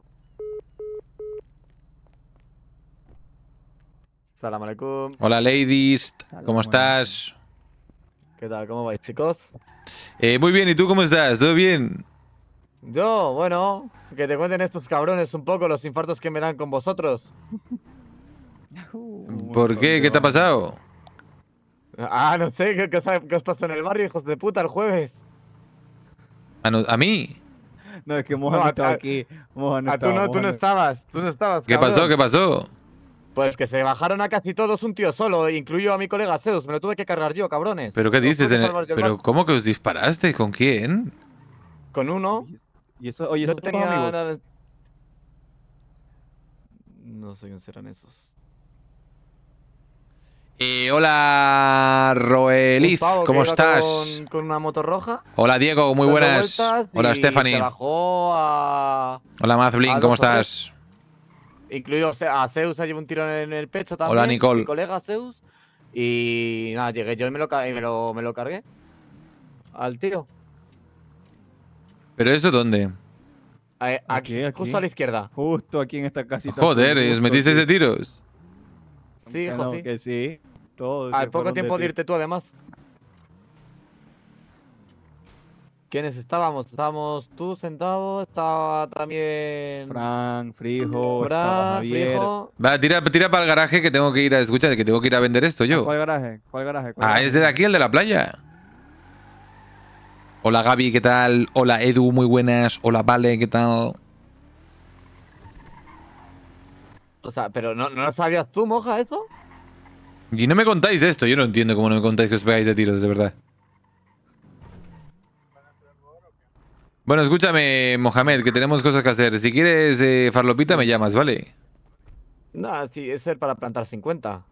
Salam Hola, ladies. ¿Cómo estás? ¿Qué tal? ¿Cómo vais, chicos? Eh, muy bien, ¿y tú cómo estás? ¿Todo bien? Yo, bueno, que te cuenten estos cabrones un poco los infartos que me dan con vosotros. ¿Por qué? ¿Qué te ha pasado? Ah, no sé, ¿qué, qué, os, pasó en el barrio, hijos de puta, el jueves? ¿A, mí? No, es que muero aquí. a, tú no, tú no estabas, tú no estabas. ¿Qué pasó? ¿Qué pasó? Pues que se bajaron a casi todos un tío solo, incluyo a mi colega Zeus, me lo tuve que cargar yo, cabrones. ¿Pero qué dices? ¿Pero cómo que os disparaste? ¿Con quién? Con uno. ¿Y eso, oye, tenía... amigos? No sé quién serán esos. Eh, hola, Roeliz, ¿cómo estás? Con, una moto roja. Hola, Diego, muy buenas. Hola, Stephanie. Bajó a... Hola, Mazblin, ¿cómo estás? incluido a Zeus, se llevado un tiro en el pecho también. Hola, Nicole. Mi colega Zeus. Y nada, llegué yo y me lo, me lo, cargué. Al tiro. ¿Pero eso dónde? aquí, justo a la izquierda. Justo aquí en esta casita. Joder, ¿os metiste ese tiro? Sí, hijo, sí. Que sí. Todos poco tiempo de irte tú, además. ¿Quiénes estábamos? Estábamos tú sentado, estaba también. Frank, Frijo, estaba Va, tira, para el garaje que tengo que ir a escuchar, que tengo que ir a vender esto yo. ¿Cuál garaje? ¿Cuál garaje? ah, es de aquí, el de la playa. Hola Gaby, ¿qué tal? Hola Edu, muy buenas. Hola Vale, ¿qué tal? O sea, pero ¿no, no lo sabías tú, moja, eso? Y no me contáis esto, yo no entiendo cómo no me contáis que os pegáis de tiros, de verdad. Bueno, escúchame, Mohamed, que tenemos cosas que hacer. Si quieres eh, farlopita, me llamas, ¿vale? No, sí, es ser para plantar 50.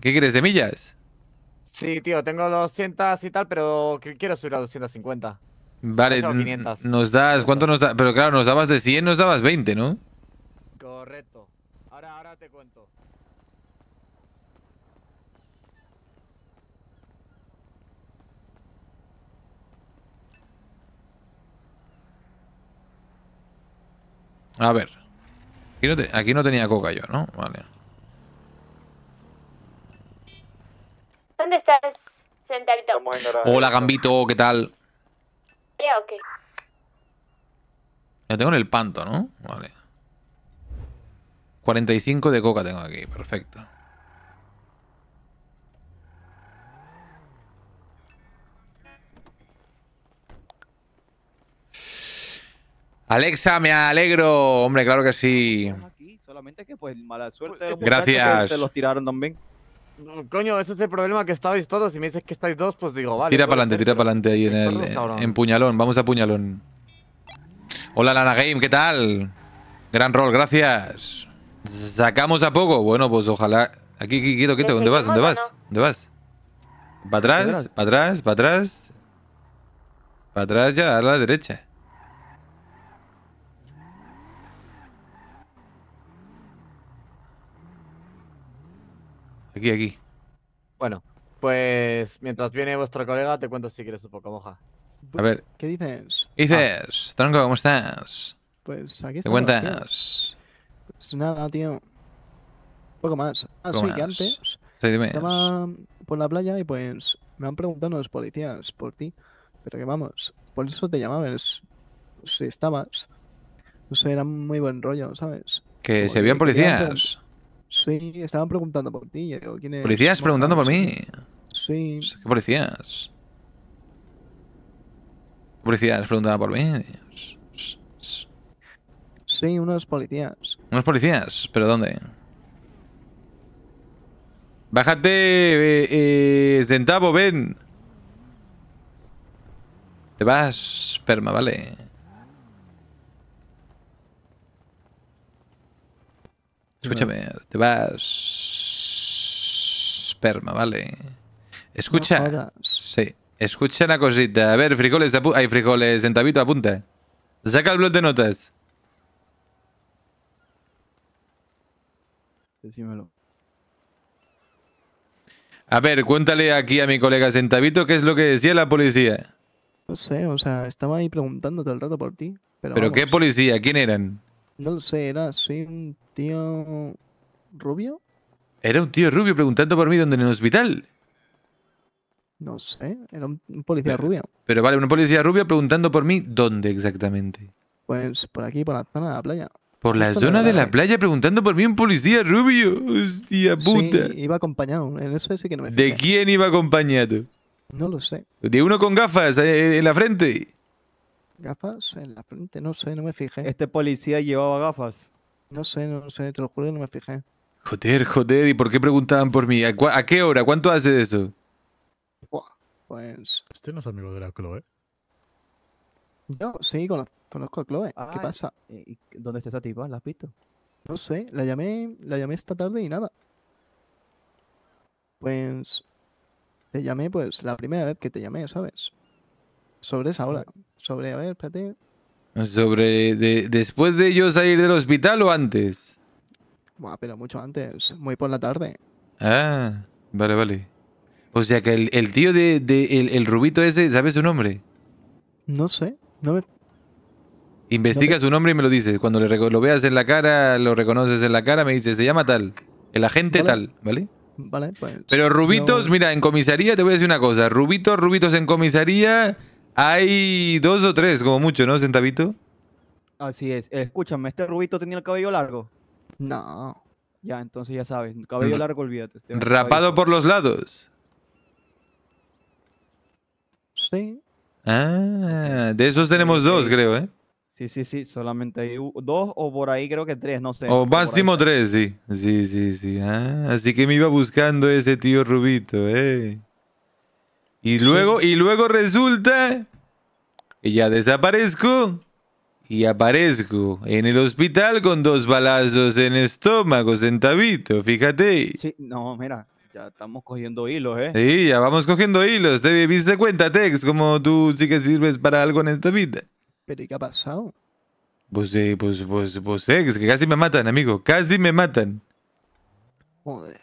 ¿Qué quieres, semillas? Sí, tío, tengo 200 y tal, pero quiero subir a 250. Vale, nos das, ¿cuánto nos das? Pero claro, nos dabas de 100, nos dabas 20, ¿no? Correcto. Ahora, ahora te cuento. A ver. Aquí no, tenía coca yo, ¿no? Vale. ¿Dónde estás, sentadito? Hola, Gambito, ¿qué tal? Ya, tengo en el panto, ¿no? Vale. 45 de coca tengo aquí, perfecto. Alexa, me alegro. Hombre, claro que sí. Pues, gracias. Se los tiraron también. coño, ese es el problema que estabais todos. Si me dices que estáis dos, pues digo, vale. Tira pues, para adelante, tira para adelante ahí en, el, puñalón. Vamos a puñalón. Hola, Lana Game, ¿qué tal? Gran rol, gracias. ¿Sacamos a poco? Bueno, pues ojalá... Aquí, quito, quieto, ¿Dónde vas? ¿Dónde vas? ¿Dónde vas? ¿Para atrás? ¿Para atrás? ¿Para atrás? ¿Para atrás ya? A la derecha. Aquí, aquí. Bueno, pues mientras viene vuestro colega, te cuento si quieres un poco, moja. A ver. ¿Qué dices? ¿Qué dices? Ah. Tronco, ¿cómo estás? Pues aquí ¿Te cuentas? Pues nada, tío. poco más. Ah, sí, que antes. Sí, Estaba por la playa y pues me han preguntado los policías por ti. Pero que vamos, por eso te llamabas. Si estabas. No sé, era muy buen rollo, ¿sabes? Que se habían policías. Sí, estaban preguntando por ti. ¿Policías preguntando por mí? Sí. Pues, ¿Qué policías? policías preguntando por mí? Sí, unos policías. ¿Unos policías? ¿Pero dónde? Bájate, eh, eh ven. Te vas, perma, vale. Escúchame, te vas. Sperma, vale. Escucha. sí. Escucha una cosita. A ver, frijoles. Hay frijoles. Centavito, apunta. Saca el blog de notas. Decímelo. A ver, cuéntale aquí a mi colega Sentavito qué es lo que decía la policía. No sé, o sea, estaba ahí preguntando todo el rato por ti. ¿Pero, qué policía? ¿Quién eran? No lo sé, era un tío rubio. Era un tío rubio preguntando por mí dónde en el hospital. No sé, era un policía rubio. Pero vale, un policía rubio preguntando por mí dónde exactamente. Pues por aquí, por la zona de la playa. Por la zona de la playa preguntando por mí un policía rubio. Hostia puta. Sí, iba acompañado. En eso sí que no me ¿De quién iba acompañado? No lo sé. ¿De uno con gafas eh, en la frente? ¿Gafas en la frente? No sé, no me fijé. ¿Este policía llevaba gafas? No sé, no sé, te lo juro no me fijé. Joder, joder, ¿y por qué preguntaban por mí? ¿A, qué hora? ¿Cuánto hace de eso? Pues... Este no es amigo de la Chloe. Yo sí, conozco, a Chloe. ¿Qué ah, pasa? dónde está esa tipa? ¿La has visto? No sé, la llamé, la llamé esta tarde y nada. Pues... Te llamé, pues, la primera vez que te llamé, ¿sabes? Sobre esa hora. Sobre, a ver, espérate. Sobre después de yo salir del hospital o antes. Buah, pero mucho antes, muy por la tarde. Ah, vale, vale. O sea que el, tío de, el, rubito ese, ¿sabes su nombre? No sé, no Investiga su nombre y me lo dices. Cuando lo veas en la cara, lo reconoces en la cara, me dices, se llama tal. El agente tal, ¿vale? Vale, pues. Pero Rubitos, mira, en comisaría te voy a decir una cosa. Rubitos, Rubitos en comisaría hay dos o tres, como mucho, ¿no, Centavito? Así es. Eh, escúchame, ¿este rubito tenía el cabello largo? No. Ya, entonces ya sabes. Cabello mm. largo, olvídate. Este ¿Rapado por los lados? Sí. Ah, de esos tenemos dos, creo, ¿eh? Sí, sí, sí, solamente hay dos o por ahí creo que tres, no sé. O máximo tres, sí. Sí, sí, sí. Ah, así que me iba buscando ese tío Rubito, ¿eh? Y luego, y luego resulta que ya desaparezco y aparezco en el hospital con dos balazos en estómago, centavito, fíjate. Sí, no, mira, ya estamos cogiendo hilos, ¿eh? Sí, ya vamos cogiendo hilos. ¿Te viste cuenta, Tex, como tú sí que sirves para algo en esta vida? ¿Pero qué ha pasado? Pues, eh, pues, pues, pues, Tex, que casi me matan, amigo. Casi me matan. Joder.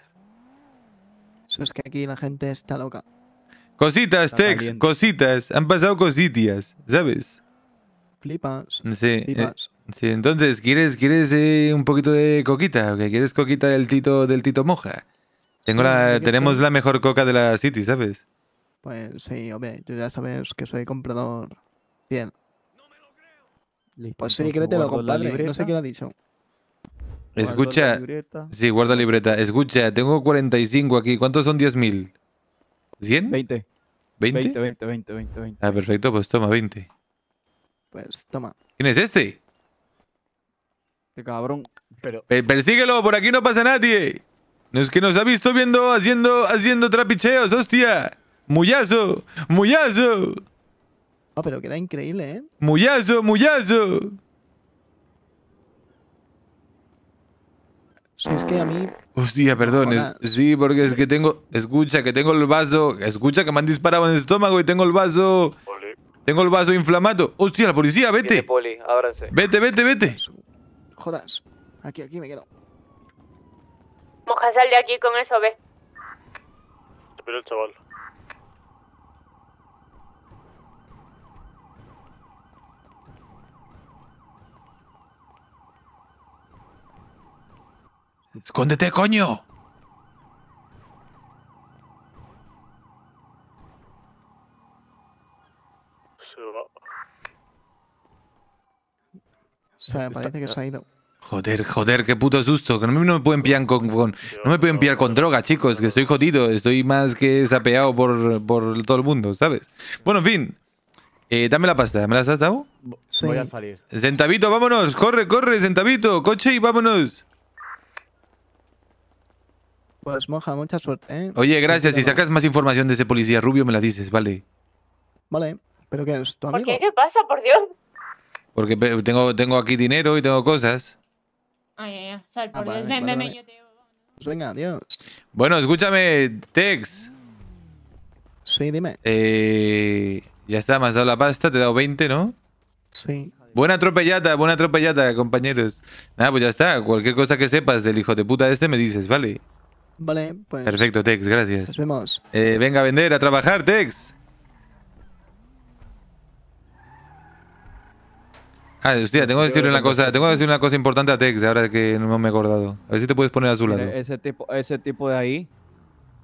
Eso es que aquí la gente está loca. Cositas, Tex, cositas. Han pasado cositas, ¿sabes? Eh, flipas. Sí. entonces, ¿quieres, quieres eh, un poquito de coquita? ¿O ¿Quieres coquita del Tito, del Tito Moja? Tengo la, tenemos la mejor coca de la City, ¿sabes? Pues sí, obvio. tú ya sabes que soy comprador. Bien. pues sí, créetelo, compadre. No sé qué lo ha dicho. Escucha. sí, guarda libreta. Escucha, tengo 45 aquí. ¿Cuántos son 10.000? ¿100? 20. ¿20? 20, 20, 20, 20, Ah, perfecto, pues toma 20. Pues toma. ¿Quién es este? Este cabrón. Pero... persíguelo, por aquí no pasa nadie. No es que nos ha visto viendo, haciendo, haciendo trapicheos, hostia. ¡Muyazo! ¡Muyazo! Ah, pero queda increíble, ¿eh? ¡Muyazo! ¡Muyazo! es que a mí... Hostia, perdón. sí, porque es que tengo... Escucha, que tengo el vaso... Escucha, que me han disparado en el estómago y tengo el vaso... Tengo el vaso inflamado. Hostia, la policía, vete. Vete, vete, vete. Jodas. Aquí, aquí me quedo. Moja, sal de aquí con eso, ve. Te el chaval. Escóndete, coño. O parece que se ha ido. Joder, joder, qué puto susto. Que no me, pueden pillar con, no me pueden pillar con droga, chicos. Que estoy jodido. Estoy más que sapeado por, todo el mundo, ¿sabes? Bueno, en fin. Eh, dame la pasta. ¿Me la has dado? Voy a salir. Centavito, vámonos. Corre, corre, sentavito Coche y vámonos. Pues moja, mucha suerte, ¿eh? Oye, gracias. Si sacas más información de ese policía rubio, me la dices, vale. Vale, pero ¿qué es? ¿Tu amigo? ¿Por que ¿Qué pasa, por Dios? Porque tengo, tengo aquí dinero y tengo cosas. Ay, ay, Sal, por Dios. venga, adiós. Bueno, escúchame, Tex. Sí, dime. Eh, ya está, me has dado la pasta, te he dado 20, ¿no? Sí. Buena atropellata, buena atropellata, compañeros. Nada, pues ya está. Cualquier cosa que sepas del hijo de puta este me dices, ¿vale? Vale, pues. Perfecto, Tex, gracias. Nos vemos. Eh, venga a vender, a trabajar, Tex. Ah, hostia, tengo que decirle una cosa, tengo que decir una cosa importante a Tex, ahora que no me he acordado. A ver si te puedes poner a su lado. Ese tipo, ese tipo de ahí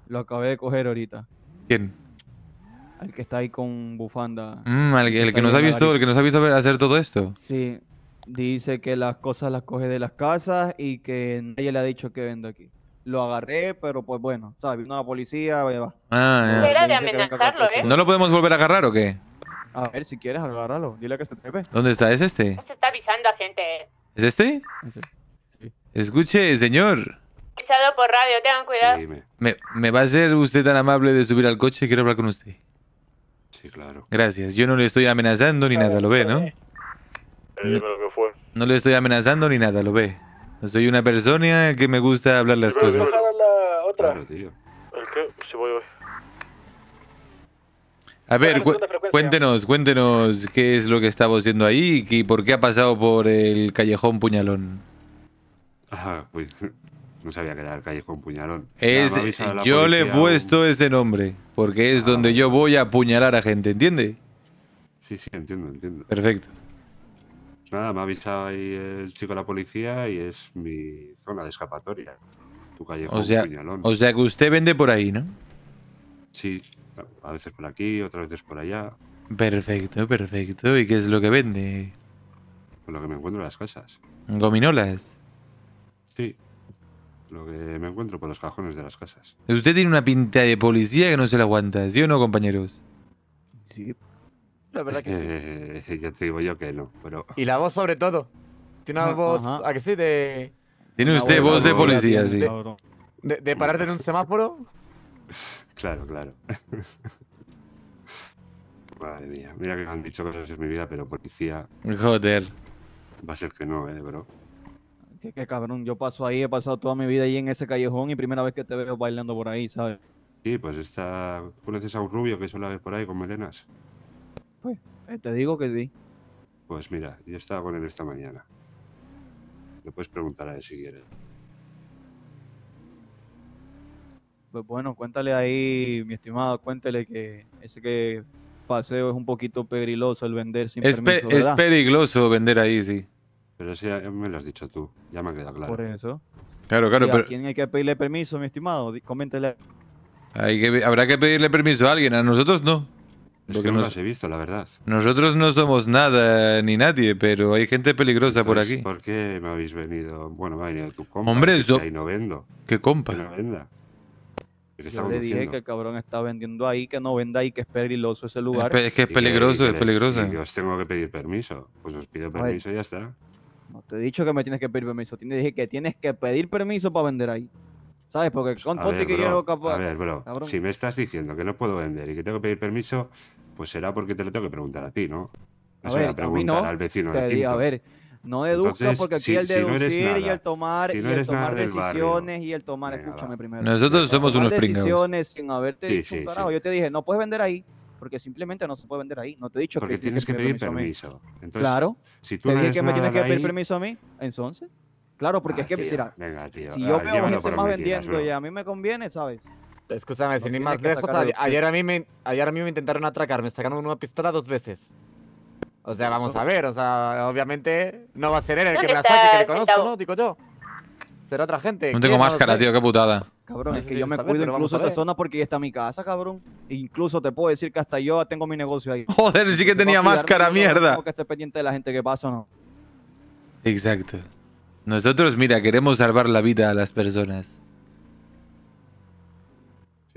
lo acabé de coger ahorita. ¿Quién? El que está ahí con bufanda. Mm, el, que nos ha visto, el que nos ha visto hacer todo esto. Sí. Dice que las cosas las coge de las casas y que nadie le ha dicho que vende aquí lo agarré, pero pues bueno, ¿sabes? Vino la policía, va. Ah, ya. ¿eh? ¿No lo podemos volver a agarrar o qué? A ver, si quieres, agárralo. Dile que se trepe. ¿Dónde está? ¿Es este? Se este está avisando a gente. Este? ¿Es este? Sí. Escuche, señor. Avisado por radio, tengan cuidado. Dime. me... me... va a ser usted tan amable de subir al coche? Quiero hablar con usted. Sí, claro. Gracias. Yo no le estoy amenazando ni nada, lo ve, ¿no? lo que fue? No le estoy amenazando ni nada, lo ve. Soy una persona que me gusta hablar las cosas. La otra. ¿El qué? voy, A ver, cuéntenos, cuéntenos qué es lo que estamos haciendo ahí y por qué ha pasado por el callejón Puñalón. Ajá, pues no sabía que era el callejón Puñalón. yo le he puesto ese nombre porque es ah, donde yo voy a apuñalar a gente, ¿entiende? Sí, sí, entiendo, entiendo. Perfecto. Nada, me ha avisado ahí el chico de la policía y es mi zona de escapatoria. Tu callejón. o sea, que usted vende por ahí, ¿no? Sí, a veces por aquí, otras veces por allá. Perfecto, perfecto. ¿Y qué es lo que vende? lo que me encuentro en las casas. ¿Gominolas? Sí, lo que me encuentro por los cajones de las casas. Usted tiene una pinta de policía que no se la aguanta, ¿sí o no, compañeros? Sí, la verdad que yo te digo yo que no, Y la voz sobre todo. Tiene una voz, ¿a que sí? De... Tiene usted voz de policía, sí. De, pararte en un semáforo. Claro, claro. Madre mía, mira que han dicho cosas en mi vida, pero policía... Joder. Va a ser que no, eh, bro. Qué, cabrón, yo paso ahí, he pasado toda mi vida ahí en ese callejón y primera vez que te veo bailando por ahí, ¿sabes? Sí, pues está ¿Conoces a un rubio que la ves por ahí con melenas? Pues te digo que sí. Pues mira, yo estaba con él esta mañana. Le puedes preguntar a él si quieres. Pues bueno, cuéntale ahí, mi estimado, cuéntale que ese que paseo es un poquito peligroso el vender sin es permiso, Es peligroso vender ahí, sí. Pero eso ya me lo has dicho tú, ya me queda claro. Por eso. Claro, claro, a quién hay que pedirle permiso, mi estimado? Coméntale. que, habrá que pedirle permiso a alguien, a nosotros no. Es no nos... he visto, la verdad. Nosotros no somos nada ni nadie, pero hay gente peligrosa por aquí. ¿Por qué me habéis venido? Bueno, vaya, tu compa. Hombre, yo... Ahí no vendo. ¿Qué compa? Que no venda. yo le dije que el cabrón está vendiendo ahí, que no venda ahí, que es peligroso ese lugar. Es, que es peligroso, es peligroso. Yo os tengo que pedir permiso. Pues os pido permiso y ya está. No te he dicho que me tienes que pedir permiso. Te dije que tienes que pedir permiso para vender ahí. ¿Sabes? Porque son ponte que yo A ver, bro, si me estás diciendo que no puedo vender y que tengo que pedir permiso, pues será porque te lo tengo que preguntar a ti, ¿no? O a sea, ver, preguntar mí no, al vecino. a ver, no deduzco porque aquí el deducir y el tomar, y el tomar decisiones y el tomar, escúchame primero. Nosotros somos unos decisiones sin haberte sí, dicho Yo te dije, no puedes vender ahí porque simplemente no se puede vender ahí. No te he dicho porque que tienes que, pedir permiso. Entonces, claro. Si tú te dije que me tienes que pedir permiso a mí, entonces. Claro, porque ah, es que, si yo ah, veo gente más vendiendo y a mí me conviene, ¿sabes? Escúchame, sin más lejos, ayer, a mí me, ayer a mí me intentaron atracar, me sacaron una pistola dos veces. O sea, vamos a ver, o sea, obviamente no va a ser él el que me la saque, que le conozco, ¿no? Digo yo. Será otra gente. No tengo máscara, tío, qué putada. Cabrón, es que yo me cuido incluso esa zona porque ahí está mi casa, cabrón. incluso te puedo decir que hasta yo tengo mi negocio ahí. Joder, sí que tenía máscara, mierda. Tengo que estar pendiente de la gente que pasa o no. Exacto. Nosotros, mira, queremos salvar la vida a las personas.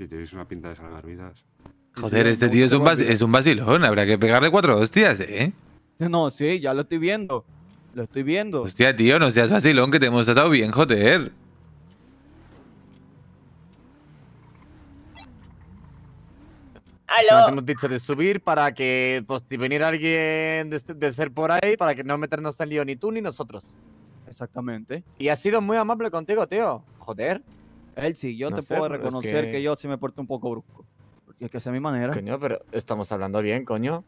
Si una pinta de salvar vidas. Joder, este tío es un, es un vacilón. Habrá que pegarle cuatro hostias, ¿eh? No, sí, ya lo estoy viendo. Lo estoy viendo. Hostia, tío, no seas vacilón, que te hemos tratado bien, joder. te hemos dicho de subir para que, pues, si venir alguien este, de, ser por ahí, para que no meternos en lío ni tú ni nosotros. Exactamente. Y ha sido muy amable contigo, tío. Joder. Él sí, yo te puedo reconocer que... yo sí me porto un poco brusco. Porque es que sea mi manera. Coño, pero estamos hablando bien, coño.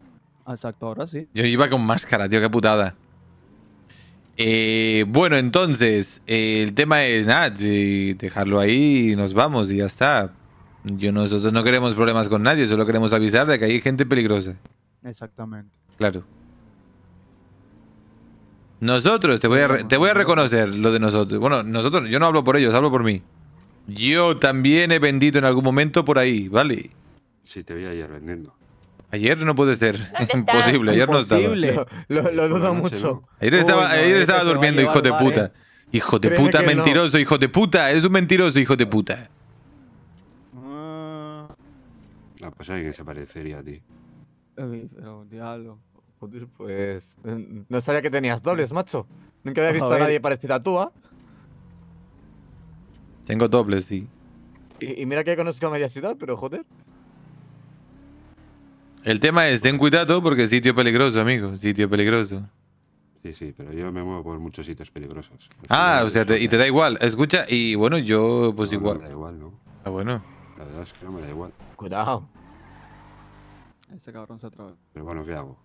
Exacto, ahora sí. Yo iba con máscara, tío, qué putada. Eh, bueno, entonces, eh, el tema es nada, dejarlo ahí y nos vamos y ya está. Yo nosotros no queremos problemas con nadie, solo queremos avisar de que hay gente peligrosa. Exactamente. Claro. Nosotros, te voy a reconocer lo de nosotros. Bueno, nosotros, yo no hablo por ellos, hablo por mí. Yo también he vendido en algún momento por ahí, ¿vale? Sí, te vi ayer vendiendo. Ayer no puede ser. Imposible, ayer no estaba. Lo, lo dudo mucho. Ayer estaba, ayer estaba durmiendo, hijo de puta. ¿eh? Hijo de puta, mentiroso, hijo de puta. Eres un mentiroso, hijo de puta. Ah. ah, pues alguien se parecería a ti. Pero, diablo. pues. Eh, no sabía que tenías dobles, macho. Nunca había visto a, nadie parecido a tú, ¿ah? Tengo doble, sí. Y, mira que conozco a media ciudad, pero joder. El tema es, ten cuidado porque sitio peligroso, amigo. Sitio peligroso. Sí, sí, pero yo me muevo por muchos sitios peligrosos. Pues ah, o sea, y te da igual. Escucha, y bueno, yo pues igual. me da igual, ¿no? Ah, bueno. La verdad es que no me da igual. Cuidado. Ese cabrón se vez. Pero bueno, ¿qué hago?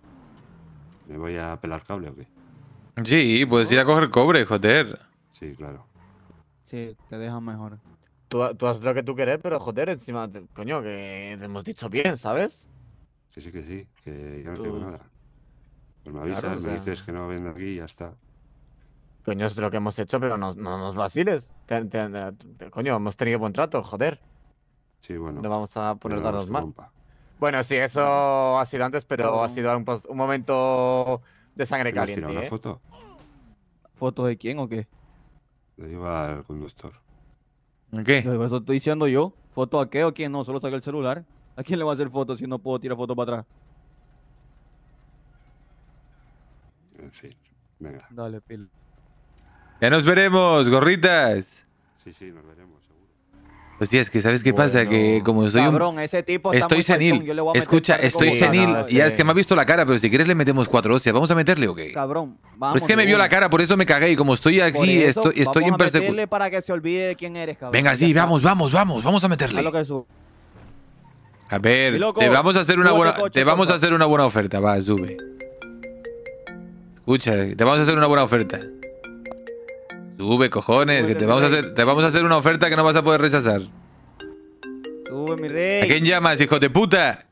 ¿Me voy a pelar cable o qué? Sí, puedes ir a coger cobre, joder. Sí, claro. Sí, te deja mejor. Tú, tú haces lo que tú querés, pero joder, encima, coño, que te hemos dicho bien, ¿sabes? Sí, sí, que sí, que ya no tengo nada. Pues me avisas, me dices que no vengo aquí y ya está. Coño, es lo que hemos hecho, pero no, nos vaciles. coño, hemos tenido buen trato, joder. Sí, bueno. No vamos a poner dardos más. Bueno, sí, eso ha sido antes, pero ha sido un, un momento de sangre caliente. ¿Has tirado una ¿eh? foto? ¿Foto de quién o qué? Lo lleva al conductor. ¿Qué? Eso estoy diciendo yo. ¿Foto a qué o quién? No, solo saca el celular. ¿A quién le va a hacer foto si no puedo tirar foto para atrás? En fin, venga. Dale, Pil. Ya nos veremos, gorritas. Sí, sí, nos veremos. Hostia, pues, es que ¿sabes qué pasa? Que como soy Cabrón, un... ese tipo estoy senil. Escucha, estoy senil. ya es que me ha visto la cara, pero si quieres le metemos cuatro hostias. ¿Vamos a meterle o qué? Cabrón, pues es que me vio la cara, por eso me cagué. Y como estoy aquí, estoy, estoy en persecución. para que se olvide Venga, sí, vamos, vamos, vamos. Vamos a meterle. A, ver, te vamos a hacer una buena... te vamos a hacer una buena oferta. Va, sube. Escucha, te vamos a hacer una buena oferta. Tuve cojones, que te vamos, a hacer, te vamos a hacer una oferta que no vas a poder rechazar. mi rey. ¿A quién llamas, hijo de puta?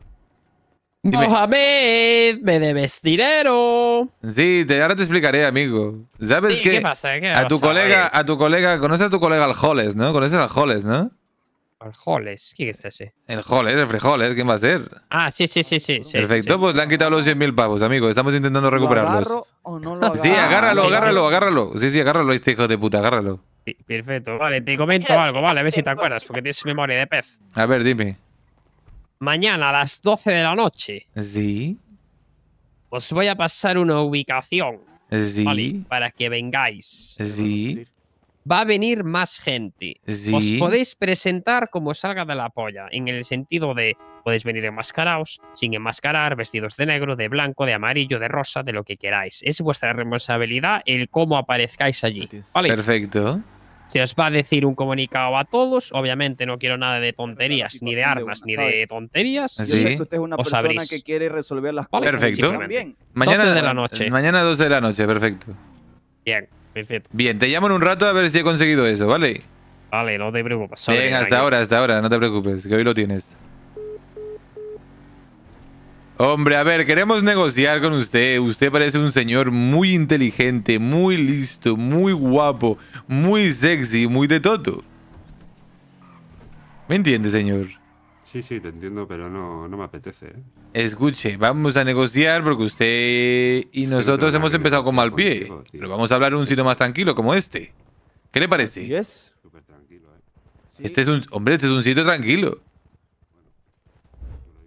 Mohamed, me debes dinero. Sí, te, ahora te explicaré, amigo. ¿Sabes qué? ¿Qué pasa? a tu colega, a tu colega, conoces a tu colega al ¿no? Conoces al ¿no? El ¿quién es ese? El Holes, ¿eh? el Frijoles, ¿eh? ¿quién va a ser? Ah, sí, sí, sí, sí. Perfecto, pues le han quitado los 100.000 pavos, amigo. Estamos intentando recuperarlos. ¿Lo agarro o no lo agarro? Sí, agárralo, agárralo, agárralo. Sí, sí, agárralo, este hijo de puta, agárralo. Perfecto, vale, te comento algo, vale, a ver si te acuerdas, porque tienes memoria de pez. A ver, dime. Mañana a las 12 de la noche. Sí. Os voy a pasar una ubicación. Sí. para que vengáis. Sí va a venir más gente. Os podéis presentar como salga de la polla, en el sentido de podéis venir enmascarados, sin enmascarar, vestidos de negro, de blanco, de amarillo, de rosa, de lo que queráis. Es vuestra responsabilidad el cómo aparezcáis allí. ¿Vale? Perfecto. Se os va a decir un comunicado a todos. Obviamente no quiero nada de tonterías, ni de armas, ni de tonterías. ¿Ah, sé que usted es una persona que quiere resolver las cosas. Perfecto. Mañana 12 de la noche. Mañana 2 de la noche, perfecto. Bien. Bien, te llamo en un rato a ver si he conseguido eso, ¿vale? Vale, no te preocupes. Bien, hasta ahora, hasta ahora, no te preocupes, que hoy lo tienes. Hombre, a ver, queremos negociar con usted. Usted parece un señor muy inteligente, muy listo, muy guapo, muy sexy, muy de toto. ¿Me entiende, señor? Sí, sí, te entiendo, pero no, no me apetece. ¿eh? Escuche, vamos a negociar porque usted y nosotros hemos empezado con mal pie. Pero vamos a hablar en un sitio más tranquilo como este. ¿Qué le parece? tranquilo, eh. Este es un... Hombre, este es un sitio tranquilo.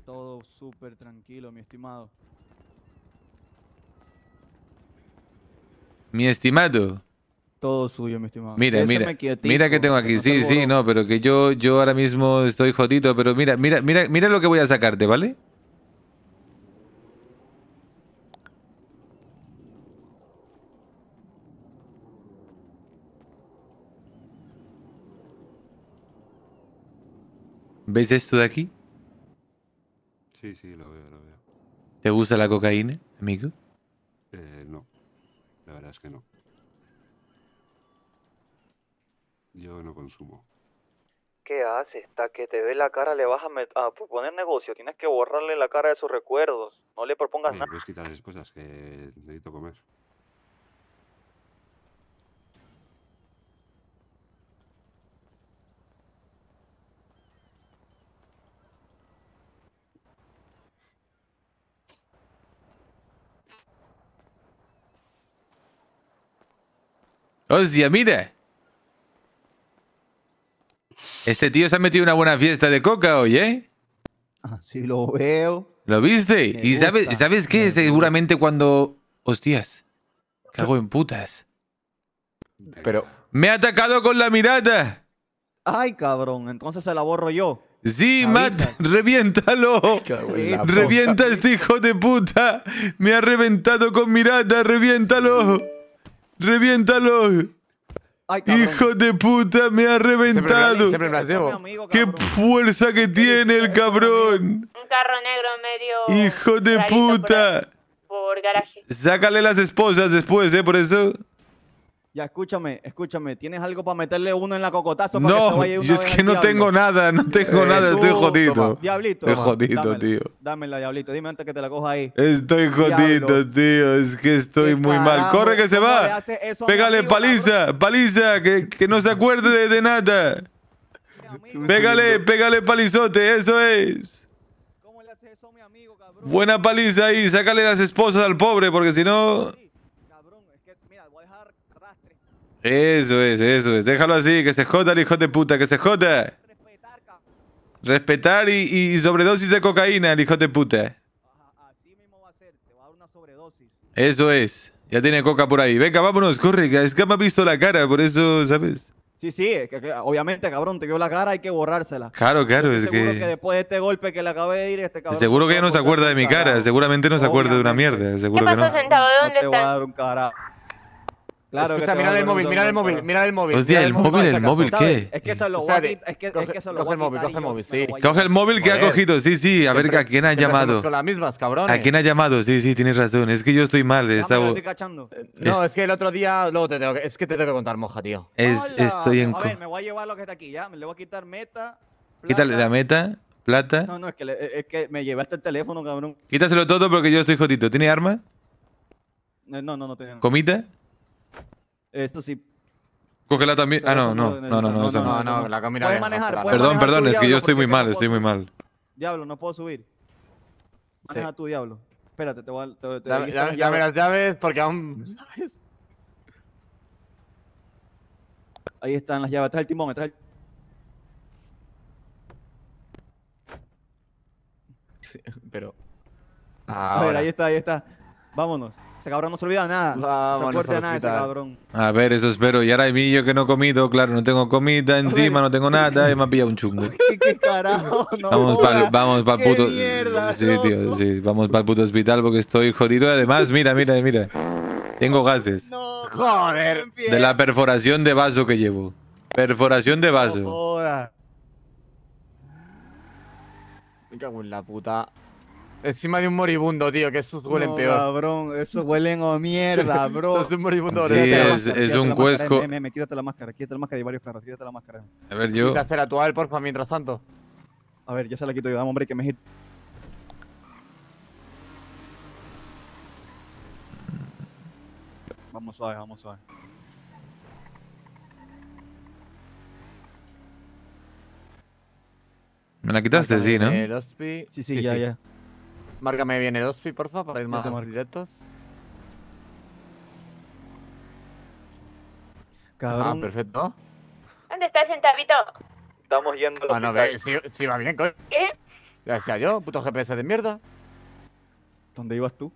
Todo súper tranquilo, mi estimado. Mi estimado. Todo suyo, mi estimado. Mira, mira. mira que tengo aquí. sí, sí, no, pero que yo, yo ahora mismo estoy jodido, pero mira, mira, mira, mira lo que voy a sacarte, ¿vale? ¿Ves esto de aquí? Sí, sí, lo veo, lo veo. ¿Te gusta la cocaína, amigo? Eh, no. La verdad es que no. Yo no consumo. ¿Qué haces? Hasta que te ve la cara le vas a, poner proponer negocio. Tienes que borrarle la cara de sus recuerdos. No le propongas nada. Puedes quitar esas cosas que necesito comer. ¡Hostia, mira! Este tío se ha metido una buena fiesta de coca hoy, ¿eh? Así ah, lo veo. ¿Lo viste? ¿Y sabes, sabes qué? Seguramente cuando... Hostias. Cago en putas. Pero... ¡Me ha atacado con la mirada! ¡Ay, cabrón! Entonces se la borro yo. Sí, Matt, reviéntalo. Revienta este hijo de puta. Me ha reventado con mirada, reviéntalo. ¡Reviéntalo! ¡Hijo de puta! ¡Me ha reventado! ¡Qué fuerza que tiene el cabrón! Un carro negro medio... ¡Hijo de puta! Sácale las esposas después, ¿eh? Por eso... Ya, escúchame, escúchame. ¿Tienes algo para meterle uno en la cocotazo? no, yo es que no tengo nada, no eh, tengo nada, eh, estoy eh, jodido. Diablito. Estoy jodido, tío. Dámela, diablito. Dime antes que te la coja ahí. Estoy jodido, tío. Es que estoy muy mal. Corre que se va. Pégale paliza, paliza, que, no se acuerde de, nada. Pégale, pégale palizote, eso es. ¿Cómo le hace eso mi amigo, cabrón? Buena paliza ahí, sácale las esposas al pobre, porque si no. Eso es, eso es. Déjalo así, que se joda el hijo de puta, que se joda. Respetar y, y sobredosis de cocaína, el hijo de puta. Así mismo va a ser, te va a dar una sobredosis. Eso es. Ya tiene coca por ahí. Venga, vámonos, corre. Es que me ha visto la cara, por eso, ¿sabes? Sí, sí, que, obviamente, cabrón, te vio la cara, hay que borrársela. Claro, claro, es seguro que... después de este golpe que le acabé de ir, este cabrón... Seguro que ya no se acuerda de mi cara, seguramente no se acuerda de una mierda, seguro Sentado? ¿Dónde Claro, mira, el móvil, mira el móvil, mira el móvil. Hostia, el móvil, el móvil, ¿qué? Es que son lo walkie, es que, coge, el móvil, coge el móvil, sí. Coge el móvil que ha cogido, sí, sí, a ver a quién ha llamado. Con las mismas, cabrones. A quién ha llamado, sí, sí, tienes razón. Es que yo estoy mal, estaba eh, No, es que el otro día, luego te tengo es que te tengo que contar moja, tío. estoy en A ver, me voy a llevar lo que está aquí, ya, me le voy a quitar meta. Quítale la meta, plata. No, no, es que, eh, es que me llevaste el teléfono, cabrón. Quítaselo todo porque yo estoy jodito. ¿Tiene arma? Eh, no, no, no tiene. ¿Comita? Esto sí. Cógela también. Ah, no, no, no, no, no. No, no, la camina Puedes manejar. Perdón, perdón, es que yo estoy muy mal, estoy muy mal. Diablo, no puedo subir. Maneja tu diablo. Espérate, te voy a. Dame las llaves porque aún. Ahí están las llaves. Trae el timón, trae el. Pero. A ver, ahí está, ahí está. Vámonos. Ese cabrón no se olvida nada. no se acuerda nada ese cabrón. A ver, eso espero. Y ahora hay mí, yo que no he comido, claro, no tengo comida encima, no tengo nada, y me ha pillado un chungo. ¿Qué, carajo? vamos para el puto. Mierda, sí, tío, sí. Vamos para el puto hospital porque estoy jodido. Además, mira, mira, mira. Tengo gases. No, joder. De la perforación de vaso que llevo. Perforación de vaso. No Me cago en la puta. Encima de un moribundo, tío, que esos huelen peor. cabrón, esos huelen a mierda, bro. es un moribundo. Sí, es, es un cuesco. Me, eh, eh, eh, quítate la máscara, quítate la máscara y varios carros, quítate la máscara. A ver, yo... Quítate la actual, porfa, mientras tanto. A ver, ya se la quito yo, dame hombre que me hit. Vamos suave, vamos suave. Me la quitaste, sí, ¿no? Sí, sí, ya, ya. Márcame bien el OSPI, porfa, para ir más directos. Cabrón. Ah, perfecto. ¿Dónde está el Estamos yendo Ah, no, ve, si, va bien, coño. ¿Qué? Gracias yo, puto GPS de mierda. ¿Dónde ibas tú?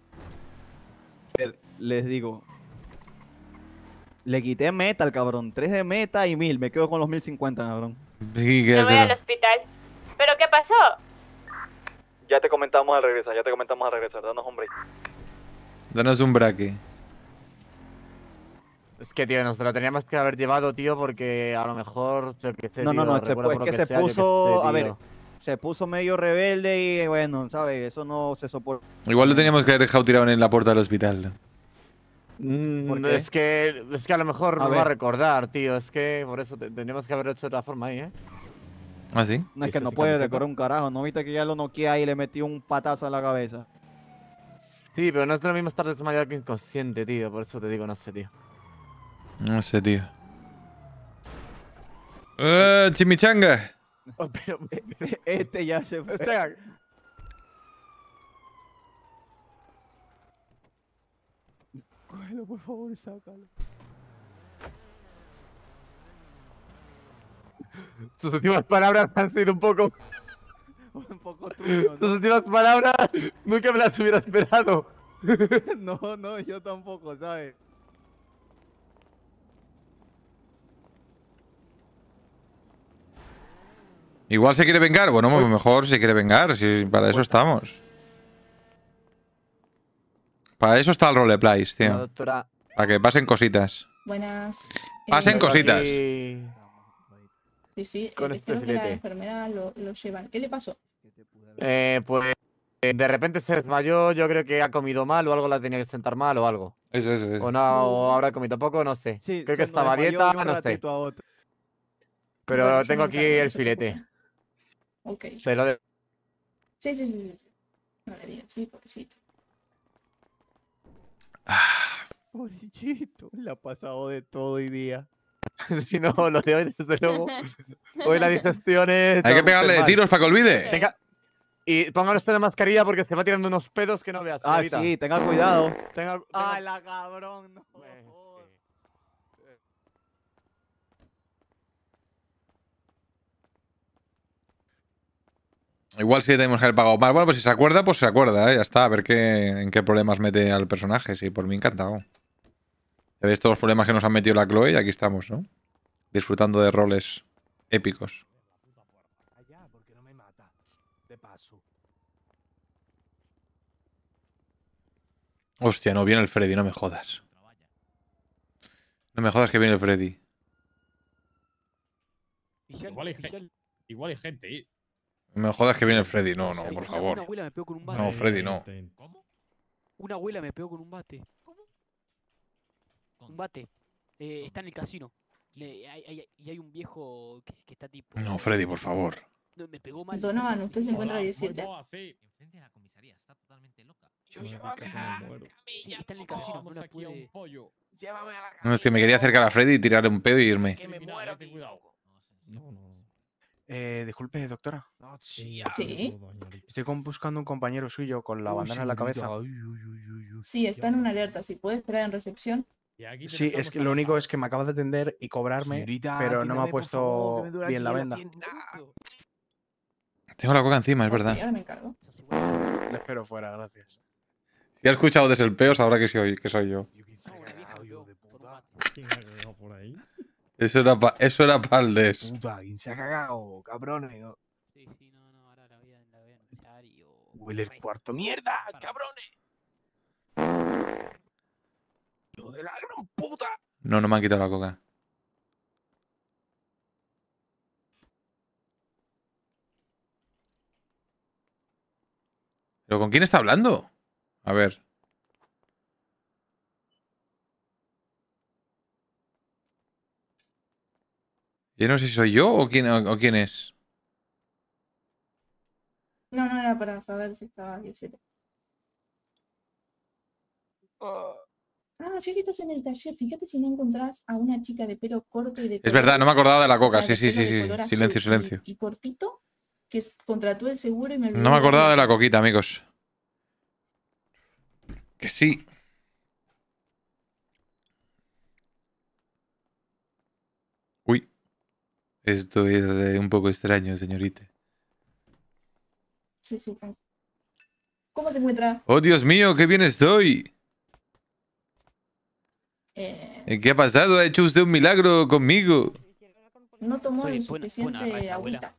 Les digo. Le quité meta al cabrón. 3 de meta y 1000. Me quedo con los 1050, cabrón. Sí, que no voy al hospital. ¿Pero qué pasó? Ya te comentamos al regresar, ya te comentamos al regresar. Danos un break. Danos un braque. Es que, tío, nos lo teníamos que haber llevado, tío, porque a lo mejor, No, no, no, es que, se puso, a ver, se puso medio rebelde y, bueno, ¿sabes? Eso no se soporta. Igual lo teníamos que haber dejado tirado en la puerta del hospital. Mm, eh. es que, es que a lo mejor me no va a recordar, tío. Es que por eso tenemos que haber hecho de otra forma ahí, ¿eh? ¿Ah, sí? No, es que no puede decorar un carajo. ¿No viste que ya lo noquea y le metió un patazo a la cabeza? Sí, pero no es lo mismo estar desmayado que inconsciente, tío. Por eso te digo, no sé, tío. No sé, tío. ¡Eh, chimichanga! Oh, este ya se fue. Este... Cógelo, por favor, sácalo. Sus últimas palabras han sido un poco. un Sus últimas palabras nunca me las hubiera esperado. no, no, yo tampoco, ¿sabes? Igual se quiere vengar. Bueno, mejor se quiere vengar. Si para eso estamos. Para eso está el roleplays, tío. Para que pasen cositas. Buenas. Pasen cositas. Sí, sí, e con este filete. que la enfermera lo, lo, llevan. ¿Qué le pasó? Eh, pues eh, de repente se desmayó, yo creo que ha comido mal o algo la tenía que sentar mal o algo. Eso, eso, eso. O, no, o habrá comido poco, no sé. creo que estaba dieta, no sé. Pero tengo aquí el filete. Ok. Se lo de... Sí, sí, sí, sí. No le sí, pobrecito. Ah, pobrecito, le ha pasado de todo hoy día. si no, lo de hoy, desde luego. Hoy la digestión es. Hay que pegarle de tiros para que olvide. Y Y esto en la mascarilla porque se va tirando unos pedos que no veas. Ah, sí, tenga cuidado. Ah, la cabrón! Pues, Igual si tenemos que haber pagado más. Bueno, pues si se acuerda, pues se acuerda, ¿eh? ya está. A ver qué, en qué problemas mete al personaje. Sí, por mí encantado todos los problemas que nos ha metido la Chloe y aquí estamos, ¿no? Disfrutando de roles épicos. Hostia, no viene el Freddy, no me jodas. No me jodas que viene el Freddy. Igual hay gente. ¿eh? No me jodas que viene el Freddy, no, no, por favor. No, Freddy, no. Una abuela me pegó con un bate. ¿Dónde? Un bate. Eh, está en el casino. Le- eh, hay- hay- y hay un viejo que, que está tipo. No, Freddy, por favor. me pegó mal. Donovan, usted se encuentra Hola, 17. No, sí. Enfrente de la comisaría, está totalmente loca. Yo llevo a la camilla. está en el casino, no la Llévame a la camilla. No, es que me quería acercar a Freddy y tirarle un pedo y irme. Que me muero cuidado. Eh, disculpe, doctora. Sí. Estoy con- buscando un compañero suyo con la bandana en la cabeza. Sí, está en una alerta. Si puede esperar en recepción, sí, es que lo único es que me acabas de atender y cobrarme, pero no me ha puesto bien la venda. Tengo la coca encima, es verdad. Le espero fuera, gracias. Si has escuchado desde ahora que soy, que soy yo. Ah, eso era pa. eso era pa des. Puta, se ha cagado, cabrón. Sí, sí, no, no, ahora la voy Huele el cuarto mierda, cabrones. No, no me han quitado la coca. ¿Pero con quién está hablando? A ver. Yo no sé si soy yo o quién, o, quién es. No, no era para saber si estaba yo. Uh. Ah, sí, que estás en el taller, fíjate si no encontrás a una chica de pelo corto y de... Es verdad, no me acordaba de la coca, sí, sí, sí, sí. Silencio, silencio. Y, cortito, que contrató el seguro y me... No me acordaba de la coquita, amigos. Que sí. Uy. Esto es eh, un poco extraño, señorita. Sí, sí. ¿Cómo se encuentra? Oh, Dios mío, qué bien estoy. Eh, ¿Qué ha pasado? ¿Ha hecho usted un milagro conmigo? No tomó suficiente agüita.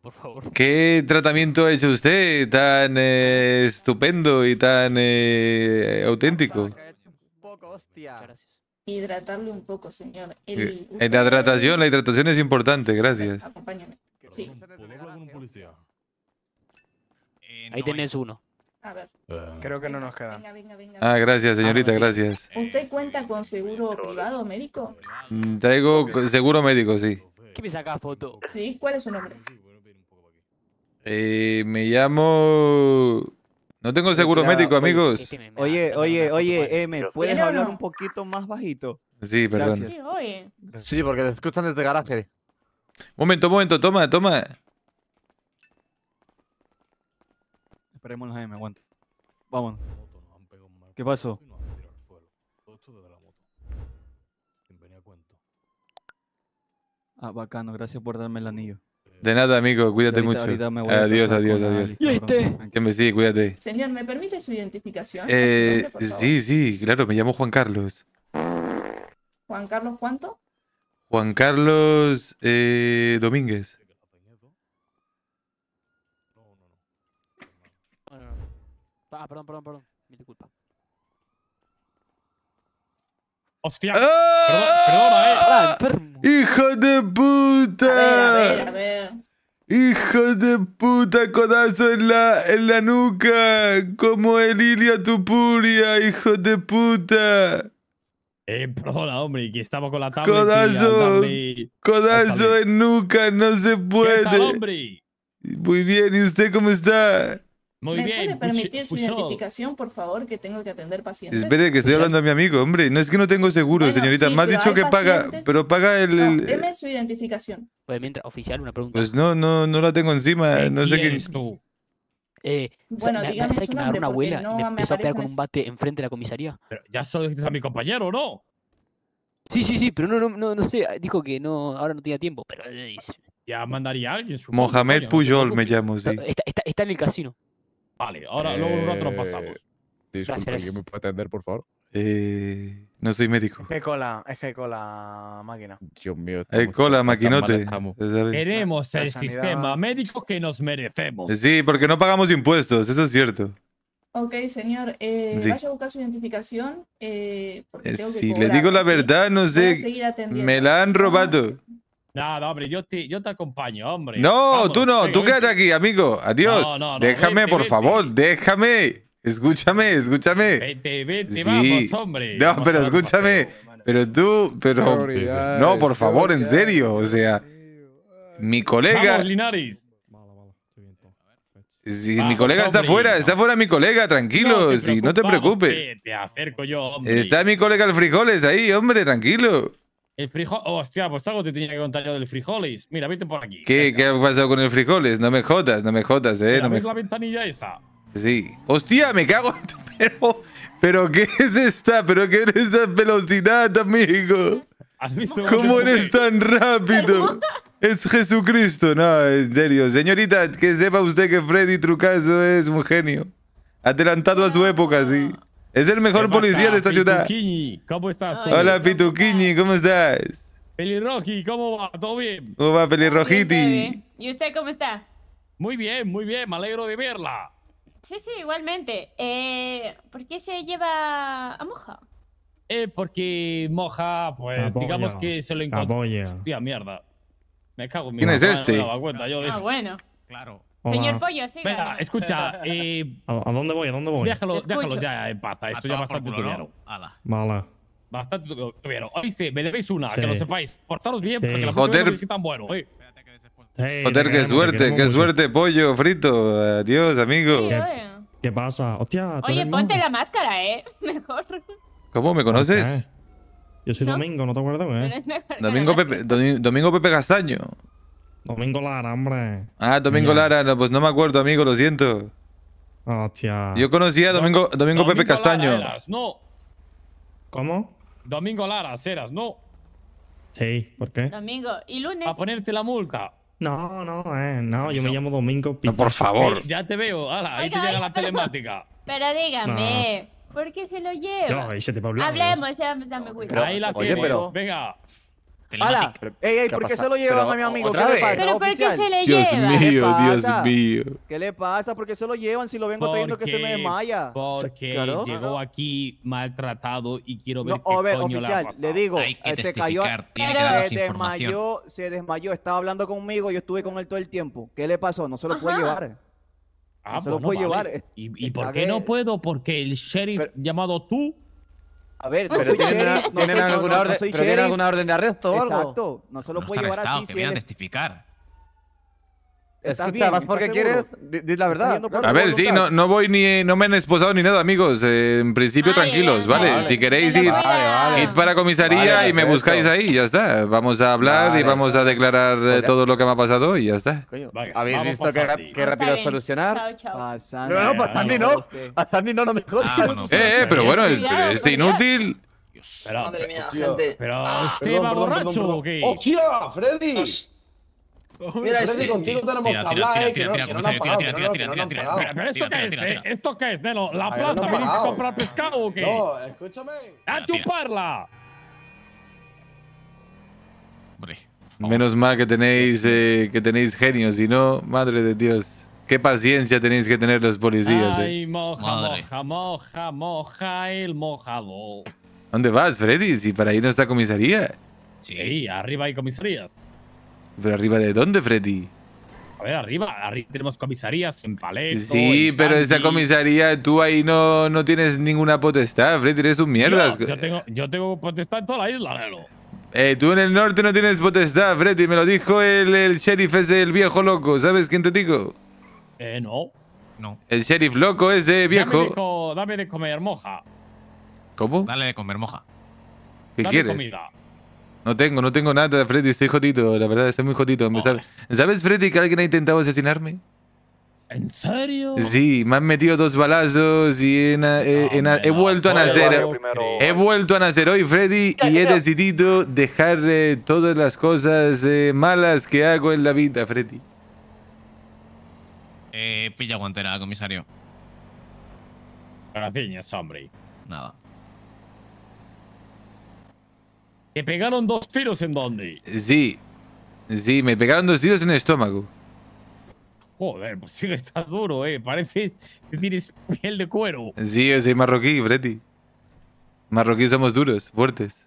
¿Qué tratamiento ha hecho usted tan eh, estupendo y tan eh, auténtico? Hidratarle un poco, señor. la hidratación, la hidratación es importante, gracias. Sí. Ahí tenés uno. A ver. Creo que no nos queda. Ah, ah, gracias, señorita, gracias. ¿Usted cuenta con seguro privado médico? Mm, traigo seguro médico, sí. ¿Qué me saca foto? Sí, ¿cuál es su nombre? Eh, me llamo... No tengo seguro médico, amigos. oye, oye, oye, M, eh, ¿puedes hablar un poquito más bajito? Sí, perdón. Sí, porque te escuchan desde el garaje. Momento, momento, toma, toma. Esperemos los M, aguanta. Vamos. ¿Qué pasó? Ah, bacano, gracias por darme el anillo. De nada, amigo, cuídate mucho. adiós, adiós, adiós. Que me sigue, cuídate. Señor, ¿me permite su identificación? Eh, sí, sí, claro, me llamo Juan Carlos. ¿Juan Carlos cuánto? Juan Carlos eh, Domínguez. Ah, perdón, perdón, perdón. Mil disculpa. ¡Hostia! ¡Ah! Perdón, perdona, eh. ¡Hijo de puta! A ver, a ver, a ver. ¡Hijo de puta! Codazo en la, en la nuca. Como el Ilia Tupuria, hijo de puta. Eh, perdona, hombre, que estamos con la tabla. Codazo, codazo en nuca, no se puede. ¿Qué tal, hombre? Muy bien, ¿y usted cómo está? Muy ¿Me puede permitir su identificación, por favor, que tengo que atender pacientes? Espere, que estoy hablando a mi amigo, hombre. No es que no tengo seguro, señorita. Me ha dicho que paga, pero paga el... deme su identificación. Pues mientras, oficial, una pregunta. Pues no, no, no la tengo encima. no sé qué. Eh, bueno, me, dígame Hay su que nombre, una abuela no y me, me empezó a pegar con un bate enfrente de la comisaría. Pero ya soy a mi compañero, ¿no? Sí, sí, sí, pero no, no, no, sé. Dijo que no, ahora no tenía tiempo, pero... Ya mandaría a alguien. Mohamed Pujol me llamo, sí. está en el casino. Vale, ahora luego pasamos. Eh, Disculpe, ¿quién me puede atender, por favor? Eh, no soy médico. Es cola, es que cola máquina. Dios mío. Es cola maquinote. Queremos el sistema médico que nos merecemos. Sí, porque no pagamos impuestos, eso es cierto. Ok, señor, eh, vaya a buscar su identificación. Eh, si le digo la verdad, no sé. Me la han robado. Ah. No hombre, yo te, yo te acompaño, hombre. No, tú no, tú quédate aquí, amigo. Adiós. déjame, por favor, déjame. Escúchame, escúchame. vete, hombre. No, pero escúchame. pero tú, pero. No, por favor, en serio. O sea, mi colega. mi colega está fuera, está fuera mi colega, tranquilo. No te, si, no te preocupes. te acerco yo, hombre. Está mi colega el frijoles ahí, hombre, tranquilo. El frijol. hostia, pues algo te tenía que contar yo del frijoles. Mira, vete por aquí. ¿Qué, ha pasado con el frijoles? No me jotas, no me jotas, eh. No me... la ventanilla esa? Sí. ¡Hostia, me cago! Pero, pero ¿qué es esta? ¿Pero qué es esa velocidad, amigo? ¿Cómo eres tan rápido? Es Jesucristo, no, en serio. Señorita, que sepa usted que Freddy Trucaso es un genio. Adelantado a su época, sí. Es el mejor policía de esta ciudad. ¿cómo estás? Hola, Pituquini, ¿cómo estás? Pelirroji, ¿cómo va? ¿Todo bien? ¿Cómo va, Pelirrojiti? ¿Y usted cómo está? Muy bien, muy bien, me alegro de verla. Sí, sí, igualmente. Eh, ¿Por qué se lleva a Moja? Eh, porque Moja, pues, digamos que se lo encontró. Hostia, mierda. Me cago en mi ¿Quién es este? Yo, ah, bueno. Claro. Señor Pollo, sí. Venga, escucha. ¿A, dónde voy? ¿A dónde voy? Déjalo, déjalo ya en paz. Eh, esto ya bastante a tuvieron. Mala. Mala. Bastante tuvieron. Oíste, me debéis una, que lo sepáis. Portaros bien, porque la Joder. No es tan bueno. Oye. Joder, qué suerte, qué suerte, pollo frito. Adiós, amigo. ¿Qué, pasa? Hostia, Oye, ponte la máscara, eh. Mejor. ¿Cómo? ¿Me conoces? Yo soy Domingo, no te acuerdas, eh. Domingo Pepe, Domingo Pepe Castaño. Domingo Lara, hombre. Ah, Domingo Lara, no, pues no me acuerdo, amigo, lo siento. Hostia. Yo conocía a Domingo, Domingo, Pepe Castaño. Lara no. ¿Cómo? Domingo Lara, Seras, no. Sí, ¿por qué? Domingo, ¿y lunes? A ponerte la multa. No, no, eh, no, yo me llamo Domingo Pepe. No, por favor. Eh, ya te veo, ahí te llega la telemática. Pero dígame, ¿por qué se lo lleva? No, se te Hablemos, me dame Ahí la tienes, oye, pero... venga. Hola. Ey, ey, ¿por qué se lo llevan a mi amigo? ¿Qué le pasa? ¿por qué se Dios mío, Dios mío. ¿Qué le pasa? ¿Por qué se lo llevan si lo vengo trayendo que se me desmaya? Porque llegó aquí maltratado y quiero ver qué coño oficial, le digo, eh, se cayó, se desmayó, se desmayó, estaba hablando conmigo, y yo estuve con él todo el tiempo. ¿Qué le pasó? No se lo puede llevar. Ah, no se lo puede llevar. ¿Y, por qué no puedo? Porque el sheriff llamado tú a ver, no pero tienen, una, no ¿tienen, soy, alguna, no, orden, pero ¿tienen alguna orden de arresto o algo. Exacto, no solo puede llevar así. Si eres... testificar. Escucha, vas porque quieres, di, la verdad. A ver, sí, no, no voy ni, no me han esposado ni nada, amigos. Eh, en principio, tranquilos, vale, Si queréis ir, pues, vale, ir para comisaría y me buscáis ahí, ya está. Vamos a hablar y vamos a declarar eh, todo lo que me ha pasado y ya está. Coño, habéis visto qué, rápido rápido solucionar. Ah, no, no, Sandy pues no. Pues a Sandy no, no me ah, eh, eh, pero bueno, este, este inútil. Pero, Madre mía, gente. Pero, ah, ¿usted va borracho qué? Freddy! Mira, Freddy contigo tenemos que hablar, Tira, tira, tira, Pero ¿esto qué es, eh? ¿Esto qué es, Nelo? ¿La plata? ¿Viniste a comprar pescado o qué? No, escúchame. ¡A chuparla! Menos mal que tenéis, eh, que tenéis genio, si no, madre de Dios. Qué paciencia tenéis que tener los policías. Eh. Ay, moja, moja, moja, moja el mojado. ¿Dónde vas, Freddy? Si para ahí no está comisaría. Sí, arriba hay comisarías. ¿Pero arriba de dónde, Freddy? A ver, arriba, arriba tenemos comisarías en Paleto. Sí, pero esa comisaría, tú ahí no, no tienes ninguna potestad, Freddy, eres un mierda. Yo, tengo, potestad en toda la isla, eh, tú en el norte no tienes potestad, Freddy, me lo dijo el, sheriff ese, el viejo loco, ¿sabes quién te digo? Eh, no. No. El sheriff loco ese viejo. Dame de, dame comer moja. ¿Cómo? Dale de comer moja. ¿Qué quieres? No tengo, no tengo nada, Freddy. Estoy jodido, la verdad, estoy muy jodido. sabes, Freddy, que alguien ha intentado asesinarme? ¿En serio? Sí, me han metido dos balazos y eh, he vuelto a nacer. He vuelto a nacer hoy, Freddy, y he decidido dejar eh, todas las cosas eh, malas que hago en la vida, Freddy. Eh, pilla guantera, comisario. Gracias, hombre. Nada. ¿Te pegaron dos tiros en dónde? Sí. Sí, me pegaron dos tiros en el estómago. Joder, pues sí que duro, eh. Pareces que tienes piel de cuero. Sí, yo soy marroquí, Freddy. Marroquí somos duros, fuertes.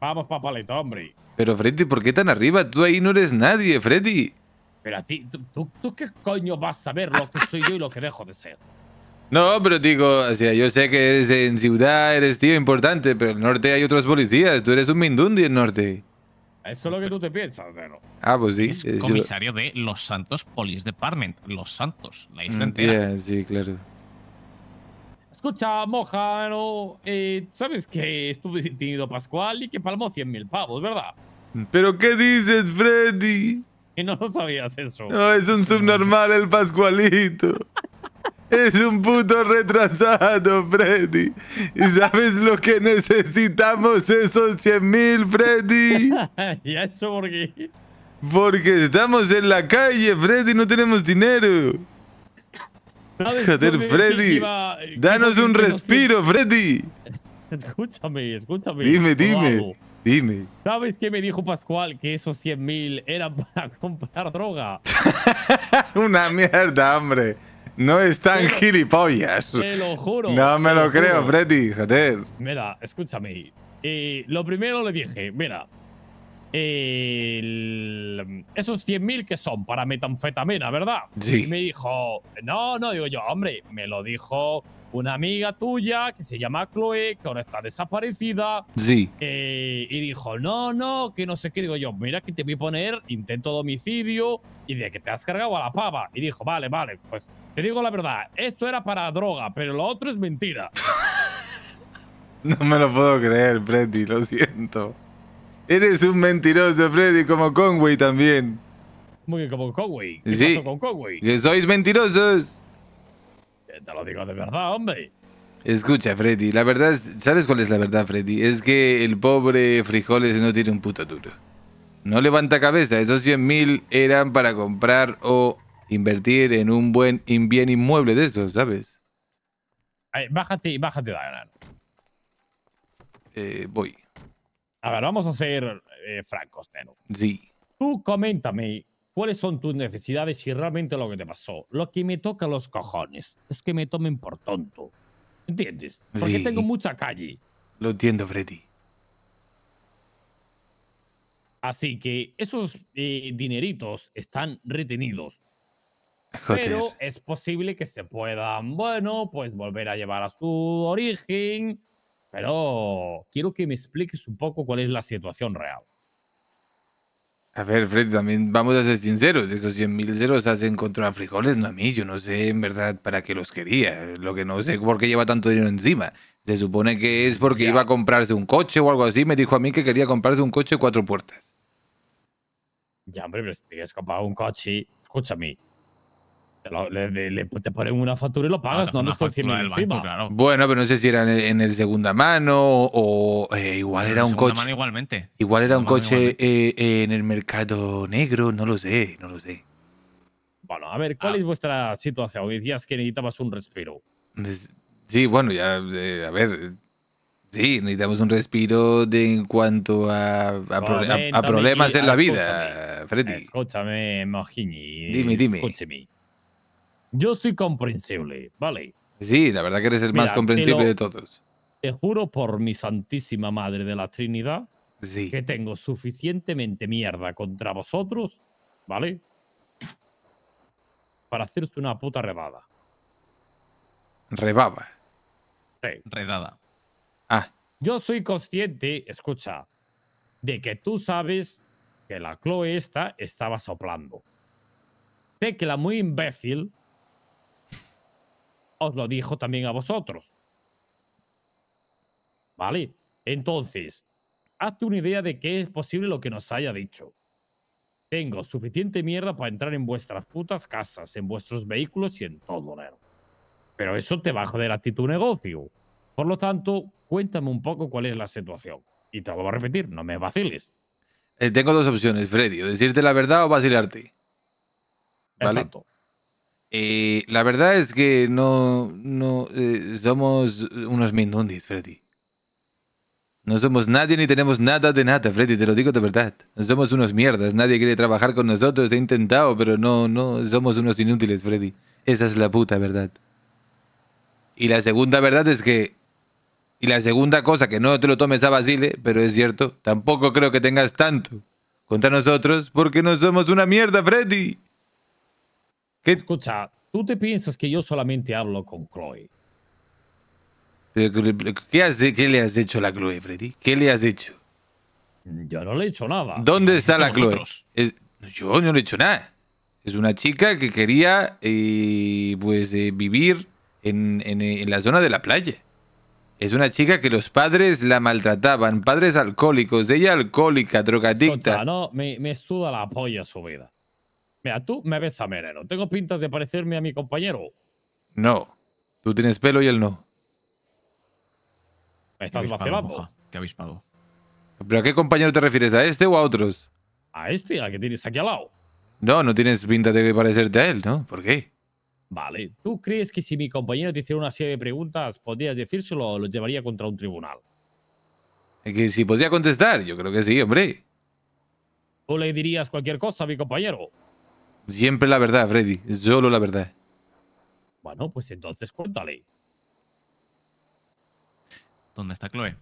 Vamos pa' hombre. Pero Freddy, ¿por qué tan arriba? Tú ahí no eres nadie, Freddy. Pero a ti, ¿tú, tú qué coño vas a ver lo que soy yo y lo que dejo de ser? No, pero digo, o yo sé que en ciudad eres tío importante, pero en el norte hay otros policías. Tú eres un mindundi en el norte. Eso es lo que tú te piensas, pero. Ah, pues sí. Es comisario de Los Santos Police Department. Los Santos, la isla mm, entera. sí, claro. Escucha, Mojano, eh, sabes que estuve tenido Pascual y que palmó 100.000 mil pavos, ¿verdad? ¿Pero qué dices, Freddy? Y no lo sabías eso. No, es un subnormal el Pascualito. Es un puto retrasado, Freddy. ¿Y sabes lo que necesitamos esos 100.000, Freddy? ¿Y eso por Porque estamos en la calle, Freddy, no tenemos dinero. Joder, Freddy. Eh, danos un respiro, Freddy. Escúchame, escúchame. Dime, dime. Dime. ¿Sabes qué me dijo Pascual? Que esos 100.000 eran para comprar droga. Una mierda, hombre. No están gilipollas. Te lo juro. No me lo, creo, Freddy. Joder. Mira, escúchame. Eh, lo primero le dije, mira, esos esos 100.000 que son para metanfetamina, ¿verdad? Sí. Y me dijo, no, no, digo yo, hombre, me lo dijo una amiga tuya que se llama Chloe, que ahora está desaparecida. Sí. Eh, y dijo, no, no, que no sé qué. Digo yo, mira que te voy a poner intento de homicidio y de que te has cargado a la pava. Y dijo, vale, vale, pues te digo la verdad, esto era para droga, pero lo otro es mentira. no me lo puedo creer, Freddy, lo siento. Eres un mentiroso, Freddy, como Conway también. Muy bien, como Conway. ¿Qué sí. Conway? Que sois mentirosos. Eh, te lo digo de verdad, hombre. Escucha, Freddy, la verdad, es, ¿sabes cuál es la verdad, Freddy? Es que el pobre Frijoles no tiene un puto duro. No levanta cabeza, esos 100.000 eran para comprar o invertir en un buen bien inmueble de esos, ¿sabes? bájate bájate, ganar. Eh, voy. A ver, vamos a ser eh, francos, Nero. Sí. Tú coméntame cuáles son tus necesidades y realmente lo que te pasó. Lo que me toca los cojones es que me tomen por tonto. ¿Entiendes? Porque tengo mucha calle. Lo entiendo, Freddy. Así que esos eh, dineritos están retenidos. Pero es posible que se puedan, bueno, pues volver a llevar a su origen. Pero quiero que me expliques un poco cuál es la situación real. A ver, Fred, también vamos a ser sinceros. Esos 100.000 ceros se hacen contra frijoles, no a mí. Yo no sé en verdad para qué los quería. Lo que no sé por qué lleva tanto dinero encima. Se supone que es porque iba a comprarse un coche o algo así. Me dijo a mí que quería comprarse un coche de cuatro puertas. Ya, hombre, pero si te quieres comprar un coche, escúchame te, le, te ponen una factura y lo pagas, ah, no, andas encima. Bueno, pero no sé si era en el, segunda mano o, eh, igual era un coche. igualmente. Igual era un coche en el mercado negro, no lo sé, no lo sé. Bueno, a ver, ¿cuál ah. es vuestra situación? Decías que necesitabas un respiro. Sí, bueno, ya, eh, a ver, Sí, necesitamos un respiro de, en cuanto a, a, problemas en la vida, Freddy. Escúchame, Mojini. Dime, dime. Escúchame. Yo soy comprensible, ¿vale? Sí, la verdad que eres el más comprensible de todos. Te juro por mi santísima madre de la Trinidad que tengo suficientemente mierda contra vosotros, ¿vale? Para hacerte una puta rebada. Rebaba. Sí. Redada. Ah. Yo soy consciente, escucha, de que tú sabes que la Chloe esta estaba soplando. Sé que la muy imbécil os lo dijo también a vosotros. ¿Vale? Entonces, hazte una idea de qué es posible lo que nos haya dicho. Tengo suficiente mierda para entrar en vuestras putas casas, en vuestros vehículos y en todo, nero. Pero eso te va a joder a tu negocio. Por lo tanto, cuéntame un poco cuál es la situación. Y te lo voy a repetir, no me vaciles. Eh, tengo dos opciones, Freddy. decirte la verdad o vacilarte. Exacto. Eh, la verdad es que no, no eh, somos unos mindundis, Freddy. No somos nadie ni tenemos nada de nada, Freddy, te lo digo de verdad. No somos unos mierdas, nadie quiere trabajar con nosotros, he intentado, pero no, no, somos unos inútiles, Freddy. Esa es la puta verdad. Y la segunda verdad es que... Y la segunda cosa, que no te lo tomes a Basile, pero es cierto, tampoco creo que tengas tanto contra nosotros, porque no somos una mierda, Freddy. ¿Qué? Escucha, ¿tú te piensas que yo solamente hablo con Chloe? ¿Qué, le has hecho a la Chloe, Freddy? ¿Qué le has hecho? Yo no le he hecho nada. ¿Dónde está la Chloe? yo no le he hecho nada. Es una chica que quería eh, pues eh, vivir eh, en, la zona de la playa. Es una chica que los padres la maltrataban, padres alcohólicos, ella alcohólica, drogadicta. no, me, me suda la polla su vida. Mira, tú me ves a menero. ¿Tengo pintas de parecerme a mi compañero? No. Tú tienes pelo y él no. Me estás vacilando. Qué ¿Pero a qué compañero te refieres? ¿A este o a otros? A este, al que tienes aquí al lado. No, no tienes pinta de parecerte a él, ¿no? ¿Por qué? Vale. ¿Tú crees que si mi compañero te hiciera una serie de preguntas, podrías decírselo o lo llevaría contra un tribunal? ¿Es que si podría contestar, yo creo que sí, hombre. ¿Tú le dirías cualquier cosa a mi compañero? Siempre la verdad, Freddy. Solo la verdad. Bueno, pues entonces cuéntale. ¿Dónde está Chloe?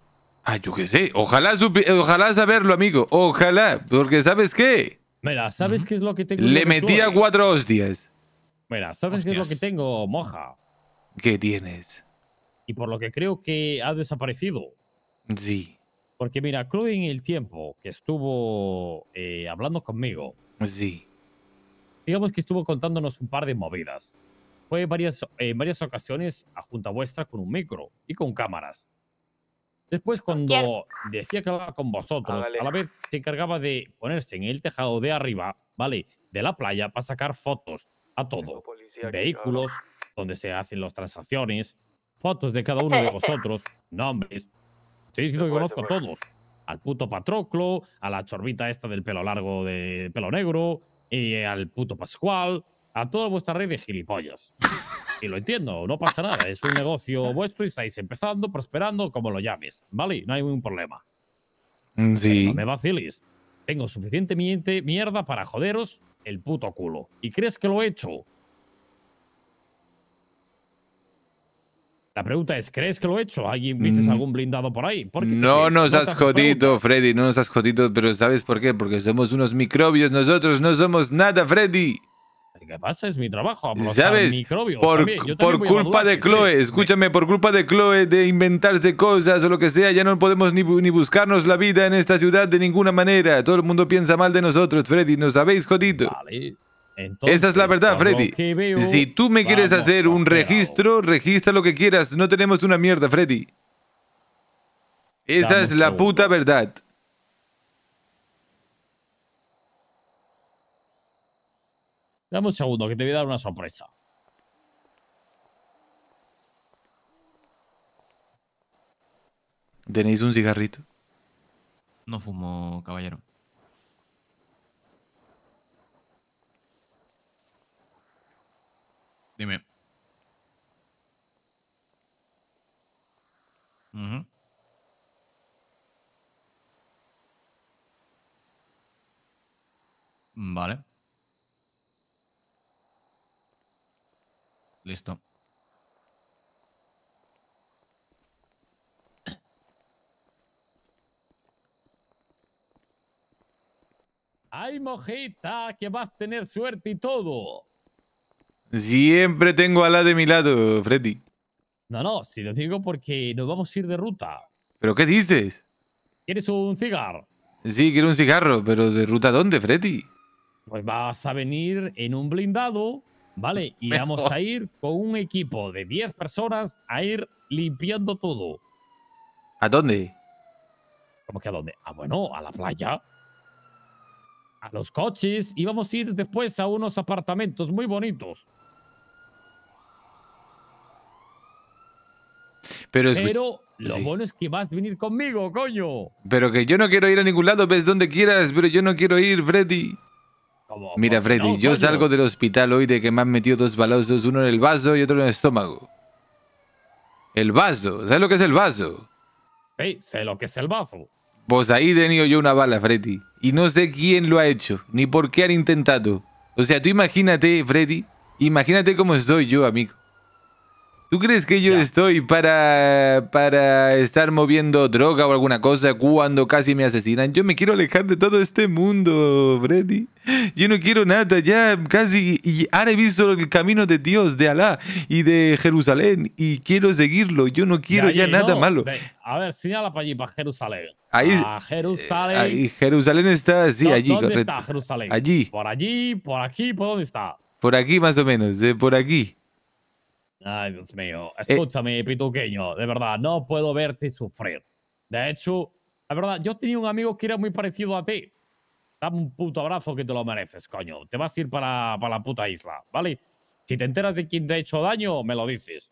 Ah, yo qué sé. Ojalá, ojalá saberlo, amigo. Ojalá. Porque ¿sabes qué? Mira, ¿sabes qué es lo que tengo? Le metí a cuatro hostias. Mira, ¿sabes qué es lo que tengo, moja? ¿Qué tienes? Y por lo que creo que ha desaparecido. Sí. Porque mira, Chloe en el tiempo que estuvo eh, hablando conmigo. Sí digamos que estuvo contándonos un par de movidas. Fue varias, eh, en varias ocasiones a junta vuestra con un micro y con cámaras. Después, cuando decía que hablaba con vosotros, ah, a la vez se encargaba de ponerse en el tejado de arriba, ¿vale? De la playa para sacar fotos a todo. Vehículos, donde se hacen las transacciones, fotos de cada uno de vosotros, nombres. Estoy diciendo que conozco a todos. Al puto Patroclo, a la chorbita esta del pelo largo de pelo negro, y al puto Pascual, a toda vuestra red de gilipollas. Y lo entiendo, no pasa nada, es un negocio vuestro y estáis empezando, prosperando, como lo llames, ¿vale? No hay ningún problema. Mm, sí. no me vacilis. Tengo suficiente mierda para joderos el puto culo. ¿Y crees que lo he hecho? La pregunta es, ¿crees que lo he hecho? ¿Alguien viste mm. algún blindado por ahí? no nos no has jodido, Freddy, no nos has jodido, pero ¿sabes por qué? Porque somos unos microbios, nosotros no somos nada, Freddy. ¿Qué pasa? Es mi trabajo. ¿Sabes? Microbios. Por, por culpa de Chloe, escúchame, por culpa de Chloe, de inventarse cosas o lo que sea, ya no podemos ni, buscarnos la vida en esta ciudad de ninguna manera. Todo el mundo piensa mal de nosotros, Freddy, nos habéis jodido. Vale. Esa es la verdad, Freddy. si tú me quieres hacer un registro, registra lo que quieras. No tenemos una mierda, Freddy. Esa es la puta verdad. Dame un segundo, que te voy a dar una sorpresa. ¿Tenéis un cigarrito? No fumo, caballero. Dime. Vale. Listo. ¡Ay, mojita! Que vas a tener suerte y todo. Siempre tengo a la de mi lado, Freddy. No, no, si lo digo porque nos vamos a ir de ruta. ¿Pero qué dices? ¿Quieres un cigarro? Sí, quiero un cigarro, pero ¿de ruta dónde, Freddy? Pues vas a venir en un blindado, ¿vale? Y vamos a ir con un equipo de 10 personas a ir limpiando todo. ¿A dónde? ¿Cómo que a dónde? Ah, bueno, a la playa. A los coches y vamos a ir después a unos apartamentos muy bonitos. Pero, lo bueno es que vas a venir conmigo, coño. Pero que yo no quiero ir a ningún lado, ves donde quieras, pero yo no quiero ir, Freddy. Mira, Freddy, yo salgo del hospital hoy de que me han metido dos balazos, uno en el vaso y otro en el estómago. El vaso, ¿sabes lo que es el vaso? Sí, sé lo que es el vaso. Pues ahí he tenido yo una bala, Freddy. Y no sé quién lo ha hecho, ni por qué han intentado. O sea, tú imagínate, Freddy, imagínate cómo estoy yo, amigo. ¿Tú crees que yo estoy para, para estar moviendo droga o alguna cosa cuando casi me asesinan? Yo me quiero alejar de todo este mundo, Freddy. Yo no quiero nada, ya casi. Y ahora he visto el camino de Dios, de Alá y de Jerusalén y quiero seguirlo. Yo no quiero ya, nada malo. a ver, señala para allí, para Jerusalén. Ahí, a Jerusalén. Eh, Jerusalén está, sí, allí, ¿dónde está Jerusalén? Allí. Por allí, por aquí, ¿por dónde está? Por aquí más o menos, eh, por aquí. Ay, Dios mío. Eh. Escúchame, pituqueño. De verdad, no puedo verte sufrir. De hecho, la verdad, yo tenía un amigo que era muy parecido a ti. Dame un puto abrazo que te lo mereces, coño. Te vas a ir para, para la puta isla, ¿vale? Si te enteras de quién te ha hecho daño, me lo dices.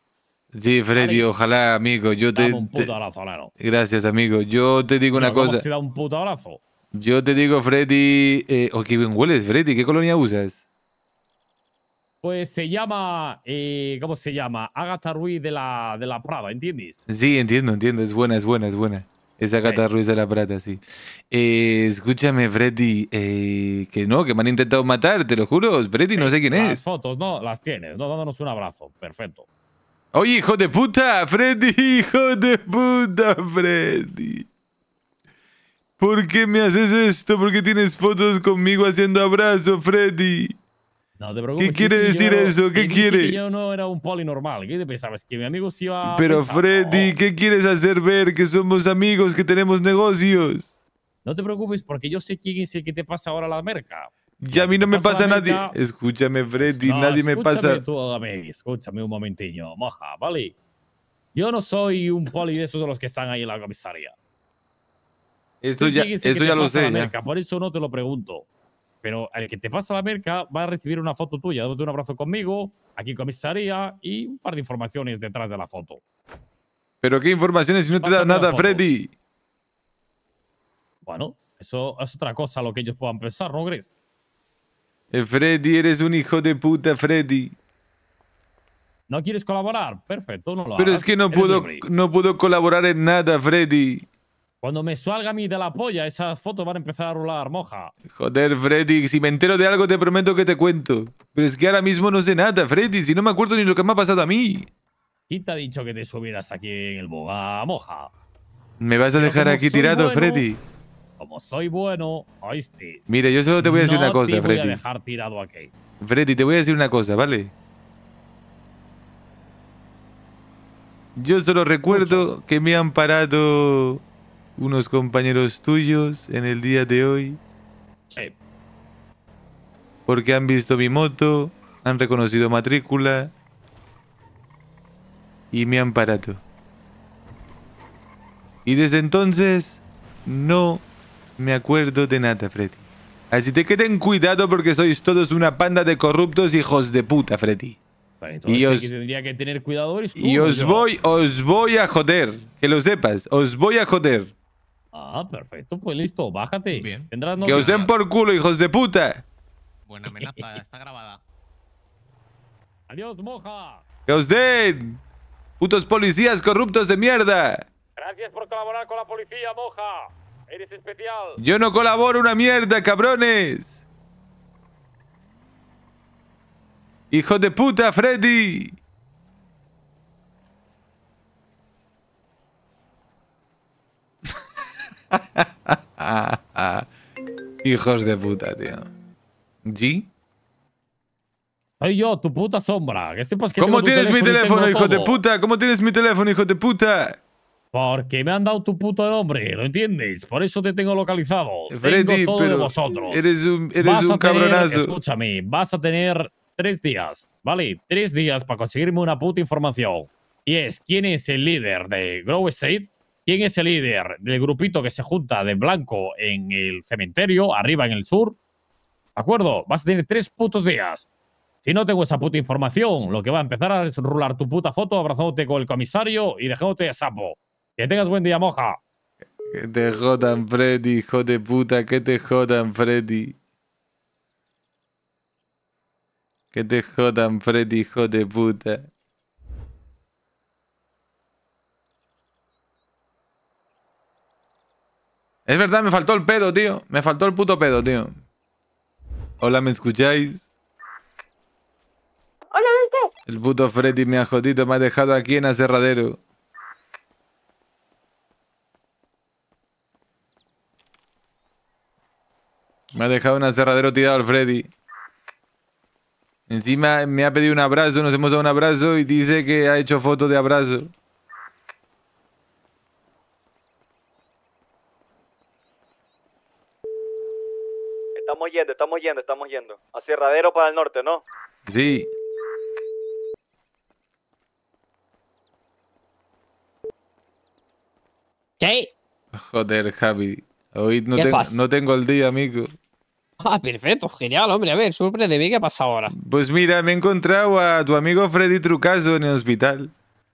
Sí, Freddy, ojalá, amigo. Yo Dame un puto abrazo, Gracias, amigo. Yo te digo una cosa. Te un puto abrazo? Yo te digo, Freddy. o que bien hueles, Freddy. ¿Qué colonia usas? Pues se llama, eh, ¿cómo se llama? Agatha Ruiz de la, de la Prada, ¿entiendes? Sí, entiendo, entiendo. Es buena, es buena, es buena. Es Agatha Ruiz de la Prada, sí. Eh, escúchame, Freddy, eh, que no, que me han intentado matar, te lo juro. Freddy, no sé quién es. Las fotos, no, las tienes. No, dándonos un abrazo. Perfecto. Oye, hijo de puta, Freddy, hijo de puta, Freddy. ¿Por qué me haces esto? ¿Por qué tienes fotos conmigo haciendo abrazo, Freddy? No te preocupes. ¿Qué quiere decir eso? ¿Qué quiere? yo no era un poli normal. ¿Qué te pensabas? Pues que mi amigo se iba Pero Freddy, ¿qué quieres hacer ver? Que somos amigos, que tenemos negocios. No te preocupes porque yo sé quién es el que te pasa ahora la merca. y a mí no me pasa, nadie. Escúchame, Freddy, nadie me pasa. escúchame un momentillo, moja, ¿vale? Yo no soy un poli de esos de los que están ahí en la comisaría. Esto ya, eso ya lo sé. Por eso no te lo pregunto. Pero el que te pasa la merca va a recibir una foto tuya, dándote un abrazo conmigo, aquí comisaría y un par de informaciones detrás de la foto. ¿Pero qué informaciones si no te da nada, Freddy? Bueno, eso es otra cosa lo que ellos puedan pensar, ¿no crees? Eh, Freddy, eres un hijo de puta, Freddy. ¿No quieres colaborar? Perfecto, no lo Pero es que no puedo, no puedo colaborar en nada, Freddy. Cuando me salga a mí de la polla, esas fotos van a empezar a rolar, moja. Joder, Freddy, si me entero de algo te prometo que te cuento. Pero es que ahora mismo no sé nada, Freddy, si no me acuerdo ni lo que me ha pasado a mí. ¿Quién te ha dicho que te subieras aquí en el boga, moja? ¿Me vas a dejar aquí tirado, Freddy? Como soy bueno, oíste. Mire, yo solo te voy a decir una cosa, Freddy. No Freddy. voy a dejar tirado aquí. Freddy, te voy a decir una cosa, ¿vale? Yo solo recuerdo que me han parado unos compañeros tuyos en el día de hoy. Porque han visto mi moto, han reconocido matrícula y me han parado. Y desde entonces no me acuerdo de nada, Freddy. Así te que cuidado porque sois todos una panda de corruptos hijos de puta, Freddy. y que tendría que tener cuidado y os voy, os voy a joder, que lo sepas, os voy a joder. Ah, perfecto, pues listo, bájate. Bien. que os den por culo, hijos de puta. Buena amenaza, está grabada. Adiós, moja. Que os den. Putos policías corruptos de mierda. Gracias por colaborar con la policía, moja. Eres especial. Yo no colaboro una mierda, cabrones. Hijo de puta, Freddy. Hijos de puta, tío. ¿G? Soy yo, tu puta sombra. ¿Cómo tienes mi teléfono, hijo de puta? ¿Cómo tienes mi teléfono, hijo de puta? Porque me han dado tu puto nombre, ¿lo entiendes? Por eso te tengo localizado. Eh, Freddy, tengo todo pero vosotros. Eres un, eres un cabronazo. escúchame, vas a tener tres días, ¿vale? Tres días para conseguirme una puta información. Y es, ¿quién es el líder de Grow State? ¿Quién es el líder del grupito que se junta de blanco en el cementerio, arriba en el sur? ¿De acuerdo? Vas a tener tres putos días. Si no tengo esa puta información, lo que va a empezar es rular tu puta foto abrazándote con el comisario y dejándote de sapo. Que tengas buen día, moja. Que te jodan, Freddy, hijo de puta, que te jodan, Freddy. Que te jodan, Freddy, hijo de puta. Es verdad, me faltó el pedo, tío. Me faltó el puto pedo, tío. Hola, ¿me escucháis? Hola, ¿dónde El puto Freddy, ha jodido. me ha dejado aquí en aserradero. Me ha dejado un aserradero tirado al Freddy. Encima me ha pedido un abrazo, nos hemos dado un abrazo y dice que ha hecho foto de abrazo. estamos yendo, estamos yendo. A Cerradero para el norte, ¿no? Sí. ¿Qué? Joder, Javi. Hoy no, tengo, no tengo el día, amigo. Ah, perfecto, genial, hombre. A ver, mí ¿qué pasa ahora? Pues mira, me he encontrado a tu amigo Freddy Trucaso en el hospital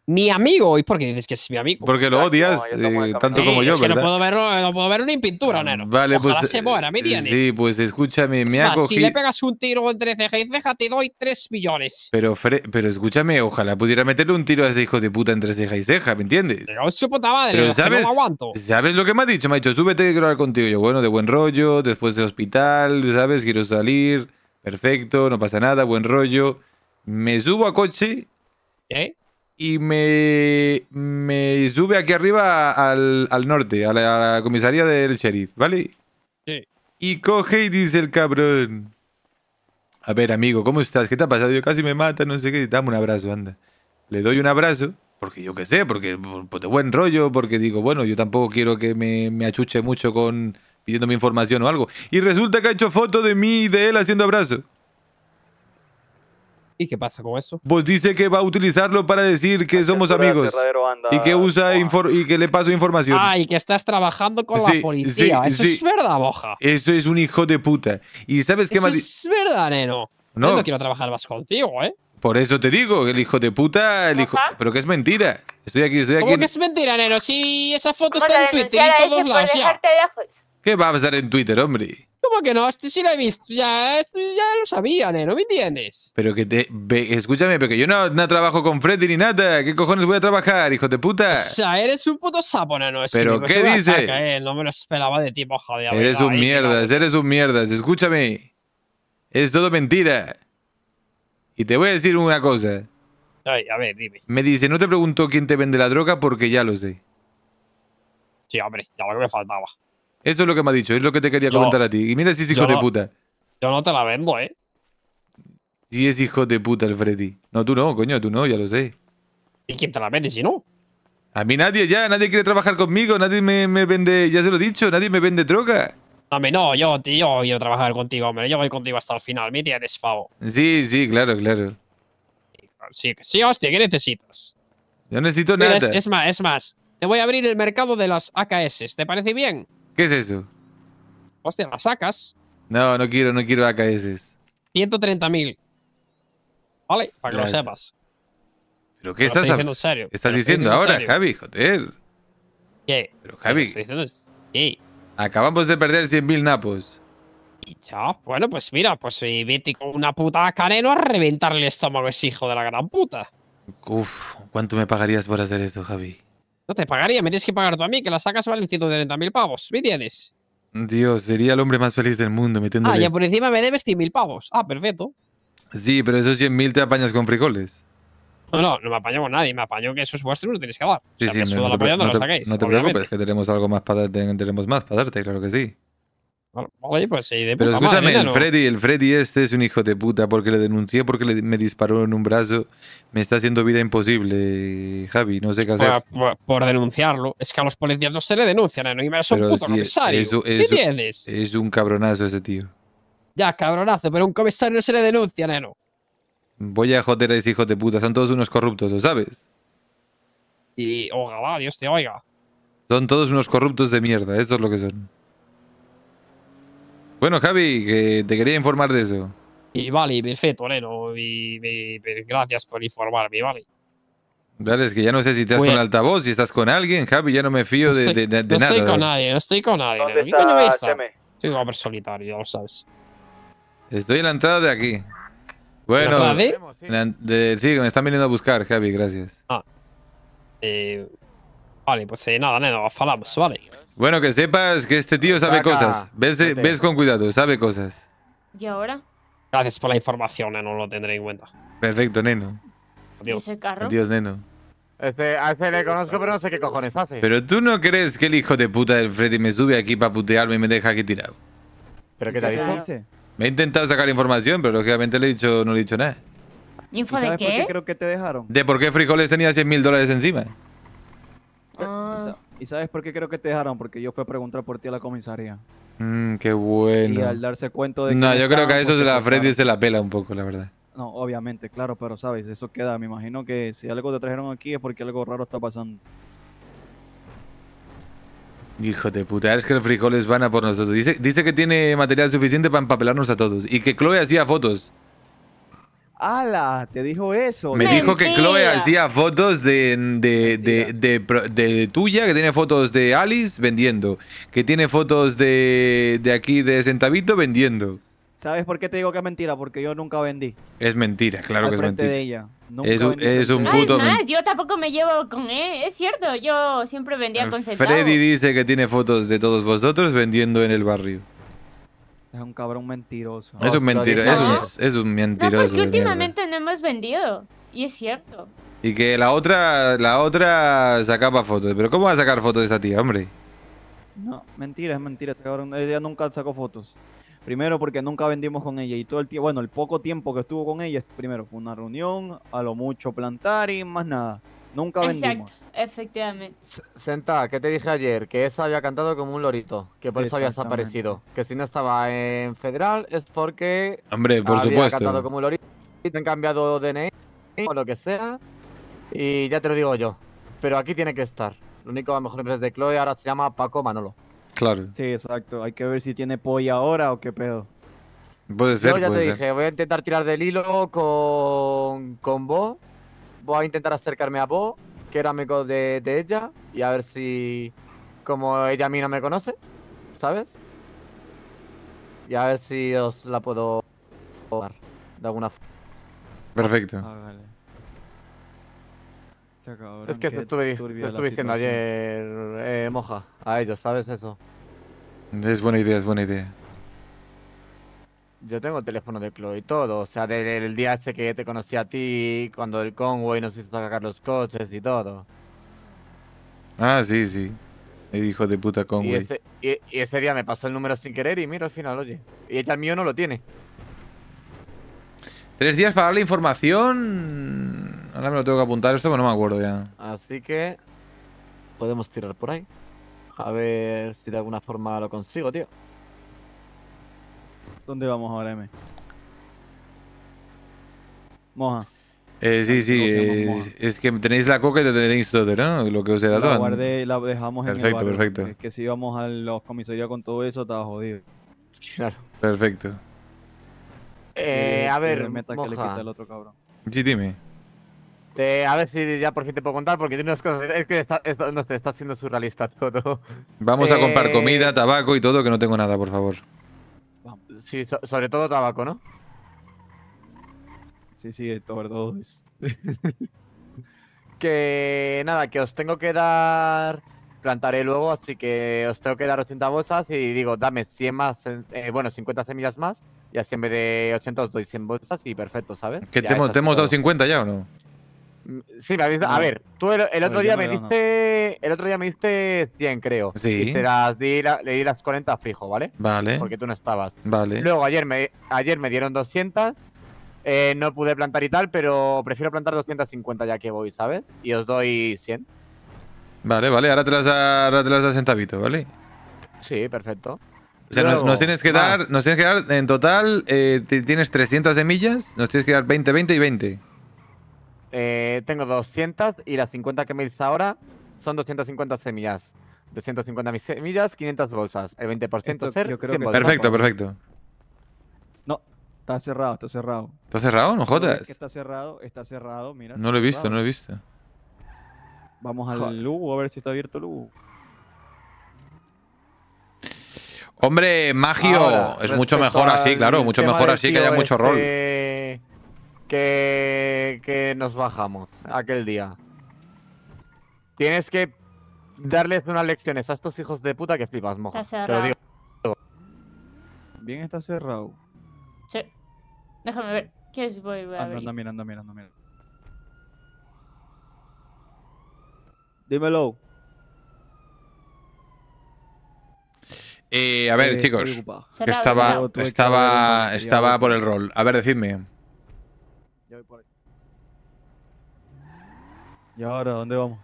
mi amigo. ¿Y por qué dices que es mi amigo? Porque lo odias eh, tanto como yo, es ¿verdad? Que no puedo verlo, eh, no puedo verlo ni en pintura, nero. Vale, pues, Ojalá pues. Se eh, tienes? Sí, pues escúchame, me ha Si le pegas un tiro entre ceja y ceja, te doy 3 millones. Pero, pero escúchame, ojalá pudiera meterle un tiro a ese hijo de puta entre ceja y ceja, ¿me entiendes? Pero su puta madre, pero ¿sabes, no aguanto. ¿Sabes lo que me ha dicho? Me ha dicho, súbete que quiero contigo. Yo, bueno, de buen rollo, después de hospital, ¿sabes? Quiero salir, perfecto, no pasa nada, buen rollo. Me subo a coche ¿Eh? y me, sube aquí arriba al, norte, a la, comisaría del sheriff, ¿vale? Sí. Y coge y dice el cabrón. A ver, amigo, ¿cómo estás? ¿Qué te ha pasado? Yo casi me mata, no sé qué. Dame un abrazo, anda. Le doy un abrazo, porque yo qué sé, porque pues, de buen rollo, porque digo, bueno, yo tampoco quiero que me, me achuche mucho con pidiendo información o algo. Y resulta que ha hecho foto de mí y de él haciendo abrazo. ¿Y qué pasa con eso? Pues dice que va a utilizarlo para decir que somos amigos. Y que usa y que le paso información. Ah, y que estás trabajando con la policía. eso es verdad, Boja. Eso es un hijo de puta. ¿Y sabes qué más? Es verdad, Nero. No. Yo no quiero trabajar más contigo, ¿eh? Por eso te digo, el hijo de puta, el hijo. Pero que es mentira. Estoy aquí, estoy aquí. ¿Cómo que es mentira, nero? Si esa foto está en Twitter y en todos lados. ¿Qué va a pasar en Twitter, hombre? ¿Cómo que no? Esto sí lo he visto, ya, ya lo sabía, ¿eh? ¿No me entiendes? Pero que te... escúchame, pero que yo no, no, trabajo con Freddy ni nada. ¿Qué cojones voy a trabajar, hijo de puta? O sea, eres un puto sapo, no es ¿Pero que, qué dice? Eh, no me lo esperaba de ti, joder. Eres un mierda, eres un mierda, Escúchame. Es todo mentira. Y te voy a decir una cosa. Ay, a ver, dime. Me dice, no te pregunto quién te vende la droga porque ya lo sé. Sí, hombre, ya lo que me faltaba. Eso es lo que me ha dicho, es lo que te quería comentar a ti. Y mira si es hijo de puta. Yo no te la vendo, ¿eh? Si es hijo de puta el Freddy. No, tú no, coño, tú no, ya lo sé. ¿Y quién te la vende si no? A mí nadie ya, nadie quiere trabajar conmigo, nadie me, vende, ya se lo he dicho, nadie me vende droga A mí no, yo, tío, quiero trabajar contigo, hombre, yo voy contigo hasta el final, mi tía desfago Sí, sí, claro, claro. Sí, hostia, ¿qué necesitas? Yo necesito nada. Es, es más, es más, te voy a abrir el mercado de las AKS, ¿te parece bien? ¿Qué es eso? Hostia, las sacas. No, no quiero, no quiero AKS. 130.000. Vale, para que lo sepas. ¿Pero qué estás diciendo? ¿Estás diciendo ahora, Javi? Joder. ¿Qué? Pero Javi. Acabamos de perder 100.000 napos. Y ya, bueno, pues mira, pues vete con una puta canelo a reventarle el estómago a ese hijo de la gran puta. Uf, ¿cuánto me pagarías por hacer esto, Javi? No te pagaría, me tienes que pagar tú a mí, que la sacas valen 130 mil pavos. ¿Me tienes? Dios, sería el hombre más feliz del mundo metiéndole... Ah, ya por encima me debes 100 mil pavos. Ah, perfecto. Sí, pero esos 100 mil te apañas con frijoles. No, no, no me apaño con nadie. Me apaño que vuestro y lo tenéis que dar. Sí, o sea, sí, no, te, no no, te, no, te, preocupes, que tenemos algo más para darte, tenemos más para darte, claro que sí. Vale, pues sí, de Pero escúchame, el, Freddy, el Freddy este es un hijo de puta porque le denuncié, porque me disparó en un brazo. Me está haciendo vida imposible, Javi, no sé qué hacer. Por, denunciarlo. Es que a los policías no se le denuncian, ¿eh? ¿no? Y me son puto Es, ¿Qué tienes? Es un cabronazo ese tío. Ya, cabronazo, pero a un comisario no se le denuncia, neno. Voy a joder a ese hijo de puta, son todos unos corruptos, ¿lo sabes? Y, oiga, Dios te oiga. Son todos unos corruptos de mierda, eso es lo que son. Bueno, Javi, que te quería informar de eso. Y vale, perfecto, Leno. Y, gracias por informarme, vale. Vale, es que ya no sé si estás con altavoz, si estás con alguien, Javi, ya no me fío de, de, nada. No estoy con nadie, no estoy con nadie. ¿Dónde está, me está? Estoy ver solitario, ya lo sabes. Estoy en la entrada de aquí. Bueno, ¿La de? La, sí, me están viniendo a buscar, Javi, gracias. Ah. Eh, vale, pues eh, nada, nada, falamos, vale. Bueno, que sepas que este tío sabe cosas. Ves, ves con cuidado, sabe cosas. ¿Y ahora? Gracias por la información, no lo tendré en cuenta. Perfecto, Neno. Adiós. Neno. Este, a ese le conozco, pero no sé qué cojones hace. Pero tú no crees que el hijo de puta del Freddy me sube aquí para putearme y me deja aquí tirado. ¿Pero qué te ha dicho? Me he intentado sacar información, pero lógicamente le he dicho, no le he dicho nada. ¿Info de qué? por qué creo que te dejaron? De por qué frijoles tenía 100.000 mil dólares encima. Ah. ¿Y sabes por qué creo que te dejaron? Porque yo fui a preguntar por ti a la comisaría. Mmm, qué bueno. Y al darse cuenta de que... No, yo creo que a eso se la Freddy se la pela un poco, la verdad. No, obviamente, claro, pero sabes, eso queda. Me imagino que si algo te trajeron aquí es porque algo raro está pasando. Hijo de puta, es que los frijoles van a por nosotros. Dice, dice que tiene material suficiente para empapelarnos a todos. Y que Chloe hacía fotos. ¡Ala! Te dijo eso. Me dijo que Chloe hacía fotos de, tuya, que tiene fotos de Alice vendiendo, que tiene fotos de, aquí de Centavito vendiendo. ¿Sabes por qué te digo que es mentira? Porque yo nunca vendí. Es mentira, claro que es mentira. De ella. Nunca es, un, puto. yo tampoco me llevo con él. Es cierto, yo siempre vendía con Freddy dice que tiene fotos de todos vosotros vendiendo en el barrio. Es un cabrón mentiroso. es un mentiroso. Es, un, mentiroso. No, porque últimamente no hemos vendido. Y es cierto. Y que la otra, la otra sacaba fotos. Pero ¿cómo va a sacar fotos de esa tía, hombre? No, mentira, es mentira. Este cabrón, ella nunca sacó fotos. Primero porque nunca vendimos con ella y todo el tiempo, bueno, el poco tiempo que estuvo con ella, primero fue una reunión, a lo mucho plantar y más nada. Nunca vendimos. Exacto, efectivamente. Senta, ¿qué te dije ayer? Que esa había cantado como un lorito, que por eso había desaparecido. Que si no estaba en Federal es porque... Hombre, por había cantado como un lorito, y te han cambiado DNI o lo que sea, y ya te lo digo yo. Pero aquí tiene que estar. Lo único, mejor, en vez de Chloe, ahora se llama Paco Manolo. Claro. Sí, exacto. Hay que ver si tiene polla ahora o qué pedo. Puede ser, Yo ya te dije, voy a intentar tirar del hilo con, con vos voy a intentar acercarme a Bo, que era amigo de, ella, y a ver si, como ella a mí no me conoce, ¿sabes? Y a ver si os la puedo de alguna forma. Perfecto. Ah, es que se estuve, estuve diciendo ayer, eh, moja, a ellos, ¿sabes eso? Es buena idea, es buena idea. Yo tengo el teléfono de Chloe y todo, o sea, desde el día ese que te conocí a ti, cuando el Conway nos hizo sacar los coches y todo. Ah, sí, sí. El hijo de puta Conway. Y ese, día me pasó el número sin querer y miro al final, oye. Y ella el mío no lo tiene. Tres días para darle información. Ahora me lo tengo que apuntar esto, pero no me acuerdo ya. Así que podemos tirar por ahí. A ver si de alguna forma lo consigo, tío. ¿Dónde vamos ahora, M? Moja. Eh, sí, sí, es que tenéis la coca y tenéis todo, ¿no? Lo que os he dado. La guardé y la dejamos perfecto, en el Perfecto, perfecto. Es que si íbamos a los comisarios con todo eso, estaba jodido. Claro. Perfecto. Eh, a este, ver, meta moja. Sí, dime. Eh, a ver si ya por fin te puedo contar, porque tiene unas cosas. Es que está no sé, está siendo surrealista todo. Vamos a comprar eh, comida, tabaco y todo, que no tengo nada, por favor. Sí, sobre todo tabaco, ¿no? Sí, sí, sobre todo es. que nada, que os tengo que dar. Plantaré luego, así que os tengo que dar 80 bolsas y digo, dame 100 más, eh, bueno, 50 semillas más. Y así en vez de 80 os doy 100 bolsas y perfecto, ¿sabes? Que te, hemos, te hemos dado 50 ya o no? Sí, me habéis... A ver, tú el, otro día me diste. El otro día me diste 100, creo. Sí. Y di, le di las 40 fijo, Frijo, ¿vale? Vale. Porque tú no estabas. Vale. Luego ayer me, ayer me dieron 200. Eh, no pude plantar y tal, pero prefiero plantar 250 ya que voy, ¿sabes? Y os doy 100. Vale, vale. Ahora te las da, centavito, ¿vale? Sí, perfecto. O sea, nos, tienes que dar, tienes que en total, eh, tienes 300 semillas, nos tienes que dar 20, 20 y 20. Eh, tengo 200 y las 50 que me hice ahora son 250 semillas. 250 semillas, 500 bolsas. El 20% ser, Perfecto, perfecto. No, está cerrado, está cerrado. ¿Está cerrado? ¿No jodas? está cerrado, está cerrado, mira. No lo he visto, no lo he visto. Vamos al a ver si está abierto Lugo. Hombre, Magio, es mucho mejor así, claro, mucho mejor así que haya mucho rol. Este, que, que nos bajamos aquel día. Tienes que darles unas lecciones a estos hijos de puta que flipas, moja. Te lo digo. Bien está cerrado. Sí. Déjame ver. ¿Qué es? Voy, voy a ah, anda, mirando, mira, Dímelo. Eh, a ver, eh, chicos. Estaba, estaba, estaba por el rol. A ver, decidme. ¿Y ahora dónde vamos?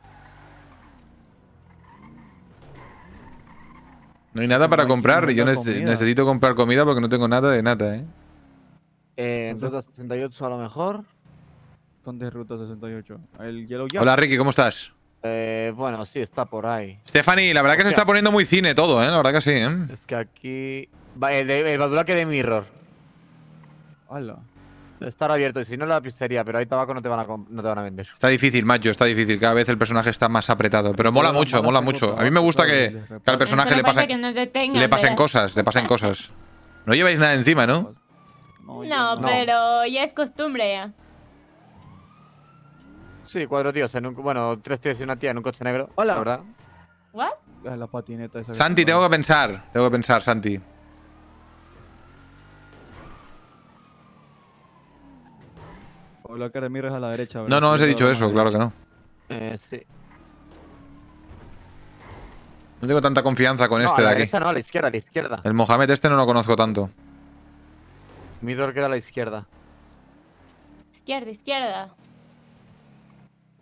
No hay nada para comprar. Yo necesito comprar comida porque no tengo nada de nata, ¿eh? en eh, Ruta 68 a lo mejor. ¿Dónde es Ruta 68? El Yellow Hola Ricky, ¿cómo estás? Eh, bueno, sí, está por ahí. Stephanie, la verdad que se está poniendo muy cine todo, ¿eh? La verdad que sí, ¿eh? Es que aquí... el, el, eh, eh, que de Mirror. Hola estar abierto y si no la pizzería, pero ahí tabaco no te van a, te van a vender. Está difícil, macho, está difícil. Cada vez el personaje está más apretado, pero mola mucho, mola mucho. A mí me gusta que, que al personaje le pasen, le pasen cosas, le pasen cosas. No lleváis nada encima, ¿no? No, pero ya es costumbre ya. Sí, cuatro tíos, en un, bueno, tres tíos y una tía en un coche negro. Hola. ¿What? La patineta esa Santi, tengo que pensar, tengo que pensar, Santi. No, no os he dicho eso, claro que no. Eh, sí. No tengo tanta confianza con este la de aquí. No, a la izquierda, a la izquierda. El Mohamed este no lo conozco tanto. Midor queda a la izquierda. Izquierda, izquierda.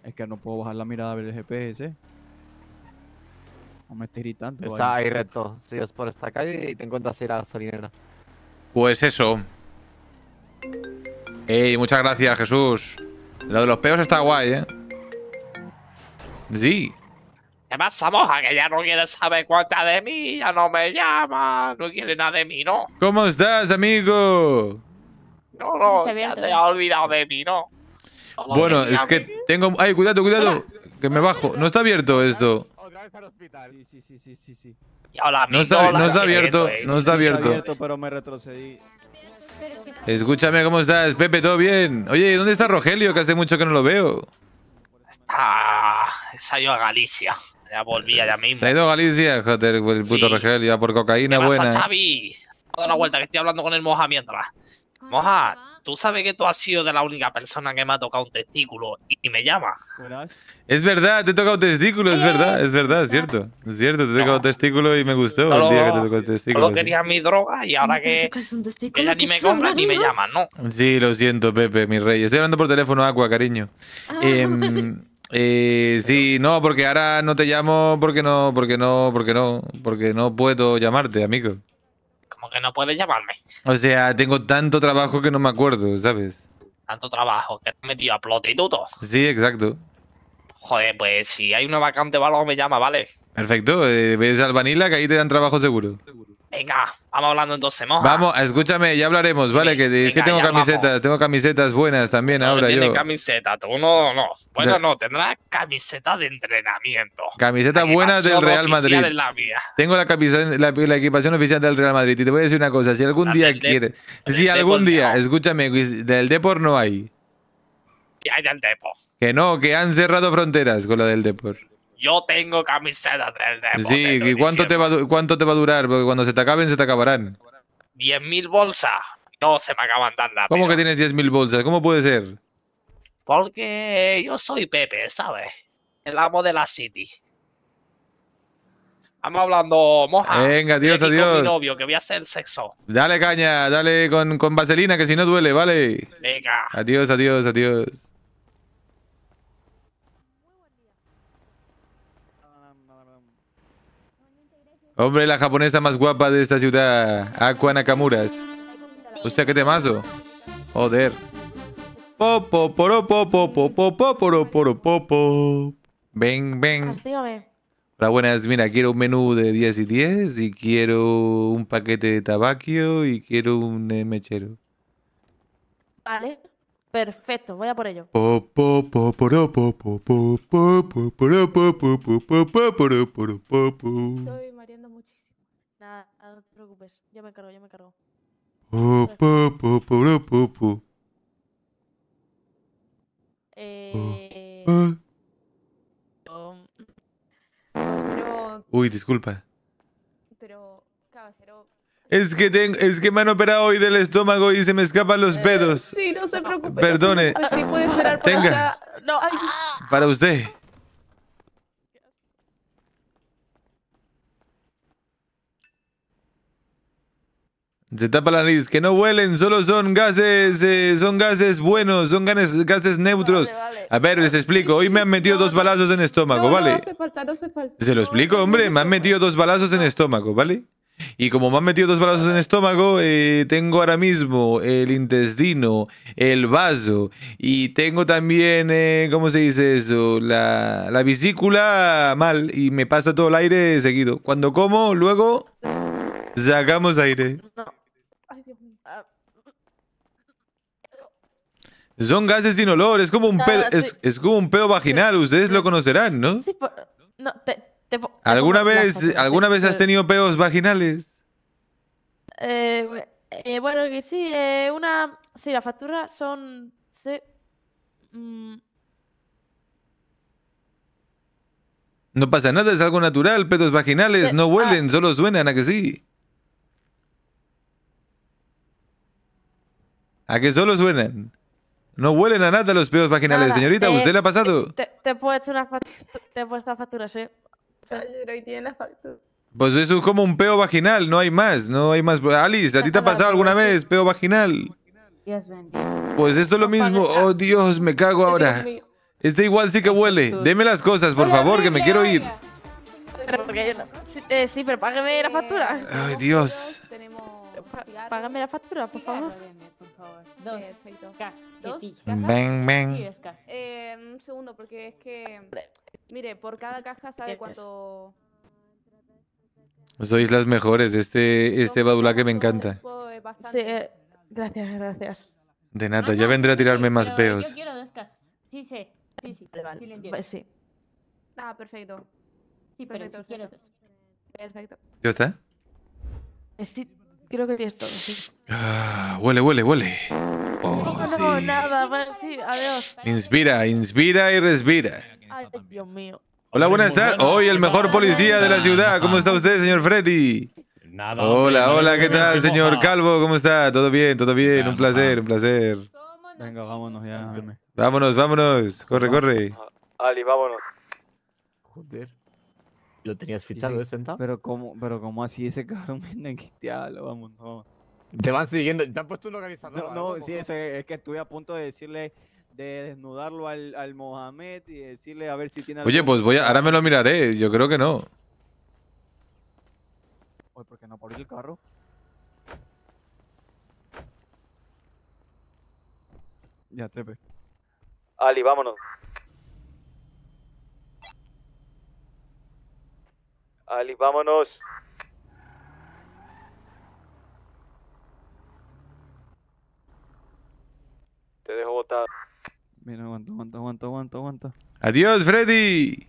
Es que no puedo bajar la mirada del GPS. No me estoy irritando. Está ahí recto. es por esta calle y te encuentras ir a la gasolinera. Pues eso. Ey, muchas gracias, Jesús. Lo de los peos está guay, ¿eh? Sí. ¿Qué pasa, moja? Que ya no quiere saber cuánta de mí, ya no me llama, no quiere nada de mí, ¿no? ¿Cómo estás, amigo? No, no, te ha olvidado de mí, ¿no? bueno, es que tengo... ¡Ay, cuidado, cuidado! Que me bajo. No está abierto esto. Otra vez al hospital. Sí, sí, sí, sí, sí. no está, abierto, no está abierto. Pero me retrocedí. Escúchame, ¿cómo estás? Pepe, ¿todo bien? Oye, ¿dónde está Rogelio? Que hace mucho que no lo veo. Está... Se ha ido a Galicia. Ya volví, ya mismo. Se ha ido a Galicia, joder, el puto Rogelio. por cocaína ¿Qué buena. Xavi? una vuelta, que estoy hablando con el Moja mientras. Moja, tú sabes que tú has sido de la única persona que me ha tocado un testículo y, me llama. Es verdad, te he tocado un testículo, es verdad, es verdad, es cierto. Es cierto, te he tocado un testículo y me gustó el día que te tocó el testículo. Solo quería mi droga y ahora que, ella ni me compra ni me llama, ¿no? Sí, lo siento, Pepe, mi rey. Estoy hablando por teléfono, Aqua, cariño. Ah. Em, eh, sí, no, porque ahora no te llamo porque no, porque no, porque no, porque no puedo llamarte, amigo que no puedes llamarme. O sea, tengo tanto trabajo que no me acuerdo, ¿sabes? Tanto trabajo, que te he metido a todo. Sí, exacto. Joder, pues si hay una vacante o algo me llama, ¿vale? Perfecto, eh, ves al Vanilla que ahí te dan trabajo seguro. Seguro. Venga, vamos hablando entonces, moja. Vamos, escúchame, ya hablaremos, ¿vale? que, tengo camisetas, tengo camisetas buenas también ahora camiseta, tú no, no. Bueno, no, tendrá camiseta de entrenamiento. Camiseta buena del Real Madrid. Tengo la, equipación oficial del Real Madrid y te voy a decir una cosa, si algún día quieres, si algún día, escúchame, del Depor no hay. Que hay del Depor. Que no, que han cerrado fronteras con la del Depor yo tengo camiseta del d Sí, ¿y cuánto te, va, cuánto te va a durar? Porque cuando se te acaben, se te acabarán. 10.000 bolsas. No se me acaban tan ¿Cómo que tienes 10.000 bolsas? ¿Cómo puede ser? Porque yo soy Pepe, ¿sabes? El amo de la City. Vamos hablando, moja. Venga, adiós, adiós. Mi novio, que voy a hacer sexo. Dale caña, dale con, con vaselina, que si no duele, ¿vale? Venga. Adiós, adiós, adiós. Hombre, la japonesa más guapa de esta ciudad, Aqua Nakamuras. O sea, qué temazo. Joder. Popo, poro, popo, popo, popo, poro, popo. Ven, ven. Pues, Hola, buenas. Mira, quiero un menú de 10 y 10 y quiero un paquete de tabaquio y quiero un mechero. Vale. Perfecto, voy a por ello. Estoy mareando muchísimo. Nada, no te preocupes. Yo me encargo, yo me encargo. Eh, ah. Uy, disculpa. Es que, tengo, es que me han operado hoy del estómago y se me escapan los eh, pedos. Sí, no se preocupe. Perdone. Tenga. Para usted. Se tapa la nariz, que no huelen, solo son gases, eh, son gases buenos, son gases, neutros. A ver, les explico, hoy me han metido dos balazos en el estómago, ¿vale? No, hace falta, no hace falta. Se lo explico, hombre, me han metido dos balazos en el estómago, ¿vale? Y como me han metido dos brazos en el estómago, eh, tengo ahora mismo el intestino, el vaso y tengo también, eh, ¿cómo se dice eso? La, la vesícula mal y me pasa todo el aire seguido. Cuando como, luego sacamos aire. Ah. Son gases sin olor, es como un pedo, es, como un pedo vaginal, ustedes lo conocerán, ¿no? Sí, no, ¿Alguna vez, ¿alguna vez has tenido peos vaginales? Eh, eh, bueno, que sí, eh, una. Sí, las facturas son. Mm. No pasa nada, es algo natural. Pedos vaginales no ah. huelen, solo suenan a que sí. A que solo suenan. No huelen a nada los pedos vaginales, señorita. ¿Usted le ha pasado? Te, he puesto una te factura, sí la factura. Pues eso es como un peo vaginal, no hay más, no hay más. Alice, ¿a ti te ha pasado alguna vez peo vaginal? Pues esto es lo mismo. Oh, Dios, me cago ahora. Este igual sí que huele. Deme las cosas, por favor, que me quiero ir. Eh, sí, pero págame la factura. Ay, Dios. Págame la factura, por favor. Dos. Dos. Ven, ven. Eh, un segundo, porque es que... Mire, por cada caja sabe cuánto... Sois las mejores, este, este que me encanta. Eh, sí, eh, gracias, gracias. De nada, ya vendré a tirarme más peos. Yo quiero dos Sí, sí, sí, sí, Ah, perfecto. Sí, perfecto, quiero dos. Perfecto. ¿Ya está? Eh, sí, creo que tienes todo, ah, huele, huele, huele. Oh, no, sí. nada, sí, adiós. Inspira, inspira y respira. Ay, Dios mío. Hola, buenas tardes. Hoy el mejor policía de la ciudad. ¿Cómo está usted, señor Freddy? Nada. Hola, hola, ¿qué tal, señor Calvo? ¿Cómo está? ¿Todo bien? ¿Todo bien? Un placer, un placer. Venga, vámonos ya. Vámonos, vámonos. Corre, corre. Ali, vámonos. Joder. ¿Lo tenías fichado de sentado? Pero cómo, pero cómo así ese cabrón me quistealo, vámonos, vámonos. Te van siguiendo, te han puesto un localizador? No, no, sí, eso es, que estuve a punto de decirle de desnudarlo al, al Mohamed y decirle a ver si tiene Oye, pues voy a, ahora me lo miraré, yo creo que no. Oye, ¿por qué no abrir el carro? Ya, trepe. Ali, vámonos. Ali, vámonos. Te dejo botado. Mira, aguanta, aguanta, aguanta, aguanta, aguanta. ¡Adiós, Freddy!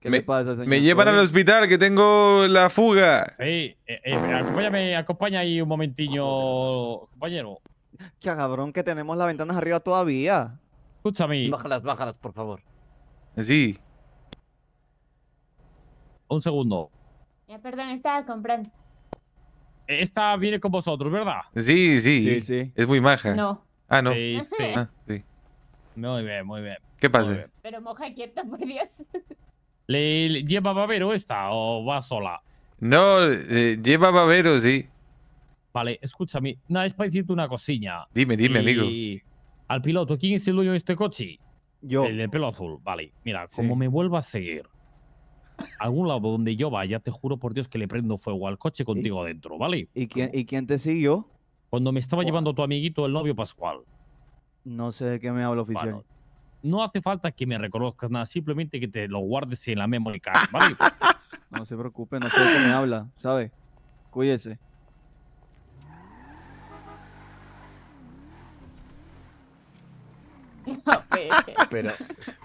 ¿Qué me, pasa, señor? Me llevan al hospital que tengo la fuga. Sí, eh, eh, acompáñame, acompaña ahí un momentillo, compañero. Qué cabrón que tenemos las ventanas arriba todavía. Escúchame. Bájalas, bájalas, por favor. Sí. Un segundo. Ya, perdón, estaba comprando. Esta viene con vosotros, ¿verdad? Sí, sí. Sí, sí. Es muy maja. No. Ah, no. Sí, ah, sí. Muy bien, muy bien. ¿Qué pasa? Pero moja quieta, por Dios. ¿Le lleva babero esta o va sola? No, eh, lleva babero, sí. Vale, escúchame. Nada, es para decirte una cosilla. Dime, dime, amigo. Al piloto, ¿quién es el dueño de este coche? Yo. El de pelo azul. Vale, mira, como me vuelva a seguir algún lado donde yo vaya, te juro por Dios que le prendo fuego al coche contigo adentro, ¿vale? ¿Y quién, ¿Y quién te siguió? Cuando me estaba llevando tu amiguito, el novio Pascual. No sé de qué me habla oficial. no hace falta que me reconozcas nada, simplemente que te lo guardes en la memoria, ¿vale? no se preocupe, no sé de qué me habla, ¿sabe? Cuídese.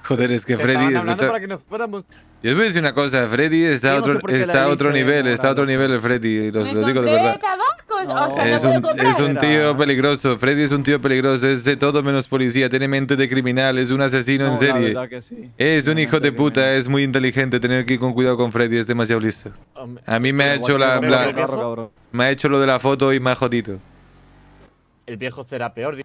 Joder, es que Freddy... Es Yo os voy a decir una cosa, Freddy está a otro, nivel, está a otro nivel el Freddy, digo de verdad. es, un, tío peligroso, Freddy es un tío peligroso, es de todo menos policía, tiene mente de criminal, es un asesino en serie. Es un hijo de puta, es muy inteligente, tener que ir con cuidado con Freddy, es demasiado listo. A mí me ha hecho la... la me ha hecho lo de la foto y me ha jodido. El viejo será peor,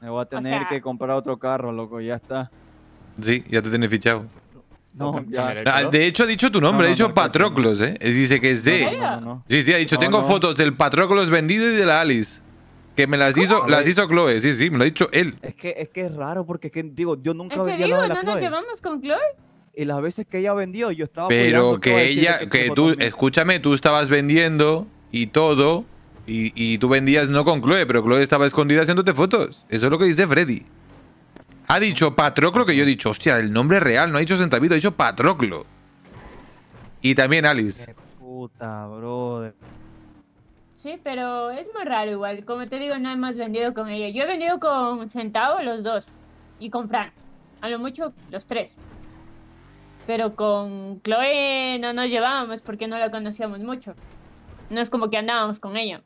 Me voy a tener que comprar otro carro, loco, ya está. Sí, ya te tienes fichado. No, ya. Ah, de hecho, ha dicho tu nombre, ha dicho Patroclos, ¿eh? Dice que es de. Sí, sí, ha dicho, tengo fotos del Patroclos vendido y de la Alice. Que me las hizo, las hizo Chloe, sí, sí, me lo ha dicho él. Es que es, que es raro porque digo, yo nunca vendía la de llevamos con Chloe? Y las veces que ella vendió, yo estaba Pero que ella, que, tú, escúchame, tú estabas vendiendo y todo, y, tú vendías no con Chloe, pero Chloe estaba escondida haciéndote fotos. Eso es lo que dice Freddy. Ha dicho Patroclo, que yo he dicho, hostia, el nombre real, no ha dicho Centavito, ha dicho Patroclo. Y también Alice. Sí, pero es muy raro igual. Como te digo, no hemos vendido con ella. Yo he vendido con Centavo los dos. Y con Fran. A lo mucho los tres. Pero con Chloe no nos llevábamos porque no la conocíamos mucho. No es como que andábamos con ella.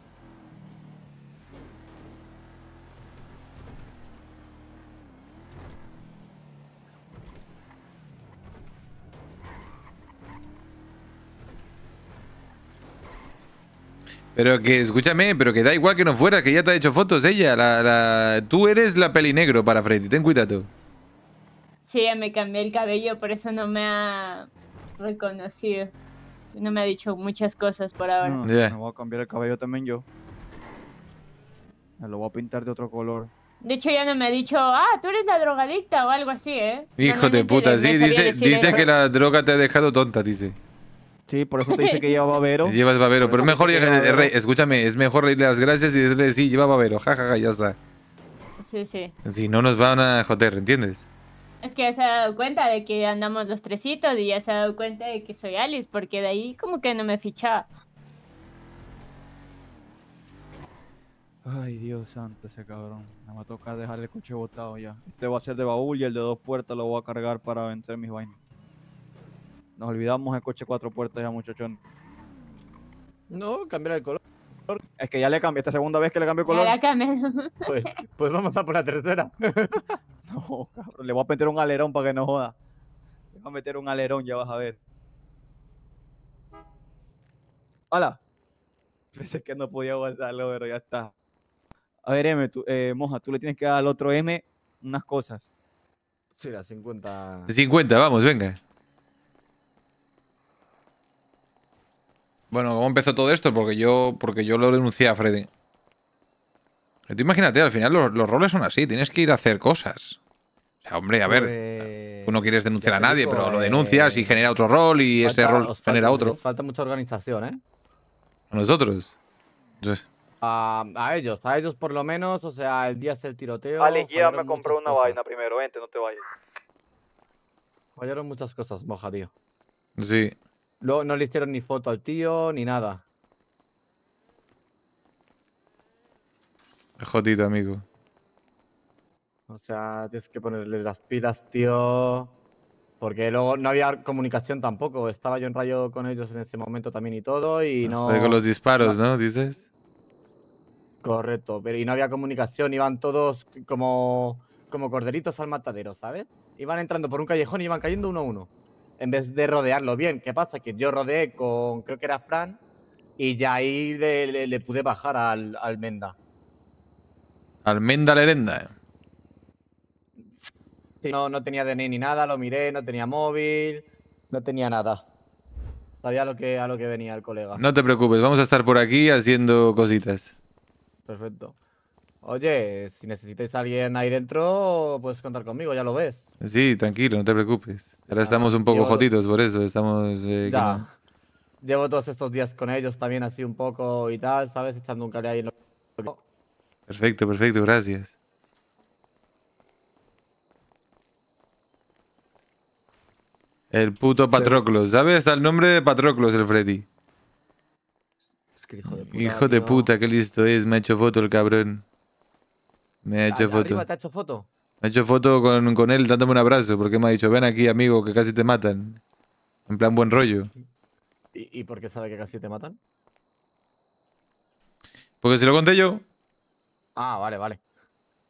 Pero que, escúchame, pero que da igual que no fuera, que ya te ha hecho fotos ella. La, la... Tú eres la peli negro para Freddy, ten cuidado. Sí, ya me cambié el cabello, por eso no me ha reconocido. No me ha dicho muchas cosas por ahora. No, voy a cambiar el cabello también yo. lo voy a pintar de otro color. De hecho, ya no me ha dicho, ah, tú eres la drogadicta o algo así, ¿eh? Hijo de puta, sí, dice, dice que la droga te ha dejado tonta, dice. Sí, por eso te dice que lleva babero. Llevas babero, pero, mejor, es rey, escúchame, es mejor reírle las gracias y decirle, sí, lleva babero, jajaja, ya está. Sí, sí. Si no nos van a joder, ¿entiendes? Es que ya se ha dado cuenta de que andamos los tresitos y ya se ha dado cuenta de que soy Alice, porque de ahí como que no me fichaba. Ay, Dios santo, ese cabrón. Me va a tocar dejar el coche botado ya. Este va a ser de baúl y el de dos puertas lo voy a cargar para vencer mis vainas. Nos olvidamos el coche cuatro puertas ya, muchachón. No, cambiar el color. Es que ya le cambié, esta segunda vez que le cambio color. Pues, pues, vamos a por la tercera. no, cabrón, le voy a meter un alerón para que no joda. Le voy a meter un alerón, ya vas a ver. Hola. Pensé que no podía aguantarlo, pero ya está. A ver, M, eh, Moja, tú le tienes que dar al otro M unas cosas. Sí, las 50. 50, vamos, venga. Bueno, ¿cómo empezó todo esto? Porque yo, porque yo lo denuncié a Freddy. Tú imagínate, al final los, roles son así, tienes que ir a hacer cosas. O sea, hombre, a ver, tú no quieres denunciar a nadie, pero lo eh, denuncias y genera otro rol y ese rol genera otro. falta mucha organización, ¿eh? A nosotros. a, ellos, a ellos por lo menos, o sea, el día es el tiroteo. Vale, me compré una vaina primero, vente, no te vayas. Fallaron muchas cosas, moja, tío. Sí. Luego no le hicieron ni foto al tío, ni nada. Jodito, amigo. O sea, tienes que ponerle las pilas, tío. Porque luego no había comunicación tampoco. Estaba yo en rayo con ellos en ese momento también y todo. Y ah, no. Con los disparos, ¿no? Dices. Correcto, pero y no había comunicación. Iban todos como, como corderitos al matadero, ¿sabes? Iban entrando por un callejón y iban cayendo uno a uno en vez de rodearlo bien. ¿Qué pasa? Que yo rodeé con, creo que era Fran, y ya ahí le, pude bajar al, almenda Menda. Al Menda Lerenda, eh. no, no tenía DNI ni nada, lo miré, no tenía móvil, no tenía nada. Sabía lo que, a lo que venía el colega. No te preocupes, vamos a estar por aquí haciendo cositas. Perfecto. Oye, si necesitáis a alguien ahí dentro, puedes contar conmigo, ya lo ves. Sí, tranquilo, no te preocupes. Ahora estamos un poco jodidos jotitos por eso, estamos... Eh, llevo todos estos días con ellos también así un poco y tal, ¿sabes? Echando un cable Perfecto, perfecto, gracias. El puto Patroclo ¿Sabes? hasta el nombre de Patroclo, el Freddy? hijo de puta. Hijo de puta, qué listo es. Me ha hecho foto el cabrón. Me ha hecho foto. te ha hecho foto? Me ha hecho foto con, él dándome un abrazo porque me ha dicho, ven aquí amigo, que casi te matan. En plan buen rollo. ¿Y, por qué sabe que casi te matan? Porque se lo conté yo. Ah, vale, vale.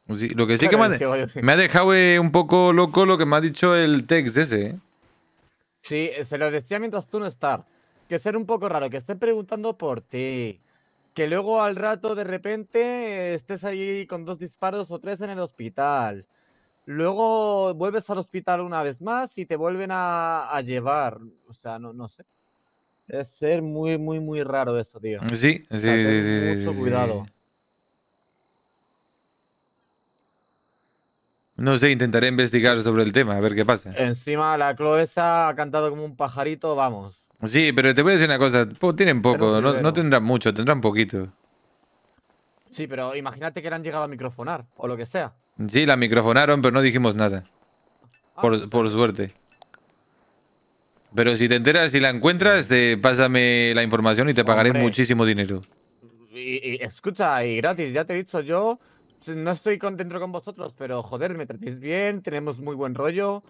lo que sí que me, ha, dejado eh, un poco loco lo que me ha dicho el text ese. Eh. Sí, eh, se lo decía mientras tú no estás. Que ser un poco raro, que esté preguntando por ti. Que luego al rato de repente estés ahí con dos disparos o tres en el hospital luego vuelves al hospital una vez más y te vuelven a, llevar. O sea, no, sé. Es ser muy, muy, muy raro eso, tío. Sí, sí, sí, sí, Mucho cuidado. No sé, intentaré investigar sobre el tema, a ver qué pasa. Encima la Cloesa ha cantado como un pajarito, vamos. Sí, pero te voy a decir una cosa, tienen poco, no tendrán mucho, tendrán poquito. Sí, pero imagínate que le han llegado a microfonar o lo que sea. Sí, la microfonaron, pero no dijimos nada. Ah, por, suerte. Pero si te enteras, y la encuentras, pásame la información y te pagaré muchísimo dinero. escucha, y gratis, ya te he dicho yo, no estoy contento con vosotros, pero joder, me tratéis bien, tenemos muy buen rollo.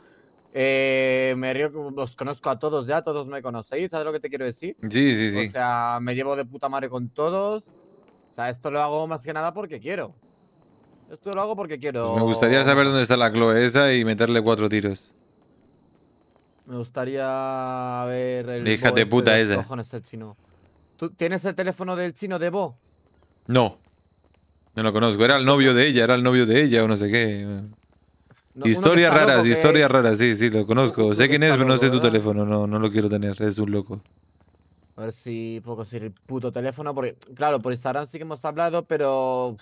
Eh, me río que os conozco a todos ya, todos me conocéis, ¿sabes lo que te quiero decir? Sí, sí, sí. O sea, me llevo de puta madre con todos esto lo hago más que nada porque quiero. Esto lo hago porque quiero. me gustaría saber dónde está la Chloe esa y meterle cuatro tiros. Me gustaría ver el. Déjate puta esa. ¿Tú tienes el teléfono del chino de Bo? No. No lo conozco. Era el novio de ella, era el novio de ella o no sé qué. historias raras, historias raras, sí, sí, lo conozco. Sé quién es, pero no sé tu teléfono, no, no lo quiero tener, es un loco. A ver si puedo conseguir el puto teléfono. Porque, claro, por Instagram sí que hemos hablado, pero.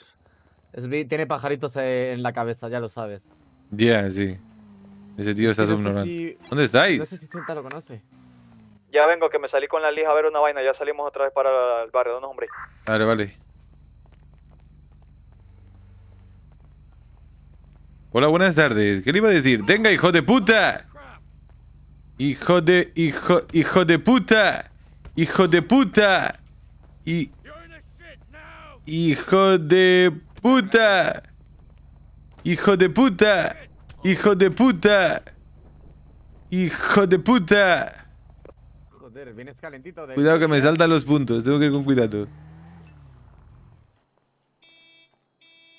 tiene pajaritos en la cabeza, ya lo sabes. Ya, sí. Ese tío está subnormal. ¿Dónde estáis? No sé si lo conoce. Ya vengo, que me salí con la lija a ver una vaina. Ya salimos otra vez para el barrio, no, hombre. Vale, vale. Hola, buenas tardes. ¿Qué le iba a decir? tenga hijo de puta! ¡Hijo de... hijo... hijo de puta! Hijo de puta. Hijo de puta. Hijo de puta. Hijo de puta. Hijo de puta. Joder, calentito de... Cuidado que me saltan los puntos. Tengo que ir con cuidado.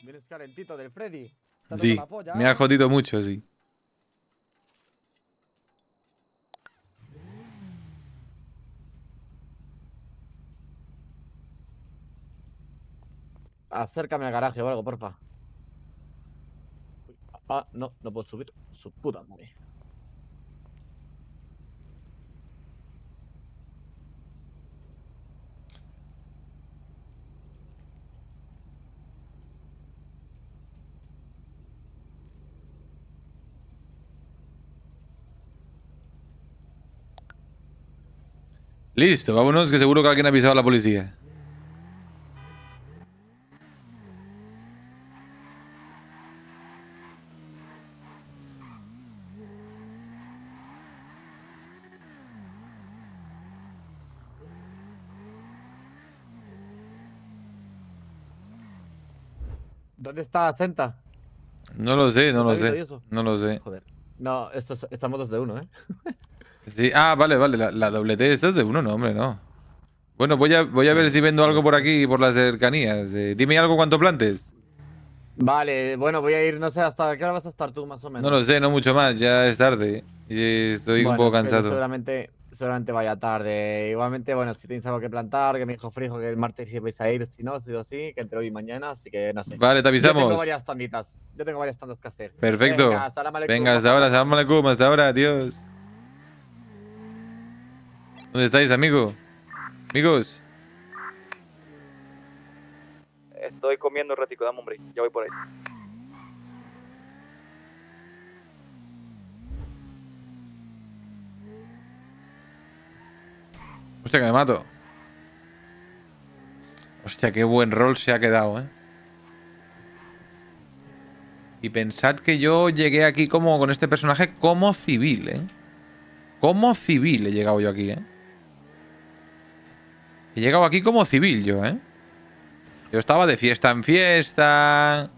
Vienes calentito del Freddy. Sí, me ha jodido mucho, sí. acércame al garaje o algo, porfa. Ah, no, no puedo subir. Su puta madre. Listo, vámonos, que seguro que alguien ha avisado a la policía. ¿Dónde está Senta? No lo sé, no lo sé. No lo sé. No, estamos dos de uno, ¿eh? sí, ah, vale, vale. La, doble T estás de uno, no, hombre, no. Bueno, voy a, voy a ver si vendo algo por aquí, por las cercanías. Eh, dime algo ¿cuánto plantes. Vale, bueno, voy a ir, no sé, hasta qué hora vas a estar tú, más o menos. No lo sé, no mucho más, ya es tarde. Y estoy un poco cansado. Seguramente seguramente vaya tarde. Igualmente, bueno, si tenéis algo que plantar, que me dijo Frijo que el martes Si vais a ir, si no, si o sí, que entre hoy y mañana, así que no sé. Vale, te avisamos. Yo tengo varias tanditas. Yo tengo varias tandas que hacer. Perfecto. Venga, hasta, ahora, salam hasta ahora, adiós. ¿Dónde estáis, amigo? Amigos. Estoy comiendo un ratico, dame un break ya voy por ahí. Hostia, que me mato. Hostia, qué buen rol se ha quedado, ¿eh? Y pensad que yo llegué aquí como con este personaje como civil, ¿eh? Como civil he llegado yo aquí, ¿eh? He llegado aquí como civil yo, ¿eh? Yo estaba de fiesta en fiesta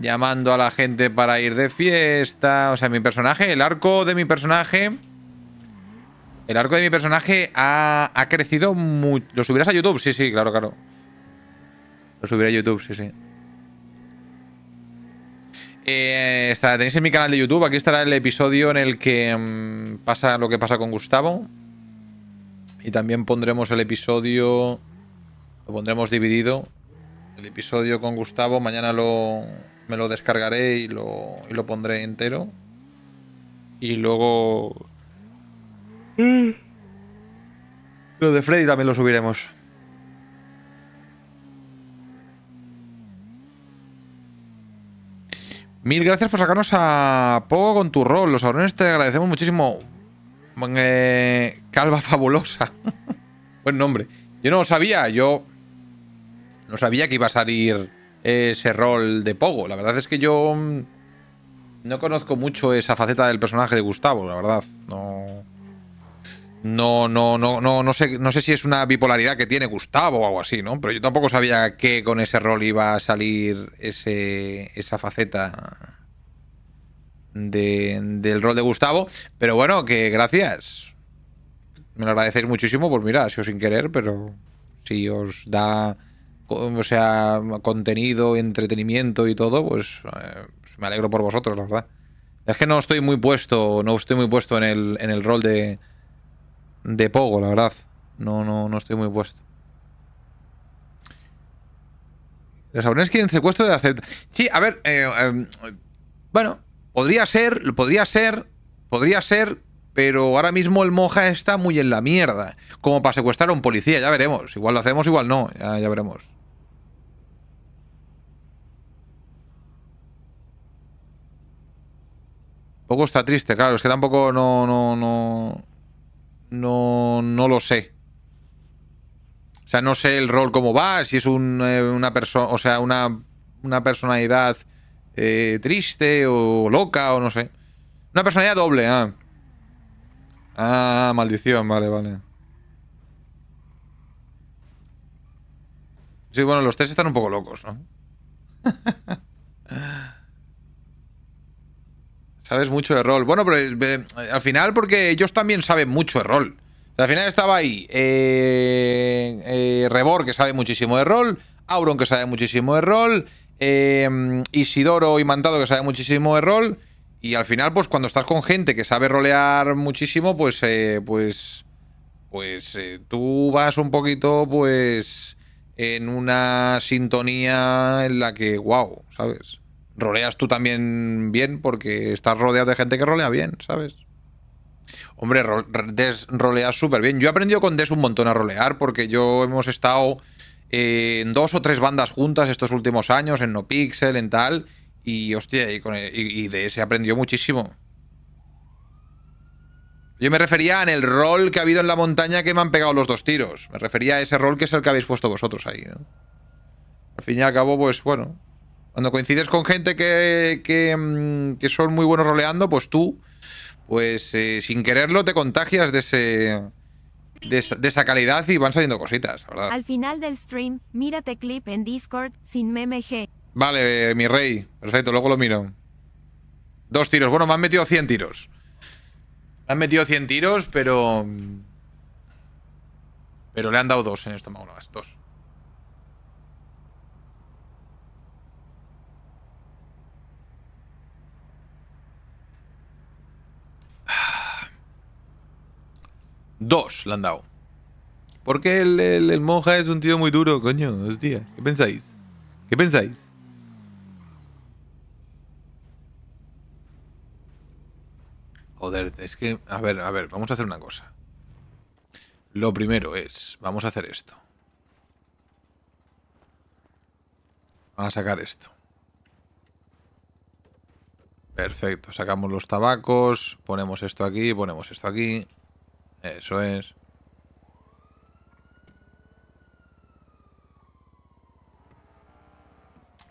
llamando a la gente para ir de fiesta. O sea, mi personaje, el arco de mi personaje el arco de mi personaje ha, crecido mucho. ¿Lo subirás a YouTube? Sí, sí, claro, claro. Lo subiré a YouTube, sí, sí. Eh, está, tenéis en mi canal de YouTube, aquí estará el episodio en el que mm, pasa lo que pasa con Gustavo. Y también pondremos el episodio... Lo pondremos dividido. El episodio con Gustavo, mañana lo, me lo descargaré y lo, y lo pondré entero. Y luego lo de Freddy también lo subiremos. Mil gracias por sacarnos a Pogo con tu rol. Los aurones te agradecemos muchísimo. Eh, calva fabulosa. Buen nombre. Yo no lo sabía, yo no sabía que iba a salir ese rol de Pogo. La verdad es que yo mm, no conozco mucho esa faceta del personaje de Gustavo, la verdad. No. No, no, no, no, sé, no sé si es una bipolaridad que tiene Gustavo o algo así, ¿no? Pero yo tampoco sabía que con ese rol iba a salir ese, esa faceta del rol de Gustavo. Pero bueno, que gracias. Me lo agradecéis muchísimo, pues mira, ha sido sin querer, pero si os da sea, contenido, entretenimiento y todo, pues eh, me alegro por vosotros, la verdad. Es que no estoy muy puesto, no estoy muy puesto en el rol de, de poco la verdad. No, no, no estoy muy puesto. Los que en secuestro de acepta. Sí, a ver. Eh, em, bueno, podría ser, podría ser, podría ser, pero ahora mismo el Moja está muy en la mierda. Como para secuestrar a un policía, ya veremos. Igual lo hacemos, igual no. ya, veremos. Poco está triste, claro. Es que tampoco no, no, no no, no lo sé. O sea, no sé el rol cómo va, si es eh, una persona, o sea, una, una personalidad eh, triste o loca o no sé. Una personalidad doble, ah. Ah, maldición, vale, vale. Sí, bueno, los tres están un poco locos, ¿no? Sabes mucho de rol. Bueno, pero eh, eh, al final, porque ellos también saben mucho de rol. al final estaba ahí eh, eh, Rebor, que sabe muchísimo de rol. Auron, que sabe muchísimo de rol. Isidoro y Mandado, que sabe muchísimo de rol. Y al final, pues cuando estás con gente que sabe rolear muchísimo, pues. pues. Pues tú vas un poquito, pues. En una sintonía en la que, wow, ¿sabes? roleas tú también bien porque estás rodeado de gente que rolea bien, ¿sabes? Hombre, Des rolea súper bien. Yo he aprendido con Des un montón a rolear porque yo hemos estado eh, en dos o tres bandas juntas estos últimos años, en No Pixel, en tal. Y hostia, y, de ese aprendió muchísimo. Yo me refería en el rol que ha habido en la montaña que me han pegado los dos tiros. Me refería a ese rol que es el que habéis puesto vosotros ahí. ¿no? Al fin y al cabo, pues bueno, cuando coincides con gente mm, que, son muy buenos roleando, pues tú, pues eh, sin quererlo, te contagias de ese... De esa, calidad y van saliendo cositas, ¿verdad? Al final del stream, mírate clip en Discord sin MMG. Vale, eh, mi rey. Perfecto, luego lo miro. Dos tiros. Bueno, me han metido 100 tiros. Me han metido 100 tiros, pero... Mm, pero le han dado dos en esto, más dos. Dos le han dado. Porque el, el, el, monja es un tío muy duro, coño. Hostia, ¿qué pensáis? ¿Qué pensáis? Joder, es que... A ver, a ver, vamos a hacer una cosa. Lo primero es... Vamos a hacer esto. Vamos a sacar esto. Perfecto, sacamos los tabacos, ponemos esto aquí, ponemos esto aquí. Eso es.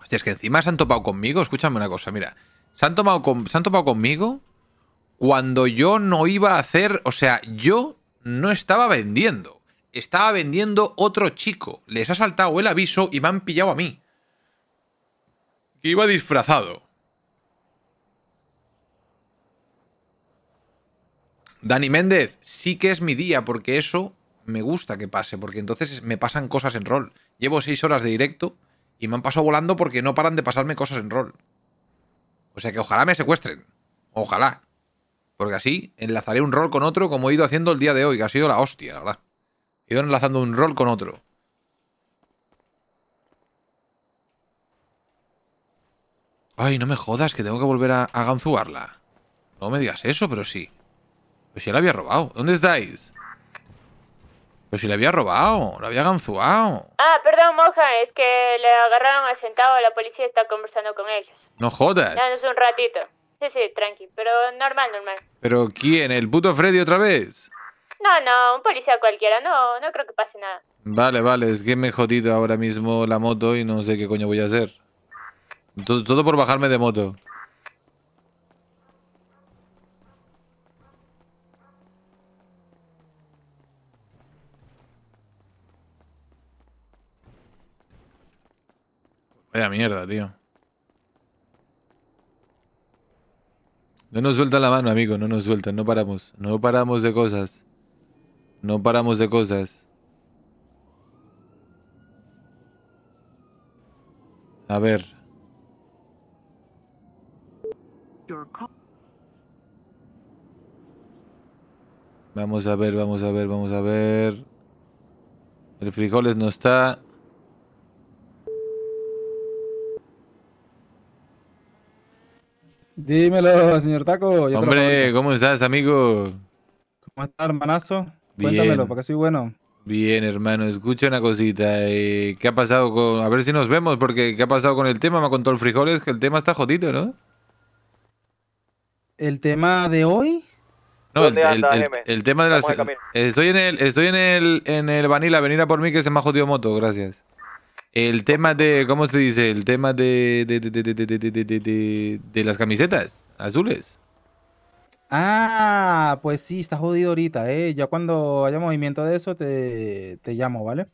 Hostia, es que encima se han topado conmigo. Escúchame una cosa, mira. Se han, topado conmigo cuando yo no iba a hacer... O sea, yo no estaba vendiendo. Estaba vendiendo otro chico. Les ha saltado el aviso y me han pillado a mí. iba disfrazado. Dani Méndez, sí que es mi día, porque eso me gusta que pase, porque entonces me pasan cosas en rol. Llevo seis horas de directo y me han pasado volando porque no paran de pasarme cosas en rol. O sea que ojalá me secuestren. Ojalá. Porque así enlazaré un rol con otro como he ido haciendo el día de hoy, que ha sido la hostia, la verdad. He ido enlazando un rol con otro. Ay, no me jodas, que tengo que volver a, a No me digas eso, pero sí si la había robado. ¿Dónde estáis? Pues si la había robado, la había ganzuado. Ah, perdón, Moja, es que le agarraron al sentado, la policía está conversando con ellos. No jodas. Danos un ratito. Sí, sí, tranqui, pero normal, normal. ¿Pero quién? ¿El puto Freddy otra vez? No, no, un policía cualquiera, no, creo que pase nada. Vale, vale, es que me he jodido ahora mismo la moto y no sé qué coño voy a hacer. todo por bajarme de moto. Vaya mierda, tío. No nos suelta la mano, amigo. No nos sueltan. No paramos. No paramos de cosas. No paramos de cosas. A ver. Vamos a ver, vamos a ver, vamos a ver. El frijoles no está. Dímelo, señor Taco. Hombre, ¿cómo estás, amigo? ¿Cómo estás, hermanazo? Cuéntamelo, porque soy bueno. Bien, hermano, escucha una cosita. Eh, ¿Qué ha pasado con.? A ver si nos vemos, porque ¿qué ha pasado con el tema? Me ha contado el frijoles que el tema está jodido, ¿no? ¿El tema de hoy? No, el, el, el, tema de la Estoy en el, estoy en el, en el Vanilla, venir a por mí que se me ha jodido moto, gracias. El tema de, ¿cómo se dice? El tema de, de, de, de las camisetas azules. Ah, pues sí, está jodido ahorita, ¿eh? Ya cuando haya movimiento de eso te, te llamo, ¿vale?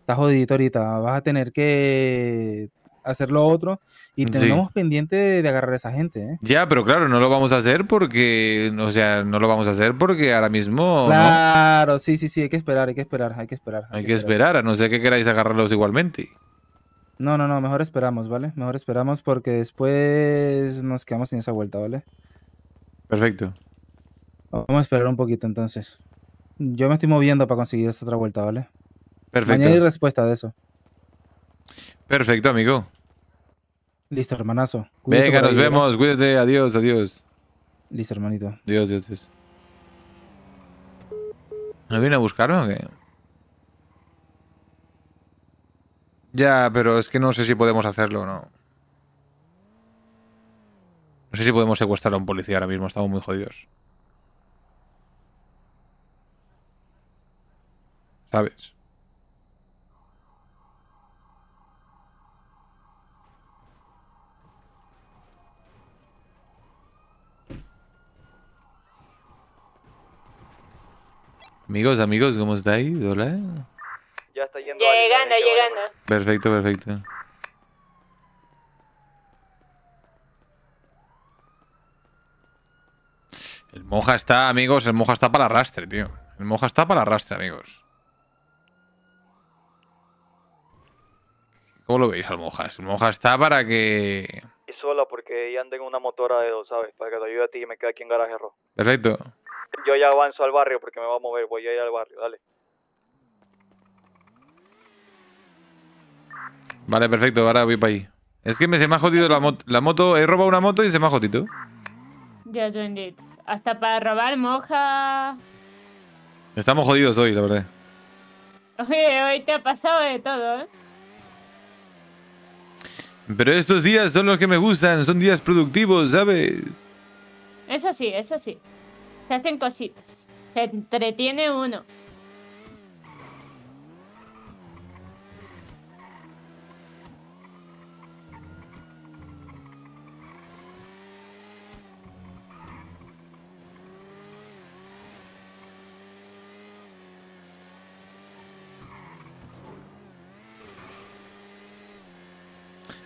Está jodido ahorita, vas a tener que hacer lo otro y tenemos pendiente de, agarrar a esa gente. ¿eh? Ya, pero claro, no lo vamos a hacer porque, o sea, no lo vamos a hacer porque ahora mismo... Claro, sí, sí, sí, hay que esperar, hay que esperar, hay que esperar. Hay, que, esperar. esperar. a no ser que queráis agarrarlos igualmente. No, no, no, mejor esperamos, ¿vale? Mejor esperamos porque después nos quedamos sin esa vuelta, ¿vale? Perfecto. Vamos a esperar un poquito entonces. Yo me estoy moviendo para conseguir esa otra vuelta, ¿vale? Perfecto. hay respuesta de eso. Perfecto, amigo. Listo, hermanazo. Venga, nos vemos. Cuídate. Adiós, adiós. Listo, hermanito. Dios, Dios, Dios. ¿No viene a buscarme o qué? Ya, pero es que no sé si podemos hacerlo o no. No sé si podemos secuestrar a un policía ahora mismo, estamos muy jodidos. ¿Sabes? Amigos, amigos, ¿cómo estáis? Hola. Ya está Llegando, llegando. Perfecto, perfecto. El moja está, amigos, el moja está para arrastre, tío. El moja está para arrastre, amigos. ¿Cómo lo veis al moja? El moja está para que... Y solo porque ya ando en una motora de dos, ¿sabes? Para que te ayude a ti y me quede aquí en garaje rojo. Perfecto. Yo ya avanzo al barrio porque me va a mover, voy a ir al barrio, dale. Vale, perfecto, ahora voy para ahí. Es que me se me ha jodido la moto. La moto, he robado una moto y se me ha jodido. Ya, yo Hasta para robar moja. Estamos jodidos hoy, la verdad. Oye, hoy te ha pasado de todo, ¿eh? Pero estos días son los que me gustan, son días productivos, ¿sabes? Eso sí, eso sí. Se hacen cositas. Se entretiene uno.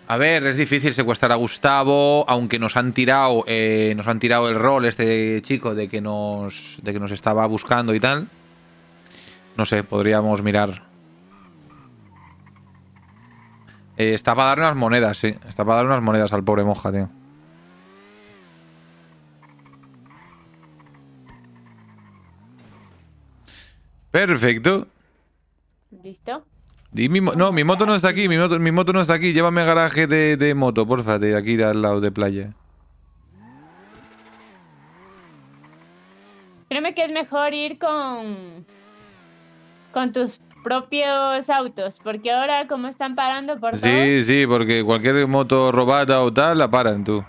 A ver, es difícil secuestrar a Gustavo, aunque nos han tirado, eh, nos han tirado el rol este chico de que nos, de que nos estaba buscando y tal. No sé, podríamos mirar. Eh, está para dar unas monedas, sí. Está para dar unas monedas al pobre monja, tío. Perfecto. ¿Listo? no, mi moto no está aquí, mi moto, no está aquí. Llévame al garaje de, moto, porfa, de aquí al lado de playa. Créeme que es mejor ir con, con tus propios autos, porque ahora como están parando por Sí, sí, porque cualquier moto robada o tal, la paran tú.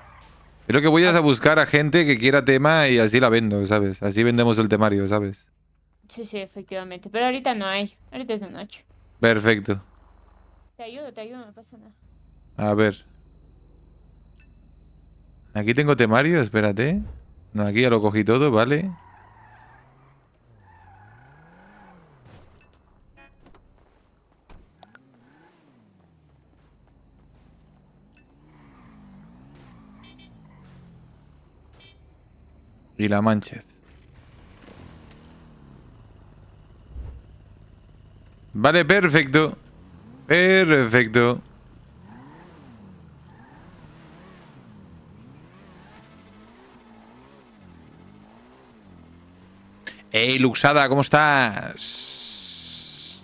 Creo que voy a ah. buscar a gente que quiera tema y así la vendo, ¿sabes? Así vendemos el temario, ¿sabes? Sí, sí, efectivamente. Pero ahorita no hay. Ahorita es de noche. Perfecto. Te ayudo, te ayudo, no pasa nada. A ver. Aquí tengo temario, espérate. No, aquí ya lo cogí todo, vale. Y la Manchez. Vale, perfecto. Perfecto. Ey, Luxada, ¿cómo estás?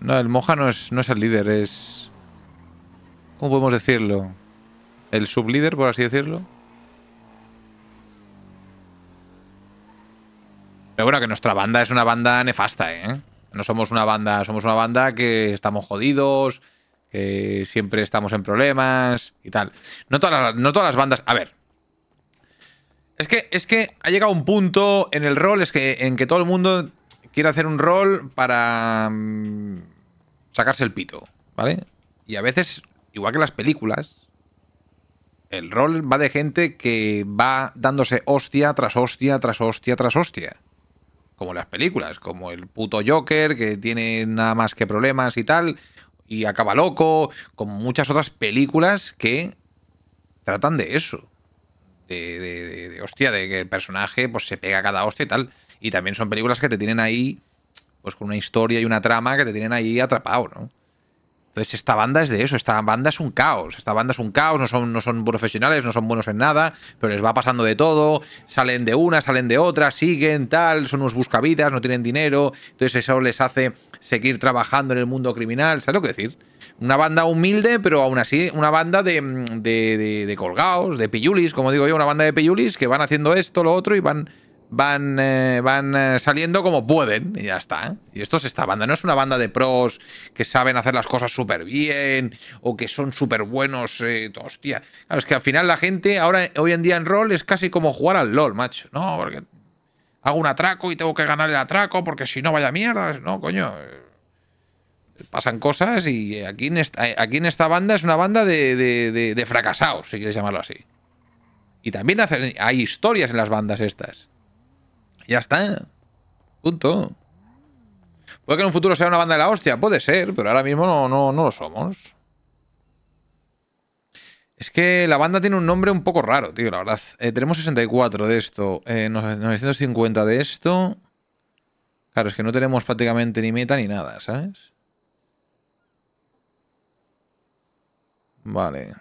No, el Moja no es, no es el líder, es... ¿Cómo podemos decirlo? ¿El sublíder, por así decirlo? Pero bueno, que nuestra banda es una banda nefasta, ¿eh? no somos una banda, somos una banda que estamos jodidos, que siempre estamos en problemas y tal. No todas las, no todas las bandas... A ver. Es que, es que ha llegado un punto en el rol es que, en que todo el mundo quiere hacer un rol para mm, sacarse el pito, ¿vale? Y a veces, igual que las películas, el rol va de gente que va dándose hostia tras hostia, tras hostia, tras hostia como las películas, como el puto Joker que tiene nada más que problemas y tal, y acaba loco, como muchas otras películas que tratan de eso. De, de, de, hostia, de que el personaje pues, se pega cada hostia y tal. Y también son películas que te tienen ahí, pues con una historia y una trama que te tienen ahí atrapado, ¿no? Entonces esta banda es de eso, esta banda es un caos, esta banda es un caos, no son, no son profesionales, no son buenos en nada, pero les va pasando de todo, salen de una, salen de otra, siguen tal, son unos buscavidas, no tienen dinero, entonces eso les hace seguir trabajando en el mundo criminal, ¿sabes lo que decir? Una banda humilde, pero aún así una banda de, de, de, de colgaos, de pillulis, como digo yo, una banda de pillulis que van haciendo esto, lo otro y van van, eh, van eh, saliendo como pueden y ya está. Y esto es esta banda, no es una banda de pros que saben hacer las cosas súper bien o que son súper buenos. Eh, hostia, claro, es que al final la gente ahora hoy en día en rol es casi como jugar al LOL, macho. No, porque hago un atraco y tengo que ganar el atraco porque si no vaya mierda. No, coño. Pasan cosas y aquí en esta, aquí en esta banda es una banda de, de fracasados, si quieres llamarlo así. Y también hacen, hay historias en las bandas estas. Ya está. Punto. Puede que en un futuro sea una banda de la hostia, puede ser, pero ahora mismo no, no, no lo somos. Es que la banda tiene un nombre un poco raro, tío, la verdad. Eh, tenemos 64 de esto, 950 eh, de esto. Claro, es que no tenemos prácticamente ni meta ni nada, ¿sabes? Vale.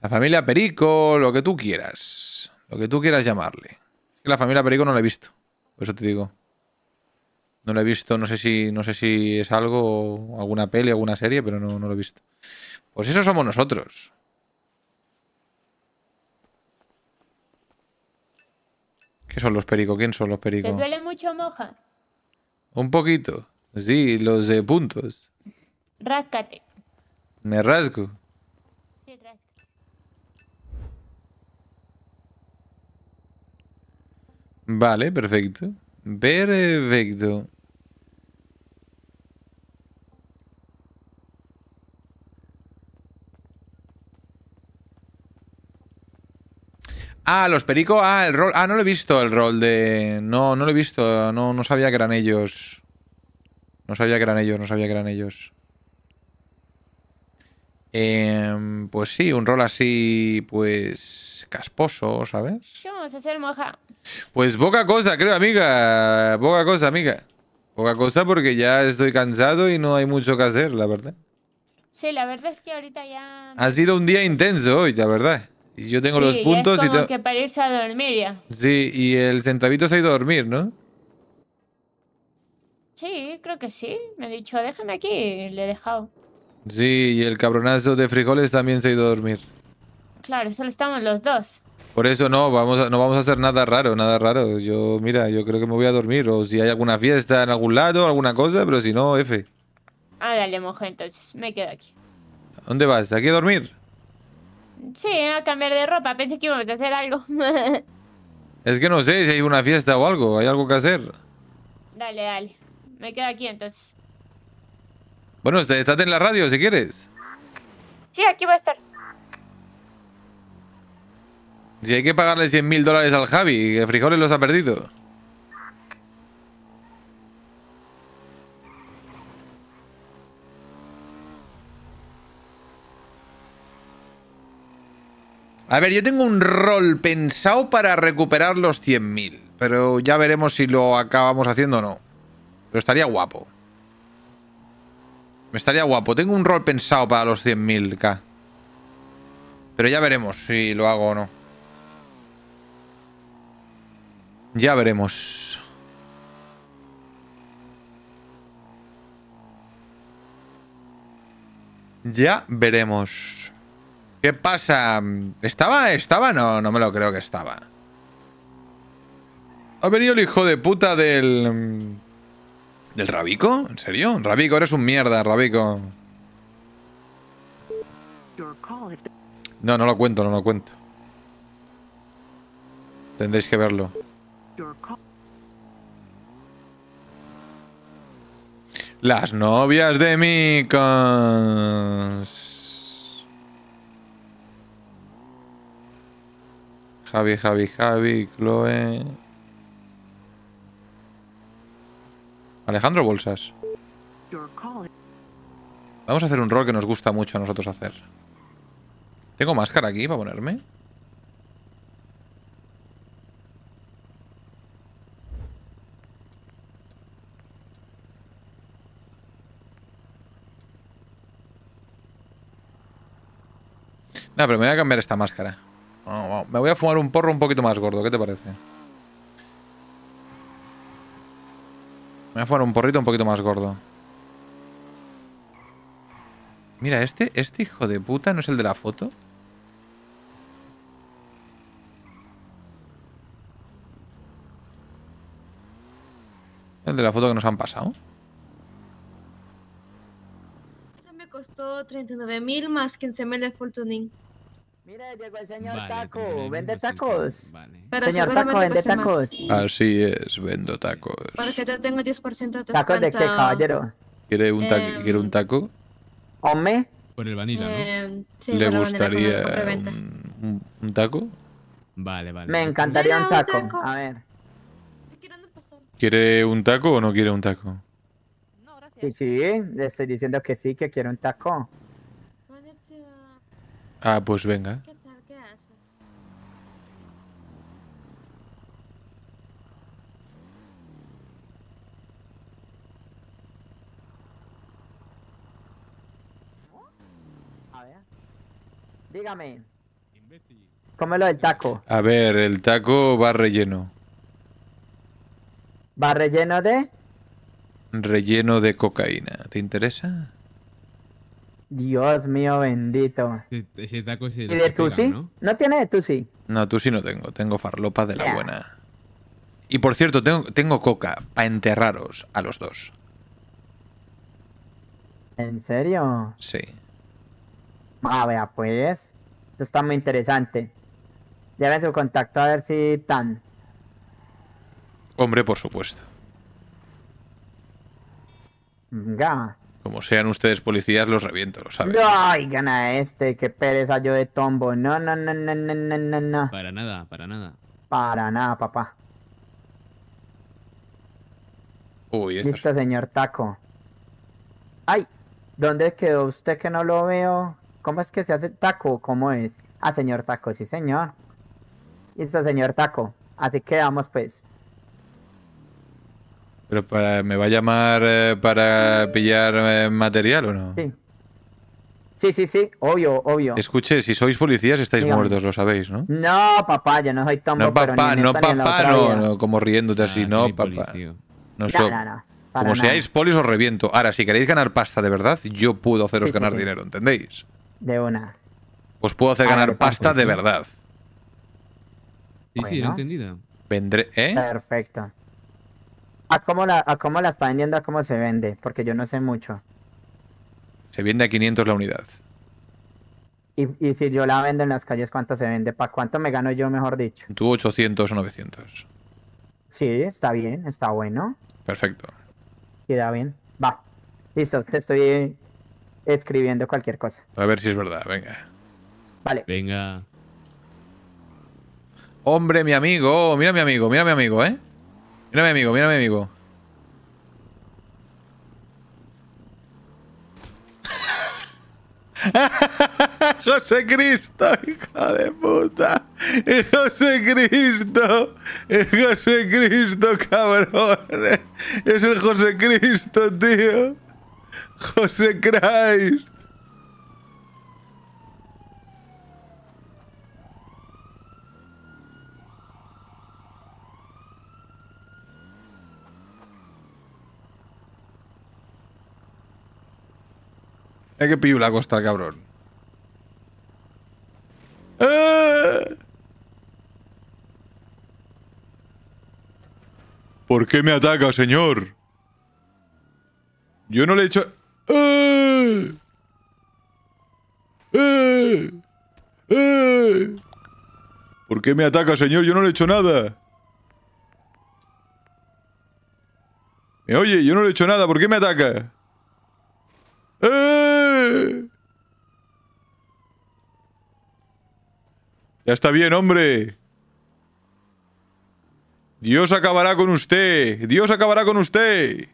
La familia Perico, lo que tú quieras. Lo que tú quieras llamarle. Que la familia Perico no la he visto. Por eso te digo. No la he visto, no sé si, no sé si es algo, alguna peli, alguna serie, pero no, no lo he visto. Pues eso somos nosotros. ¿Qué son los pericos? ¿Quién son los pericos? ¿Te duele mucho moja? Un poquito. Sí, los de puntos. Ráscate. Me rasgo. Vale, perfecto. Perfecto. Ah, los pericos. Ah, el rol. Ah, no lo he visto el rol de. No, no lo he visto. No, no sabía que eran ellos. No sabía que eran ellos, no sabía que eran ellos. Eh, pues sí, un rol así, pues casposo, ¿sabes? moja? Pues poca cosa, creo, amiga. Poca cosa, amiga. Poca cosa porque ya estoy cansado y no hay mucho que hacer, la verdad. Sí, la verdad es que ahorita ya... Ha sido un día intenso hoy, la verdad. Y yo tengo los puntos y... tengo que para a dormir ya. Sí, y el centavito se ha ido a dormir, ¿no? Sí, creo que sí. Me ha dicho, déjame aquí le he dejado. Sí, y el cabronazo de frijoles también se ha ido a dormir. Claro, solo estamos los dos. Por eso no, vamos a, no vamos a hacer nada raro, nada raro. Yo, mira, yo creo que me voy a dormir. O si hay alguna fiesta en algún lado, alguna cosa, pero si no, F. dale, mojo, entonces. Me quedo aquí. ¿Dónde vas? ¿Aquí a dormir? Sí, a cambiar de ropa. Pensé que iba a hacer algo. es que no sé si hay una fiesta o algo. Hay algo que hacer. Dale, dale. Me quedo aquí, entonces. Bueno, estate en la radio si quieres. Sí, aquí voy a estar. Si hay que pagarle 100 mil dólares al Javi, que Frijoles los ha perdido. A ver, yo tengo un rol pensado para recuperar los 100.000, pero ya veremos si lo acabamos haciendo o no. Pero estaría guapo. Me estaría guapo. Tengo un rol pensado para los 100.000k. Pero ya veremos si lo hago o no. Ya veremos. Ya veremos. ¿Qué pasa? ¿Estaba? ¿Estaba? No, no me lo creo que estaba. Ha venido el hijo de puta del... ¿Del Rabico? ¿En serio? Rabico, eres un mierda, Rabico. No, no lo cuento, no lo cuento. Tendréis que verlo. Las novias de mi... Javi, Javi, Javi, Chloe... Alejandro Bolsas. Vamos a hacer un rol que nos gusta mucho a nosotros hacer. ¿Tengo máscara aquí para ponerme? No, pero me voy a cambiar esta máscara. Me voy a fumar un porro un poquito más gordo, ¿qué te parece? Me a un porrito un poquito más gordo. Mira, este, este hijo de puta no es el de la foto. El de la foto que nos han pasado. Me costó 39.000 más 15.000 de fortuning. Mira, llegó el señor Taco. ¿Vende tacos? señor Taco, ¿vende tacos? Así es, vendo tacos. Porque yo tengo 10% de descuento. ¿Tacos de qué, caballero? ¿Quiere un, taco? Eh, un taco? ¿Hombre? Por el vanilla, ¿no? Eh, ¿Le gustaría un, taco? Vale, vale. Me encantaría un taco. A ver. ¿Quiere un taco o no quiere un taco? No, gracias. Sí, sí, le estoy diciendo que sí, que quiere un taco. Ah, pues venga. ¿Qué tal? ¿Qué A ver. Dígame. Cómelo el taco. A ver, el taco va relleno. ¿Va relleno de? Relleno de cocaína. ¿Te interesa? Dios mío bendito. ¿Y de Tusi? ¿no? ¿no? tiene de sí? No, sí no tengo. Tengo farlopa de la buena. Y por cierto, tengo, tengo coca para enterraros a los dos. ¿En serio? Sí. Ah, vea, pues. Esto está muy interesante. Llame su contacto a ver si tan Hombre, por supuesto. Venga. Como sean ustedes policías, los reviento, lo saben. Ay, gana este, que pereza yo de tombo. No, no, no, no, no, no, no, no. Para nada, para nada. Para nada, papá. Uy, este Listo, señor Taco. Ay, ¿dónde quedó usted que no lo veo? ¿Cómo es que se hace taco? ¿Cómo es? Ah, señor Taco, sí, señor. Listo, señor Taco. Así que vamos pues. ¿Pero para, me va a llamar eh, para pillar eh, material o no? Sí. Sí, sí, sí, obvio, obvio. Escuche, si sois policías estáis muertos, lo sabéis, ¿no? No, papá, yo no soy tan No, papá, no, papá, no, como riéndote así, ah, no, papá. no, no, Como seáis polis os reviento. Ahora, si queréis ganar pasta de verdad, yo puedo haceros ganar dinero, ¿entendéis? De una. Os puedo hacer ganar pasta de verdad. Sí, sí, lo he entendido. Vendré, ¿eh? Perfecto. ¿A cómo, la, ¿A cómo la está vendiendo? ¿A cómo se vende? Porque yo no sé mucho. Se vende a 500 la unidad. Y, si yo la vendo en las calles, ¿cuánto se vende? ¿Para cuánto me gano yo, mejor dicho? Tú 800 o 900. Sí, está bien, está bueno. Perfecto. Sí, da bien. Va. Listo, te estoy escribiendo cualquier cosa. A ver si es verdad, venga. Vale. Venga. Hombre, mi amigo, mira mi amigo, mira mi amigo, ¿eh? mi amigo, mi amigo. José Cristo, hijo de puta. José Cristo. José Cristo, cabrón. Es el José Cristo, tío. José Christ. Hay que pillo la costa, cabrón. Eh. ¿Por qué me ataca, señor? Yo no le he hecho... Eh. Eh. ¿Por qué me ataca, señor? Yo no le he hecho nada. ¿Me oye? Yo no le he hecho nada. ¿Por qué me ataca? ¡Eh! Ya está bien, hombre. Dios acabará con usted. Dios acabará con usted.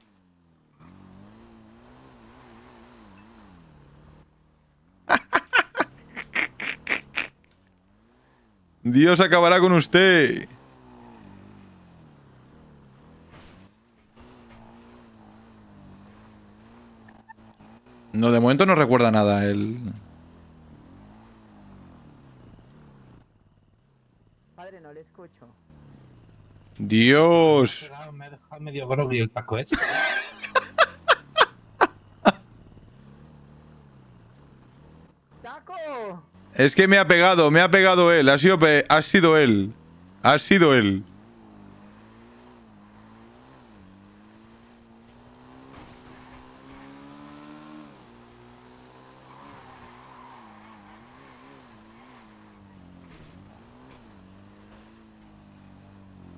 Dios acabará con usted. No, de momento no recuerda nada el... Dios. Me ha dejado medio groggy el taco, eh. ¡Taco! Es que me ha pegado, me ha pegado él, ha sido, ha sido él, ha sido él.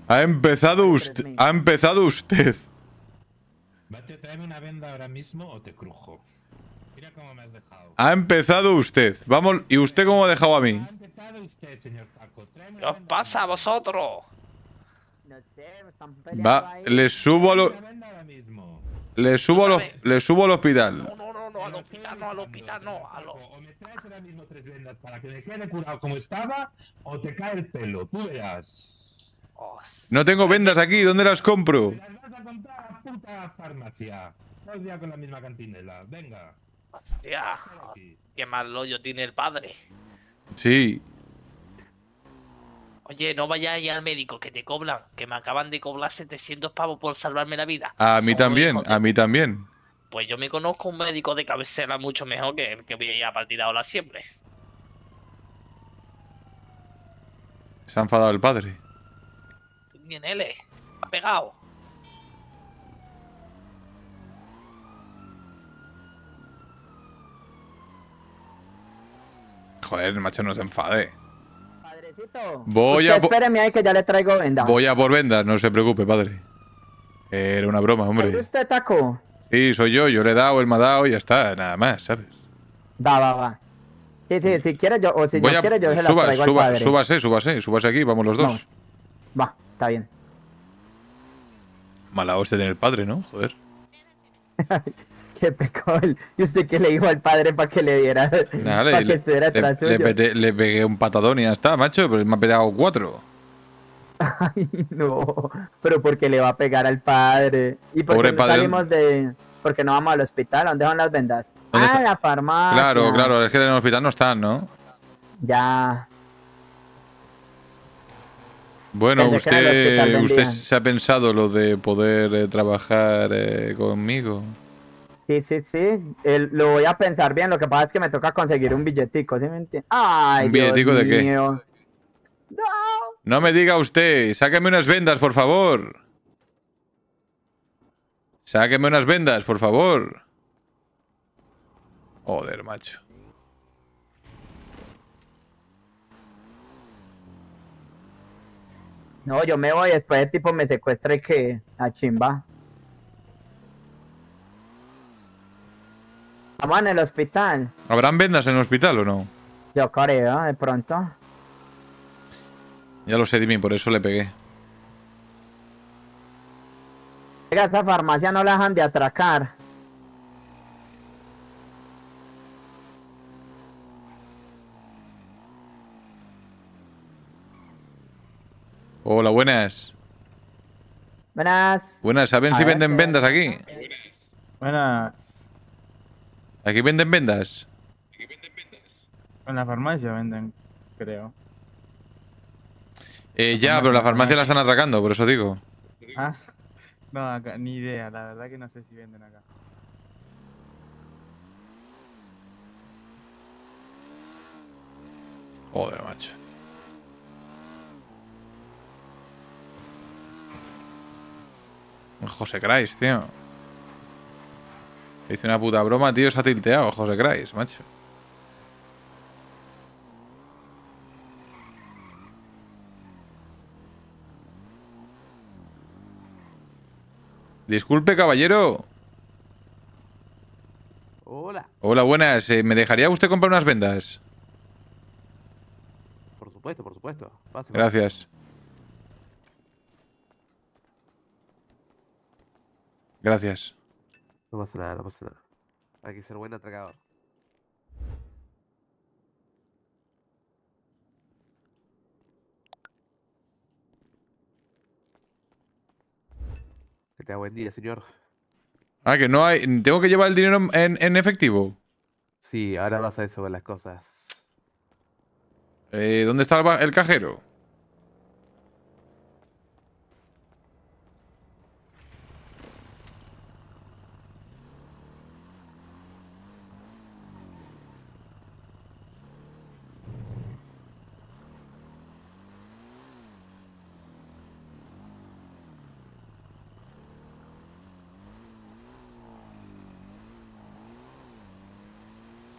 Ha empezado usted. Ha empezado usted. Bate, tráeme una venda ahora mismo o te crujo. Mira cómo me has dejado. Ha empezado usted. Vamos, ¿y usted cómo ha dejado a mí? Ha empezado usted, señor Taco. Tráeme ¿Qué os pasa a vosotros? No sé, están Va, le subo a lo... Le subo, a los, le subo al hospital. No, no, no, al hospital no, al hospital no. O me traes ahora mismo tres vendas para que me quede curado como estaba o te cae el pelo. Tú verás. No tengo vendas aquí, ¿dónde las compro? Las farmacia. con la misma venga. Hostia, qué mal hoyo tiene el padre. Sí. Oye, no vayáis al médico, que te cobran, que me acaban de cobrar 700 pavos por salvarme la vida. A mí también, a mí también. Pues yo me conozco un médico de cabecera mucho mejor que el que voy a ir a partir ahora siempre. Se ha enfadado el padre ni en L. Ha pegado. Joder, el macho, no se enfade. Padrecito. Voy a. Espéreme ahí que ya le traigo vendas. Voy a por vendas, no se preocupe, padre. Era una broma, hombre. ¿Es usted taco? Sí, soy yo, yo le he dado, él me ha dado y ya está, nada más, ¿sabes? Va, va, va. Sí, sí, mm. si quieres yo, o si yo no yo se la traigo súbase, súbase, súbase aquí, vamos los dos. Va. Está bien. Mala hostia tiene el padre, ¿no? Joder. qué pecó Y usted qué le dijo al padre para que le diera. para que estuviera atrás le, le, pegué, un patadón y ya está, macho. Pero me ha pegado cuatro. Ay, no. Pero porque le va a pegar al padre. Y porque no salimos de. Porque no vamos al hospital. ¿Dónde van las vendas? Ah, la farmacia. Claro, claro. Es que en el hospital no están, ¿no? Ya. Bueno, usted, usted se ha pensado lo de poder eh, trabajar eh, conmigo. Sí, sí, sí. lo voy a pensar bien. Lo que pasa es que me toca conseguir un billetico, ¿sí me ¿Un billetico de qué? No. No me diga usted. Sáqueme unas vendas, por favor. Sáqueme unas vendas, por favor. Joder, macho. No, yo me voy, después el tipo me secuestra y que a chimba. Estamos en el hospital. ¿Habrán vendas en el hospital o no? Yo creo, de pronto. Ya lo sé, Dimi. por eso le pegué. Venga, esta farmacia no la dejan de atracar. Hola, buenas. Buenas. Buenas, ¿saben si venden vendas aquí? Buenas. ¿Aquí venden vendas? ¿Aquí venden vendas? En la farmacia venden, creo. Eh, ya, pero la farmacia la están atracando, por eso digo. Ah, no, ni idea, la verdad que no sé si venden acá. Joder, macho. José Christ, tío. Hice una puta broma, tío. Se ha tilteado, José Christ, macho. Disculpe, caballero. Hola. Hola, buenas. Eh, ¿Me dejaría usted comprar unas vendas? Por supuesto, por supuesto. Gracias. Gracias. No pasa nada, no pasa nada. Hay que ser buen atracador. Que tenga buen día, señor. Ah, que no hay. ¿Tengo que llevar el dinero en, efectivo? Sí, ahora vas a eso con las cosas. Eh, ¿Dónde está el cajero?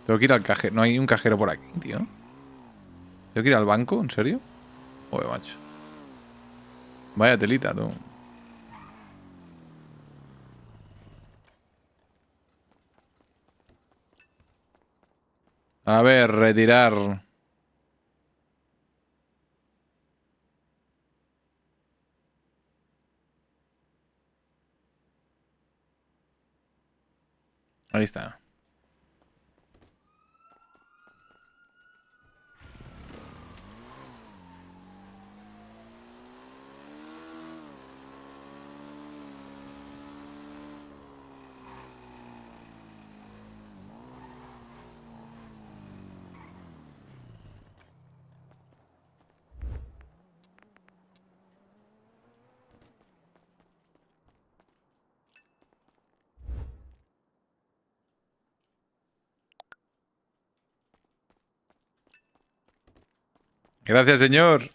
Tengo que ir al cajero. No hay un cajero por aquí, tío. ¿Tengo que ir al banco? ¿En serio? Oye, macho. Vaya telita, tú. A ver, retirar. Ahí está. Gracias, señor.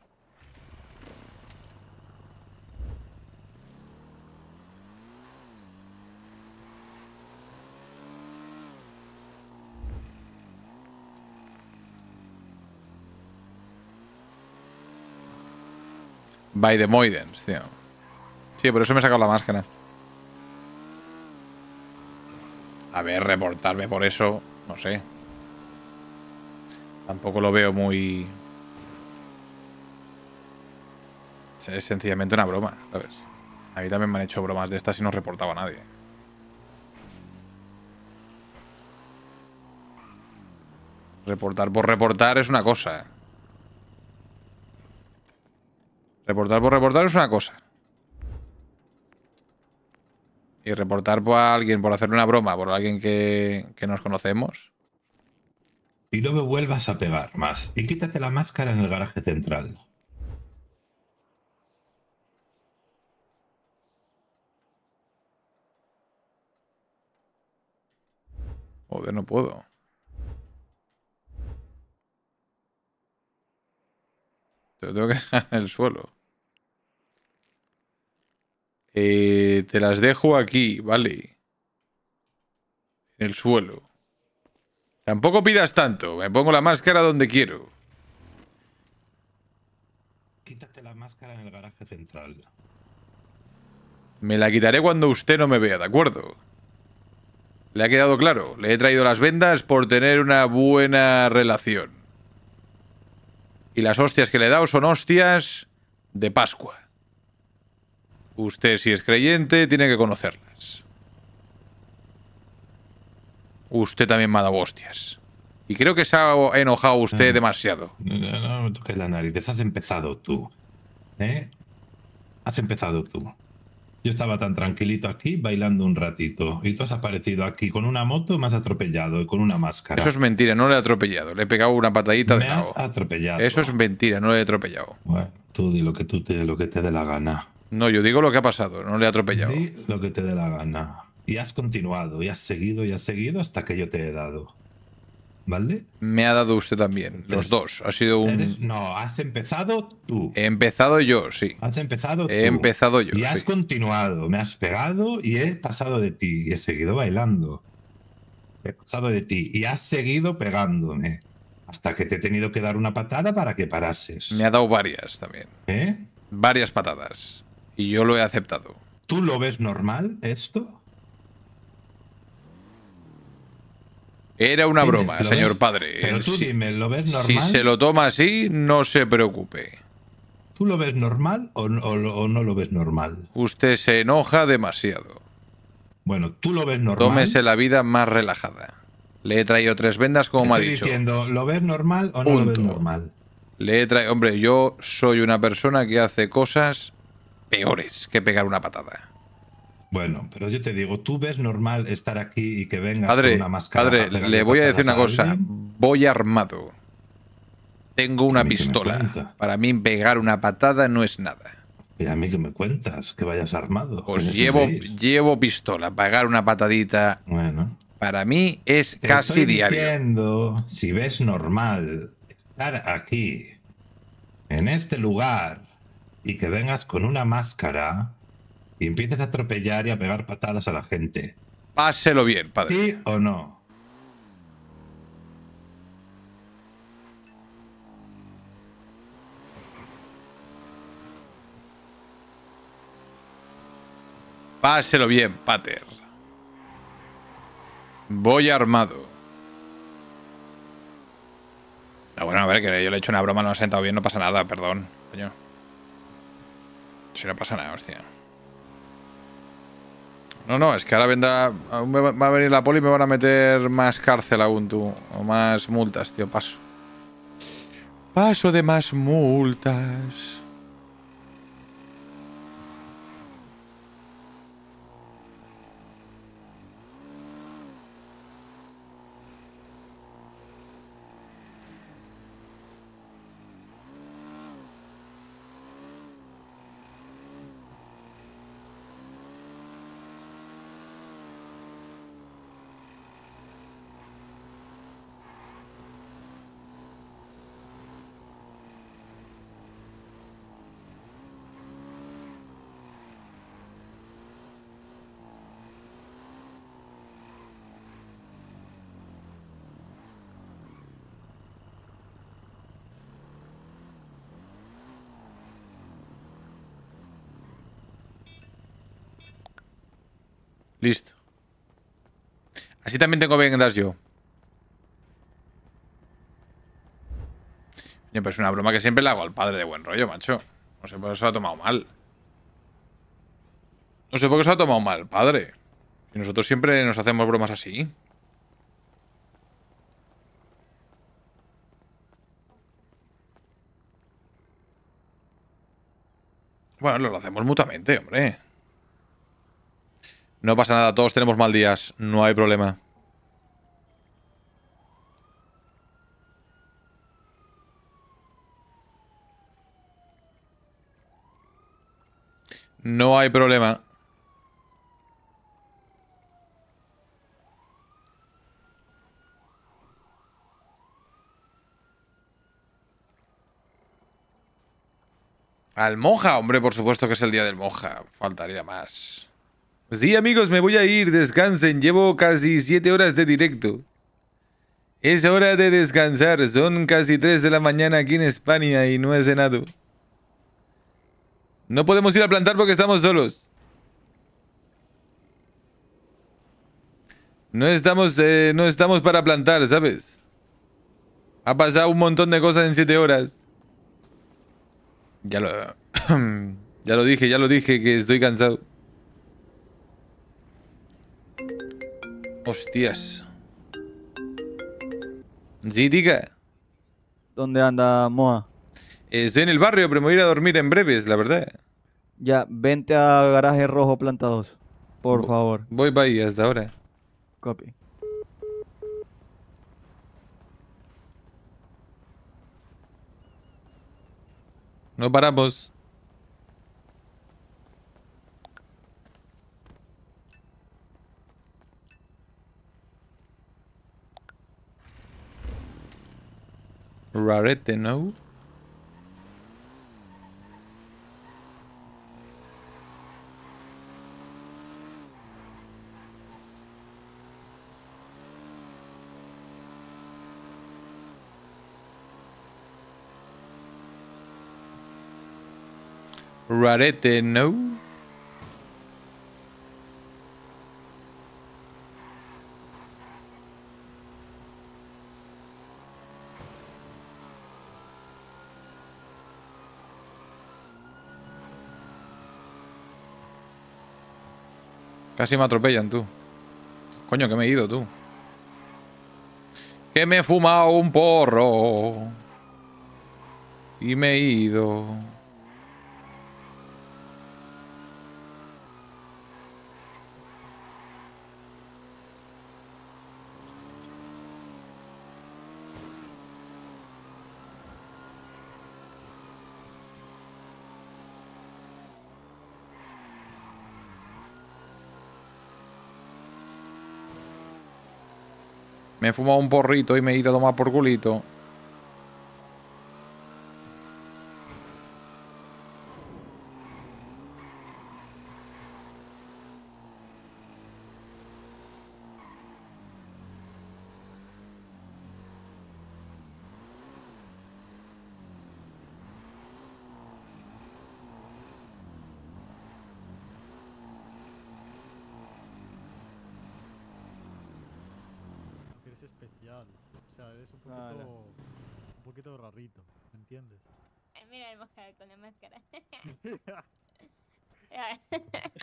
By the Moidens, tío. Sí, por eso me he sacado la máscara. A ver, reportarme por eso, no sé. Tampoco lo veo muy... es sencillamente una broma, ¿sabes? A mí también me han hecho bromas de estas y no reportaba a nadie. Reportar por reportar es una cosa. ¿eh? Reportar por reportar es una cosa. Y reportar por alguien, por hacer una broma, por alguien que, que nos conocemos. Y no me vuelvas a pegar más. Y quítate la máscara en el garaje central. Joder, no puedo. Te tengo que dejar en el suelo. Eh, te las dejo aquí, vale. En el suelo. Tampoco pidas tanto. Me pongo la máscara donde quiero. Quítate la máscara en el garaje central. Me la quitaré cuando usted no me vea, ¿de acuerdo? Le ha quedado claro. Le he traído las vendas por tener una buena relación. Y las hostias que le he dado son hostias de Pascua. Usted, si es creyente, tiene que conocerlas. Usted también me ha dado hostias. Y creo que se ha enojado usted mm. demasiado. No, no me toques la nariz. Has empezado tú. ¿Eh? Has empezado tú. Yo estaba tan tranquilito aquí bailando un ratito y tú has aparecido aquí con una moto, más atropellado y con una máscara. Eso es mentira, no le he atropellado, le he pegado una patadita me de Me has atropellado. Eso es mentira, no le he atropellado. Bueno, tú di lo que tú te, lo que te dé la gana. No, yo digo lo que ha pasado, no le he atropellado. lo que te dé la gana. Y has continuado, y has seguido, y has seguido hasta que yo te he dado. ¿vale? Me ha dado usted también, los pues, dos. Ha sido un. No, has empezado tú. He empezado yo, sí. Has empezado tú. He empezado yo. Y has continuado. Me has pegado y he pasado de ti. Y he seguido bailando. He pasado de ti. Y has seguido pegándome. Hasta que te he tenido que dar una patada para que parases. Me ha dado varias también. ¿Eh? Varias patadas. Y yo lo he aceptado. ¿Tú lo ves normal esto? Era una broma, señor padre. Pero tú dime, ¿lo ves normal? Si se lo toma así, no se preocupe. ¿Tú lo ves normal o, no lo ves normal? Usted se enoja demasiado. Bueno, tú lo ves normal. Tómese la vida más relajada. Le he traído tres vendas, como me ha dicho. diciendo, ¿lo ves normal o no lo ves normal? Le he traído. Hombre, yo soy una persona que hace cosas peores que pegar una patada. Bueno, pero yo te digo, tú ves normal estar aquí y que vengas con una máscara. Padre, le voy a decir una cosa. Voy armado. Tengo una pistola. Para mí pegar una patada no es nada. ¿Y a mí que me cuentas? Que vayas armado. Os llevo, llevo pistola. Pegar una patadita. Bueno. Para mí es casi estoy si ves normal estar aquí, en este lugar, y que vengas con una máscara, y empiezas a atropellar y a pegar patadas a la gente. Páselo bien, padre. ¿Sí o no? Páselo bien, pater. Voy armado. bueno, a ver, que yo le he hecho una broma, no ha sentado bien, no pasa nada, perdón. Si no pasa nada, hostia. No, no, es que ahora vendrá. va a venir la poli y me van a meter más cárcel aún, tú. O más multas, tío. Paso. Paso de más multas. Listo. Así también tengo vendas yo. Pero es una broma que siempre le hago al padre de buen rollo, macho. No sé por qué se lo ha tomado mal. No sé por qué se lo ha tomado mal, padre. Si nosotros siempre nos hacemos bromas así. Bueno, lo hacemos mutuamente, hombre. No pasa nada, todos tenemos mal días. No hay problema. No hay problema. Al monja, hombre, por supuesto que es el día del monja. Faltaría más. Sí, amigos, me voy a ir. Descansen. Llevo casi 7 horas de directo. Es hora de descansar. Son casi 3 de la mañana aquí en España y no he cenado. No podemos ir a plantar porque estamos solos. No estamos, eh, no estamos para plantar, ¿sabes? Ha pasado un montón de cosas en siete horas. Ya ya lo dije, ya lo dije, que estoy cansado. Hostias. Sí, ¿Dónde anda Moa? Eh, estoy en el barrio, pero me voy a ir a dormir en breves, la verdad. Ya, vente a garaje rojo plantados. Por favor. Voy para ahí hasta ahora. Copy. No paramos. Rarete, no? Rarete, no? Casi me atropellan, tú. Coño, que me he ido, tú. Que me he fumado un porro. Y me he ido. me he fumado un porrito y me he ido a tomar por culito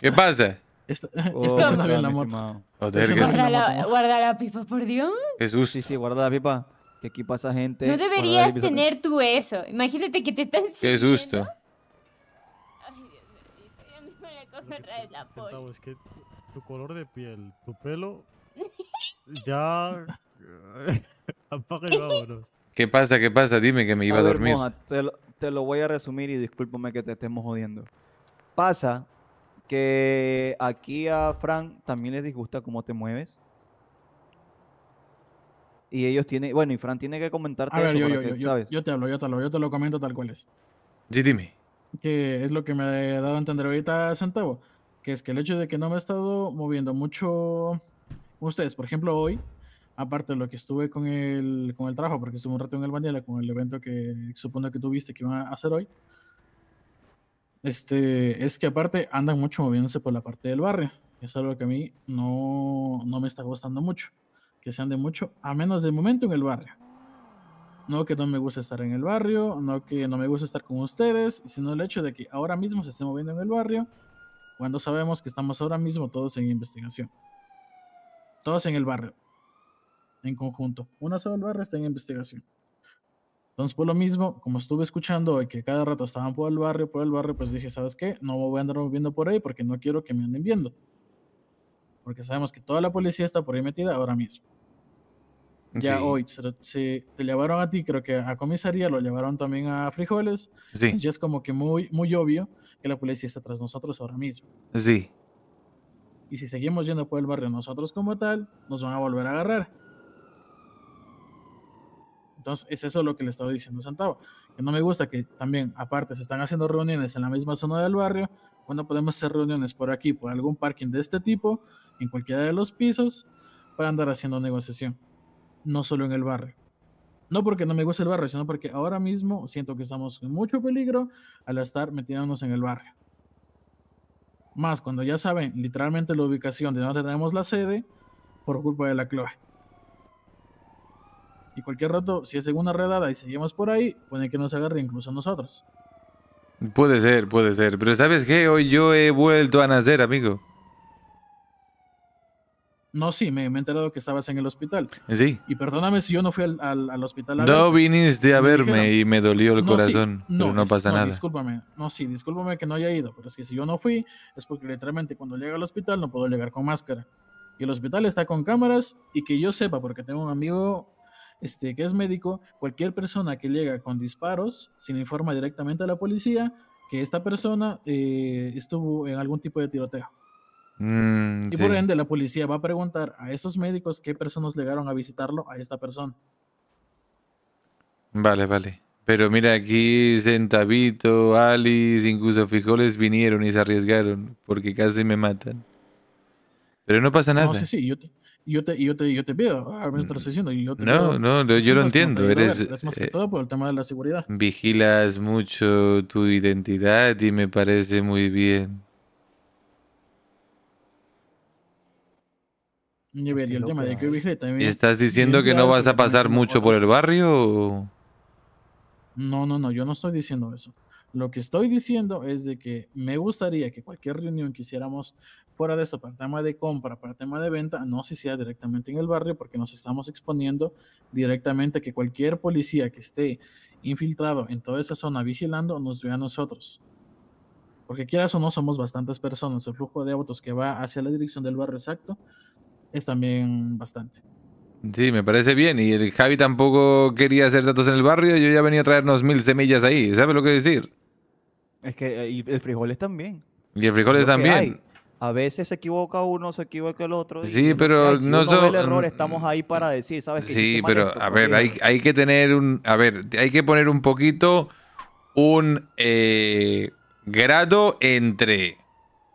¿Qué pasa? Está, oh, está amor. la guarda, la, pipa, por Dios. Jesús. Sí, sí, guarda la pipa. Que aquí pasa gente. No deberías tener tú eso. Imagínate que te están. Qué susto. Ay, Dios mío. Yo mismo le cojo Es que tu color de piel, tu pelo. ya. Apaga y vámonos. ¿Qué pasa? ¿Qué pasa? Dime que me iba a, dormir. te, lo, te lo voy a resumir y discúlpame que te estemos jodiendo. Pasa que aquí a Fran también les disgusta cómo te mueves. Y ellos tienen, bueno, y Fran tiene que comentarte yo, yo, yo, yo te hablo, yo te hablo, yo te lo comento tal cual es. Sí, dime. Que es lo que me ha dado a entender ahorita Santiago, que es que el hecho de que no me ha estado moviendo mucho ustedes, por ejemplo, hoy, aparte de lo que estuve con el, con el trabajo, porque estuve un rato en el bañera con el evento que supongo que tuviste que iban a hacer hoy, este, es que aparte andan mucho moviéndose por la parte del barrio. Es algo que a mí no, me está gustando mucho. Que se ande mucho, a menos de momento, en el barrio. No que no me guste estar en el barrio, no que no me guste estar con ustedes, sino el hecho de que ahora mismo se esté moviendo en el barrio, cuando sabemos que estamos ahora mismo todos en investigación. Todos en el barrio, en conjunto. Una sola barrio está en investigación. Entonces, por pues, lo mismo, como estuve escuchando hoy que cada rato estaban por el barrio, por el barrio, pues dije, ¿sabes qué? No voy a andar moviendo por ahí porque no quiero que me anden viendo. Porque sabemos que toda la policía está por ahí metida ahora mismo. Ya hoy se, te llevaron a ti, creo que a comisaría, lo llevaron también a frijoles. Sí. Ya es como que muy, muy obvio que la policía está tras nosotros ahora mismo. Sí. Y si seguimos yendo por el barrio nosotros como tal, nos van a volver a agarrar. Entonces, es eso lo que le estaba diciendo Santiago, que no me gusta que también, aparte, se están haciendo reuniones en la misma zona del barrio, cuando podemos hacer reuniones por aquí, por algún parking de este tipo, en cualquiera de los pisos, para andar haciendo negociación, no solo en el barrio. No porque no me guste el barrio, sino porque ahora mismo siento que estamos en mucho peligro al estar metiéndonos en el barrio. Más cuando ya saben literalmente la ubicación de donde tenemos la sede por culpa de la cloa y cualquier rato, si es una redada y seguimos por ahí, puede que nos agarre incluso a nosotros. Puede ser, puede ser. Pero ¿sabes qué? Hoy yo he vuelto a nacer, amigo. No, sí, me, he enterado que estabas en el hospital. Sí. Y perdóname si yo no fui al, al, hospital. A no viniste a verme y me dolió el corazón, no, pero no pasa no, nada. Discúlpame, no, sí, discúlpame que no haya ido, pero es que si yo no fui, es porque literalmente cuando llego al hospital no puedo llegar con máscara. Y el hospital está con cámaras y que yo sepa, porque tengo un amigo este, que es médico, cualquier persona que llega con disparos, se le informa directamente a la policía que esta persona eh, estuvo en algún tipo de tiroteo. Mm, y por ende, la policía va a preguntar a esos médicos qué personas llegaron a visitarlo a esta persona. Vale, vale. Pero mira, aquí Centavito, Alice, incluso Fijoles, vinieron y se arriesgaron porque casi me matan. Pero no pasa nada. No, sí, sí, yo te yo te, yo te, pido, ah, a ver, mm. te lo estoy diciendo. Yo no, no, yo lo entiendo. Eres, es más que eh, todo por el tema de la seguridad. Vigilas mucho tu identidad y me parece muy bien. ¿Estás diciendo que no vas a pasar mucho por el barrio? No, no, no, yo no estoy diciendo eso. Lo que estoy diciendo es de que me gustaría que cualquier reunión quisiéramos fuera de esto, para el tema de compra, para el tema de venta, no se sea directamente en el barrio porque nos estamos exponiendo directamente a que cualquier policía que esté infiltrado en toda esa zona vigilando nos vea a nosotros. Porque quieras o no, somos bastantes personas. El flujo de autos que va hacia la dirección del barrio exacto es también bastante. Sí, me parece bien. Y el Javi tampoco quería hacer datos en el barrio. Yo ya venía a traernos mil semillas ahí. ¿Sabes lo que decir? Es que eh, y el frijoles también. Y el frijoles también. A veces se equivoca uno, se equivoca el otro. Sí, pero no el error, mm, estamos ahí para decir, ¿sabes? sí, pero a ver, hay, que tener un, a ver, hay que poner un poquito un eh, grado entre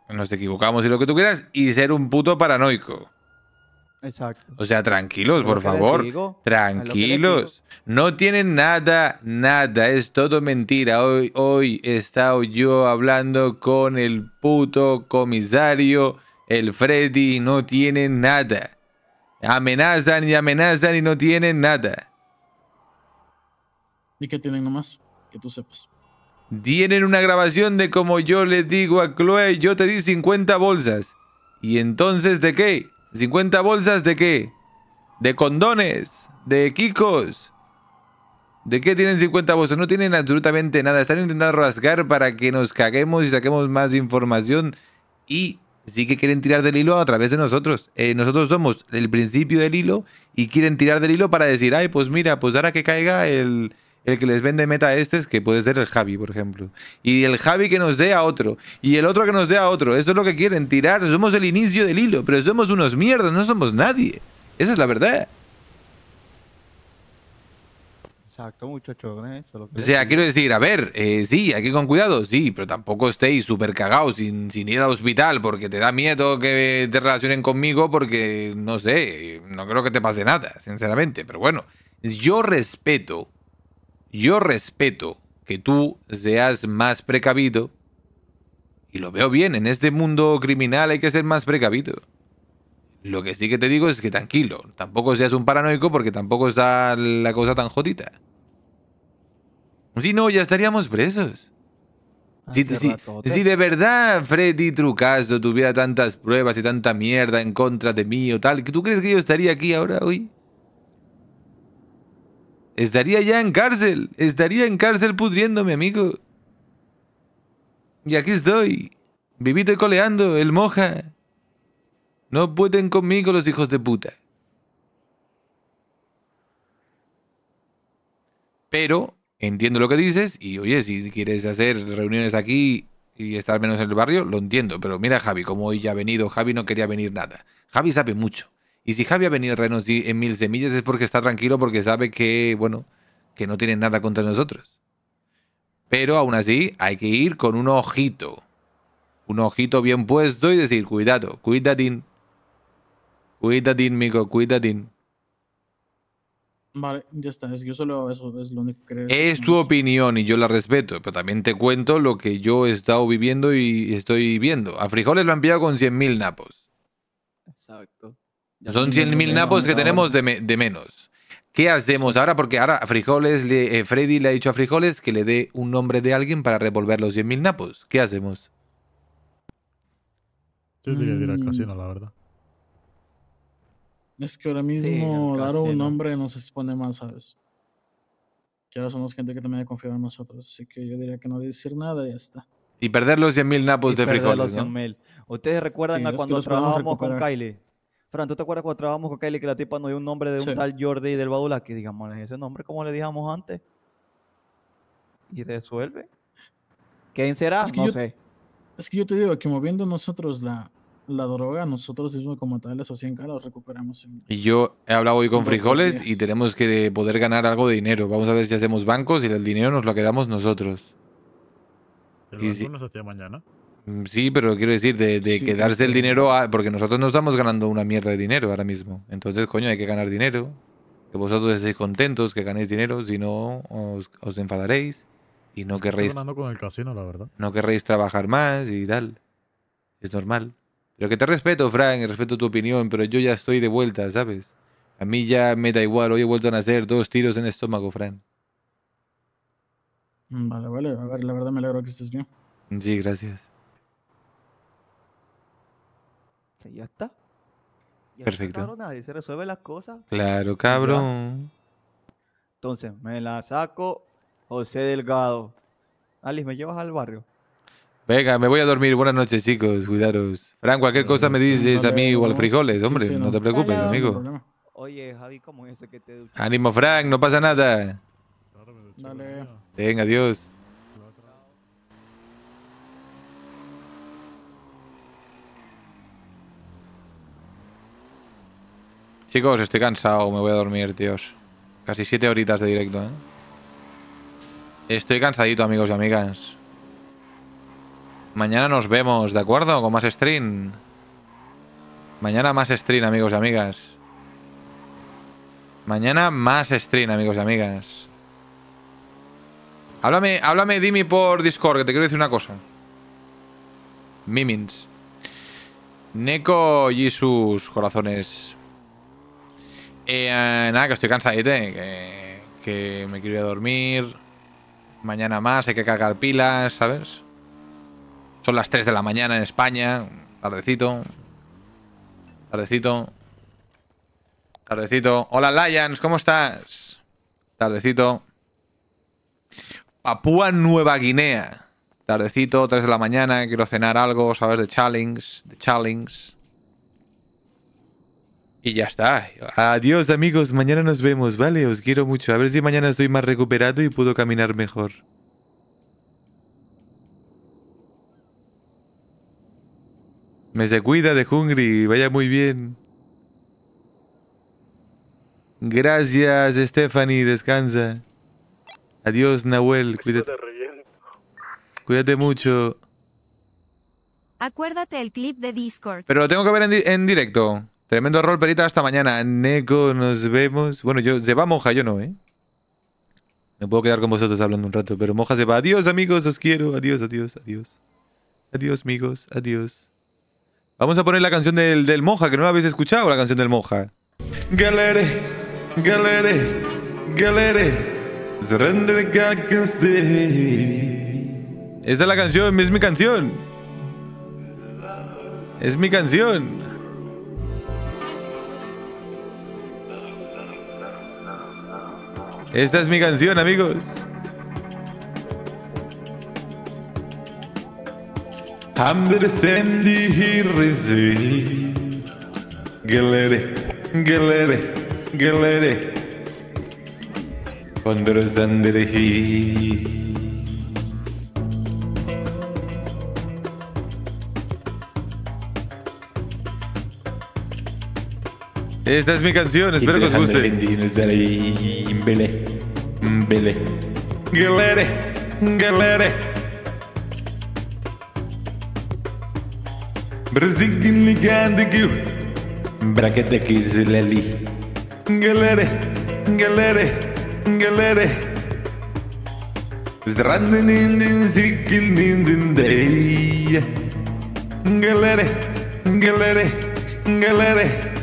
nos equivocamos y lo que tú quieras y ser un puto paranoico. Exacto. O sea, tranquilos, por favor. tranquilos. No tienen nada, nada. Es todo mentira. Hoy, hoy he estado yo hablando con el puto comisario, el Freddy. No tienen nada. Amenazan y amenazan y no tienen nada. ¿Y qué tienen nomás? Que tú sepas. Tienen una grabación de como yo le digo a Chloe, yo te di 50 bolsas. ¿Y entonces de qué? 50 bolsas de qué? De condones, de Kikos. ¿De qué tienen 50 bolsas? No tienen absolutamente nada. Están intentando rasgar para que nos caguemos y saquemos más información. Y sí que quieren tirar del hilo a través de nosotros. Eh, nosotros somos el principio del hilo y quieren tirar del hilo para decir, ay, pues mira, pues ahora que caiga el, el que les vende meta a este es que puede ser el Javi, por ejemplo. Y el Javi que nos dé a otro. Y el otro que nos dé a otro. Eso es lo que quieren, tirar. Somos el inicio del hilo, pero somos unos mierdas, no somos nadie. Esa es la verdad. Exacto, muchachos. o sea, quiero decir, a ver, eh, sí, aquí con cuidado, sí, pero tampoco estéis súper cagados sin, ir al hospital porque te da miedo que te relacionen conmigo porque, no sé, no creo que te pase nada, sinceramente. Pero bueno, yo respeto yo respeto que tú seas más precavido. Y lo veo bien, en este mundo criminal hay que ser más precavido. Lo que sí que te digo es que tranquilo, tampoco seas un paranoico porque tampoco está la cosa tan jodita. Si no, ya estaríamos presos. Ah, si, de verdad Freddy Trucaso tuviera tantas pruebas y tanta mierda en contra de mí o tal, ¿tú crees que yo estaría aquí ahora hoy? Estaría ya en cárcel. Estaría en cárcel pudriéndome, amigo. Y aquí estoy. Vivito y coleando, el moja. No pueden conmigo los hijos de puta. Pero entiendo lo que dices y oye, si quieres hacer reuniones aquí y estar menos en el barrio, lo entiendo. Pero mira Javi, como hoy ya ha venido, Javi no quería venir nada. Javi sabe mucho. Y si Javi ha venido a en mil semillas es porque está tranquilo, porque sabe que, bueno, que no tiene nada contra nosotros. Pero aún así hay que ir con un ojito. Un ojito bien puesto y decir, cuidado, cuidadín. Cuidadín, mico, cuidadín. Vale, ya está. yo solo eso es lo único que creo. Es tu opinión y yo la respeto, pero también te cuento lo que yo he estado viviendo y estoy viendo. A frijoles lo han pillado con 100.000 napos. Exacto. Son 100.000 napos que tenemos de, menos. ¿Qué hacemos ahora? Porque ahora Frijoles, eh, Freddy le ha dicho a Frijoles que le dé un nombre de alguien para revolver los 100.000 napos. ¿Qué hacemos? Yo diría que ir al mm. casino, la verdad. Es que ahora mismo dar un nombre nos expone más, ¿sabes? Que ahora somos gente que también confía en nosotros. Así que yo diría que no decir nada y ya está. Y perder los 100.000 napos de frijoles. Ustedes recuerdan cuando trabajábamos con Kylie. ¿tú te acuerdas cuando trabajamos con Kylie que la tipa nos dio un nombre de un tal Jordi del Badula? Que digamos, ese nombre como le dijimos antes. Y resuelve. ¿Quién será? que no sé. Es que yo te digo que moviendo nosotros la, la droga, nosotros mismos como tal, eso sí en lo recuperamos. y yo he hablado hoy con frijoles y tenemos que poder ganar algo de dinero. Vamos a ver si hacemos bancos y el dinero nos lo quedamos nosotros. ¿El y si... no se mañana? Sí, pero quiero decir, de, quedarse el dinero, porque nosotros no estamos ganando una mierda de dinero ahora mismo. Entonces, coño, hay que ganar dinero. Que vosotros estéis contentos, que ganéis dinero, si no, os, enfadaréis y no querréis. con el casino, la verdad. No querréis trabajar más y tal. Es normal. Pero que te respeto, Frank, respeto tu opinión, pero yo ya estoy de vuelta, ¿sabes? A mí ya me da igual, hoy he vuelto a hacer dos tiros en el estómago, Frank. Vale, vale, a ver, la verdad me alegro que estés bien. Sí, gracias. ya está. Perfecto. Claro, cabrón. Entonces, me la saco José Delgado. Alice, ¿me llevas al barrio? Venga, me voy a dormir. Buenas noches, chicos. Cuidaros. Frank, cualquier cosa me dices a mí o al frijoles, hombre. no. te preocupes, amigo. Oye, Javi, ¿cómo es ese que te Ánimo, Frank, no pasa nada. Dale. Venga, adiós. Chicos, estoy cansado, me voy a dormir, tíos. Casi siete horitas de directo, ¿eh? Estoy cansadito, amigos y amigas. Mañana nos vemos, ¿de acuerdo? Con más stream. Mañana más stream, amigos y amigas. Mañana más stream, amigos y amigas. Háblame, háblame, Dimi, por Discord, que te quiero decir una cosa. Mimins. Neko sus corazones. Eh, nada, que estoy cansadito, que, que me quiero ir a dormir. Mañana más, hay que cagar pilas, ¿sabes? Son las 3 de la mañana en España. Tardecito. Tardecito. Tardecito. Hola, Lions, ¿cómo estás? Tardecito. Papúa Nueva Guinea. Tardecito, 3 de la mañana, quiero cenar algo, ¿sabes? De challenge, de challenge. Y ya está. Adiós amigos, mañana nos vemos, ¿vale? Os quiero mucho. A ver si mañana estoy más recuperado y puedo caminar mejor. Me se cuida de Hungry, vaya muy bien. Gracias, Stephanie, descansa. Adiós, Nahuel, cuídate. Cuídate mucho. Acuérdate el clip de Discord. Pero lo tengo que ver en directo. Tremendo rol, Perita, hasta mañana. Neko, nos vemos. Bueno, yo se va Moja, yo no, ¿eh? Me puedo quedar con vosotros hablando un rato, pero Moja se va. Adiós, amigos, os quiero. Adiós, adiós, adiós. Adiós, amigos, adiós. Vamos a poner la canción del, del Moja, que no la habéis escuchado, la canción del Moja. Galere, galere, galere. Esta es la canción, es mi canción. Es mi canción. Esta es mi canción, amigos. Andersendi hirrizi. Gelere, gelere, gelere. Andersenderehi. Esta es mi canción, espero que os guste. Billy. Galletti. Galletti. Brazilian ligandegu. Brakedeki zileli. Galletti. Galletti. Galletti. Zdranden in den Zirkel in den Day. Galletti. Galletti. Galletti.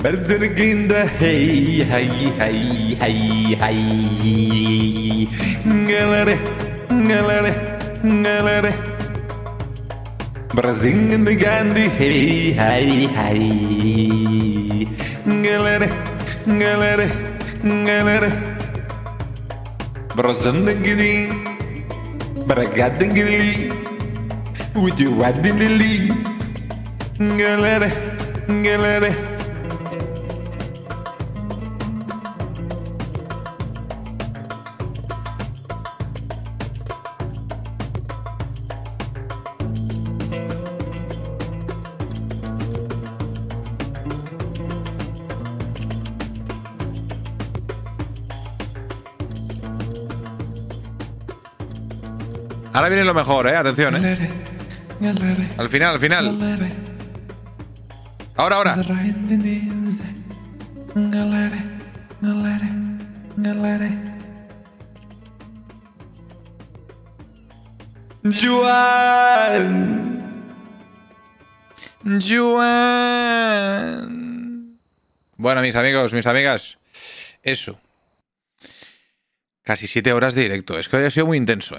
Berzinginda hey hey hey hey hey Ngalare ngalare ngalare Berzinginda gandi hey hey hey Ngalare ngalare ngalare Berzinginda gini Beragadın gili wujud vadin lili Ngalare ngalare viene lo mejor, eh. Atención, eh. Al final, al final. Ahora, ahora. Joan. Joan. Bueno, mis amigos, mis amigas, eso. Casi siete horas de directo. Es que hoy ha sido muy intenso. ¿eh?